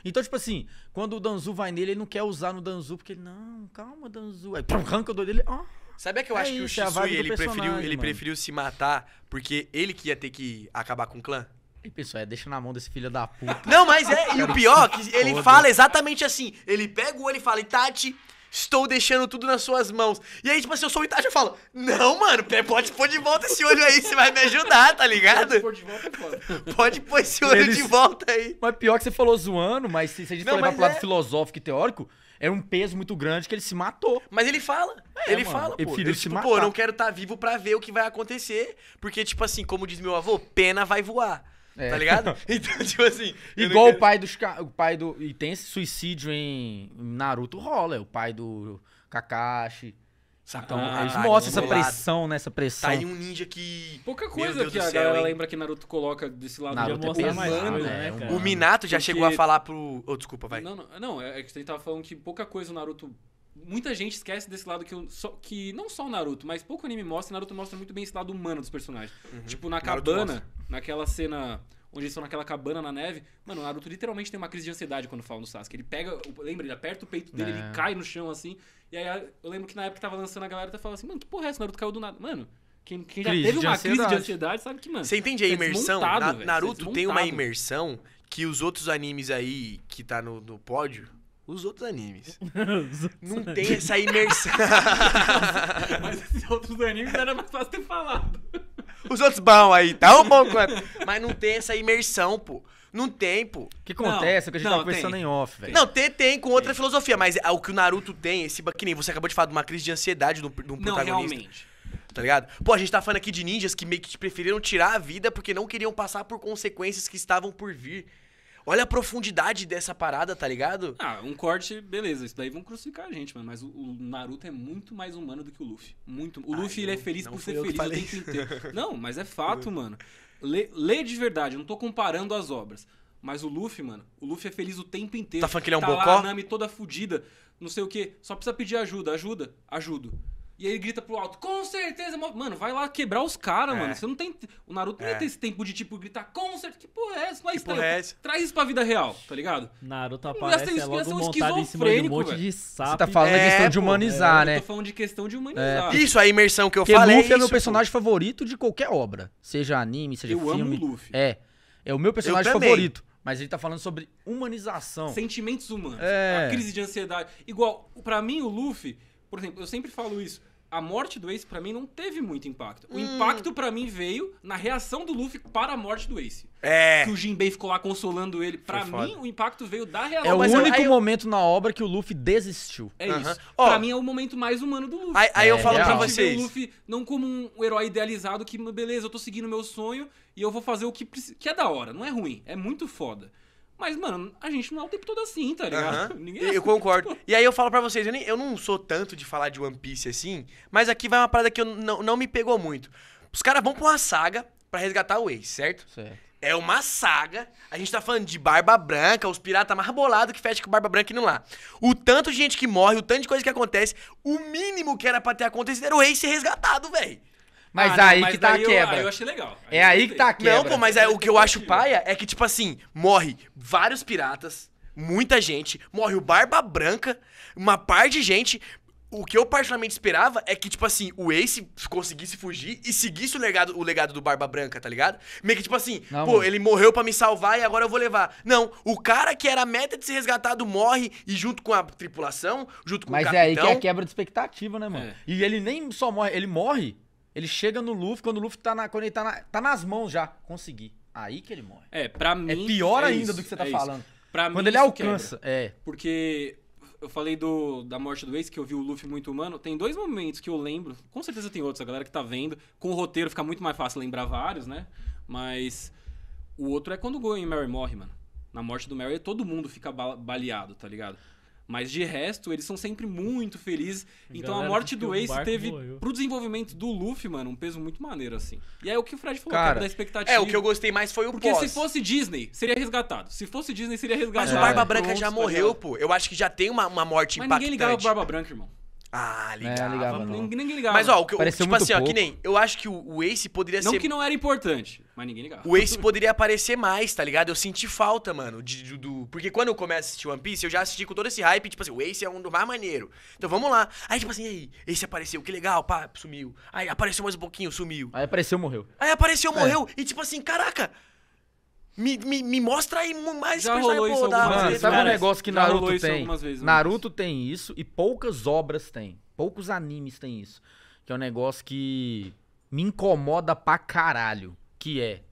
Então, tipo assim, quando o Danzu vai nele, ele não quer usar no Danzu, porque ele, não, calma, Danzu. Aí, pum, arranca o doido dele. Oh. Sabe é que eu é acho isso, que o é Shisui, ele, preferiu, ele preferiu se matar porque ele que ia ter que acabar com o clã? E pessoal, é, deixa na mão desse filho da puta. Não, mas é, e o pior, é que ele fala exatamente assim. Ele pega o olho e fala, Itati, Estou deixando tudo nas suas mãos. E aí, tipo assim, eu sou o Itachi, eu falo, não, mano, pode pôr de volta esse olho aí, você vai me ajudar, tá ligado? Pode pôr de volta, pode. Pode pôr esse olho Eles... de volta aí. Mas pior que você falou zoando, mas se, se a gente não, for levar pro lado é... filosófico e teórico, era é um peso muito grande que ele se matou. Mas ele fala. É, ele mano, fala, pô. Ele, tipo, matar. pô, não quero estar tá vivo para ver o que vai acontecer. Porque, tipo assim, como diz meu avô, pena vai voar. É. Tá ligado? (laughs) Então, tipo assim. Igual quero... o pai dos. O pai do. E tem esse suicídio em Naruto rola. É o pai do Kakashi. Então, ah, eles tá mostram essa pressão, né? Essa pressão. Tá aí um ninja que. Pouca coisa que a galera hein? lembra que Naruto coloca desse lado Naruto já é pesado, né, né O Minato já Porque... chegou a falar pro. Oh, desculpa, vai. Não, não, não é que você tava falando que pouca coisa o Naruto muita gente esquece desse lado que, eu, só, que não só o Naruto, mas pouco anime mostra. Naruto mostra muito bem esse lado humano dos personagens. Uhum. Tipo, na cabana, naquela cena onde eles estão naquela cabana na neve. Mano, o Naruto literalmente tem uma crise de ansiedade quando fala no Sasuke. Ele pega, lembra, ele aperta o peito dele, é. ele cai no chão assim. E aí eu lembro que na época que tava lançando a galera tá falando assim: mano, que porra é essa? O Naruto caiu do nada. Mano. Quem, quem já teve uma ansiedade. crise de ansiedade sabe que, mano. Você entende a tá imersão? Na, tá Naruto tem uma imersão que os outros animes aí que tá no, no pódio os outros animes. (laughs) os outros não animes. tem essa imersão. (laughs) Mas esses outros animes era mais fácil ter falado. Os outros bons aí, tão tá bom quanto. Mas não tem essa imersão, pô. Não tem, pô. O que acontece? é que a gente não, tava conversando em off, velho. Não, tem, tem, com tem. outra filosofia. Mas é o que o Naruto tem, esse que nem você acabou de falar de uma crise de ansiedade de um, não, protagonista. Realmente tá ligado? Pô, a gente tá falando aqui de ninjas que meio que preferiram tirar a vida porque não queriam passar por consequências que estavam por vir. Olha a profundidade dessa parada, tá ligado? Ah, um corte, beleza. Isso daí vão crucificar a gente, mano. Mas o, o Naruto é muito mais humano do que o Luffy. Muito. O Ai, Luffy, não, ele é feliz por ser feliz o tempo inteiro. (laughs) Não, mas é fato, mano. Lê, lê de verdade, não tô comparando as obras. Mas o Luffy, mano, o Luffy é feliz o tempo inteiro. Tá falando que ele é um tá bocó? Lá, a Nami toda fudida, não sei o quê. Só precisa pedir ajuda, ajuda, ajudo. E aí ele grita pro alto, com certeza, mano, vai lá quebrar os caras, é. mano. Você não tem. O Naruto é. não ia é. ter esse tempo de, tipo, gritar com certeza. Que porra é essa? Não é que tá porra é essa? Traz isso pra vida real, tá ligado? Naruto aparece é logo montado em cima de um monte de sapo. Você tá falando é, de questão de é, humanizar, né? Eu tô falando de questão de é. humanizar. Isso, a imersão que eu Porque falei. Luffy é, é meu personagem pô. favorito de qualquer obra. Seja anime, seja eu filme. Eu amo Luffy. É. É o meu personagem favorito. Mas ele tá falando sobre humanização. Sentimentos humanos. É. A crise de ansiedade. Igual, para mim, o Luffy, por exemplo, eu sempre falo isso a morte do Ace para mim não teve muito impacto. O hum. impacto para mim veio na reação do Luffy para a morte do Ace. É. Que o Jinbei ficou lá consolando ele. Para mim, o impacto veio da é reação. É o único eu... momento na obra que o Luffy desistiu. É uhum. isso. Oh. Pra mim é o momento mais humano do Luffy. Aí, aí é, eu falo é pra vocês. o Luffy não como um herói idealizado que, beleza, eu tô seguindo meu sonho e eu vou fazer o que, que é da hora. Não é ruim, é muito foda. Mas, mano, a gente não é o tempo todo assim, tá ligado? (laughs) Ninguém... É eu assim. concordo. (laughs) E aí eu falo para vocês, eu, nem, eu não sou tanto de falar de One Piece assim, mas aqui vai uma parada que eu não, não me pegou muito. Os caras vão pra uma saga para resgatar o Ace, certo? Certo. É uma saga. A gente tá falando de Barba Branca, os piratas bolados que fecham com Barba Branca não lá. O tanto de gente que morre, o tanto de coisa que acontece, o mínimo que era pra ter acontecido era o Ace ser resgatado, velho. Mas ah, aí não, mas que tá a quebra. Eu, ah, eu achei legal. Aí é aí que tá a quebra. Não, pô, mas é, o que eu acho paia é que, tipo assim, morre vários piratas, muita gente, morre o Barba Branca, uma par de gente. O que eu particularmente esperava é que, tipo assim, o Ace conseguisse fugir e seguisse o legado, o legado do Barba Branca, tá ligado? Meio que, tipo assim, não, pô, mano. ele morreu para me salvar e agora eu vou levar. Não, o cara que era a meta de ser resgatado morre e junto com a tripulação, junto com Mas o capitão... Mas é aí que é a quebra de expectativa, né, mano? É. E ele nem só morre, ele morre ele chega no Luffy, quando o Luffy tá, na, quando ele tá, na, tá nas mãos já. Consegui. Aí que ele morre. É, pra é mim. É pior é ainda isso, do que você tá é falando. Pra quando mim, ele alcança. Quebra. É. Porque eu falei do, da morte do Ace, que eu vi o Luffy muito humano. Tem dois momentos que eu lembro. Com certeza tem outros, a galera que tá vendo. Com o roteiro fica muito mais fácil lembrar vários, né? Mas o outro é quando o Gohan e Mary morre, mano. Na morte do Mary, todo mundo fica baleado, tá ligado? Mas de resto, eles são sempre muito felizes. Então Galera, a morte do Ace teve morreu. pro desenvolvimento do Luffy, mano, um peso muito maneiro, assim. E aí é o que o Fred falou, cara, é da expectativa. É, o que eu gostei mais foi o Porque pós. se fosse Disney, seria resgatado. Se fosse Disney, seria resgatado. Mas o Barba Branca pronto, já tá morreu, pô. Eu acho que já tem uma, uma morte Mas impactante. ninguém ligava o Barba Branca, irmão. Ah, né, ligava. É, ligava Ninguém, ninguém ligava. Mas, ó, o que, tipo assim, pouco. ó, que nem. Eu acho que o, o Ace poderia não ser. Não que não era importante, mas ninguém ligava. O Ace poderia aparecer mais, tá ligado? Eu senti falta, mano. De, de, do... Porque quando eu começo a assistir One Piece, eu já assisti com todo esse hype, tipo assim, o Ace é um do mais maneiro. Então vamos lá. Aí, tipo assim, aí, Ace apareceu, que legal, pá, sumiu. Aí apareceu mais um pouquinho, sumiu. Aí apareceu, morreu. Aí apareceu, é. morreu. É. E tipo assim, caraca, me, me, me mostra aí mais Já rolou isso da Sabe um negócio que Naruto tem? vezes, né? Naruto tem isso e poucas obras têm. Poucos animes têm isso. Que é um negócio que me incomoda pra caralho. Que é.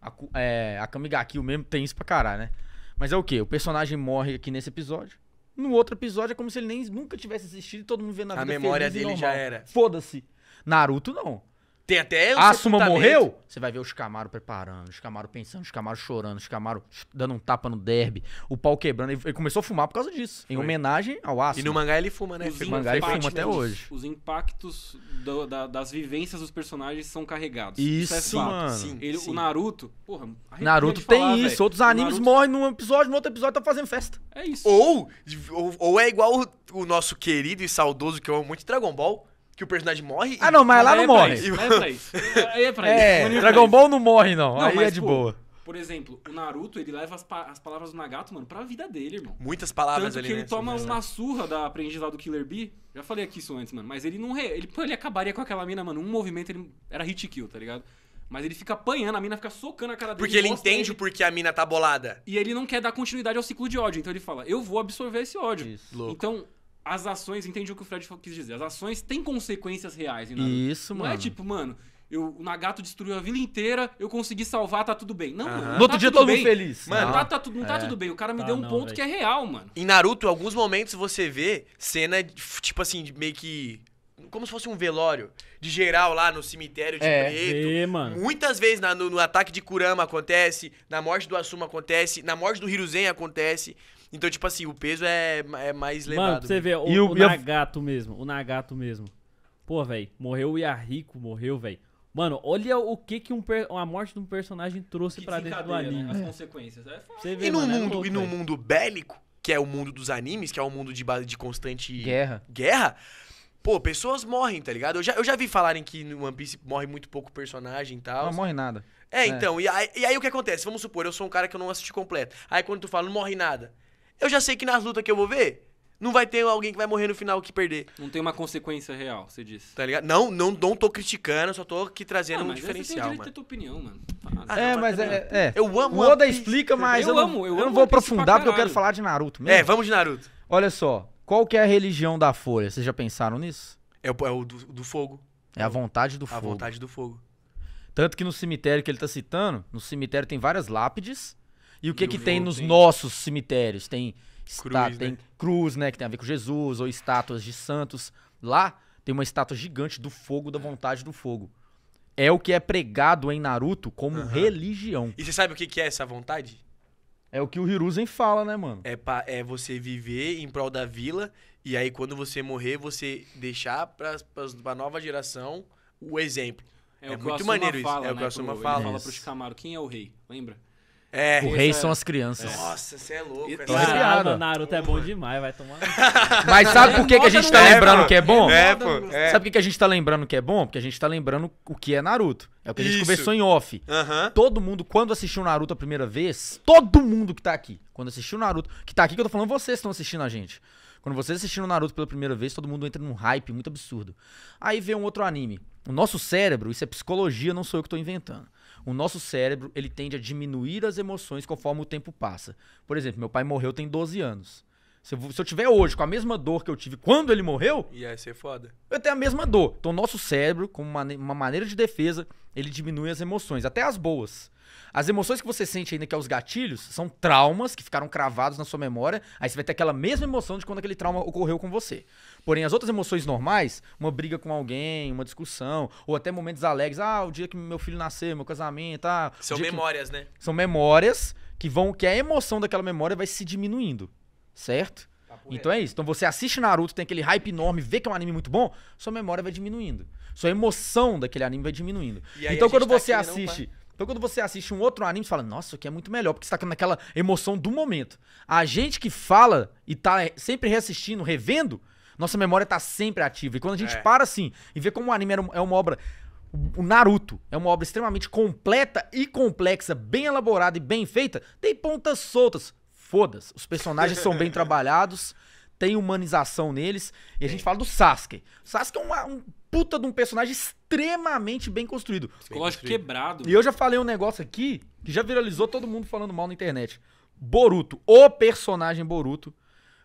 A, é, a Kamigaki mesmo tem isso pra caralho, né? Mas é o quê? O personagem morre aqui nesse episódio. No outro episódio é como se ele nem nunca tivesse existido e todo mundo vendo a A vida memória feliz e dele já era. Foda-se. Naruto não. Tem até. Asuma morreu? Você vai ver os Camaro preparando, os Camaro pensando, os Camaro chorando, os Camaro dando um tapa no derby, o pau quebrando. Ele começou a fumar por causa disso, Foi. em homenagem ao Asuma. E no mangá ele fuma, né? no mangá ele fuma até hoje. Os, os impactos do, da, das vivências dos personagens são carregados. Isso, é isso é mano. Sim, ele, sim. O Naruto, porra. Naruto tem falar, isso. Véio. Outros animes Naruto... morrem num episódio, no outro episódio tá fazendo festa. É isso. Ou, ou, ou é igual o, o nosso querido e saudoso que eu amo muito, Dragon Ball que o personagem morre? Ah, não, mas lá não é morre. Pra isso, é pra isso. Aí é pra (laughs) é, isso. É, Dragon Ball não morre, não. não Aí mas, é de pô, boa. Por exemplo, o Naruto, ele leva as, pa as, palavras do Nagato, mano, pra vida dele, irmão. Muitas palavras Tanto ali, que né, ele né, toma uma né? surra da aprendiz lá do Killer Bee. Já falei aqui isso antes, mano. Mas ele não... Re... Ele, pô, ele acabaria com aquela mina, mano. Um movimento, ele era hit kill, tá ligado? Mas ele fica apanhando, a mina fica socando a cara dele. Porque ele entende ele. porquê a mina tá bolada. E ele não quer dar continuidade ao ciclo de ódio. Então ele fala, eu vou absorver esse ódio. Isso. Louco. Então, as ações, entendi o que o Fred quis dizer, as ações têm consequências reais Isso, mano. Não é tipo, mano, eu, o Nagato destruiu a vila inteira, eu consegui salvar, tá tudo bem. Não, uhum. mano. No tá outro tá dia todo bem. mundo feliz. Mano, tá, não, tá, tá, não é. tá tudo bem. O cara me tá, deu um não, ponto véio. que é real, mano. Em Naruto, em alguns momentos você vê cena, tipo assim, meio que como se fosse um velório de geral lá no cemitério de é, preto. Vê, mano. Muitas vezes na, no, no, ataque de Kurama acontece, na morte do Asuma acontece, na morte do Hiruzen acontece. Então, tipo assim, o peso é, é mais levado. Mano, pra você ver, o, e o, o Nagato mesmo, o Nagato mesmo. Pô, velho, morreu o Yahiko, morreu, velho. Mano, olha o que que um a morte de um personagem trouxe que pra dentro do né, anime. Né? As é. consequências. É vê, e, né, é no mano, mundo, é louco, e no mundo bélico, que é o mundo dos animes, que é o um mundo de, de constante guerra. guerra, pô, pessoas morrem, tá ligado? Eu já, eu já vi falarem que no One Piece morre muito pouco personagem e tal. Não morre nada. É, é, então, e aí, e aí o que acontece? Vamos supor, eu sou um cara que eu não assisti completo. Aí quando tu fala, não morre nada eu já sei que nas lutas que eu vou ver, não vai ter alguém que vai morrer no final que perder. Não tem uma consequência real, você disse. Tá ligado? Não, não, não tô criticando, só tô aqui trazendo ah, um diferencial. Você tem o direito mano. ter tua opinião, mano. É, ah, é, não, mas é, é, é, Eu amo. O Oda explica, mas eu, eu amo, eu, eu amo não vou aprofundar porque eu quero falar de Naruto é, mesmo. É, vamos de Naruto. Olha só, qual que é a religião da Folha? Vocês já pensaram nisso? É o, é o do, do, fogo. É a vontade do a fogo. A vontade do fogo. Tanto que no cemitério que ele tá citando, no cemitério tem várias lápides e o que e que, que tem nos tem... nossos cemitérios? Tem cruz, né? tem cruz, né, que tem a ver com Jesus, ou estátuas de santos. Lá tem uma estátua gigante do fogo, da vontade do fogo. É o que é pregado em Naruto como uhum. religião. E você sabe o que é essa vontade? É o que o Hiruzen fala, né, mano? É, pra, é você viver em prol da vila e aí quando você morrer, você deixar pra, pra, pra nova geração o exemplo. É, é o muito maneiro é né? fala, isso. É né, o que o Asuma fala. Fala pros Camaro, quem é o rei? Lembra? É. O rei é. são as crianças. Nossa, você é louco. É tô arrepiado. Naruto é bom demais, vai tomar. (laughs) Mas sabe por que, que a gente tá é, lembrando que é bom? É, pô. Sabe por que a gente tá lembrando que é bom? Porque a gente tá lembrando o que é Naruto. É o que a gente Isso. conversou em off. Uhum. Todo mundo, quando assistiu Naruto a primeira vez, todo mundo que tá aqui, quando assistiu Naruto, que tá aqui, que eu tô falando, vocês estão assistindo a gente. Quando vocês assistiram Naruto pela primeira vez, todo mundo entra num hype muito absurdo. Aí vê um outro anime. O nosso cérebro, isso é psicologia, não sou eu que tô inventando o nosso cérebro ele tende a diminuir as emoções conforme o tempo passa. Por exemplo, meu pai morreu tem 12 anos. Se eu, se eu tiver hoje com a mesma dor que eu tive quando ele morreu. Ia ser é foda. Eu tenho a mesma dor. Então, o nosso cérebro, como uma, uma maneira de defesa, ele diminui as emoções, até as boas. As emoções que você sente ainda, que é os gatilhos, são traumas que ficaram cravados na sua memória. Aí você vai ter aquela mesma emoção de quando aquele trauma ocorreu com você. Porém, as outras emoções normais, uma briga com alguém, uma discussão, ou até momentos alegres. Ah, o dia que meu filho nasceu, meu casamento. Ah, são memórias, que... né? São memórias que vão. que a emoção daquela memória vai se diminuindo. Certo? Tá então é isso. Então você assiste Naruto, tem aquele hype enorme, vê que é um anime muito bom, sua memória vai diminuindo. Sua emoção daquele anime vai diminuindo. Então quando tá você assiste. Não, então quando você assiste um outro anime, você fala, nossa, aqui é muito melhor, porque você tá naquela emoção do momento. A gente que fala e tá eh, sempre reassistindo, revendo, nossa memória tá sempre ativa. E quando a gente é. para assim e vê como o anime é uma obra. O Naruto é uma obra extremamente completa e complexa, bem elaborada e bem feita, tem pontas soltas. Foda-se. Os personagens são bem (laughs) trabalhados tem humanização neles. E a gente fala do Sasuke. Sasuke é uma, um puta de um personagem extremamente bem construído. Psicológico quebrado. E eu já falei um negócio aqui que já viralizou todo mundo falando mal na internet. Boruto, o personagem Boruto,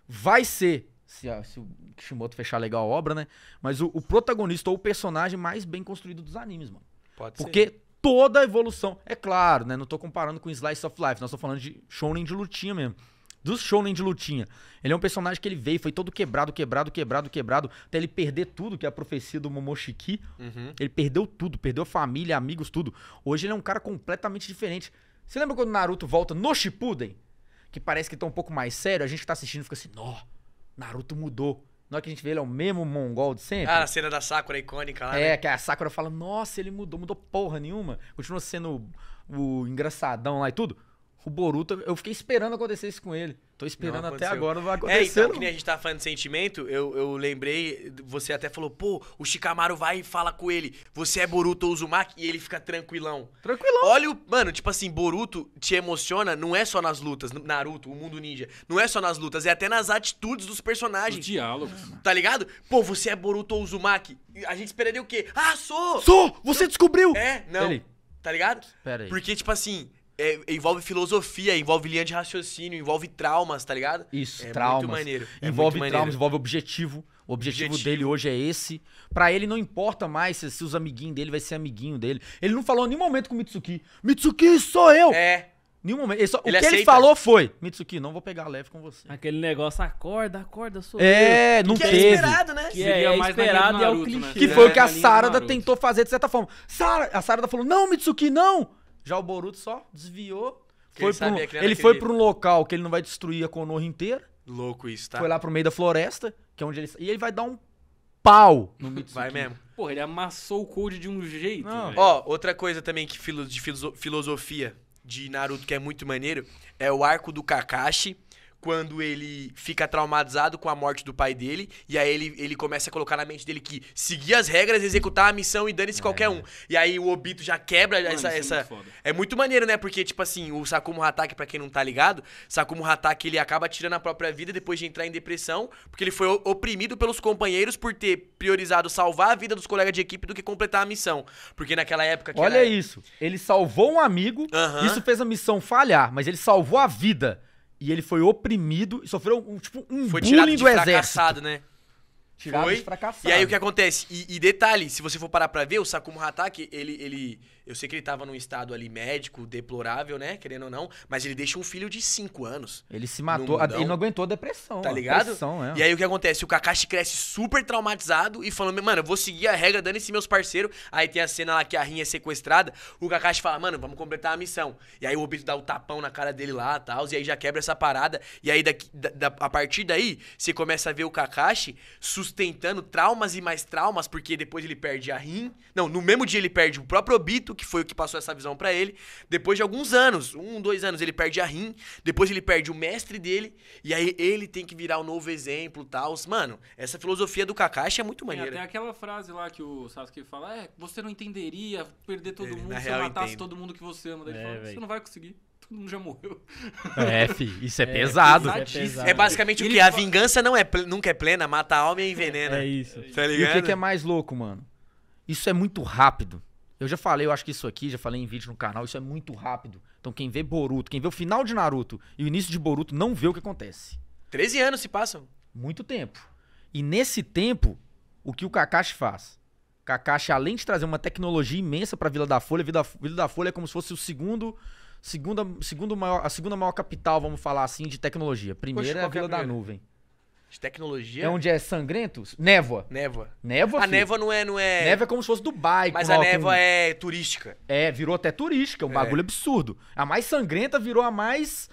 vai ser, se, se o Kishimoto fechar legal a obra, né? Mas o, o protagonista ou o personagem mais bem construído dos animes, mano. Pode Porque ser. toda a evolução, é claro, né? Não tô comparando com Slice of Life, nós estamos falando de shonen de lutinha mesmo dos shounen de lutinha. Ele é um personagem que ele veio, foi todo quebrado, quebrado, quebrado, quebrado, até ele perder tudo, que é a profecia do Momoshiki. Uhum. Ele perdeu tudo, perdeu família, amigos, tudo. Hoje ele é um cara completamente diferente. Você lembra quando Naruto volta no Shippuden? Que parece que tá um pouco mais sério, a gente que tá assistindo fica assim, nó, Naruto mudou. Na hora é que a gente vê ele é o mesmo mongol de sempre. Ah, a cena da Sakura icônica lá. É, né? que a Sakura fala, nossa, ele mudou, mudou porra nenhuma. Continua sendo o, o engraçadão lá e tudo o Boruto, eu fiquei esperando acontecer isso com ele. Tô esperando até agora, não vai é, acontecer. É, então, que nem a gente tava falando de sentimento, eu, eu lembrei, você até falou, pô, o Shikamaru vai e fala com ele, você é Boruto ou Uzumaki? E ele fica tranquilão. Tranquilão. Olha o. Mano, tipo assim, Boruto te emociona, não é só nas lutas, Naruto, o mundo ninja. Não é só nas lutas, é até nas atitudes dos personagens. Os diálogos. Né? Tá ligado? Pô, você é Boruto ou Uzumaki? A gente esperaria o quê? Ah, sou! Sou! Você descobriu! É, não. Pera aí. Tá ligado? Pera aí. Porque, tipo assim, é, envolve filosofia, envolve linha de raciocínio, envolve traumas, tá ligado? Isso, é traumas. Muito maneiro. É envolve muito traumas, maneiro. envolve objetivo. O objetivo, objetivo, dele hoje é esse. Para ele não importa mais se, se os amiguinhos dele vai ser amiguinho dele. Ele não falou em nenhum momento com o Mitsuki. Mitsuki, sou eu! É. Nenhum momento. Ele só, ele o que aceita. ele falou foi: Mitsuki, não vou pegar leve com você. Aquele negócio, acorda, acorda, sou é, eu. É, não que é teve. Que é esperado, né? Que é, é esperado Naruto, e é o clichê. Né? Que foi o que a Sarada tentou fazer de certa forma. Sara, a Sarada falou: não, Mitsuki, não! Já o Boruto só desviou. Foi ele, ele foi para um local que ele não vai destruir a Konoha inteira. Louco isso, tá? Foi lá pro meio da floresta, que é onde ele. E ele vai dar um pau no Mitsuki. Vai mesmo. Porra, ele amassou o Code de um jeito. Ó, outra coisa também que filo, de filoso, filosofia de Naruto que é muito maneiro é o arco do Kakashi quando ele fica traumatizado com a morte do pai dele, e aí ele, ele começa a colocar na mente dele que seguir as regras, executar a missão e dane-se é, qualquer um. E aí o Obito já quebra Mano, essa. É essa... É, muito é muito maneiro, né? Porque, tipo assim, o Sakumo Hatake, pra quem não tá ligado, Sakumo Hatake ele acaba tirando a própria vida depois de entrar em depressão, porque ele foi oprimido pelos companheiros por ter priorizado salvar a vida dos colegas de equipe do que completar a missão. Porque naquela época. Olha era... É isso. Ele salvou um amigo, uh -huh. isso fez a missão falhar, mas ele salvou a vida e ele foi oprimido e sofreu um, tipo, um foi bullying do exército. né? Tirado foi. E aí o que acontece? E, e, detalhe, se você for parar pra ver, o Sakuma Hatake, ele, ele eu sei que ele tava num estado ali médico, deplorável, né? Querendo ou não, mas ele deixa um filho de 5 anos. Ele se matou, ele não aguentou a depressão. Tá ligado? Depressão, é. E aí o que acontece? O Kakashi cresce super traumatizado e falando, mano, eu vou seguir a regra, dando esse meus parceiros. Aí tem a cena lá que a Rinha é sequestrada. O Kakashi fala, mano, vamos completar a missão. E aí o Obito dá o um tapão na cara dele lá e tal. E aí já quebra essa parada. E aí daqui, da, da, a partir daí, você começa a ver o Kakashi sustentando traumas e mais traumas, porque depois ele perde a Rin. Não, no mesmo dia ele perde o próprio Obito que foi o que passou essa visão para ele. Depois de alguns anos, um, dois anos, ele perde a Rin, depois ele perde o mestre dele, e aí ele tem que virar o um novo exemplo e tal. Mano, essa filosofia do Kakashi é muito maneira. É, tem aquela frase lá que o Sasuke fala, é, você não entenderia perder todo ele, mundo se real, matasse todo mundo que você ama. Daí é, fala, você não vai conseguir todo mundo já morreu. (laughs) É, fi, isso é, é pesado. É, é, pesado. é basicamente o que? A vingança não é, nunca é plena, mata a alma e envenena. É isso. Tá ligado? E o que é, é mais louco, mano? Isso é muito rápido. Eu já falei, eu acho que isso aqui, já falei em vídeo no canal, isso é muito rápido. Então quem vê Boruto, quem vê o final de Naruto e o início de Boruto não vê o que acontece. 13 anos se passam. Muito tempo. E nesse tempo, o que o Kakashi faz? Kakashi, além de trazer uma tecnologia imensa para Vila da Folha, Vila, Vila da Folha é como se fosse o segundo segunda, segundo maior, a segunda maior capital, vamos falar assim, de tecnologia. Primeira é a Vila a da Nuvem. De tecnologia? É onde é sangrento? Névoa. Névoa. Névoa, A névoa não é, não é... Névoa é como se fosse Dubai. Mas a névoa com... é turística. É, virou até turística, é um é. bagulho absurdo. A mais sangrenta virou a mais...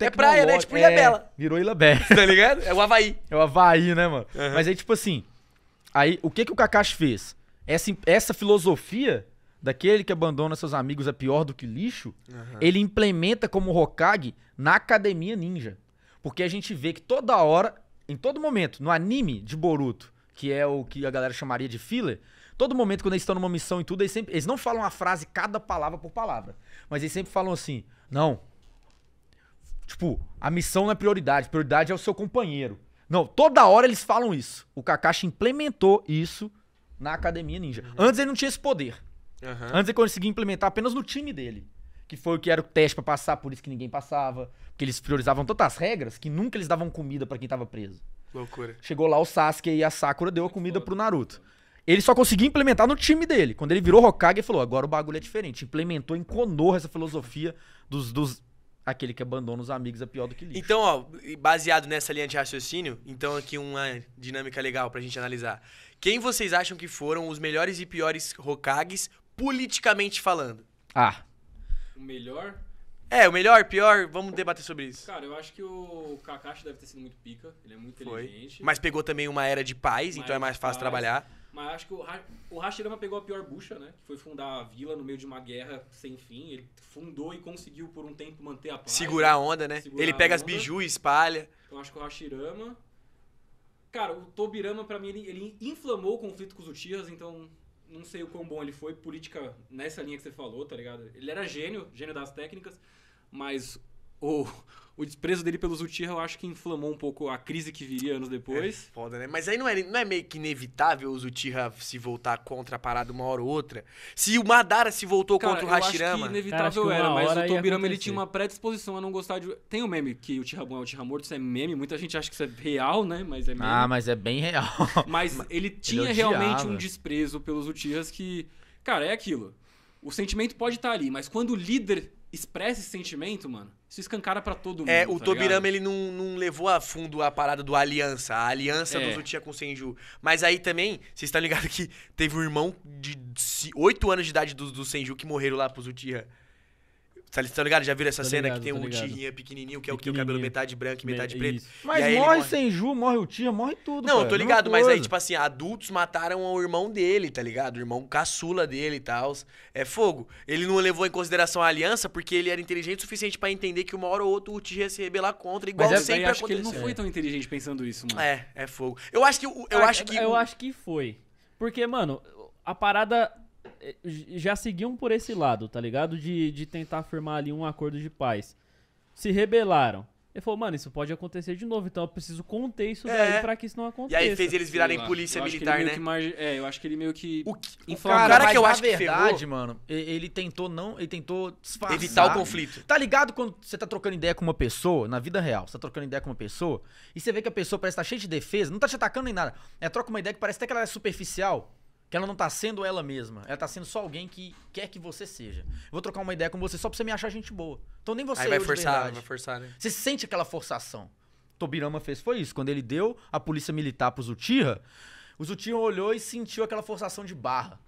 É praia, né? Tipo Ilha é, Bela. Virou Ilha Bela. (laughs) Tá ligado? É o Havaí. É o Havaí, né, mano? Uhum. Mas aí, tipo assim, aí o que que o Kakashi fez? Essa, essa filosofia daquele que abandona seus amigos é pior do que lixo, uhum. ele implementa como Hokage na academia ninja. Porque a gente vê que toda hora em todo momento, no anime de Boruto, que é o que a galera chamaria de filler, todo momento quando eles estão numa missão e tudo, eles, sempre, eles não falam a frase cada palavra por palavra, mas eles sempre falam assim: "Não. Tipo, a missão não é prioridade, prioridade é o seu companheiro". Não, toda hora eles falam isso. O Kakashi implementou isso na Academia Ninja. Uhum. Antes ele não tinha esse poder. Uhum. Antes ele conseguia implementar apenas no time dele que foi o que era o teste para passar, por isso que ninguém passava. Porque eles priorizavam tantas regras que nunca eles davam comida para quem tava preso. Loucura. Chegou lá o Sasuke e a Sakura deu a comida pro Naruto. Ele só conseguiu implementar no time dele. Quando ele virou Hokage, ele falou: agora o bagulho é diferente. Implementou em Konoha essa filosofia dos, dos aquele que abandona os amigos é pior do que lixo. Então, ó, baseado nessa linha de raciocínio, então aqui uma dinâmica legal pra gente analisar. Quem vocês acham que foram os melhores e piores Hokages politicamente falando? Ah, o melhor? É, o melhor, pior, vamos debater sobre isso. Cara, eu acho que o Kakashi deve ter sido muito pica, ele é muito Foi. inteligente. Mas pegou também uma era de paz, Uma então é mais fácil paz. trabalhar. Mas acho que o, o Hashirama pegou a pior bucha, né? Que foi fundar a vila no meio de uma guerra sem fim. Ele fundou e conseguiu por um tempo manter a paz. Segurar a onda, né? Ele pega as biju e espalha. Então acho que o Hashirama. Cara, o Tobirama, pra mim, ele, ele inflamou o conflito com os Uchihas, então não sei o quão bom ele foi, política nessa linha que você falou, tá ligado? Ele era gênio, gênio das técnicas, mas o, o desprezo dele pelos Uchiha eu acho que inflamou um pouco a crise que viria anos é, depois. É foda, né? Mas aí não é, não é meio que inevitável os Uchiha se voltar contra a parada uma hora ou outra? Se o Madara se voltou Cara, contra o Hashirama... Acho que inevitável Cara, acho que era, mas o Tobirama ele tinha uma predisposição a não gostar de... Tem o um meme que o Uchiha bom é o Uchiha morto, isso é meme, muita gente acha que isso é real, né? Mas é meme. Ah, mas é bem real. (laughs) Mas ele tinha ele realmente um desprezo pelos Uchihas que... Cara, é aquilo. O sentimento pode estar tá ali, mas quando o líder expressa esse sentimento, mano, isso escancara para todo mundo. É, o tá Tobirama, ligado? ele não, não levou a fundo a parada do Aliança, a aliança é. do Zutia com o Senju. Mas aí também, vocês estão tá ligados que teve um irmão de 8 anos de idade do, do Senju que morreram lá pro Zutia. Tá, tá, ligado? Já viram essa tô cena ligado, que tem um Tirrinha pequenininho, que é o que tem o cabelo metade branco e metade preto? Isso. Mas morre, morre, sem Ju, morre o tio morre tudo. Não, cara, eu tô ligado, mas aí, tipo assim, adultos mataram o irmão dele, tá ligado? O irmão caçula dele e tal. É fogo. Ele não levou em consideração a aliança porque ele era inteligente o suficiente para entender que uma hora ou outra o Tirra ia se rebelar contra, igual mas é- sempre aconteceu. ele não foi tão inteligente pensando isso, mano. É, é fogo. Eu acho que. Eu, eu ah, acho que. Eu acho que foi. Porque, mano, a parada é, já seguiam por esse lado, tá ligado? De, de tentar firmar ali um acordo de paz. Se rebelaram. Ele falou, mano, isso pode acontecer de novo, então eu preciso conter isso é. daí pra que isso não aconteça. E aí fez eles virarem eu polícia militar, né? Marge... É, eu acho que ele meio que. O, que... o cara, que eu acho que verdade, mano, ele tentou não. Ele tentou disfarçar. Evitar o conflito. Tá ligado quando você tá trocando ideia com uma pessoa, na vida real, você tá trocando ideia com uma pessoa, e você vê que a pessoa parece estar tá cheia de defesa, não tá te atacando nem nada. É, troca uma ideia que parece até que ela é superficial. Que ela não tá sendo ela mesma. Ela tá sendo só alguém que quer que você seja. Eu vou trocar uma ideia com você só pra você me achar gente boa. Então nem você Aí é vai forçar, vai forçar, né? Você sente aquela forçação. Tobirama fez foi isso. Quando ele deu a polícia militar pro Zutirra, o Zutirra olhou e sentiu aquela forçação de barra.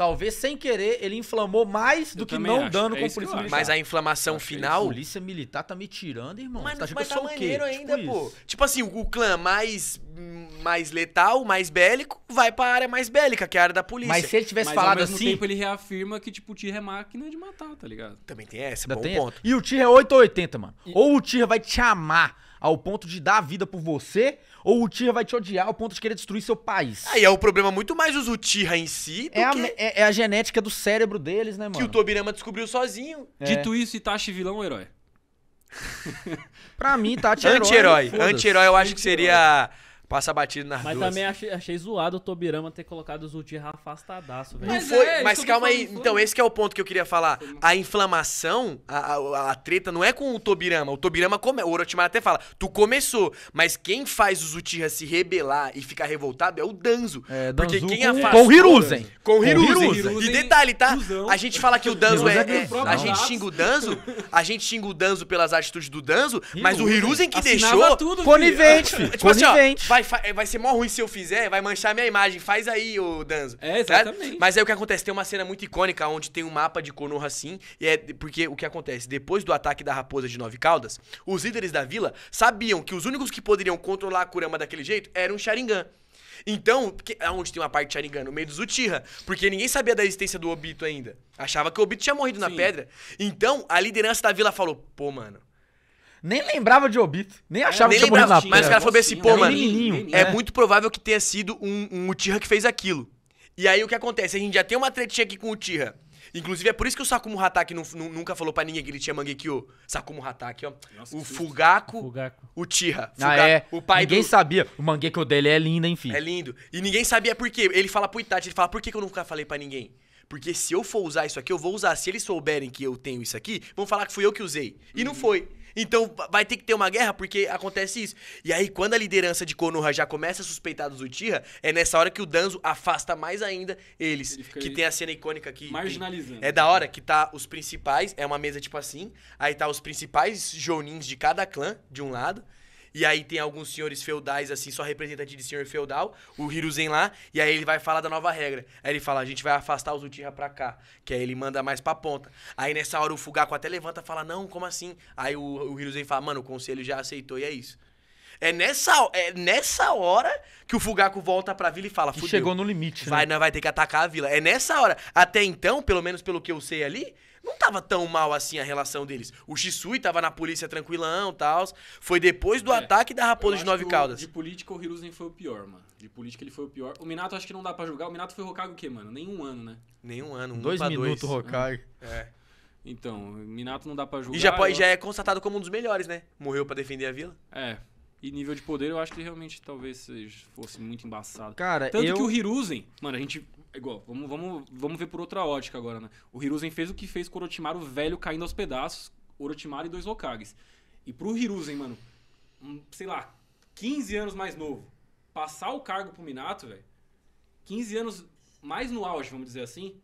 Talvez sem querer ele inflamou mais do eu que não acho. dando é com a polícia militar. Mas a inflamação final. A polícia militar tá me tirando, irmão. Mas, tá mas tá maneiro tipo ainda, tipo pô. Isso. Tipo assim, o clã mais, mais letal, mais bélico, vai pra área mais bélica, que é a área da polícia. Mas se ele tivesse mas, falado ao mesmo assim. tempo ele reafirma que, tipo, o Tir é máquina de matar, tá ligado? Também tem essa, Ainda bom tem ponto. Essa. E o Tir é 880, mano. E... Ou o Tir vai te amar ao ponto de dar a vida por você, ou o Tira vai te odiar ao ponto de querer destruir seu país. Aí é o problema muito mais os Uchiha em si é, a, é, é a genética do cérebro deles, né, mano? Que o Tobirama descobriu sozinho. É. Dito isso, Itachi vilão ou herói? pra mim, Itachi (laughs) é anti-herói. Anti-herói anti eu acho que seria Passa batido nas mas duas. Mas também achei, achei, zoado o Tobirama ter colocado o Zultirra afastadaço, velho. Mas, foi, é, mas calma aí. Então, foi. Então, esse é o ponto que eu queria falar. A inflamação, a, a, a treta, não é com o Tobirama. O Tobirama, come... o Orochimaru até fala, tu começou. Mas quem faz o Zultirra se rebelar e ficar revoltado é o Danzo. É, Danzo porque quem com, afastou... Com o Hiruzen. Com o Hiruzen. E detalhe, tá? A gente fala que o Danzo é... é, é, é a gente xinga o Danzo, a gente xinga o Danzo pelas atitudes do Danzo, mas o Hiruzen que deixou... Tudo, conivente, filho. Tipo conivente. assim, ó, vai, vai ser mó ruim se eu fizer, vai manchar minha imagem, faz aí, ô Danzo. É, tá? exatamente. Mas aí o que acontece? Tem uma cena muito icônica onde tem um mapa de Konoha assim, e é porque o que acontece? Depois do ataque da raposa de Nove Caldas, os líderes da vila sabiam que os únicos que poderiam controlar a Kurama daquele jeito eram o Sharingan. Então, que, aonde tem uma parte de Sharingan? No meio dos Uchiha. Porque ninguém sabia da existência do Obito ainda. Achava que o Obito tinha morrido Sim. na pedra. Então, a liderança da vila falou: pô, mano, nem lembrava de Obito. Nem é, achava é, que nem tinha lembrava, Mas o cara falou assim, pô, mano, é, é muito provável que tenha sido um, um Uchiha que fez aquilo. E aí o que acontece? A gente já tem uma tretinha aqui com o Uchiha. Inclusive, é por isso que o Sakumo Hataki nunca falou pra ninguém que ele tinha Mangekyo. Sakumu Hataki, ó. Nossa, o fugaco Fugaku, o Tira. Ah, é. O pai ninguém do... sabia. O Mangekyo dele é lindo, enfim. É lindo. E ninguém sabia por quê. Ele fala pro Itachi, ele fala, por que, que eu nunca falei pra ninguém? Porque se eu for usar isso aqui, eu vou usar. Se eles souberem que eu tenho isso aqui, vão falar que fui eu que usei. E uhum. não foi. Então vai ter que ter uma guerra porque acontece isso. E aí, quando a liderança de Konoha já começa a suspeitar dos Uchiha, é nessa hora que o Danzo afasta mais ainda eles. Ele que tem a cena icônica aqui. Marginalizando. É da hora que tá os principais, é uma mesa tipo assim. Aí tá os principais Jounins de cada clã, de um lado. E aí tem alguns senhores feudais, assim, só representante de senhor feudal, o Hiruzen lá, e aí ele vai falar da nova regra. Aí ele fala, a gente vai afastar os Uchiha pra cá, que aí ele manda mais pra ponta. Aí nessa hora o Fugako até levanta e fala, não, como assim? Aí o, o Hiruzen fala, mano, o conselho já aceitou e é isso. É nessa, é nessa hora que o Fugaku volta pra vila e fala: Fudeu, chegou no limite. Vai, né? vai ter que atacar a vila. É nessa hora. Até então, pelo menos pelo que eu sei ali, não tava tão mal assim a relação deles. O Shisui tava na polícia tranquilão e tal. Foi depois do é, ataque da Raposa de Nove Caldas. de política, o Hiruzen foi o pior, mano. De política, ele foi o pior. O Minato, acho que não dá pra julgar. O Minato foi Hokage o quê, mano? um ano, né? nem um ano. Um dois minutos dois. Hokage. Ah, é. Então, Minato não dá pra julgar. E já, pode, eu... já é constatado como um dos melhores, né? Morreu para defender a vila. É. E nível de poder, eu acho que realmente talvez fosse muito embaçado. Cara, Tanto eu... que o Hiruzen, mano, a gente igual, vamos, vamos, vamos ver por outra ótica agora, né? O Hiruzen fez o que fez com o Orochimaru velho caindo aos pedaços, Orochimaru e dois Hokages. E pro Hiruzen, mano, um, sei lá, 15 anos mais novo, passar o cargo pro Minato, velho, 15 anos mais no auge, vamos dizer assim,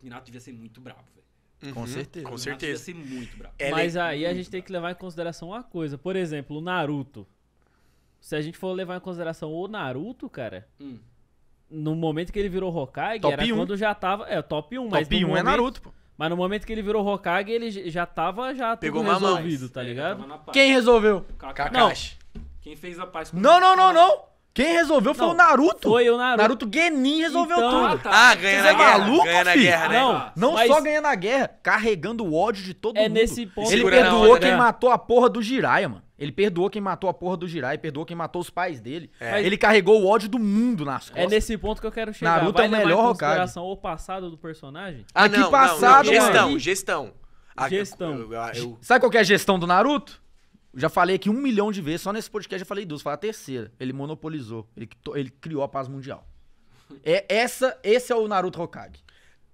o Minato devia ser muito bravo, velho. Uhum, com certeza. Com certeza. Devia ser muito bravo. Ela é Mas é aí a gente bravo. tem que levar em consideração uma coisa. Por exemplo, o Naruto. Se a gente for levar em consideração o Naruto, cara, hum no momento que ele virou Hokage, top era 1. quando já tava. É, top 1, top mas. Top 1 é momento, é Naruto, pô. Mas no momento que ele virou Hokage, ele já tava já Pegou tudo resolvido, tá é, ligado? Quem resolveu? Kakashi. Não. Quem fez a paz com Não, não, não, não! Quem resolveu foi o Naruto. Foi o Naruto. Naruto Genin resolveu então, tudo. Ah, tá. Ah, ganha na é guerra. Maluco, ganha filho? na guerra, né? Não, não mas... só ganha na guerra, carregando o ódio de todo é mundo. É nesse ponto. Ele perdoou quem matou a porra do Jiraiya, mano. Ele perdoou quem matou a porra do Jirai, perdoou quem matou os pais dele. É. Ele carregou o ódio do mundo nas é costas. É nesse ponto que eu quero chegar. Naruto Vai é o melhor Hokage. o passado do personagem? Ah, não, que passado, não, não. Gestão, mano? gestão. A, ah, gestão. Eu, eu, eu... Sabe qual é a gestão do Naruto? Já falei aqui um milhão de vezes, só nesse podcast já falei duas, falei a terceira. Ele monopolizou, ele, ele criou a paz mundial. É essa, esse é o Naruto Hokage.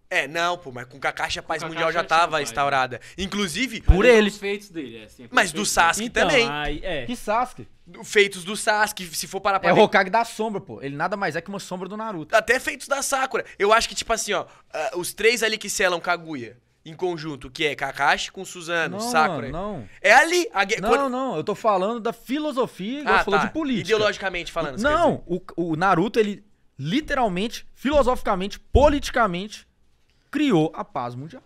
É, não, pô, mas com o Kakashi a paz Kakashi mundial já tava né? instaurada. Inclusive Por Mas é ele. os feitos dele, é, assim. É mas do Sasuke Então, também. é. Que Sasuke. Feitos do Sasuke, se for parar pra É o ver- Hokage da sombra, pô. Ele nada mais é que uma sombra do Naruto. Até feitos da Sakura. Eu acho que, tipo assim, ó, os três ali que selam Kaguya em conjunto, que é Kakashi com Suzano, Não, Sakura. Não, não. É ali. A... Não, quando- não, eu tô falando da filosofia, igual Ah, falou tá. de política. Ideologicamente falando. Não, o, o Naruto, ele literalmente, filosoficamente, politicamente, criou a paz mundial.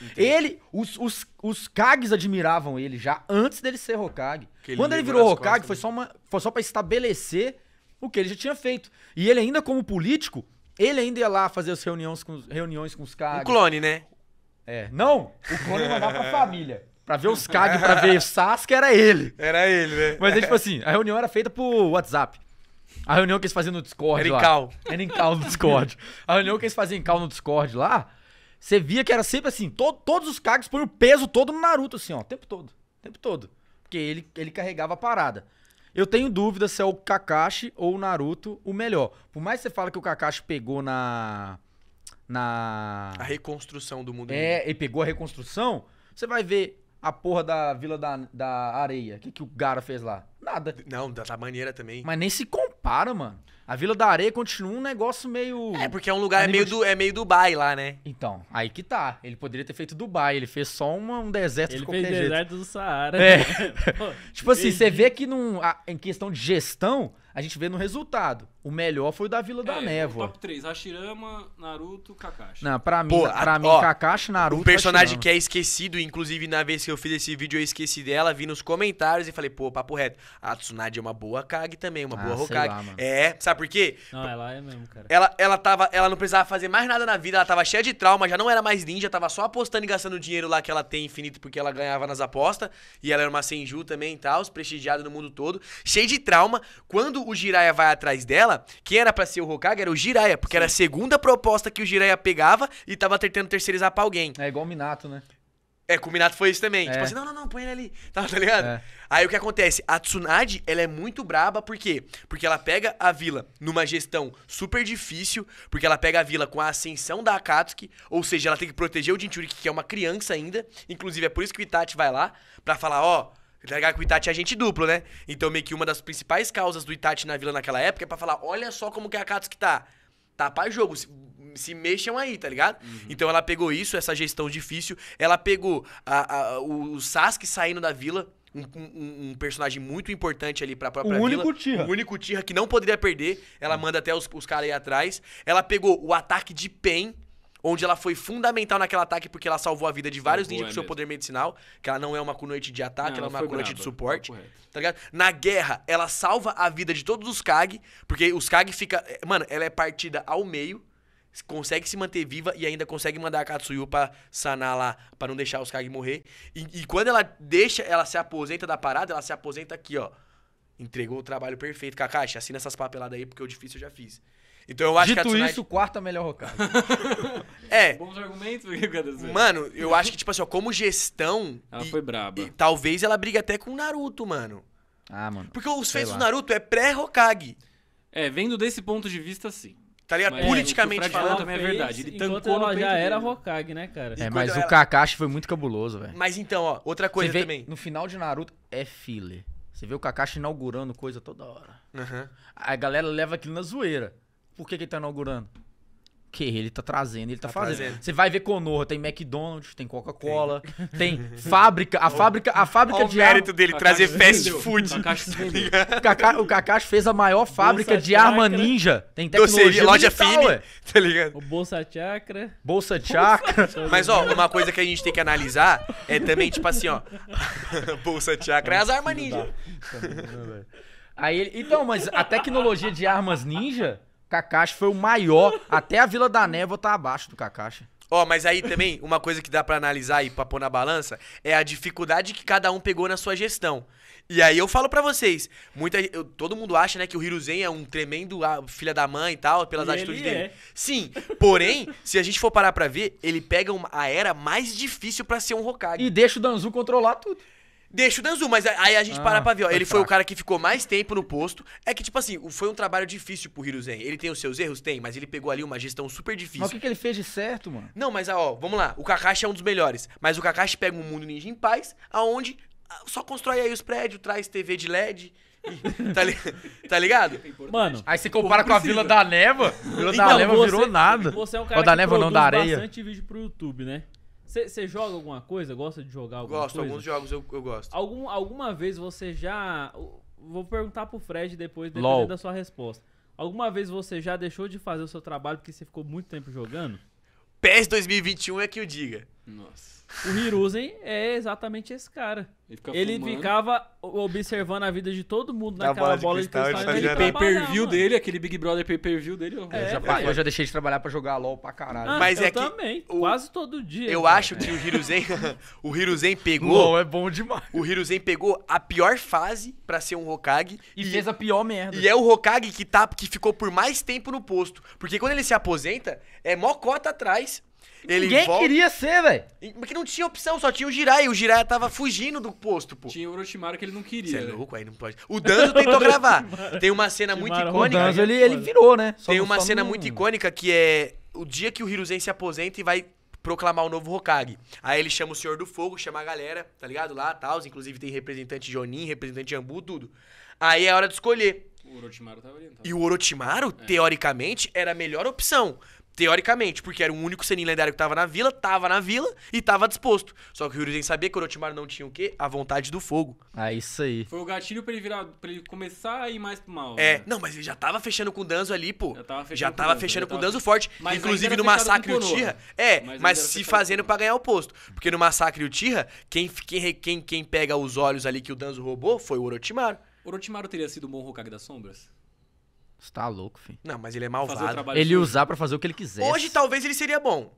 Entendi. Ele, os, os, os Kags admiravam ele já antes dele ser Hokage. Ele Quando ele virou Hokage, foi só, uma, foi só para estabelecer o que ele já tinha feito. E ele ainda como político, ele ainda ia lá fazer as reuniões com, reuniões com os Kags. Um clone, né? É, não, o clone mandava pra (laughs) família. Pra ver os Kags, pra ver o (laughs) Sasuke, era ele. Era ele, né? Mas ele tipo assim, a reunião era feita por WhatsApp. A reunião que eles faziam no Discord. Era em cal. Era em cal no Discord. A reunião que eles faziam em cal no Discord lá, você via que era sempre assim, to, todos os cargos põem o peso todo no Naruto, assim, ó, o tempo todo. O tempo todo. Porque ele, ele carregava a parada. Eu tenho dúvida se é o Kakashi ou o Naruto o melhor. Por mais que você fala que o Kakashi pegou na. Na. A reconstrução do mundo. É, ele pegou a reconstrução. Você vai ver a porra da Vila da, da Areia. O que, que o Gara fez lá? nada. Não, dessa maneira também. Mas nem se compara, mano. A Vila da Areia continua um negócio meio. É, porque é um lugar, é meio, de... do, é meio Dubai lá, né? Então, aí que tá. Ele poderia ter feito Dubai, ele fez só uma, um deserto ele de qualquer fez jeito. deserto do Saara. É. (laughs) (laughs) tipo assim, você vê que num, a, em questão de gestão, a gente vê no resultado. O melhor foi o da Vila é, da Névoa. Top 3, Hashirama, Naruto, Kakashi. Não, pra mim, Pô, pra mim ó, Kakashi, Naruto. O personagem Hashirama. que é esquecido, inclusive na vez que eu fiz esse vídeo eu esqueci dela, vi nos comentários e falei, pô, papo reto. A Tsunade é uma boa Kage também, uma ah, boa Hokage. Lá, é, sabe por quê? Não, ela é mesmo, cara. Ela, ela, tava, ela não precisava fazer mais nada na vida, ela tava cheia de trauma, já não era mais ninja, tava só apostando e gastando dinheiro lá que ela tem infinito porque ela ganhava nas apostas. E ela era uma Senju também e tal, prestigiada no mundo todo, cheia de trauma. Quando o Jiraiya vai atrás dela, quem era para ser o Hokage era o Jiraiya, porque Sim. era a segunda proposta que o Jiraiya pegava e tava tentando terceirizar pra alguém. É igual o Minato, né? É, combinado foi isso também. Tipo é. Tipo assim, não, não, não, põe ele ali. (laughs) Tá, tá ligado? É. Aí o que acontece? A Tsunade, ela é muito braba, por quê? Porque ela pega a vila numa gestão super difícil, porque ela pega a vila com a ascensão da Akatsuki, ou seja, ela tem que proteger o Jinchuriki, que é uma criança ainda. Inclusive, é por isso que o Itachi vai lá, para falar, ó, oh, Tá que o Itachi é agente duplo, né? Então, meio que uma das principais causas do Itachi na vila naquela época é pra falar: olha só como que a Akatsuki tá. Tá pra jogo se mexam aí, tá ligado? Uhum. Então ela pegou isso, essa gestão difícil. Ela pegou a, a, o Sasuke saindo da vila. Um, um, um, personagem muito importante ali pra própria o único vila. Tira. O único Tira que não poderia perder. Ela uhum. manda até os, os caras aí atrás. Ela pegou o ataque de Pen, onde ela foi fundamental naquele ataque porque ela salvou a vida de vários ninjas é com seu poder medicinal, que ela não é uma noite de ataque, não, ela, é ela é uma noite de suporte, tá ligado? Na guerra, ela salva a vida de todos os Kag, porque os Kag fica, é, mano, ela é partida ao meio, consegue se manter viva e ainda consegue mandar a Katsuyu pra sanar lá, para não deixar os Kage morrer. E, e, quando ela deixa, ela se aposenta da parada, ela se aposenta aqui, ó. Entregou o trabalho perfeito. Kakashi, assina essas papeladas aí, porque o difícil eu já fiz. Então eu acho Dito que Tsunade... isso, quarta melhor Hokage. (laughs) é. Bons argumentos, (laughs) Mano, eu acho que, tipo assim, ó, como gestão. Ela e, foi braba. E, talvez ela briga até com o Naruto, mano. Ah, mano. Porque os feitos do Naruto é pré-Hokage. É, vendo desse ponto de vista, sim. Tá ligado? Mas, é, Politicamente é, falando. também é verdade. Ele tancou ela no já era Hokage, né, cara? É, mas o Kakashi foi muito cabuloso, velho. Mas então, ó, outra coisa vê, também. No final de Naruto é filler. Você vê o Kakashi inaugurando coisa toda hora. Uhum. A galera leva aquilo na zoeira. Por que, que ele tá inaugurando? que ele tá trazendo, ele tá, tá fazendo. Trazendo. Você vai ver Conorra, tem McDonald's, tem Coca-Cola, tem (laughs) fábrica, a fábrica, a fábrica de o mérito dele Kakashi trazer fast food. o Kakashi fez a maior fábrica Bolsa de chakra. arma ninja. Tem tecnologia Doceria, loja digital, Fini, tá ligado? O Bolsa Chakra. Bolsa Chakra. Mas ó, uma coisa que a gente tem que analisar é também tipo assim, ó, (laughs) Bolsa Chakra é as armas ninja. Né, Aí, então, mas a tecnologia de armas ninja Kakashi foi o maior. (laughs) até a Vila da Névoa tá abaixo do Kakashi. Ó, oh, mas aí também, uma coisa que dá para analisar e pra pôr na balança é a dificuldade que cada um pegou na sua gestão. E aí eu falo para vocês, muita, eu, todo mundo acha, né, que o Hiruzen é um tremendo ah, filha da mãe e tal, pelas e atitudes dele. É. Sim, porém, se a gente for parar pra ver, ele pega uma, a era mais difícil para ser um Hokage. E deixa o Danzu controlar tudo. Deixa o Danzu, mas aí a gente ah, para pra ver, ó. Ele foi o cara que ficou mais tempo no posto. É que, tipo assim, foi um trabalho difícil pro Hiruzen. Ele tem os seus erros? Tem, mas ele pegou ali uma gestão super difícil. Mas o que, que ele fez de certo, mano? Não, mas ó, vamos lá. O Kakashi é um dos melhores. Mas o Kakashi pega um mundo ninja em paz, aonde ah, só constrói aí os prédios, traz TV de LED. (laughs) tá, li... tá, ligado? Mano, aí você compara com a Vila da Neva. Vila da então, Neva virou nada. Você é um cara o da que Neva, não, da areia. bastante vídeo pro YouTube, né? Você joga alguma coisa? Gosta de jogar alguma gosto, coisa? Gosto, alguns jogos eu, eu gosto. Algum, alguma vez você já. Vou perguntar pro Fred depois, dependendo LOL. da sua resposta. Alguma vez você já deixou de fazer o seu trabalho porque você ficou muito tempo jogando? PES 2021 é que eu diga. Nossa. O Hiruzen é exatamente esse cara. Ele, fica ele ficava observando a vida de todo mundo naquela bola de, bola de cristal. cristal aquele pay per view mano. dele, aquele Big Brother pay per view dele. Eu, já, é. eu já deixei de trabalhar pra jogar LOL pra caralho. Ah, Mas eu é também, o, quase todo dia. Eu cara. acho que o Hiruzen, (laughs) o Hiruzen pegou. LOL é bom demais. O Hiruzen pegou a pior fase pra ser um Hokage. E, e fez a pior merda. E é o Hokage que, tá, que ficou por mais tempo no posto. Porque quando ele se aposenta, é mó cota atrás ele Ninguém volta... queria ser, velho. Porque não tinha opção, só tinha o Jirai. E o Jirai tava fugindo do posto, pô. Tinha o Orochimaru que ele não queria. Você é né? louco? Aí não pode. O Danzo tentou (laughs) gravar. Tem uma cena muito icônica. O Danzo, é ele, ele virou, né? Só Tem uma cena no... muito icônica que é o dia que o Hiruzen se aposenta e vai proclamar o novo Hokage. Aí ele chama o Senhor do Fogo, chama a galera, tá ligado? Lá, tal. Inclusive tem representante Jonin, representante Ambu, tudo. Aí é a hora de escolher. O Orochimaru tava ali, então. E o Orochimaru, é. teoricamente, era a melhor opção. Teoricamente, porque era o único Senin lendário que tava na vila, tava na vila e tava disposto. Só que o Hiruzen sabia que o Orochimaru não tinha o quê? A vontade do fogo. Ah, isso aí. Foi o gatilho pra ele virar. para ele começar a ir mais pro mal. É, né? não, mas ele já tava fechando com o Danzo ali, pô. Já tava fechando, já tava com, fechando com o Danzo forte. Mas Inclusive no massacre o Tira. É, mas, mas se fazendo para ganhar o posto. Porque no massacre o Tira, quem, quem, quem, quem pega os olhos ali que o Danzo roubou foi o Orochimaru. Orochimaru teria sido um bom Hokage das Sombras? Você tá louco, filho. Não, mas ele é malvado. Ele sujo. usar para fazer o que ele quiser. Hoje talvez ele seria bom.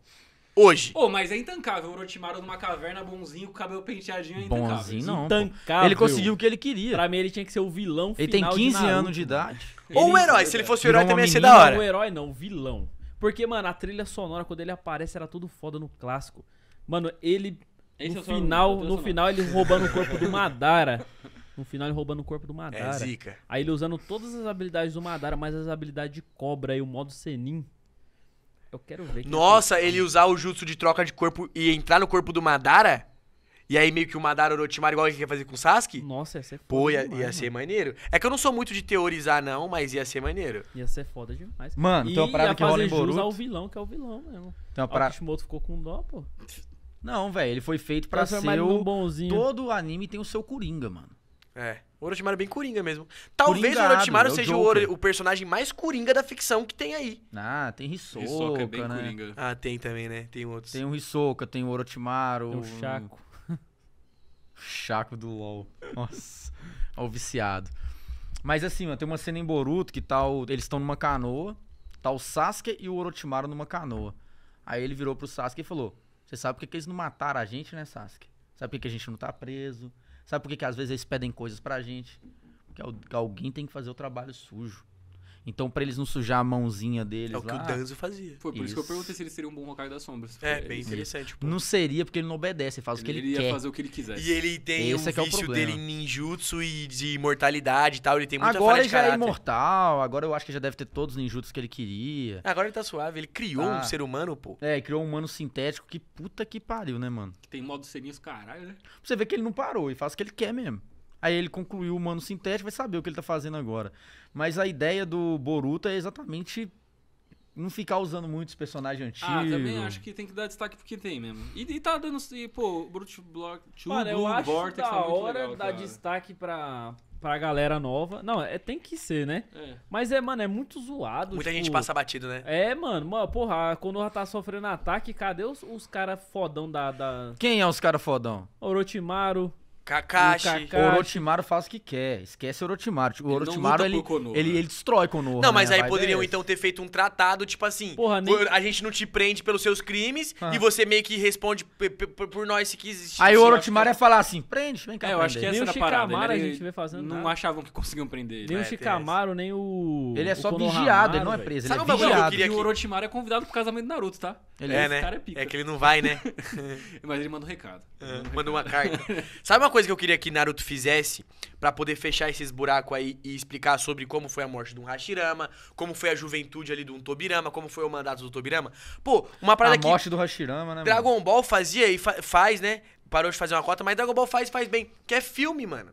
Hoje. Pô, mas é intancável. O Orochimaru numa caverna, bonzinho, com o cabelo penteadinho, é intancável. Bonzinho não, intancável. Ele conseguiu o que ele queria. Pra mim, ele tinha que ser o vilão ele final Ele tem 15 de anos de idade. Ou o herói. Se ele fosse o herói, também ia ser da hora. Não, o herói não, o vilão. Porque, mano, a trilha sonora, quando ele aparece, era tudo foda no clássico. Mano, ele... Esse no é final, no final, ele roubando o corpo do (laughs) Madara. No final ele roubando o corpo do Madara. É zica. Aí ele usando todas as habilidades do Madara, mais as habilidades de cobra e o modo Senin. Eu quero ver. Que Nossa, ele, usar o jutsu de troca de corpo e entrar no corpo do Madara? E aí meio que o Madara Orochimaru igual que quer fazer com o Sasuke? Nossa, ia ser foda Pô, ia, demais, ia ser maneiro. É que eu não sou muito de teorizar não, mas ia ser maneiro. Ia ser foda demais. Mano, então a parada que rola em Boruto... o vilão, que é o vilão mesmo. Então, pra... O Kishimoto ficou com dó, pô. Não, velho, ele foi feito pra ser o... Bonzinho. Todo anime tem o seu Coringa, mano. É. O Orochimaru é bem coringa mesmo. Talvez Coringado, o Orochimaru é o seja o, o, personagem mais coringa da ficção que tem aí. Ah, tem Hisoka, Hisoka é bem né? coringa. Ah, tem também, né? Tem outros. Tem o Hisoka, tem o Orochimaru. Tem o Chaco. Chaco (laughs) do LOL. Nossa. Ó, o viciado. Mas assim, mano, tem uma cena em Boruto que tal. Tá eles estão numa canoa. Tá o Sasuke e o Orochimaru numa canoa. Aí ele virou pro Sasuke e falou: Você sabe por que, que eles não mataram a gente, né, Sasuke? Sabe por que, que a gente não tá preso? Sabe por que, que às vezes eles pedem coisas pra gente? Porque alguém tem que fazer o trabalho sujo. Então, pra eles não sujar a mãozinha deles. É o lá, que o Danzo fazia. Foi por isso. isso. que eu perguntei se ele seria um bom Hokage das Sombras. É, bem interessante. Pô. Não seria, porque ele não obedece, ele faz ele, o que ele, quer. Ele ia fazer o que ele quiser. E ele tem um é é o dele em ninjutsu e de imortalidade e tal. Ele tem muita Agora ele já é caráter. é imortal, agora eu acho que já deve ter todos os ninjutsus que ele queria. Agora ele tá suave, ele criou um ah. ser humano, pô. É, criou um humano sintético, que puta que pariu, né, mano? Que tem modo seria os caralho, né? Você vê que ele não parou e faz o que ele quer mesmo. Aí ele concluiu o Mano Sintético, vai saber o que ele tá fazendo agora. Mas a ideia do Boruto é exatamente não ficar usando muito os personagens antigos. Ah, também acho que tem que dar destaque porque tem mesmo. E, e tá dando. E, pô, Block 2, Mano, eu acho Vortex é a hora legal, dar cara. destaque pra, pra galera nova. Não, é, tem que ser, né? É. Mas é, mano, é muito zoado. Muita tipo, gente passa batido, né? É, mano, mano, porra, a Konoha tá sofrendo ataque, cadê os, os caras fodão da, da. Quem é os caras fodão? Orochimaru. Kakashi. O Kakashi. Orochimaru faz o que quer. Esquece o Orochimaru. O Orochimaru, ele, Konoha, ele, ele, destrói Konoha. Não, mas né? aí poderiam é então ter feito um tratado, tipo assim... Porra, nem... A gente não te prende pelos seus crimes ah. e você meio que responde por nós se quiser. Aí o Orochimaru ia falar assim, prende, vem cá. É, eu acho que essa nem era a parada. Ele, a gente vê fazendo Não nada. achavam que conseguiam prender ele. Nem é, o Shikamaru, nem o... Ele é só Konohamaru, vigiado, ele não é preso, Sabe ele é vigiado. Que eu e o Orochimaru é convidado pro casamento do Naruto, tá? Ele é, né? É, é que ele não vai, né? (laughs) Mas ele manda um recado. Manda uma carta. Sabe uma coisa que eu queria que Naruto fizesse para poder fechar esses buracos aí e explicar sobre como foi a morte de um Hashirama, como foi a juventude ali de um Tobirama, como foi o mandato do Tobirama. Pô, uma parada que. A morte do Hashirama, né? Dragon mano? Ball fazia e fa faz, né? Parou de fazer uma cota, mas Dragon Ball faz e faz bem. Que é filme, mano.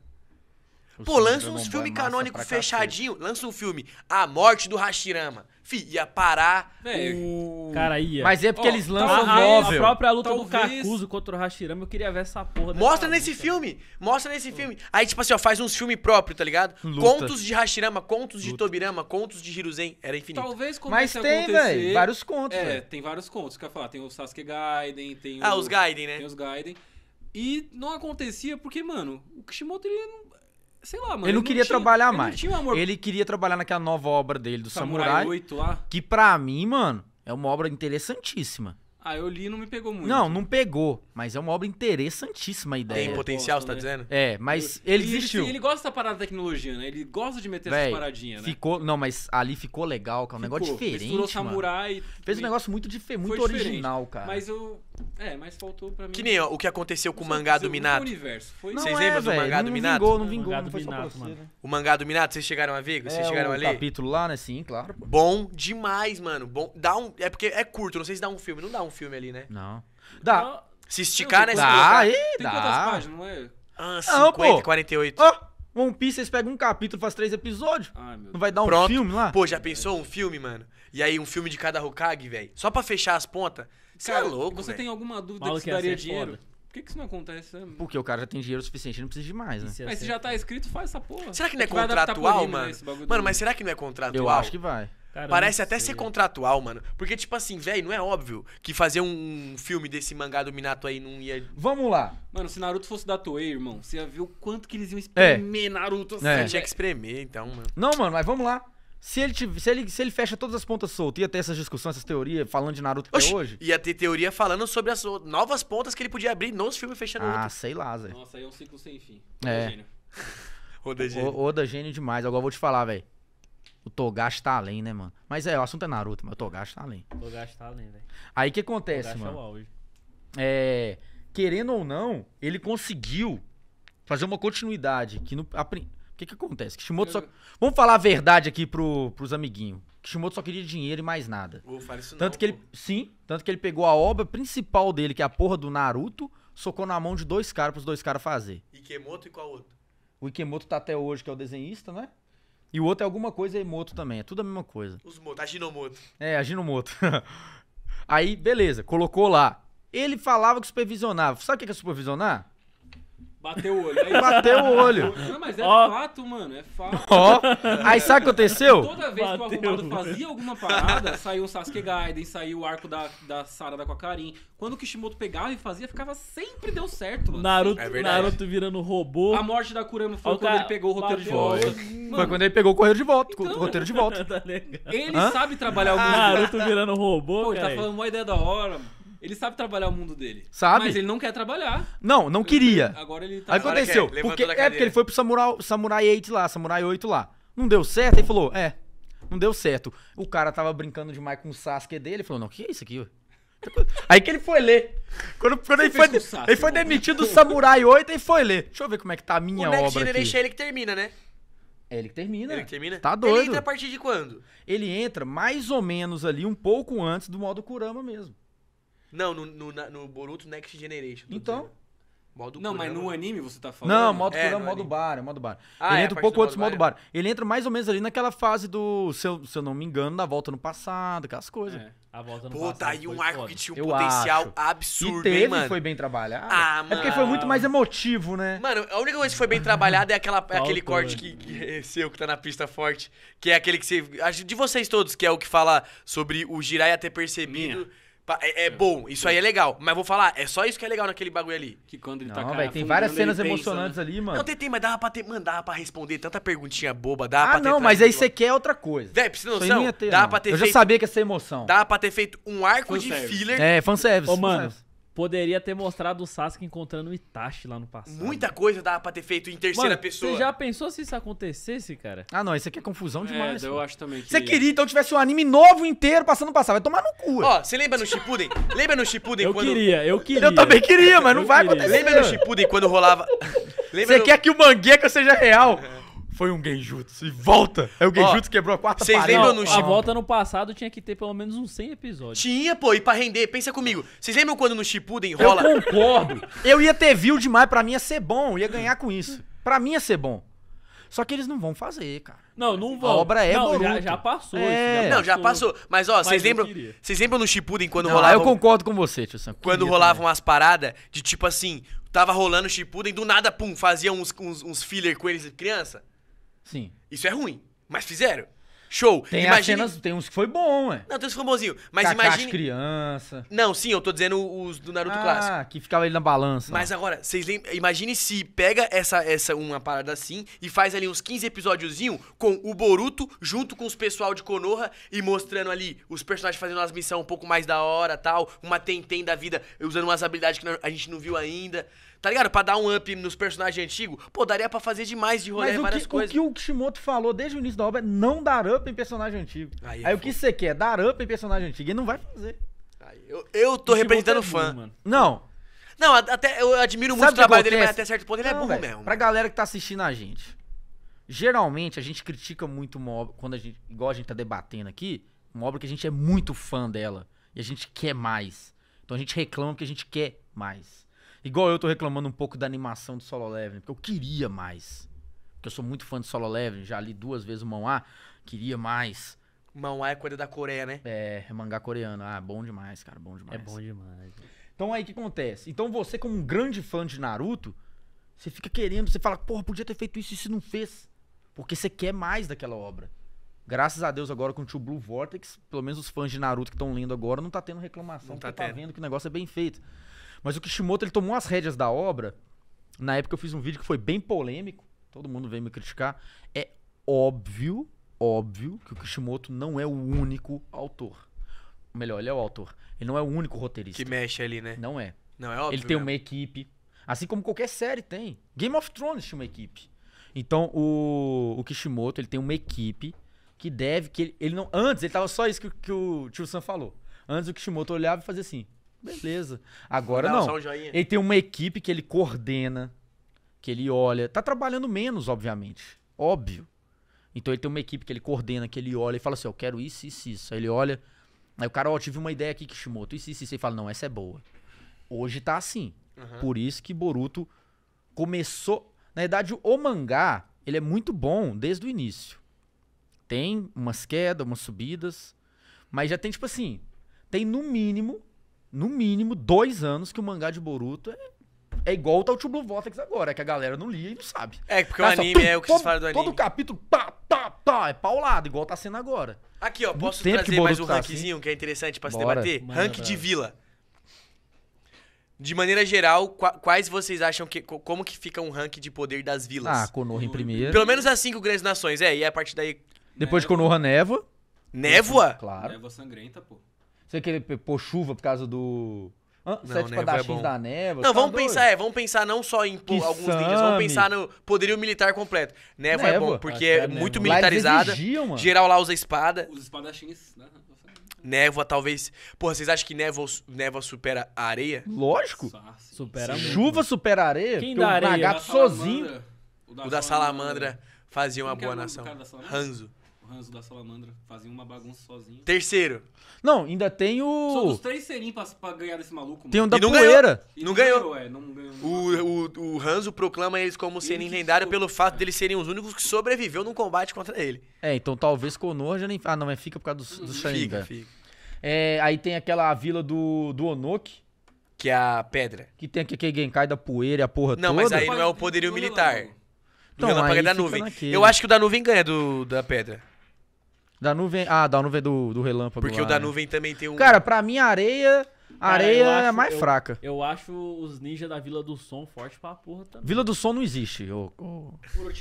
Pô, lança uns filme canônico fechadinho. Cacete. Lança um filme. A morte do Hashirama. Fih, ia parar. o... Cara, ia. Mas é porque oh, eles lançam tá a, a própria luta Talvez... do Kakuzu contra o Hashirama. Eu queria ver essa porra. Mostra nesse luta. filme. Mostra nesse filme. Aí, tipo assim, ó, faz uns filmes próprios, tá ligado? Luta. Contos de Hashirama, contos luta. de Tobirama, contos de Hiruzen. Era infinito. Talvez Mas tem, velho. Vários contos. É, véio. tem vários contos. Quer falar? Tem o Sasuke Gaiden, tem Ah, o... os Gaiden, né? Tem os Gaiden. E não acontecia porque, mano, o Kishimoto ele não Sei lá, mano. Ele não queria tinha, trabalhar mais. ele queria trabalhar naquela nova obra dele, do Samurai, Samurai 8 lá. Que pra mim, mano, é uma obra interessantíssima. Ah, eu li e não me pegou muito. Não, não pegou. Mas é uma obra interessantíssima a ideia. Tem potencial, você tá dizendo? É, mas eu, ele existiu. Ele, ele, gosta da parada da tecnologia, né? Ele gosta de meter Véi, essas paradinhas, né? Ficou, não, mas ali ficou legal, cara. É um ficou, negócio diferente. Misturou samurai. Fez um negócio muito, muito original, cara. Mas eu, é, mas faltou pra mim. Que nem ó, o que aconteceu com o mangá do Minato. O universo. Foi... Vocês lembram é, do mangá do Minato? não vingou, não vingou, não foi só você, né? O mangá do Minato, vocês chegaram a ver? Vocês é, chegaram o a ler? capítulo lá, né? Sim, claro. Pô. Bom demais, mano. Bom, dá um, é porque é curto, não sei se dá um filme. Não dá um filme ali, né? Não. Dá. se esticar, né? Dá, colocar... aí, Tem dá. quantas páginas, não é? Ah, 50, não, 48. Ó, oh, One Piece, vocês pegam um capítulo, faz três episódios. não vai dar um Pronto. filme lá? Pô, já pensou um filme, mano? E aí um filme de cada Hokage, velho? Só pra fechar as pontas... Você é louco, Você véio. tem alguma dúvida Maluco que você daria é dinheiro? Foda. Por que, que isso não acontece? Né? Porque o cara já tem dinheiro suficiente, não precisa de mais, né? É mas se já tá escrito, faz essa porra. Será que não é, que contratual, mano? Mano, mas será que não é contratual? Eu acho que vai. Caramba, Parece até ser contratual, mano. Porque, tipo assim, velho, não é óbvio que fazer um filme desse mangá do Minato aí não ia. Vamos lá. Mano, se Naruto fosse da Toei, irmão, você ia ver o quanto que eles iam é. espremer é. Naruto. Assim, é. Tinha que espremer, então, mano. Não, mano, mas vamos lá. Se ele, se, ele, se ele fecha todas as pontas soltas, ia ter essas discussões, essas teorias, falando de Naruto Oxi, até hoje? Ia ter teoria falando sobre as novas pontas que ele podia abrir nos filmes fechando Ah, outro. sei lá, Zé. Nossa, aí é um ciclo sem fim. É. Oda é (laughs) é gênio. O, Oda é gênio demais. Agora eu vou te falar, velho. O Togashi tá além, né, mano? Mas é, o assunto é Naruto, mas o Togashi tá além. O Togashi tá além, velho. Aí o que acontece, o mano? É, é, querendo ou não, ele conseguiu fazer uma continuidade que no, a, que que acontece? Kishimoto só... Vamos falar a verdade aqui pro, pros amiguinhos. Kishimoto só queria dinheiro e mais nada. Pô, tanto não, que pô. ele, sim, tanto que ele pegou a obra principal dele, que é a porra do Naruto, socou na mão de dois caras pros dois caras fazer. Ikemoto e qual outro? O Ikemoto tá até hoje, que é o desenhista, né? E o outro é alguma coisa é e Moto também, é tudo a mesma coisa. Os Moto, Aginomoto. É, Aginomoto. (laughs) Aí, beleza, colocou lá. Ele falava que supervisionava. Sabe o que é, é supervisionar? Bateu o olho. Aí... É bateu o olho. Não, mas é oh. fato, mano. É fato. Ó. Oh. Aí sabe o que aconteceu? Toda vez Bateu, que o arrumado mano. fazia alguma parada, saiu o Sasuke Gaiden, saiu o arco da, da Sarada com a Karin. Quando o Kishimoto pegava e fazia, ficava sempre deu certo, mano. Naruto, é Naruto virando robô. A morte da Kurama foi quando cara, ele pegou o roteiro de volta. Mano, foi quando ele pegou o então, roteiro de volta. Então, o roteiro de volta. tá ele Hã? sabe trabalhar o ah. Naruto virando robô, Pô, tá cara. tá falando uma ideia da hora, mano. Ele sabe trabalhar o mundo dele. Sabe? Mas ele não quer trabalhar. Não, não queria. Agora ele tá... Aí aconteceu. porque, é porque ele foi pro Samurai, Samurai 8 lá, Samurai 8 lá. Não deu certo, ele falou, é, não deu certo. O cara tava brincando demais com o Sasuke dele, ele falou, não, que é isso aqui, (laughs) Aí que ele foi ler. Quando, quando ele, foi, Sasuke, ele foi demitido do Samurai 8 e foi ler. Deixa eu ver como é que tá a minha o obra aqui. O é deixa ele que termina, né? É ele que termina. Ele que termina? Tá doido. Ele entra a partir de quando? Ele entra mais ou menos ali, um pouco antes do modo Kurama mesmo. Não, no, no, no Boruto Next Generation. Então? Modo Não, mas no né? anime você tá falando. Não, modo É, Kurama, é modo bar, é modo bar. Ah, é, ele é, entra um pouco antes do modo modo bar. É. Ele entra mais ou menos ali naquela fase do, se eu, se eu não me engano, da volta no passado, aquelas coisas. É. A volta no Pô, passado tá aí um arco foda. que tinha um Eu potencial acho. absurdo, e hein, teve, mano? foi bem trabalhado. Ah, é porque foi muito mais emotivo, né? Mano, a única coisa que foi bem trabalhada é aquela, aquele corte né? que, que é seu, que tá na pista forte. Que é aquele que você. acho De vocês todos, que é o que fala sobre o Jiraiya ter percebido Minha. É, é, bom, isso aí é legal. Mas vou falar, é só isso que é legal naquele bagulho ali. Que quando ele não, tá cara, véio, tem várias cenas pensa, emocionantes né? ali, mano. Não, tem, mas dava pra ter. Mano, dava pra responder tanta perguntinha boba, dava ah, pra ter. Ah, não, mas aí você quer outra coisa. Véi, precisa noção. Ter, dava pra ter Eu feito, já sabia que ia ser emoção. Dava pra ter feito um arco fanservice. de filler. É, fanservice. Ô, mano, fanservice. Poderia ter mostrado o Sasuke encontrando o Itachi lá no passado. Muita coisa dava pra ter feito em terceira mano, pessoa. Você já pensou se isso acontecesse, cara? Ah, não, isso aqui é confusão é, demais. É, eu mano. acho também que... Você é. queria então que tivesse um anime novo inteiro passando no passado. Vai tomar no cu. Ó, você lembra no Shippuden? (laughs) lembra no Shippuden eu quando... Eu queria, eu queria. Eu também queria, mas não vai queria. acontecer. Lembra no Shippuden quando rolava... Você no... quer que o Mangueca seja real? (laughs) Foi um genjutsu. E volta! Aí é o genjutsu quebrou a quarta Vocês lembram no A volta no passado tinha que ter pelo menos uns 100 episódios. Tinha, pô, e pra render, pensa comigo. Vocês lembram quando no Shippuden Eu concordo. Eu ia ter view demais, pra mim ia ser bom, ia ganhar com isso. Pra mim ia ser bom. Só que eles não vão fazer, cara. Não, não vão. obra é não, já, já passou. É. isso, Não, já passou. Mas ó, vocês lembram, vocês lembram no Shippuden quando Não, eu concordo com você, tio Sam. quando rolavam umas paradas de tipo assim, tava rolando Shippuden, do nada pum, fazia uns uns, uns filler com eles de criança? Sim. Isso é ruim, mas fizeram. Show. Tem Imagine... cenas, tem uns que foi bom, ué. Não, tem uns que foi bonzinho. Mas Cacá imagine... criança. Não, sim, eu tô dizendo os do Naruto ah, clássico. Ah, que ficava ele na balança. Mas agora, vocês lembram... Imagine se pega essa, essa uma parada assim e faz ali uns 15 episódiozinho com o Boruto junto com os pessoal de Konoha e mostrando ali os personagens fazendo umas missões um pouco mais da hora tal, uma tentem da vida usando umas habilidades que a gente não viu ainda. Tá ligado? Pra dar um up nos personagens antigos. Pô, daria pra fazer demais de rolê Mas várias que, coisas. O que o Kishimoto falou desde o início da obra é não dar up em personagem antigo. Aí, é Aí o que você quer? Dar up em personagem antigo. Ele não vai fazer. Aí, eu, eu tô Kishimoto representando é fã. Mano. Não. Não, até eu admiro muito o trabalho dele, mas até certo ponto ele é não, é burro mesmo mesmo. Pra galera que tá assistindo a gente. Geralmente a gente critica muito uma obra, quando a gente, igual a gente tá debatendo aqui, uma obra que a gente é muito fã dela. E a gente quer mais. Então a gente reclama que a gente quer mais. Igual eu tô reclamando um pouco da animação do Solo Leveling, porque eu queria mais. Porque eu sou muito fã de Solo Leveling, já li duas vezes o Mão-A, queria mais. Mão-A é coisa da Coreia, né? É, é mangá coreano. Ah, bom demais, cara, bom demais. É bom demais. Então aí o que acontece? Então você, como um grande fã de Naruto, você fica querendo, você fala, porra, podia ter feito isso e se não fez. Porque você quer mais daquela obra. Graças a Deus agora com o Tio Blue Vortex, pelo menos os fãs de Naruto que estão lendo agora não tá tendo reclamação, não tá, tá tendo. tá vendo que o negócio é bem feito. Mas o Kishimoto ele tomou as rédeas da obra. Na época eu fiz um vídeo que foi bem polêmico. Todo mundo veio me criticar. É óbvio, óbvio que o Kishimoto não é o único autor. Melhor, ele é o autor. Ele não é o único roteirista. Que mexe ali, né? Não é. Não é óbvio. Ele tem mesmo. Né? uma equipe. Assim como qualquer série tem. Game of Thrones tinha uma equipe. Então o, o Kishimoto ele tem uma equipe que deve que ele, ele não antes ele tava só isso que, que o Tio Sam falou. Antes o Kishimoto olhava e fazia assim beleza. Agora não. Ele tem uma equipe que ele coordena, que ele olha. Tá trabalhando menos, obviamente. Óbvio. Então ele tem uma equipe que ele coordena, que ele olha e fala assim: eu quero isso, isso, isso. Aí ele olha. Aí o cara, ó, oh, tive uma ideia aqui, Kishimoto, isso, isso, isso. Ele fala: não, essa é boa. Hoje tá assim. Uhum. Por isso que Boruto começou. Na verdade, o mangá, ele é muito bom desde o início. Tem umas quedas, umas subidas. Mas já tem, tipo assim, tem no mínimo no mínimo, dois anos que o mangá de Boruto é é igual tá o Tio Blue Vortex agora, é que a galera não lia e não sabe. É, porque Cara, o anime só, tum, é o que todo, vocês falam do anime. Todo capítulo, pá, pá, pá, é paulado, igual tá sendo agora. Aqui, ó, posso trazer mais um tá rankzinho assim? que é interessante pra Bora. se debater? Mano, Rank de vila. De maneira geral, quais vocês acham que. Como que fica um rank de poder das vilas? Ah, Konoha em primeiro. Pelo menos as cinco grandes nações, é, e a partir daí. Depois de Konoha, Névoa. Névoa? Claro. Névoa sangrenta, pô. Você ele pôr chuva por causa do. não, sete padachins é da neva. Não, tá vamos doido. pensar, é, vamos pensar não só em pô, alguns ninjas, vamos pensar no poderio militar completo. Neva, é neva é bom, porque é, é muito militarizada. Exigiam, geral lá usa espada. Os espadachins, né? Névoa, talvez. Porra, vocês acham que névoa, névoa supera a areia? Lógico. Nossa, supera Chuva supera a areia? Quem dá areia? O, o da sozinho. O da, o da salamandra, salamandra fazia uma é boa nação. Hanzo. Ranzo da Salamandra fazia uma bagunça sozinho. Terceiro. Não, ainda tem o. São os três serim pra, pra ganhar desse maluco. Tem um da e não poeira. Ganhou. E não, não ganhou. ganhou. É, não ganhou. O, o, o Hanzo proclama eles como serim lendário pelo fato é. deles serem os únicos que sobreviveu num combate contra ele. É, então talvez Konoha já nem. Ah, não, mas é, fica por causa do, do Sharingan. Fica, fica. É, aí tem aquela vila do, do Onoki. Que é a pedra. Que tem aquele Genkai da poeira e a porra não, toda. Não, mas aí não é o poderio militar. Então, o da nuvem. Eu acho que o da nuvem ganha do, da pedra. Da nuvem. Ah, da nuvem do, do relâmpago. Porque lá, o da né? nuvem também tem um. Cara, pra mim, areia. Cara, areia é acho, é mais eu, fraca. Eu acho os ninjas da Vila do Som forte pra porra também. Vila do Som não existe. Eu, Por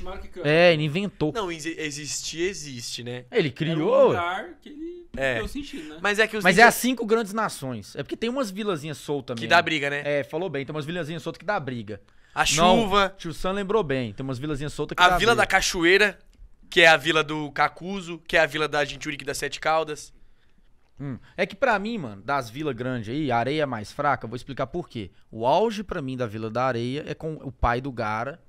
É, ele inventou. Não, existir existe, né? Ele criou. É um lugar que ele é. deu sentido, né? Mas é que os Mas é as cinco grandes nações. É porque tem umas vilazinhas soltas mesmo. Que dá briga, né? É, falou bem. Tem umas vilazinhas soltas que dá briga. A não, chuva. Tio Sam lembrou bem. Tem umas vilazinhas soltas que A dá Vila briga. da Cachoeira que é a vila do cacuzo, que é a vila da Genturique das Sete Caldas. Hum. É que para mim, mano, das vilas grandes aí, a areia mais fraca, vou explicar por quê. O auge para mim da Vila da Areia é com o pai do Gara,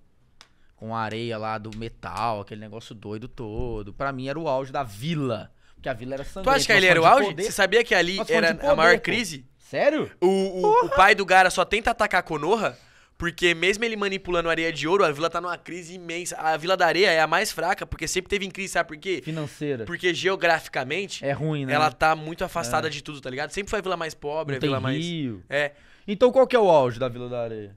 com a areia lá do metal, aquele negócio doido todo. Para mim era o auge da vila, porque a vila era sangrenta. Tu acha que ali era o auge? Poder. Você sabia que ali era poder, a maior pô. crise? Sério? O, o, o, pai do Gara só tenta atacar a Konoha porque mesmo ele manipulando a areia de ouro, a vila tá numa crise imensa. A Vila da Areia é a mais fraca, porque sempre teve em crise, sabe por quê? Financeira. Porque geograficamente. É ruim, né? Ela tá muito afastada é. de tudo, tá ligado? Sempre foi a vila mais pobre, Não a vila mais. Rio. É. Então qual que é o auge da Vila da Areia?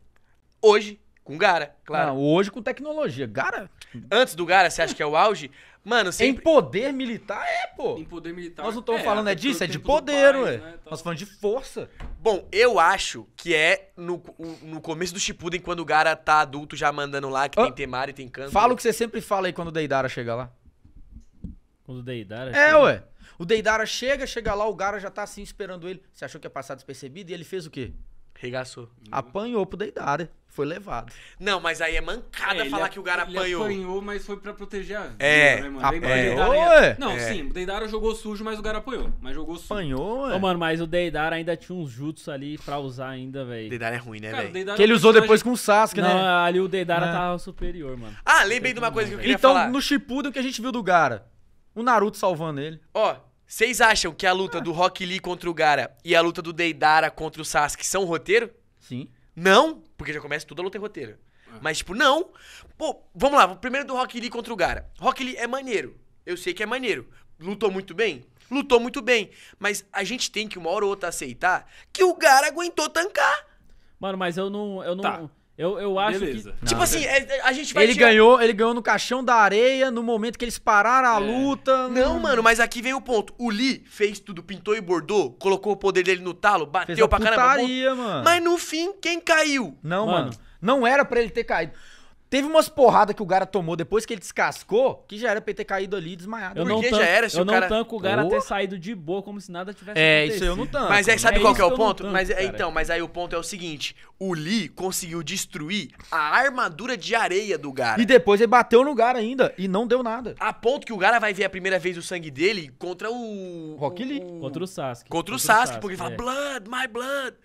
Hoje, com Gara, claro. Não, hoje com tecnologia. Gara? Antes do Gara, você acha que é o auge? Mano, sempre... Em poder militar é, pô. Em poder militar. Nós não estamos é, falando é, é disso, é de poder, ué. Né, então... Nós falando de força. Bom, eu acho que é no, no começo do Shippuden, quando o Gara tá adulto já mandando lá, que ah. tem Temari, tem canto. Fala o que você sempre fala aí quando o Deidara chega lá. Quando o Deidara É, ué. O Deidara chega, chega lá, o Gara já tá assim esperando ele. Você achou que ia passar despercebido e ele fez o quê? Regaçou. Apanhou pro Deidara foi levado. Não, mas aí é mancada é, falar que o cara ele apanhou. apanhou, mas foi para proteger a vida, é, né, mano? Apanhou, é. Não, é. sim, o Deidara jogou sujo, mas o cara apanhou. Mas jogou sujo. Apanhou, é. mano, mas o Deidara ainda tinha uns jutsu ali pra usar ainda, velho. Deidara é ruim, né, velho? Que ele é usou depois com o Sasuke, né? Não, ali o Deidara ah. tava superior, mano. Ah, lembrei de uma coisa que eu queria então, falar. Então, no Shippuden, o que a gente viu do Gara? O Naruto salvando ele. Ó, vocês acham que a luta ah. do Rock Lee contra o Gara e a luta do Deidara contra o Sasuke são roteiro? Sim. Não, porque já começa tudo a luta em roteiro. É. Mas, tipo, não. Pô, vamos lá, primeiro do Rock Lee contra o Gara. Rock Lee é maneiro. Eu sei que é maneiro. Lutou muito bem? Lutou muito bem. Mas a gente tem que, uma hora ou outra, aceitar que o Gara aguentou tancar. Mano, mas eu não. Eu não... Tá. Eu, eu acho Beleza. que. Tipo assim, é, a gente vai. Ele, tirar... ganhou, ele ganhou no caixão da areia, no momento que eles pararam a é. luta. Né? Não, hum. mano, mas aqui vem o ponto. O Lee fez tudo, pintou e bordou, colocou o poder dele no talo, bateu fez pra putaria, caramba. Mano. Mas no fim, quem caiu? Não, mano. mano não era para ele ter caído. Teve umas porradas que o cara tomou depois que ele descascou, que já era pra ter caído ali desmaiado. Eu não, tanco, já era, se eu o não cara... tanco o cara oh. ter saído de boa, como se nada tivesse é, acontecido. É, isso eu não tanco. Mas é, sabe é qual que é o ponto? Tanco, mas é, Então, mas aí o ponto é o seguinte, o Lee conseguiu destruir a armadura de areia do Gara. E depois ele bateu no Gara ainda, e não deu nada. A ponto que o Gara vai ver a primeira vez o sangue dele contra o... Rock Lee. O... Contra o Sasuke. Contra, contra o Sasuke, o Sasuke porque é. ele fala, blood, my blood.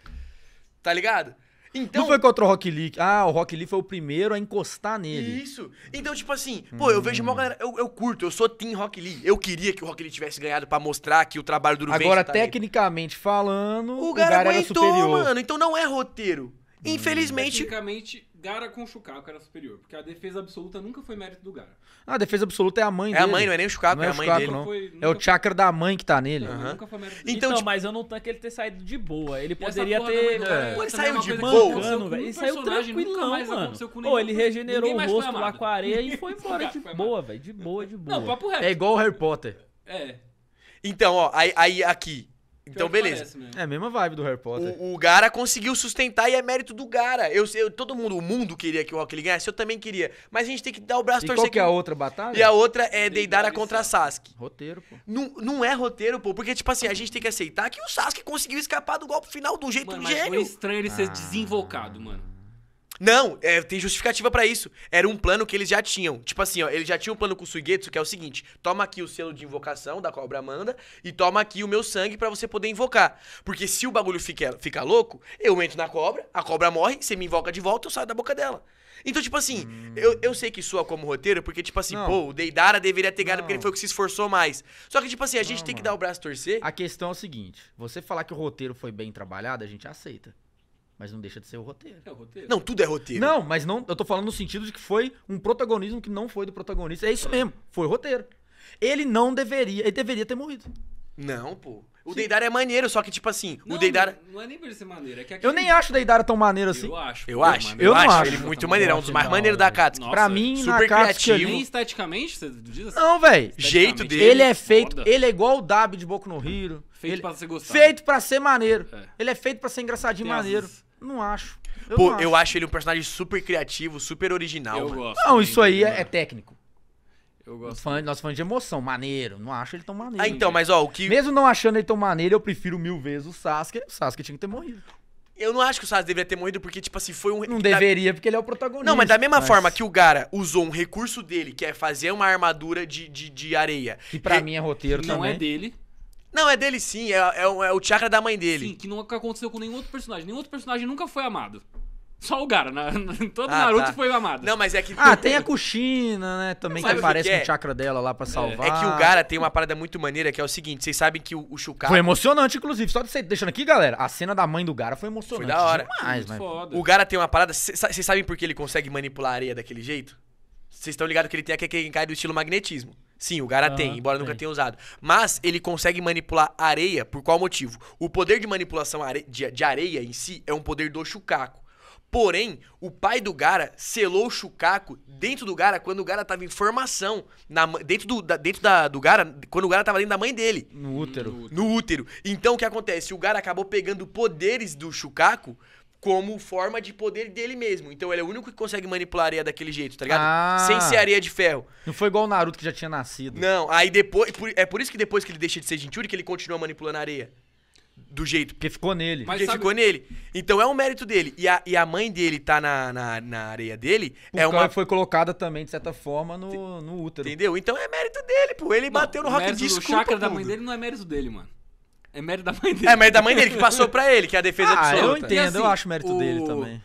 Tá ligado? Então, não foi contra o Rock Lee. Ah, o Rock Lee foi o primeiro a encostar nele. Isso. Então, tipo assim, pô, eu vejo hum. uma galera. Eu, eu, curto, eu sou Team Rock Lee. Eu queria que o Rock Lee tivesse ganhado para mostrar que o trabalho do Agora, tá tecnicamente falando, o, o cara, cara aguentou, era superior. mano. Então não é roteiro. Hum. Infelizmente. Hum. Tecnicamente Gara com o Chukar, o cara superior. Porque a defesa absoluta nunca foi mérito do Gara. Ah, a defesa absoluta é a mãe é dele. É a mãe, não é nem o Chukar, é, é, a mãe Chukaku, dele. Não. Foi, é o chakra foi... da mãe que tá nele. Uhum. Nunca foi mérito Então, então tipo... mas eu não tanco ele ter saído de boa. Ele poderia ter. É. É Pô, ele saiu de boa. Ele saiu tranquilão, mano. Pô, ele regenerou o rosto lá com a areia e (laughs) foi embora de boa, velho. De boa, de boa. Não, papo reto. É igual o Harry Potter. É. Então, ó, aí aqui, então, beleza. É a mesma vibe do Harry Potter. O, o Gara conseguiu sustentar e é mérito do Gara. Eu, eu, todo mundo, o mundo queria que o Rock Lee ganhasse, eu também queria. Mas a gente tem que dar o braço e torcer. Qual que é a outra batalha? E a outra é Deidara contra Sasuke. Roteiro, pô. Não, não é roteiro, pô, porque, tipo assim, a gente tem que aceitar que o Sasuke conseguiu escapar do golpe final de um jeito mano, mas gênio. Foi estranho ele ser ah. desinvocado, mano. Não, é, tem justificativa para isso. Era um plano que eles já tinham. Tipo assim, ó, eles já tinham um plano com o Suigetsu, que é o seguinte: toma aqui o selo de invocação da cobra Amanda e toma aqui o meu sangue para você poder invocar. Porque se o bagulho fica, fica louco, eu entro na cobra, a cobra morre, você me invoca de volta, eu saio da boca dela. Então, tipo assim, hum. eu, eu sei que soa como roteiro, porque, tipo assim, não. pô, o Deidara deveria ter ganho porque ele foi o que se esforçou mais. Só que, tipo assim, a gente não, tem mano. que dar o braço torcer. A questão é o seguinte: você falar que o roteiro foi bem trabalhado, a gente aceita. Mas não deixa de ser o roteiro. É o roteiro. Não, tudo é roteiro. Não, mas não. Eu tô falando no sentido de que foi um protagonismo que não foi do protagonista. É isso mesmo. Foi roteiro. Ele não deveria. Ele deveria ter morrido. Não, pô. O Sim. Deidara é maneiro, só que, tipo assim, não, o Deidara. Não, não é nem por ser maneiro, é que aquele... Eu nem acho o Deidara tão maneiro assim. Eu acho. Eu, pô, acho. Mano, eu, eu acho. acho. Ele é muito maneiro, é um dos mais maneiros da Katsuki. pra mim, super criativo. Nem esteticamente, você diz assim? Não, velho. Jeito dele. Ele é feito. Foda. Ele é igual o Dab de Boku no Hiro. Feito ele... pra ser gostado. Feito pra ser maneiro. É. Ele é feito pra ser engraçadinho Tem maneiro. As... Não acho. Eu Pô, não eu acho. ele um personagem super criativo, super original. Eu mano. gosto. Não, isso aí é, é técnico. Eu gosto. Fã, nós fãs de emoção, maneiro. Não acho ele tão maneiro. Ah, então, mas ó, o que. Mesmo não achando ele tão maneiro, eu prefiro mil vezes o Sasuke. O Sasuke tinha que ter morrido. Eu não acho que o Sasuke deveria ter morrido, porque, tipo assim, foi um. Não deveria, porque ele é o protagonista. Não, mas da mesma mas... forma que o Gara usou um recurso dele, que é fazer uma armadura de, de, de areia. Que pra Re... mim é roteiro não também. Não é dele. Não, é dele sim, é, é, é o chakra da mãe dele. Sim, que nunca aconteceu com nenhum outro personagem. Nenhum outro personagem nunca foi amado. Só o Gara, na, na, todo Ah, Naruto tá. foi amado. Não, mas é que. Ah, (laughs) tem a Kushina, né? Também que que aparece com é? o chakra dela lá pra é. salvar. É que o Gara tem uma parada muito maneira que é o seguinte: vocês sabem que o, o Shukaku. Foi emocionante, inclusive. Só de você deixando aqui, galera. A cena da mãe do Gara foi emocionante. Foi da hora. Demais, Muito foda. O Gara tem uma parada. Vocês vocês sabem por que ele consegue manipular a areia daquele jeito? Vocês estão ligados que ele tem a Kekenkai do estilo magnetismo. Sim, o Gara ah, tem, embora tem. nunca tenha usado. Mas ele consegue manipular areia por qual motivo? O poder de manipulação de areia em si é um poder do Shukaku. Porém, o pai do Gara selou o Shukaku dentro do Gara quando o Gara tava em formação. Na, dentro do, da, dentro da, do Gara, quando o Gara tava dentro da mãe dele. No útero. No útero. Então o que acontece? O Gara acabou pegando poderes do Shukaku como forma de poder dele mesmo. Então ele é o único que consegue manipular a areia daquele jeito, tá ligado? Ah, Sem ser areia de ferro. Não foi igual o Naruto que já tinha nascido. Não, aí depois. É por isso que depois que ele deixa de ser gentil que ele continua manipulando a areia. Do jeito. Porque ficou nele. Mas porque sabe... ficou nele. Então é um mérito dele. E a, e a mãe dele tá na, na, na areia dele. Por é uma. foi colocada também, de certa forma, no, no útero. Entendeu? Então é mérito dele, pô. Ele não, bateu no rock de O chakra da mãe dele não é mérito dele, mano. É mérito da mãe dele. É mérito da mãe dele, que passou pra ele, que é a defesa ah, absoluta. Eu entendo, assim, eu acho mérito o... dele também.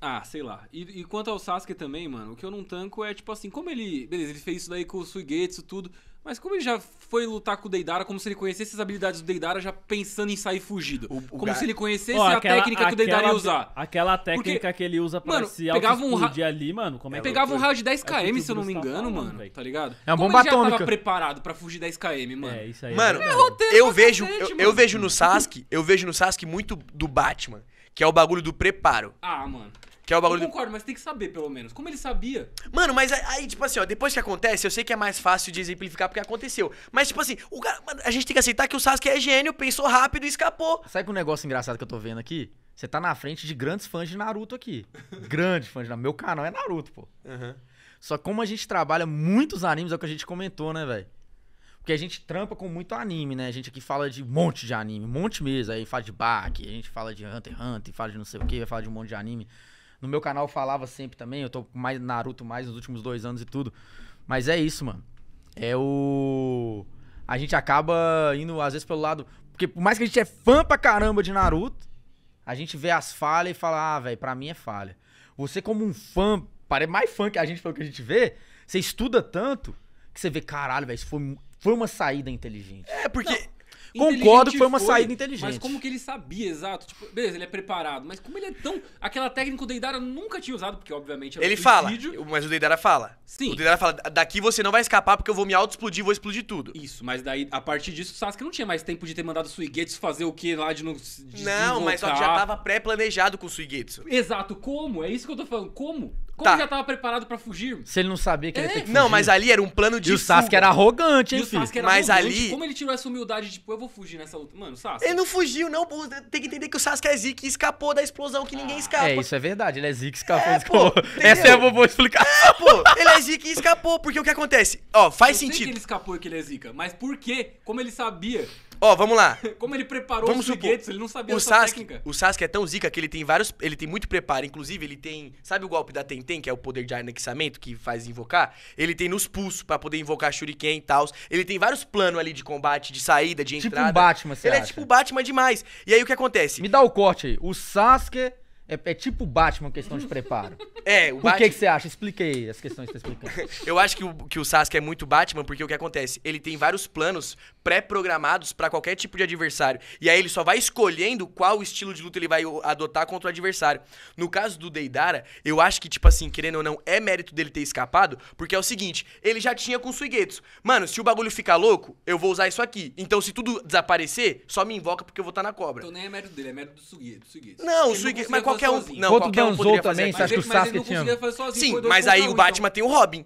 Ah, sei lá. E, e, quanto ao Sasuke também, mano, o que eu não tanco é, tipo assim, como ele. Beleza, ele fez isso daí com o Suigetsu, tudo. Mas como ele já foi lutar com o Deidara, como se ele conhecesse as habilidades do Deidara já pensando em sair fugido. O, o como gar... se ele conhecesse oh, a técnica que o Deidara ia usar. Aquela técnica Porque, que ele usa pra mano, se pegava um ra... ali, mano. Como é, é pegava um raio de 10km, é se eu não me tá engano, falando, mano. Véio. Tá ligado? É uma bomba como ele atômica. já tava preparado pra fugir 10km, mano. É, isso aí. Mano, é roteiro eu, vejo, eu, eu vejo no Sasuke, eu vejo no Sasuke muito do Batman, que é o bagulho do preparo. Ah, mano. Que é o bagulho. Eu concordo, mas tem que saber, pelo menos. Como ele sabia? Mano, mas aí, tipo assim, ó, depois que acontece, eu sei que é mais fácil de exemplificar porque aconteceu. Mas, tipo assim, o cara, a gente tem que aceitar que o Sasuke é gênio, pensou rápido e escapou. Sabe que um negócio engraçado que eu tô vendo aqui? Você tá na frente de grandes fãs de Naruto aqui. (laughs) Grande fã de Naruto. Meu canal é Naruto, pô. Uhum. Só que como a gente trabalha muitos animes, é o que a gente comentou, né, velho? Porque a gente trampa com muito anime, né? A gente aqui fala de um monte de anime, um monte mesmo. Aí fala de Baki, a gente fala de Hunter x Hunter, fala de não sei o que, fala de um monte de anime. No meu canal falava sempre também, eu tô mais Naruto mais nos últimos dois anos e tudo. Mas é isso, mano. É o. A gente acaba indo, às vezes, pelo lado. Porque por mais que a gente é fã pra caramba de Naruto, a gente vê as falhas e fala, ah, velho, pra mim é falha. Você, como um fã, parece mais fã que a gente pelo que a gente vê, você estuda tanto que você vê, caralho, velho, isso foi, foi uma saída inteligente. É, porque. Não. Concordo que foi uma foi, saída inteligente. Mas como que ele sabia, exato? Tipo, beleza, ele é preparado, mas como ele é tão. Aquela técnica o Deidara nunca tinha usado, porque obviamente é Ele fala, mas o Deidara fala. Sim. O Deidara fala: daqui você não vai escapar porque eu vou me auto-explodir vou explodir tudo. Isso, mas daí, a partir disso, o Sasuke não tinha mais tempo de ter mandado o Suigetsu fazer o que lá de não. De não, mas só que já tava pré-planejado com o Suigetsu. Exato, como? É isso que eu tô falando, como? Como tá. já tava preparado para fugir? Se ele não sabia que é. ele ia é. ter que fugir. Não, mas ali era um plano de. E o Sasuke fuga. era arrogante, hein, e o Sasuke era mas arrogante. ali. Como ele tirou essa humildade de, tipo, eu vou fugir nessa luta? Mano, o Sasuke. Ele não fugiu, não. Tem que entender que o Sasuke é Zeke e escapou da explosão que ah. ninguém escapa. É, isso é verdade. Ele é Zeke escapou. É, escapou. Pô, essa é a boa explicar É, pô. Ele é Zeke e escapou. Porque o que acontece? Ó, faz eu sentido. Sei que ele escapou e que ele é Zika, mas por quê? Como ele sabia Ó, vamos lá. (laughs) Como ele preparou vamos os supor, ele não sabia o Sasuke, técnica. O Sasuke é tão zica que ele tem vários. Ele tem muito preparo. Inclusive, ele tem. Sabe o golpe da Tenten, que é o poder de anexamento que faz invocar? Ele tem nos pulsos para poder invocar Shuriken e tal. Ele tem vários planos ali de combate, de saída, de tipo entrada. Tipo Batman, você Ele é acha? é tipo Batman demais. E aí o que acontece? Me dá o corte aí. O Sasuke é, é tipo Batman questão de preparo. (laughs) É, o Batman... que, que você acha? Expliquei as questões que você tá explicou. (laughs) Eu acho que o, que o Sasuke é muito Batman, porque o que acontece? Ele tem vários planos pré-programados para qualquer tipo de adversário. E aí ele só vai escolhendo qual estilo de luta ele vai adotar contra o adversário. No caso do Deidara, eu acho que, tipo assim, querendo ou não, é mérito dele ter escapado, porque é o seguinte, ele já tinha com Suigetsu. Mano, se o bagulho ficar louco, eu vou usar isso aqui. Então, se tudo desaparecer, só me invoca porque eu vou estar tá na cobra. Então nem é mérito dele, é mérito do Suigetsu. Não, ele o Suigetsu... Mas qual qualquer um, não, Outro qualquer um poderia fazer. também, você Mas acha que o mas ele Sasuke não tinha? conseguia fazer sozinho. Sim, mas aí um, o então. Batman tem o Robin,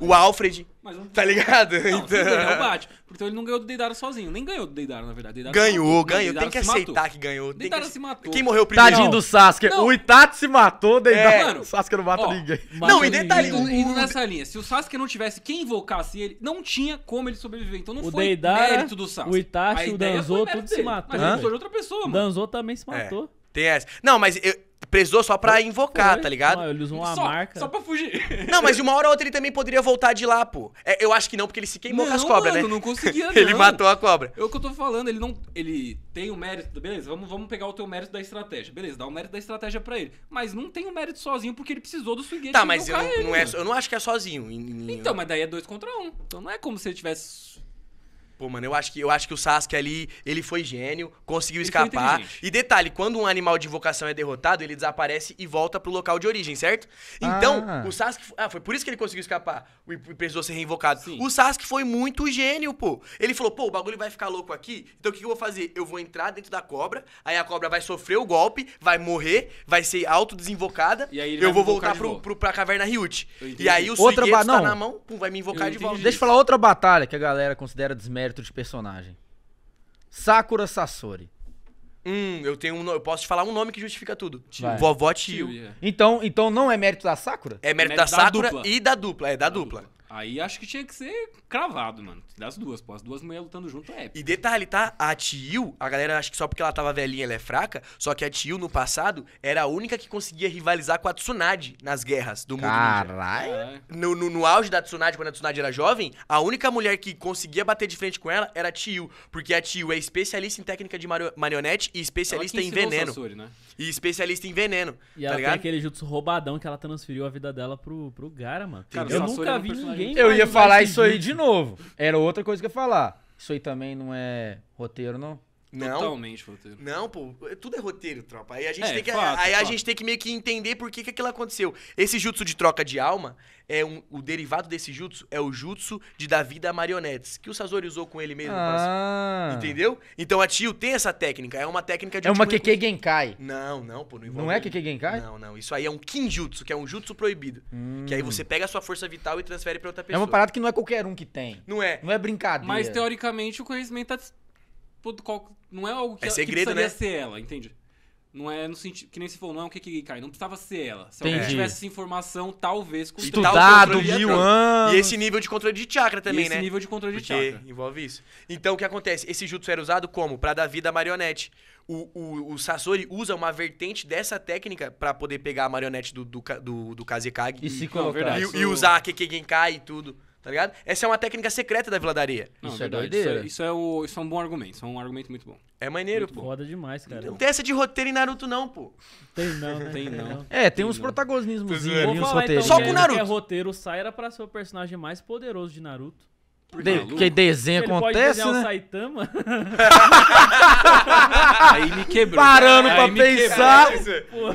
o Alfred, mas não- tá ligado? Não, quem então. ganha é o Batman. Então ele não ganhou do Deidara sozinho. Nem ganhou do Deidara, na verdade. Deidara se Ganhou, matou. ganhou. Tem que se matou. aceitar que ganhou. Tem Deidara se matou. Quem morreu primeiro? Tadinho do Sasuke. Não. O Itachi se matou, daí É. dá- o Sasuke não mata Ó, ninguém. Não, e detalhe, Indo, o- nessa linha, se o Sasuke não tivesse quem invocasse ele, não tinha como ele sobreviver. Então não O foi Deidara, mérito do Sasuke. o Itachi, A o ideia foi Danzou, se dele, matou, Mas ele velho. usou de outra pessoa, mano. O Danzou também se é. matou. Tem essa. Não, mas eu, precisou só pra invocar, Foi? tá ligado? Não, ele usou uma só, marca. Só pra fugir. Não, mas de (laughs) uma hora ou outra ele também poderia voltar de lá, pô. É, eu acho que não, porque ele se queimou com as cobras, né? mano, né? Não, conseguia, (laughs) não. Ele matou a cobra. É o que eu tô falando, ele não. Ele tem o mérito. Beleza, vamos, vamos pegar o teu mérito da estratégia. Beleza, dá o mérito da estratégia pra ele. Mas não tem o mérito sozinho, porque ele precisou do swingueiro. Tá, mas eu não, ele, não é, eu não acho que é sozinho. Em, em... Então, mas daí é dois contra um. Então não é como se ele tivesse Pô, mano, eu acho que, eu acho que o Sasuke ali, ele foi gênio, conseguiu escapar. E detalhe, quando um animal de invocação é derrotado, ele desaparece e volta pro local de origem, certo? Então, ah. o Sasuke. Ah, foi por isso que ele conseguiu escapar e precisou ser reinvocado. Sim. O Sasuke foi muito gênio, pô. Ele falou, pô, o bagulho vai ficar louco aqui, então o que eu vou fazer? Eu vou entrar dentro da cobra, aí a cobra vai sofrer o golpe, vai morrer, vai ser autodesinvocada, e aí eu vou voltar pro, pro, pra caverna Ryut. E aí o outra tá ba... tá na mão, vai me invocar de volta. Deixa eu falar outra batalha que a galera considera desmérito mérito de personagem. Sakura Sasori. Hum, eu tenho um eu posso te falar um nome que justifica tudo. Tio. Vovó tio. tio. Então, então não é mérito da Sakura? É mérito, é mérito da, da, Sakura e da dupla, é da, da dupla. dupla. Aí acho que tinha que ser cravado, mano. Das duas, pô. As duas mulheres lutando junto é épico. E detalhe, tá? A Tio, a galera acha que só porque ela tava velhinha ela é fraca, só que a Tio no passado era a única que conseguia rivalizar com a Tsunade nas guerras do mundo Caralho! No, no, no, auge da Tsunade, quando a Tsunade era jovem, a única mulher que conseguia bater de frente com ela era a Tio, porque a Tio é especialista em técnica de marionete e especialista em veneno. Sasori, né? E especialista em veneno. E tá ela ligado? tem aquele jutsu roubadão que ela transferiu a vida dela pro, pro Gara, mano. Cara, eu nunca vi ninguém eu ia falar isso aí de novo. Era outra coisa que eu ia falar. Isso aí também não é roteiro, não? Não. Totalmente roteiro. Não, pô, é, tudo é roteiro, tropa. Aí a gente, é, tem, que, fato, aí fato. a gente tem que meio que entender por que, que aquilo aconteceu. Esse jutsu de troca de alma, é um, o derivado desse jutsu é o jutsu de dar vida a marionetes, que o Sasori usou com ele mesmo. Ah. Entendeu? Então a Tio tem essa técnica, é uma técnica de. É uma Keke Genkai. Não, não, pô, não envolve. Não é Keke Genkai? Não, não. Isso aí é um Kinjutsu, que é um jutsu proibido. Hum. Que aí hum. você pega a sua força vital e transfere pra outra pessoa. É uma parada que não é qualquer um que tem. Não é. Não é brincadeira. Mas teoricamente o conhecimento tá qual, não é algo que, é ela, que precisaria né? ser ela, entende? Não é no sentido. Que nem se falou, não é o que que cai. Não precisava ser ela. Se alguém tivesse essa informação, talvez Estudado mil anos. E esse nível de controle de chakra também, esse né? nível de controle de Porque chakra. envolve isso. Então, o que acontece? Esse jutsu era usado como? Pra dar vida à marionete. O, o, o Sasori usa uma vertente dessa técnica pra poder pegar a marionete do, do, do, do Kazekage. E se colocar. verdade. E, e usar a Kekkei e tudo tá ligado? Essa é uma técnica secreta da viladaria. Não, isso é verdade. É- doideira. Isso, isso, é o, isso é um bom argumento, isso é um argumento muito bom. É maneiro, muito pô. Roda demais, cara. Não tem essa de roteiro em Naruto, não, pô. Tem não, né? (laughs) Tem não. É, tem, tem uns protagonismos ali, uns roteiros. Então, Só com o Naruto. Que é roteiro, sai era pra ser o personagem mais poderoso de Naruto. De, porque desenho ele acontece, pode né? o Saitama. (laughs) aí me quebrou. Parando aí pra pensar.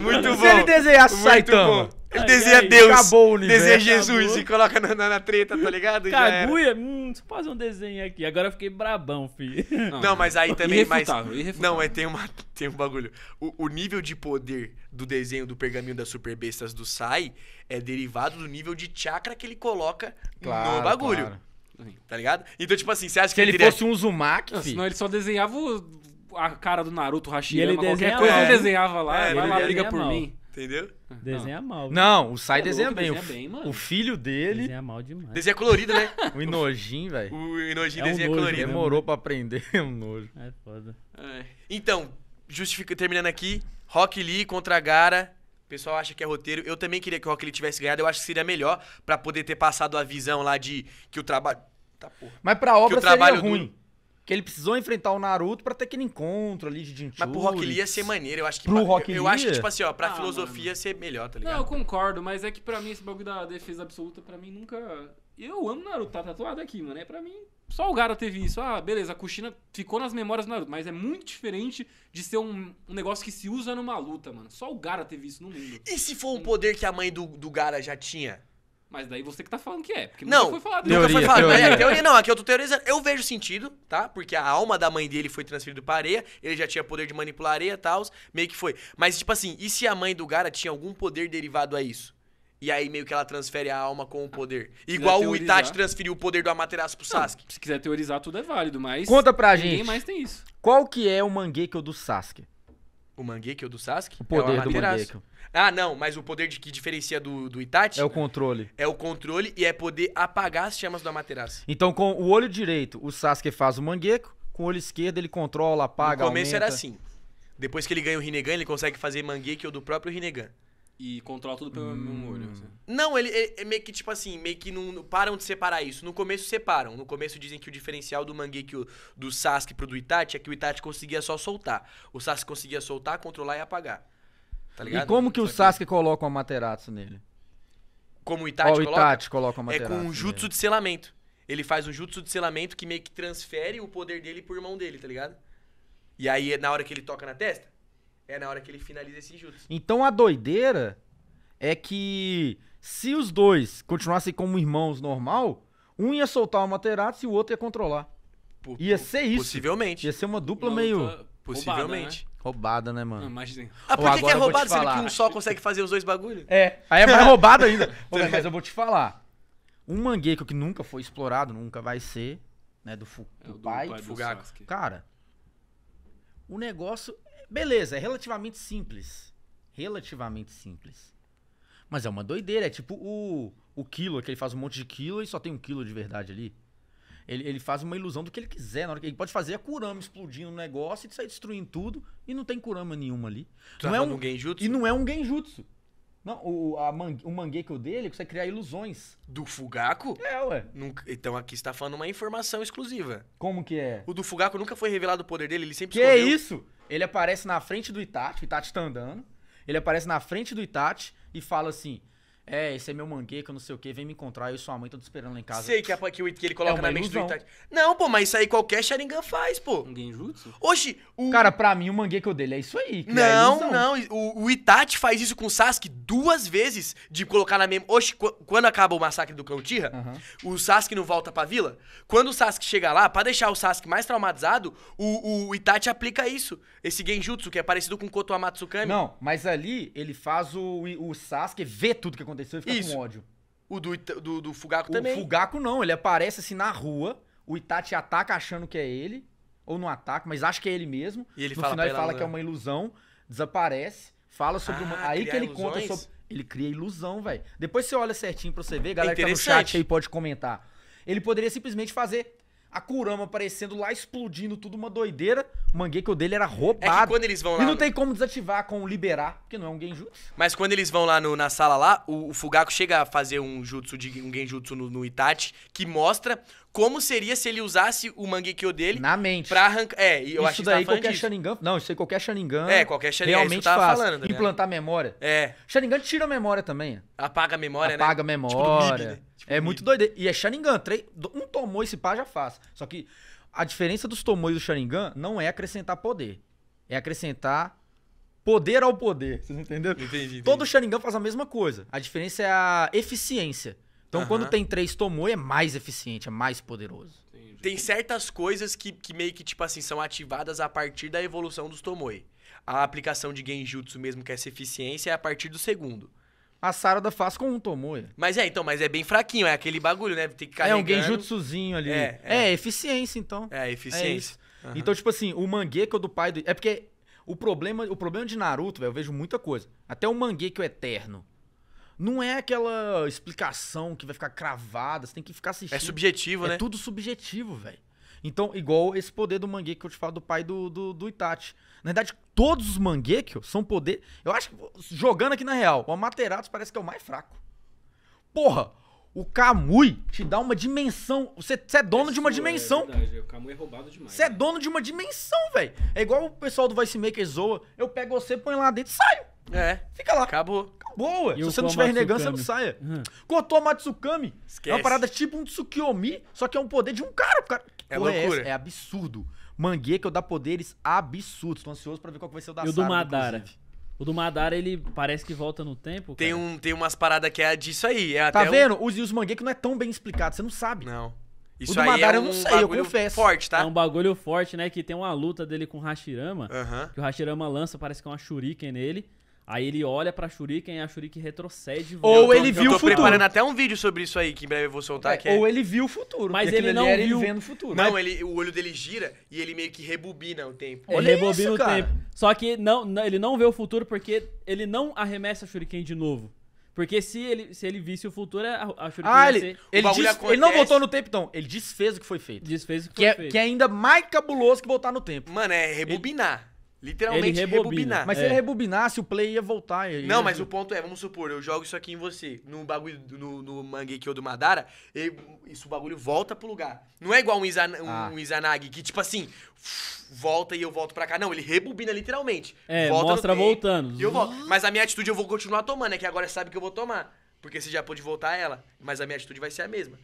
Muito bom. Se ele desenhasse Saitama, bom. Ele desenha Deus. Acabou o universo. Desenha Jesus acabou. e coloca na, na, na, treta, tá ligado? Caguia? Hum, deixa eu fazer um desenho aqui. Agora eu fiquei brabão, filho. Não, não mas aí também. Irrefutável, mas, irrefutável. Não, é, tem, uma, tem um bagulho. O, o nível de poder do desenho do pergaminho das superbestas do Sai é derivado do nível de chakra que ele coloca claro, no bagulho. Claro. Tá ligado? Então, tipo assim, você acha Se que ele, ele fosse um Zumak, não, senão ele só desenhava o a cara do Naruto, Hashirama, qualquer coisa, é. ele desenhava lá, é, vai lá, briga por mim. Entendeu? Desenha mal. Não, o Sai é desenha, louco, bem. desenha o, bem, mano. O filho dele. Desenha mal demais. Desenha colorido, né? (laughs) o Inojin, velho. O Inojin é um desenha nojo, colorido. Né, Demorou pra aprender, (laughs) é um nojo. É foda. É. Então, justifica, terminando aqui, Rock Lee contra a Gara. O pessoal acha que é roteiro. Eu também queria que o Rock Lee tivesse ganhado. Eu acho que seria melhor para poder ter passado a visão lá de que o trabalho. Tá, Mas pra obra que o trabalho seria ruim. Do que ele precisou enfrentar o Naruto pra ter aquele encontro ali de Jinchuriki. Mas pro Rock Lee ia ser maneiro, eu acho que... Pro pra, Rock Lee? Eu acho que, tipo assim, ó, pra ah, filosofia mano. ser melhor, tá ligado? Não, eu concordo, mas é que pra mim esse bagulho da defesa absoluta, pra mim nunca... Eu amo Naruto, tá tatuado aqui, mano. É pra mim, só o Gara teve isso. Ah, beleza, a Kushina ficou nas memórias do Naruto, mas é muito diferente de ser um, um negócio que se usa numa luta, mano. Só o Gara teve isso no mundo. E se for um poder que a mãe do, do Gara já tinha? Mas daí você que tá falando que é, porque não, nunca foi falado. Teoria, nunca foi falado. Teoria. Mas, é, teoria não, aqui é eu tô teorizando. Eu vejo sentido, tá? Porque a alma da mãe dele foi transferida pra areia, ele já tinha poder de manipular areia e tal, meio que foi. Mas, tipo assim, e se a mãe do Gara tinha algum poder derivado a isso? E aí meio que ela transfere a alma com o ah, poder. Igual o Itachi transferiu o poder do Amaterasu pro Sasuke. Não, se quiser teorizar, tudo é válido, mas... Conta pra ninguém gente. Ninguém mais tem isso. Qual que é o Mangekyou do Sasuke? O ou do Sasuke? O é poder é do mangueque. Ah, não, mas o poder de, que diferencia do, do Itachi... É o controle. É o controle e é poder apagar as chamas do Amaterasu. Então, com o olho direito, o Sasuke faz o mangueque. Com o olho esquerdo, ele controla, apaga, No começo aumenta. era assim. Depois que ele ganha o Rinnegan, ele consegue fazer ou do próprio Rinnegan. E controla tudo pelo hum. mesmo olho. Assim. Não, ele, ele, é meio que tipo assim, meio que não param de separar isso. No começo separam. No começo dizem que o diferencial do Mangekyo do Sasuke pro do Itachi é que o Itachi conseguia só soltar. O Sasuke conseguia soltar, controlar e apagar. Tá ligado? E como que o Sasuke coloca uma Materaço nele? Como o Itachi, o Itachi coloca? coloca uma É com um jutsu nele. de selamento. Ele faz um jutsu de selamento que meio que transfere o poder dele pro irmão dele, tá ligado? E aí, na hora que ele toca na testa, é na hora que ele finaliza esse jutsu. Então a doideira é que se os dois continuassem como irmãos normal, um ia soltar o Materazzi e o outro ia controlar. P ia ser isso. Possivelmente. Ia ser uma dupla uma meio. Né? Possivelmente. Roubada, né? mano? Não, imagina. Ah, por que, que é roubado sendo que um só consegue fazer os dois bagulhos? É, aí é mais (laughs) roubado ainda. mas eu vou te falar. Um mangueco que nunca foi explorado, nunca vai ser, né? Do, fu é, do, do pai, do Fugaku. Cara, o negócio Beleza, é relativamente simples. Relativamente simples. Mas é uma doideira, é tipo o, o quilo, que ele faz um monte de quilo e só tem um quilo de verdade ali. Ele, ele faz uma ilusão do que ele quiser. Na hora que ele pode fazer a Kurama explodindo no negócio e sair destruindo tudo e não tem Kurama nenhuma ali. Tu não é um, um genjutsu? E não é um genjutsu. Não, o, a o Mangekyo dele consegue criar ilusões. Do Fugaku? É, ué. Nunca, então aqui está falando uma informação exclusiva. Como que é? O do Fugaku nunca foi revelado o poder dele, ele sempre Que é escondeu... é isso? Ele aparece na frente do Itati, o Itati tá andando. Ele aparece na frente do Itati e fala assim: é, esse é meu mangueco, não sei o que, vem me encontrar, eu e sua mãe, tô te esperando lá em casa. Sei que, é, que, que ele é coloca é na mente do Itachi. Não, pô, mas isso aí qualquer Sharingan faz, pô. Um Genjutsu? Hoje, o... Cara, pra mim o mangueco dele é isso aí. não, é não, o, o, Itachi faz isso com o Sasuke duas vezes, de colocar na mesma... Hoje, quando acaba o massacre do clã uhum. o Sasuke não volta pra vila, quando o Sasuke chega lá, pra deixar o Sasuke mais traumatizado, o, o Itachi aplica isso, esse Genjutsu, que é parecido com o Koto Amatsukami. Não, mas ali ele faz o, o Sasuke ver tudo que aconteceu aconteceu e fica Isso. com ódio. O do, Ita, do, do o também. O Fugaco não, ele aparece assim na rua, o Itachi ataca achando que é ele, ou não ataca, mas acha que é ele mesmo. E ele no fala final ele fala que é uma ilusão, desaparece, fala sobre ah, uma... Aí que ele ilusões? conta sobre... Ele cria ilusão, velho. Depois você olha certinho pra você ver, galera é que tá no chat aí pode comentar. Ele poderia simplesmente fazer a Kurama aparecendo lá, explodindo tudo, uma doideira. O Mangekyo dele era roubado. É quando eles vão lá. E não tem como desativar com liberar, porque não é um genjutsu. Mas quando eles vão lá no, na sala lá, o, o Fugaku chega a fazer um jutsu de um genjutsu no, no Itachi que mostra como seria se ele usasse o Mangekyo dele na mente. Pra arrancar. É, eu isso acho daí tá qualquer disso. Sharingan. Não, isso aí qualquer Sharingan. É, qualquer Sharingan. É realmente é faz. Falando, né? Implantar memória. É. Sharingan tira a memória também. Apaga a memória, Apaga né? Apaga a tipo memória. Tipo, né? É muito doido. E é Sharingan. Um tomou esse pá já faz. Só que a diferença dos tomões do Sharingan não é acrescentar poder. É acrescentar poder ao poder. Vocês entenderam? Entendi, entendi. Todo Sharingan faz a mesma coisa. A diferença é a eficiência. Então, quando tem três Tomoe, é mais eficiente, é mais poderoso. Tem certas coisas que, que meio que, tipo assim, são ativadas a partir da evolução dos Tomoe. A aplicação de Genjutsu mesmo, que é essa eficiência, é a partir do segundo a Sarada faz com um Tomoya. Mas é, então, mas é bem fraquinho, é aquele bagulho, né? Tem que carregar. É um genjutsuzinho ali. É, é. é eficiência, então. É, é eficiência. É uhum. Então, tipo assim, o Mangueco do pai do... É porque o problema, o problema de Naruto, velho, eu vejo muita coisa. Até o Mangueco é Eterno. Não é aquela explicação que vai ficar cravada, você tem que ficar assistindo. É subjetivo, é né? É tudo subjetivo, velho. Então, igual esse poder do Mangueco que eu te falo do pai do, do, do Itachi. Na verdade, todos os Mangekyo são poder. Eu acho que, jogando aqui na real, o Amaterasu parece que é o mais fraco. Porra, o Kamui te dá uma dimensão. Você é dono de uma é dimensão. É verdade, o Kamui é roubado demais. Você é né? dono de uma dimensão, velho. É igual o pessoal do Vice Maker zoa. Eu pego você, põe lá dentro e saio. É. Fica lá. Acabou. Acabou, ué. Se você não tiver renegando, você não saia. Uhum. Koto Matsukami Esquece. é uma parada tipo um Tsukiyomi, só que é um poder de um cara. cara é, é loucura. É, é absurdo. Mangueca dá poderes absurdos. Tô ansioso pra ver qual vai ser o da Sarah. o do Madara. Inclusive. O do Madara, ele parece que volta no tempo. Tem, um, tem umas paradas que é disso aí. É tá vendo? Um... Os, mangue que não é tão bem explicado, você não sabe. Não. Isso o do Madara é um eu não sei, eu confesso. forte, tá? É um bagulho forte, né? Que tem uma luta dele com o Hashirama. Uh -huh. Que o Hashirama lança, parece que é uma shuriken nele. Aí ele olha pra Shuriken e a Shuriken retrocede. Ou tô, ele viu o futuro. Eu tô preparando até um vídeo sobre isso aí, que em breve eu vou soltar. É, que é... Ou ele viu o futuro. Mas ele não viu... ele vendo o futuro. Não, mas... ele, o olho dele gira e ele meio que rebobina o tempo. Ele olha rebobina isso, o cara. tempo. Só que não, não, ele não vê o futuro porque ele não arremessa a Shuriken de novo. Porque se ele, se ele visse o futuro, a Shuriken ah, ele, ser... ele, diz, ele, não voltou no tempo, então. Ele desfez o que foi feito. Desfez o que, que foi é, feito. Que é ainda mais cabuloso que voltar no tempo. Mano, é rebobinar. Ele... Literalmente ele rebobina. Mas é. se ele é. rebobinasse, o play ia voltar. Ia... Não, mas o ponto é, vamos supor, eu jogo isso aqui em você, no bagulho, no, no do Madara, isso o bagulho volta pro lugar. Não é igual um, Izan, um, ah. um Izanagi que, tipo assim, volta e eu volto pra cá. Não, ele rebobina literalmente. É, volta mostra voltando. E eu volto. Mas a minha atitude eu vou continuar tomando, é que agora sabe que eu vou tomar. Porque você já pôde voltar ela, mas a minha atitude vai ser a mesma.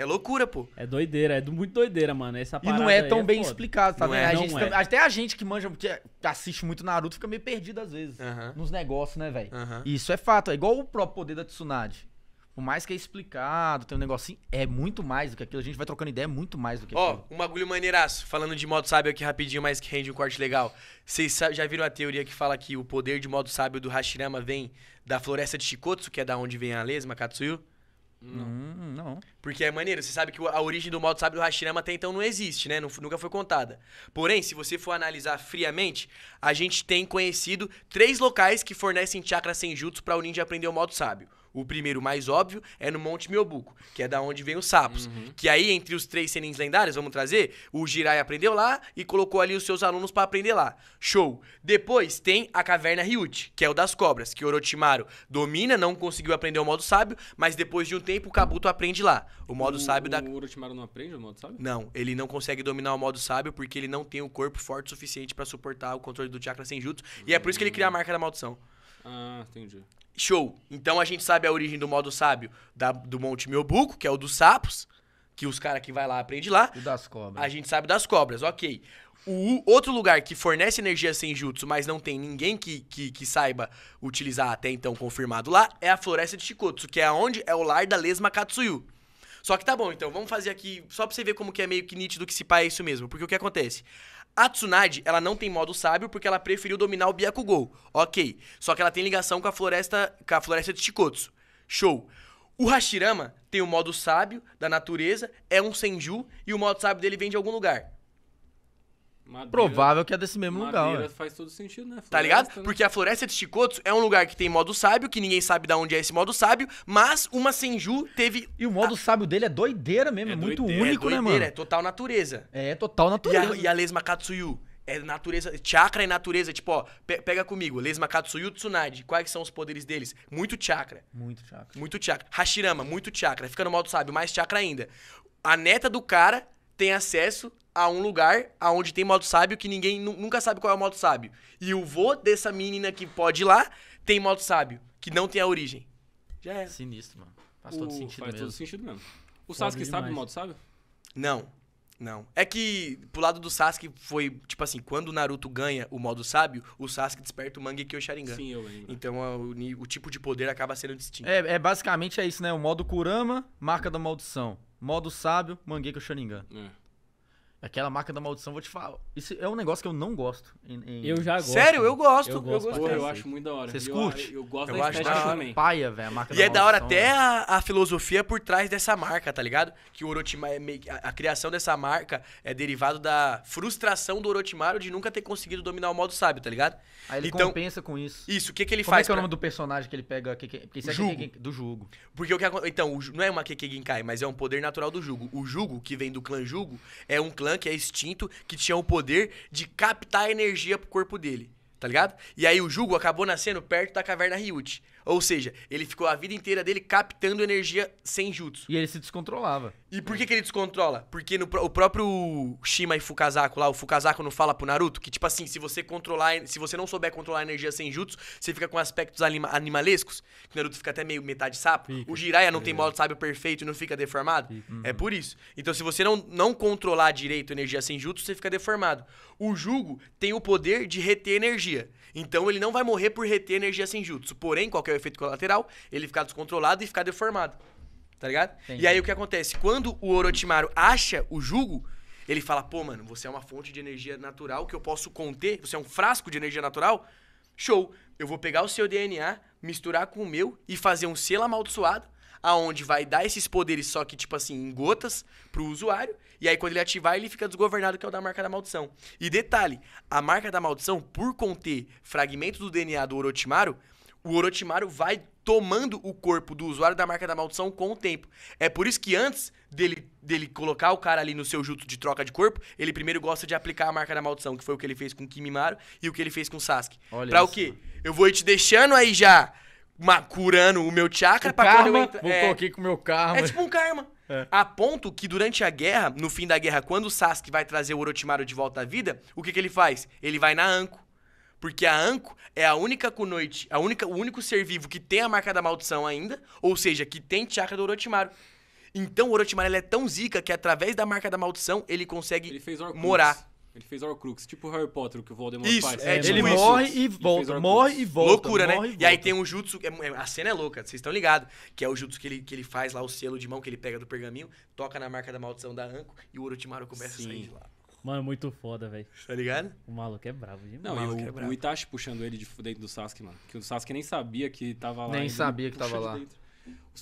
É loucura, pô. É doideira, é muito doideira, mano. Essa e não é tão é bem foda. explicado, tá vendo? é, a gente, é. Até a gente que manja, que é, assiste muito Naruto, fica meio perdido às vezes uh -huh. nos negócios, né, velho? Uh -huh. Isso é fato. É igual o próprio poder da Tsunade. Por mais que é explicado, tem um negocinho, é muito mais do que aquilo. A gente vai trocando ideia, é muito mais do que Ó, oh, um bagulho maneiraço. Falando de modo sábio aqui rapidinho, mas que rende um corte legal. Vocês já viram a teoria que fala que o poder de modo sábio do Hashirama vem da floresta de Shikotsu, que é da onde vem a lesma, Katsuyu? Não. Hum, não. Porque é maneiro, você sabe que a origem do modo sábio do Hashirama até então não existe, né? Nunca foi contada. Porém, se você for analisar friamente, a gente tem conhecido três locais que fornecem chakra senjutsu para o ninja aprender o modo sábio. O primeiro, mais óbvio, é no Monte Miobuco, que é da onde vem os sapos. Uhum. Que aí, entre os três senins lendários, vamos trazer, o Jirai aprendeu lá e colocou ali os seus alunos para aprender lá. Show! Depois tem a Caverna Ryuchi, que é o das cobras, que Orochimaru domina, não conseguiu aprender o modo sábio, mas depois de um tempo o Kabuto aprende lá. O modo o, sábio o da. O Orochimaru não aprende o modo sábio? Não, ele não consegue dominar o modo sábio porque ele não tem o um corpo forte o suficiente para suportar o controle do chakra sem jutsu. Uhum. E é por isso que ele cria a marca da maldição. Ah, entendi. Show. Então a gente sabe a origem do modo sábio da, do Monte Miobuco, que é o dos sapos, que os caras que vai lá aprende lá. E das cobras. A gente sabe das cobras, ok. O outro lugar que fornece energia sem jutsu, mas não tem ninguém que, que, que, saiba utilizar até então confirmado lá, é a Floresta de Chikotsu, que é onde é o lar da lesma Katsuyu. Só que tá bom, então, vamos fazer aqui, só pra você ver como que é meio que nítido que se pá é isso mesmo. Porque o que acontece? A Tsunade, ela não tem modo sábio porque ela preferiu dominar o Byakugou. Ok. Só que ela tem ligação com a floresta, com a floresta de Chikotsu. Show. O Hashirama tem o modo sábio da natureza, é um senju e o modo sábio dele vem de algum lugar. Madeira, Provável que é desse mesmo madeira lugar. Madeira faz todo sentido, né? Floresta, tá ligado? Né? Porque a Floresta de Chicotos é um lugar que tem modo sábio, que ninguém sabe de onde é esse modo sábio, mas uma Senju teve. E o modo a... sábio dele é doideira mesmo, é, é muito doideira, é único, é doideira, né, mano? É total natureza. É, total natureza. E a, e a Lesma Katsuyu. É natureza, chakra e natureza, tipo, ó, pe pega comigo, Lesma Katsuyu Tsunade, quais são os poderes deles? Muito chakra. Muito chakra. Muito chakra. Hashirama, muito chakra. Fica no modo sábio, mais chakra ainda. A neta do cara tem acesso a um lugar aonde tem modo sábio que ninguém nunca sabe qual é o modo sábio. E o vô dessa menina que pode ir lá tem modo sábio, que não tem a origem. Já é. Sinistro, mano. Faz todo o... sentido faz mesmo. Faz todo sentido mesmo. O Sasuke sabe o modo sábio? Não. Não. É que pro lado do Sasuke foi, tipo assim, quando o Naruto ganha o modo sábio, o Sasuke desperta o Mangue que eu Sharingan. Sim, eu lembro. Então o, o, tipo de poder acaba sendo distinto. É, é, basicamente é isso, né? O modo Kurama, marca da maldição. Modo sábio, Mangekyo e Sharingan. É. Aquela marca da maldição, vou te falar. Isso é um negócio que eu não gosto. Em, em... Eu já gosto. Sério, eu gosto. Eu gosto, eu, Porra, eu acho muito da hora. Vocês curtem? Eu, eu, gosto eu da acho da também. paia, velho, a marca E da é da hora até né? a, a, filosofia por trás dessa marca, tá ligado? Que o Orochimaru é meio, a, a, criação dessa marca é derivado da frustração do Orochimaru de nunca ter conseguido dominar o modo sábio, tá ligado? Aí ele então, compensa com isso. Isso, o que que ele Como é faz? Como é, pra... é o nome do personagem que ele pega? Que, que, que, é jugo. Que, do jugo. Porque o que Então, o, não é uma Kekigenkai, mas é um poder natural do jugo. O jugo, que vem do clã jugo, é um clã que é extinto, que tinha o poder de captar energia pro corpo dele, tá ligado? E aí o Jugo acabou nascendo perto da caverna Ryuchi. Ou seja, ele ficou a vida inteira dele captando energia sem jutsu. E ele se descontrolava. E por que, que ele descontrola? Porque no, o próprio Shima e Fukazaku lá, o Fukazaku não fala pro Naruto que, tipo assim, se você controlar, se você não souber controlar a energia sem jutsu, você fica com aspectos anima, animalescos. Que o Naruto fica até meio metade sapo. Fica. O Jiraiya não é. tem modo sábio perfeito e não fica deformado. Uhum. É por isso. Então, se você não, não controlar direito a energia sem jutsu, você fica deformado. O jugo tem o poder de reter energia. Então, ele não vai morrer por reter energia sem jutsu. Porém, qualquer que é o efeito colateral, ele ficar descontrolado e ficar deformado. Tá ligado? Entendi. E aí o que acontece? Quando o Orochimaru acha o jugo, ele fala, pô, mano, você é uma fonte de energia natural que eu posso conter, você é um frasco de energia natural. Show! Eu vou pegar o seu DNA, misturar com o meu e fazer um selo amaldiçoado, aonde vai dar esses poderes, só que, tipo assim, em gotas pro usuário. E aí, quando ele ativar, ele fica desgovernado, que é o da marca da maldição. E detalhe: a marca da maldição, por conter fragmentos do DNA do Orochimaru, o Orochimaru vai tomando o corpo do usuário da marca da maldição com o tempo. É por isso que antes dele, dele colocar o cara ali no seu juto de troca de corpo, ele primeiro gosta de aplicar a marca da maldição, que foi o que ele fez com Kimimaro e o que ele fez com Sasuke. Olha pra isso. o quê? Eu vou te deixando aí já uma, curando o meu chakra o pra karma, quando eu entrar... Vou é, aqui com o meu karma. É tipo um karma. É. A ponto que durante a guerra, no fim da guerra, quando o Sasuke vai trazer o Orochimaru de volta à vida, o que, que ele faz? Ele vai na Anko. Porque a Anko é a única Kunoichi, a única, o único ser vivo que tem a marca da maldição ainda, ou seja, que tem chakra do Orochimaru. Então o Orochimaru é tão zica que através da marca da maldição ele consegue ele morar. Ele fez Horcrux, tipo Harry Potter, que o Voldemort isso, faz. É, tipo ele isso. morre e volta, morre e volta. Loucura, né? E, volta. e, aí tem um jutsu, é, é, a cena é louca, vocês estão ligados, que é o jutsu que ele, que ele faz lá, o selo de mão que ele pega do pergaminho, toca na marca da maldição da Anko e o Orochimaru começa Sim. a sair de lá. Mano, muito foda, velho. Tá ligado? O maluco é brabo demais. Não, o, o, é bravo. o Itachi puxando ele de dentro do Sasuke, mano. Que o Sasuke nem sabia que tava lá. Nem sabia que tava lá. Dentro.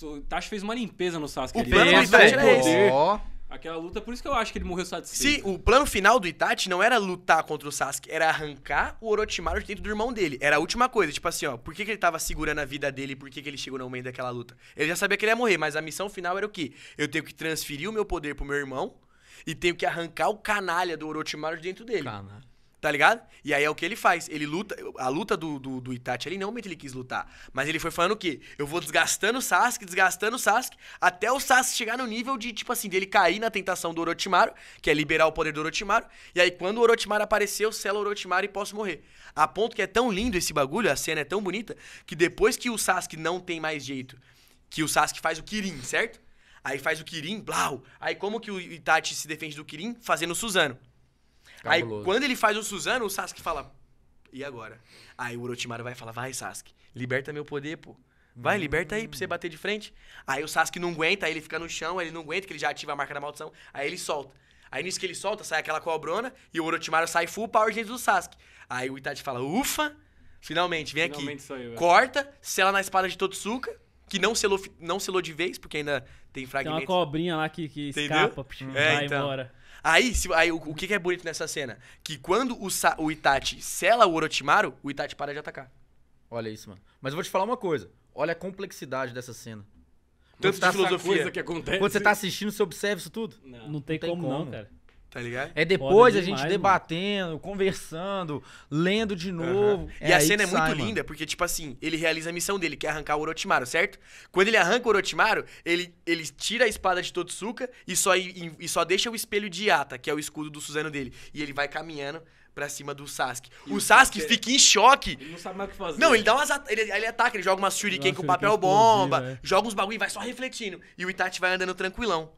O Itachi fez uma limpeza no Sasuke. O ali. plano do Itachi era é esse. Aquela luta, por isso que eu acho que ele morreu satisfeito. Sim, o plano final do Itachi não era lutar contra o Sasuke, era arrancar o Orochimaru de dentro do irmão dele. Era a última coisa, tipo assim, ó, por que, que ele tava segurando a vida dele e por que, que ele chegou no meio daquela luta? Ele já sabia que ele ia morrer, mas a missão final era o quê? Eu tenho que transferir o meu poder pro meu irmão e tenho que arrancar o canalha do Orochimaru de dentro dele. Canalha. Tá ligado? E aí é o que ele faz. Ele luta. A luta do, do, do Itachi ali não ele quis lutar. Mas ele foi falando o quê? Eu vou desgastando o Sasuke, desgastando o Sasuke, até o Sasuke chegar no nível de, tipo assim, dele cair na tentação do Orochimaru, que é liberar o poder do Orochimaru. E aí, quando o Orochimaru apareceu, eu selo o Orochimaru e posso morrer. A ponto que é tão lindo esse bagulho, a cena é tão bonita, que depois que o Sasuke não tem mais jeito, que o Sasuke faz o Kirin, certo? Aí faz o Kirin, blau. Aí como que o Itachi se defende do Kirin? Fazendo o Suzano. Cabuloso. Aí quando ele faz o Suzano, o Sasuke fala, e agora? Aí o Orochimaru vai falar, vai Sasuke, liberta meu poder, pô. Vai, uhum. liberta aí pra você bater de frente. Aí o Sasuke não aguenta, aí ele fica no chão, ele não aguenta, que ele já ativa a marca da maldição. Aí ele solta. Aí nisso que ele solta, sai aquela cobrona e o Orochimaru sai full power dentro do Sasuke. Aí o Itachi fala, ufa, finalmente, vem finalmente aqui. Saiu, é. Corta, sela na espada de Totsuka, que não selou, não selou de vez, porque ainda tem fragmentos. Tem uma cobrinha lá que, que escapa, psh, é, vai então. embora. Aí, se, aí o, o que, que é bonito nessa cena? Que quando o, Sa, o Itachi sela o Orochimaru, o Itachi para de atacar. Olha isso, mano. Mas eu vou te falar uma coisa. Olha a complexidade dessa cena. Tanto de tá filosofia que acontece. Quando você tá assistindo, você observa isso tudo? Não, não, tem, não tem como, como, não, cara. Tá ligado? É depois a gente debatendo, mano. conversando, lendo de novo. Uhum. É e a cena é muito linda, porque, tipo assim, ele realiza a missão dele, que é arrancar o Orochimaru, certo? Quando ele arranca o Orochimaru, ele, ele tira a espada de Totsuka e só, e, e só deixa o espelho de Ata, que é o escudo do Suzano dele. E ele vai caminhando pra cima do Sasuke. o Sasuke fica em choque. Ele não sabe mais o que fazer. Não, ele dá umas. Ele, ele ataca, ele joga umas shuriken com papel bomba, é. joga uns bagulho e vai só refletindo. E o Itachi vai andando tranquilão.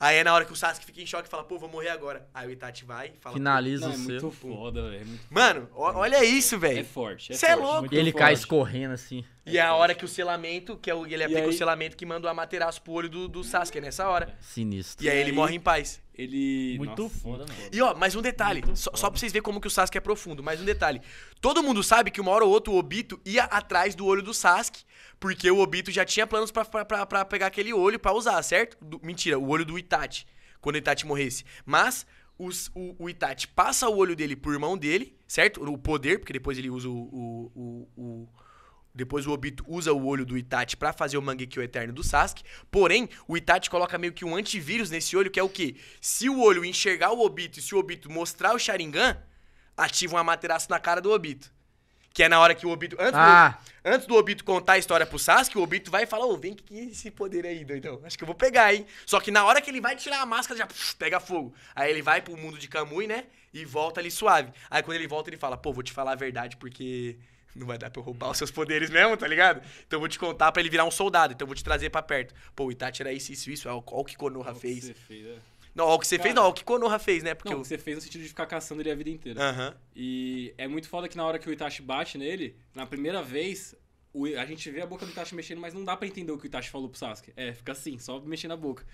Aí é na hora que o Sasuke fica em choque e fala, pô, vou morrer agora. Aí o Itachi vai e fala. Finaliza o é seu. Muito foda, velho. É Mano, olha isso, velho. É forte. É é louco. E ele forte. cai escorrendo assim. E é a hora que o selamento, que é o, ele aplica aí... o selamento que manda o amaterasu pro olho do, do Sasuke é nessa hora. Sinistro. E aí ele morre em paz. Ele. Muito Nossa, foda, mano. E ó, mais um detalhe. só, pra vocês verem como que o Sasuke é profundo. Mais um detalhe. Todo mundo sabe que uma hora ou outra o Obito ia atrás do olho do Sasuke. Porque o Obito já tinha planos para pegar aquele olho para usar, certo? Do, mentira, o olho do Itachi. Quando o Itachi morresse. Mas. Os, o, o, Itachi passa o olho dele pro irmão dele, certo? O poder, porque depois ele usa o, o, o depois o Obito usa o olho do Itachi para fazer o Mangekyo Eterno do Sasuke. Porém, o Itachi coloca meio que um antivírus nesse olho, que é o que? Se o olho enxergar o Obito e se o Obito mostrar o Sharingan, ativa um amaterasu na cara do Obito. Que é na hora que o Obito. Antes, ah. do, antes do Obito contar a história pro Sasuke, o Obito vai falar Ô, oh, vem que, que é esse poder aí, doidão. Acho que eu vou pegar, hein? Só que na hora que ele vai tirar a máscara, já puf, pega fogo. Aí ele vai pro mundo de Kamui, né? E volta ali suave. Aí quando ele volta, ele fala: Pô, vou te falar a verdade porque não vai dar pra eu roubar os seus poderes mesmo, tá ligado? Então eu vou te contar pra ele virar um soldado, então eu vou te trazer pra perto. Pô, o Itachi era isso, isso, isso, é olha o que Konoha fez. Que você fez é. Não, olha o que você Cara, fez, não, olha o que Konoha fez, né? Porque não, eu... o que você fez no sentido de ficar caçando ele a vida inteira. Uhum. E é muito foda que na hora que o Itachi bate nele, na primeira vez, a gente vê a boca do Itachi mexendo, mas não dá para entender o que o Itachi falou pro Sasuke. É, fica assim, só mexendo a boca.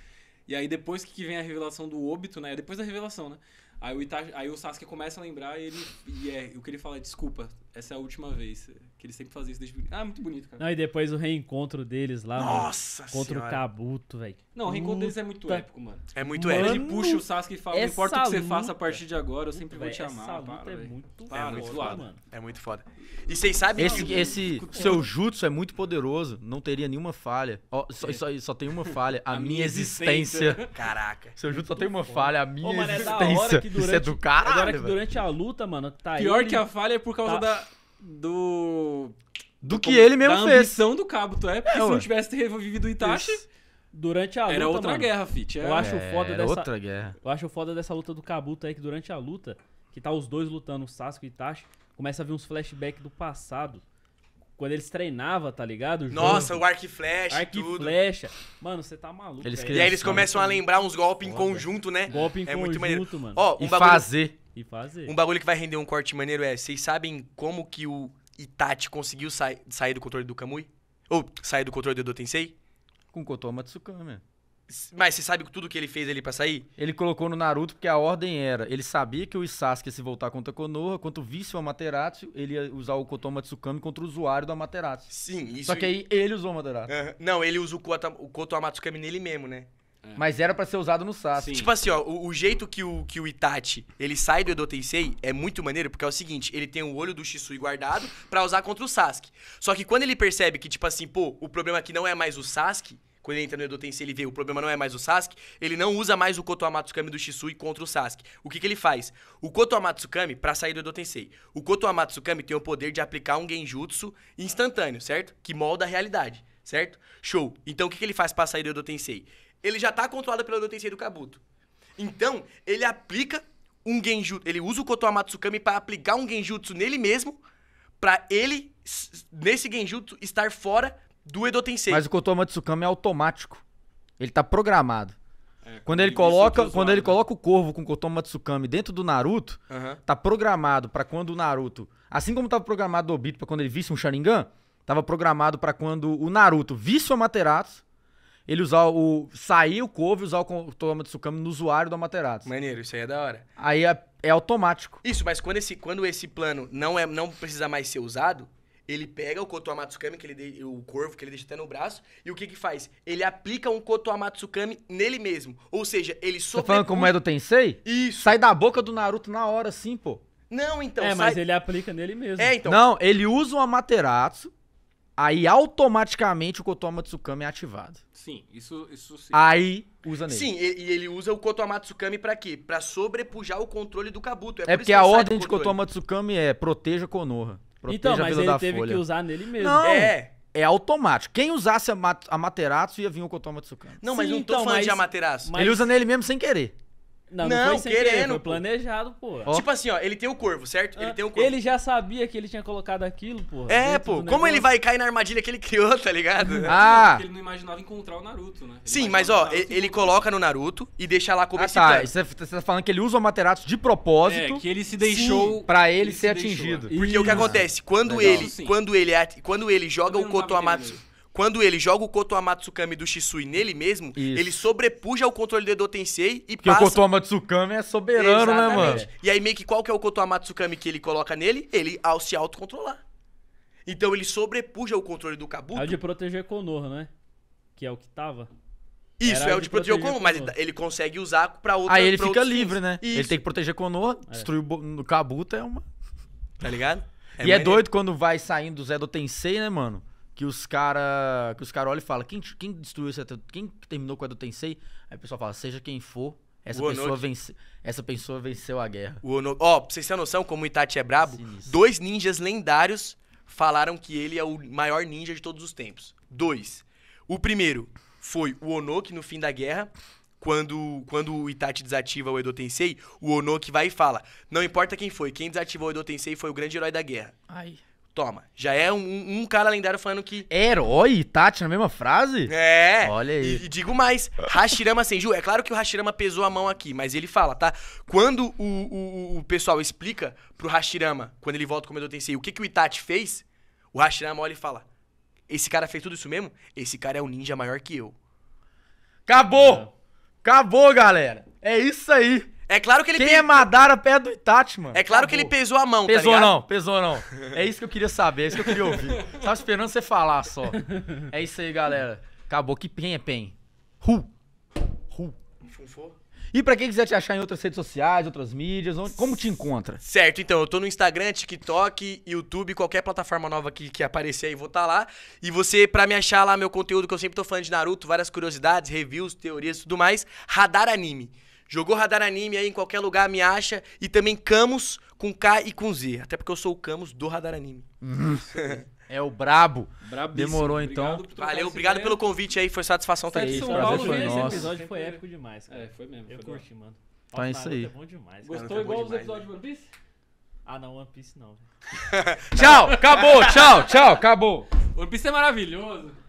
E aí depois que vem a revelação do óbito, né? É depois da revelação, né? Aí o, Itachi, aí o Sasuke começa a lembrar e ele. E é, o que ele fala é desculpa, essa é a última vez. Que eles sempre fazem isso desde. Ah, muito bonito, cara. Não, e depois o reencontro deles lá. Nossa mano, Contra o Kabuto, velho. Não, o reencontro deles é muito épico, mano. É muito mano, épico. Ele puxa o Sasuke e fala: Não importa o que você faça a partir de agora, eu sempre vou te amar. Essa luta é para, é, muito para, é muito foda, mano. É muito foda. E vocês sabem esse, que. Esse é. seu jutsu é muito poderoso. Não teria nenhuma falha. Oh, só, é. só, só, tem uma falha: a, (laughs) a minha existência. existência. Caraca. Seu jutsu só tem uma falha: a minha é existência. Isso é do cara. Agora que durante a luta, mano, tá Pior que a falha é por causa tá da do. Do, que ele mesmo da fez. a ambição do cabo, tu é? Porque é, se não tivesse revivido o Itachi. Isso. Durante a luta. Era outra mano, guerra, Fit. É. Eu acho é, foda dessa. Outra guerra. Eu acho foda dessa luta do Kabuto aí, que durante a luta, que tá os dois lutando, o Sasuke e o Itachi, começa a vir uns flashbacks do passado. Quando eles treinavam, tá ligado? O Nossa, o arco e flecha, arco tudo. flecha. Mano, você tá maluco. Eles e aí eles começam a né? lembrar uns golpes em conjunto, né? Golpe em é conjunto, muito mano. Ó, um e bagulho... fazer. E fazer. Um bagulho que vai render um corte maneiro é, vocês sabem como que o Itachi conseguiu sa sair do controle do Kamui? Ou sair do controle do Edo Tensei? Com Kotoma Matsukame. Mas você sabe tudo que ele fez ali pra sair? Ele colocou no Naruto porque a ordem era: ele sabia que o Sasuke ia se voltar contra a Konoha, quanto visse o Amaterasu, ele ia usar o Kotoma Matsukami contra o usuário do Amaterasu. Sim, isso. Só que aí ele usou o Amaterasu. Uhum. Não, ele usa o Kotoma Matsukami nele mesmo, né? É. Mas era para ser usado no Sasuke. Tipo assim, ó, o, o, jeito que o, que o Itachi ele sai do Edo Tensei é muito maneiro, porque é o seguinte, ele tem o olho do Shisui guardado para usar contra o Sasuke. Só que quando ele percebe que, tipo assim, pô, o problema aqui não é mais o Sasuke, quando ele entra no Edo Tensei, ele vê o problema não é mais o Sasuke, ele não usa mais o Koto Amatsukami do Shisui contra o Sasuke. O que, que ele faz? O Koto Amatsukami, pra sair do Edo Tensei, o Koto Amatsukami tem o poder de aplicar um genjutsu instantâneo, certo? Que molda a realidade, certo? Show. Então o que, que ele faz pra sair do Edo Tensei? ele já está controlado pelo Tensei do Kabuto. Então, ele aplica um genjutsu, ele usa o Kotoa para aplicar um genjutsu nele mesmo, para ele nesse genjutsu estar fora do Edo Tensei. Mas o Kotoa é automático. Ele tá programado. É, quando ele coloca, quando ele coloca o corvo com o Kotoa dentro do Naruto, uhum. tá programado para quando o Naruto, assim como tava programado o Obito para quando ele visse um Sharingan, tava programado para quando o Naruto visse o Amaterasu ele usar o. sair o couve e usar o Toma de Tsukami no usuário do Amaterasu. Maneiro, isso aí é da hora. Aí é, é automático. Isso, mas quando esse, quando esse plano não, é, não precisa mais ser usado, ele pega o Kotoamatsukami, que ele de, o corvo que ele deixa até no braço, e o que que faz? Ele aplica um Kotoamatsukami nele mesmo. Ou seja, ele só Tá falando como é do Tensei? Isso. Sai da boca do Naruto na hora, sim, pô. Não, então... É, sai... mas ele aplica nele mesmo. É, então... Não, ele usa o Amaterasu Aí automaticamente o Kotoma Tsukame é ativado. Sim, isso, isso sim. Aí usa nele. Sim, e ele usa o Kotoma Tsukame pra quê? Pra sobrepujar o controle do Kabuto. É, é por porque a ordem de Kotoma Tsukame é proteja Konoha. Proteja então, mas ele teve Folha. que usar nele mesmo. Não, é. É automático. Quem usasse a, mat, Materaço ia vir o Kotoma Tsukame. Não, mas Sim, não tô então, falando mas, de Amaterasu. Mas... Ele usa nele mesmo sem querer. Não, não, não querendo. Querer, foi planejado, pô. Oh. Tipo assim, ó, ele tem o corvo, certo? Ah, ele tem o corvo. Ele já sabia que ele tinha colocado aquilo, pô. É, pô. Como ele vai cair na armadilha que ele criou, tá ligado? (laughs) ah. Porque ele não imaginava encontrar o Naruto, né? Ele Sim, mas ó, ele, ele coloca no Naruto e deixa lá como ah, esse tá. Você, tá falando que ele usa o materato de propósito. É, que ele se deixou para ele, ele ser atingido. Deixou. É. Porque Isso. o que acontece, quando Legal. ele, quando ele quando ele joga o Koto Amatsu quando ele joga o Kotoama do Shisui nele mesmo, Isso. ele sobrepuja o controle do Edo Tensei e Porque passa... Porque o Kotoama é soberano, Exatamente. né, mano? E aí meio que qual que é o Kotoama que ele coloca nele? Ele ao se autocontrolar. Então ele sobrepuja o controle do Kabuto. É o de proteger Konoha, né? Que é o que tava. Isso, Era é o de, de proteger, proteger Konoha, mas ele, ele, consegue usar pra outra... Aí ele fica livre, fins. né? Isso. Ele tem que proteger Konoha, é. destruir o Kabuto é uma... Tá ligado? É (laughs) e é, é doido quando vai saindo o Zé do Tensei, né, mano? que os cara que os cara olham e falam, quem, quem destruiu esse quem terminou com a do Tensei? Aí o pessoal fala, seja quem for, essa o pessoa, vence, essa pessoa venceu a guerra. Ó, Ono... oh, pra vocês terem noção como o Itachi é brabo, Sinistro. dois ninjas lendários falaram que ele é o maior ninja de todos os tempos. Dois. O primeiro foi o Onoki no fim da guerra, quando, quando o Itachi desativa o Edo Tensei, o Onoki vai e fala: Não importa quem foi, quem desativou o Edo Tensei foi o grande herói da guerra. Ai. Toma. Já é um, um cara lendário falando que. Herói e Tati na mesma frase? É. Olha aí. E, digo mais: Hashirama Senju. É claro que o Hashirama pesou a mão aqui, mas ele fala, tá? Quando o, o, o pessoal explica pro Hashirama, quando ele volta com o Medo Tensei, o que, que o Itachi fez, o Hashirama olha e fala: Esse cara fez tudo isso mesmo? Esse cara é um ninja maior que eu. Acabou! Acabou, galera! É isso aí! É claro que ele Quem pe... é Madara perto do Itachi, mano? É claro Acabou. que ele pesou a mão, tá Pesou tá não, pesou não. É isso que eu queria saber, é isso que eu queria ouvir. Tava esperando você falar só. É isso aí, galera. Acabou. Que pen é pen? Ru. Ru. Funfou. E para quem quiser te achar em outras redes sociais, outras mídias, onde, como te encontra? Certo, então, eu tô no Instagram, TikTok, YouTube, qualquer plataforma nova que, que aparecer aí, vou estar tá lá. E você, para me achar lá, meu conteúdo, que eu sempre tô falando de Naruto, várias curiosidades, reviews, teorias e tudo mais, Radar Anime. Jogou Radar Anime aí em qualquer lugar, me acha. E também Camus com K e com Z. Até porque eu sou o Camus do Radar Anime. (laughs) é o brabo. Brabíssimo. Demorou então. Valeu, obrigado pelo convite aí. Foi satisfação estar tá aí. São Paulo, foi esse episódio foi épico demais. Cara. É, foi mesmo. Eu foi curti, mano. Tá Opa, isso aí. É demais, Gostou igual os episódios de One Piece? Ah, não, One Piece não. (laughs) tchau, acabou, tchau, tchau, acabou. One Piece é maravilhoso.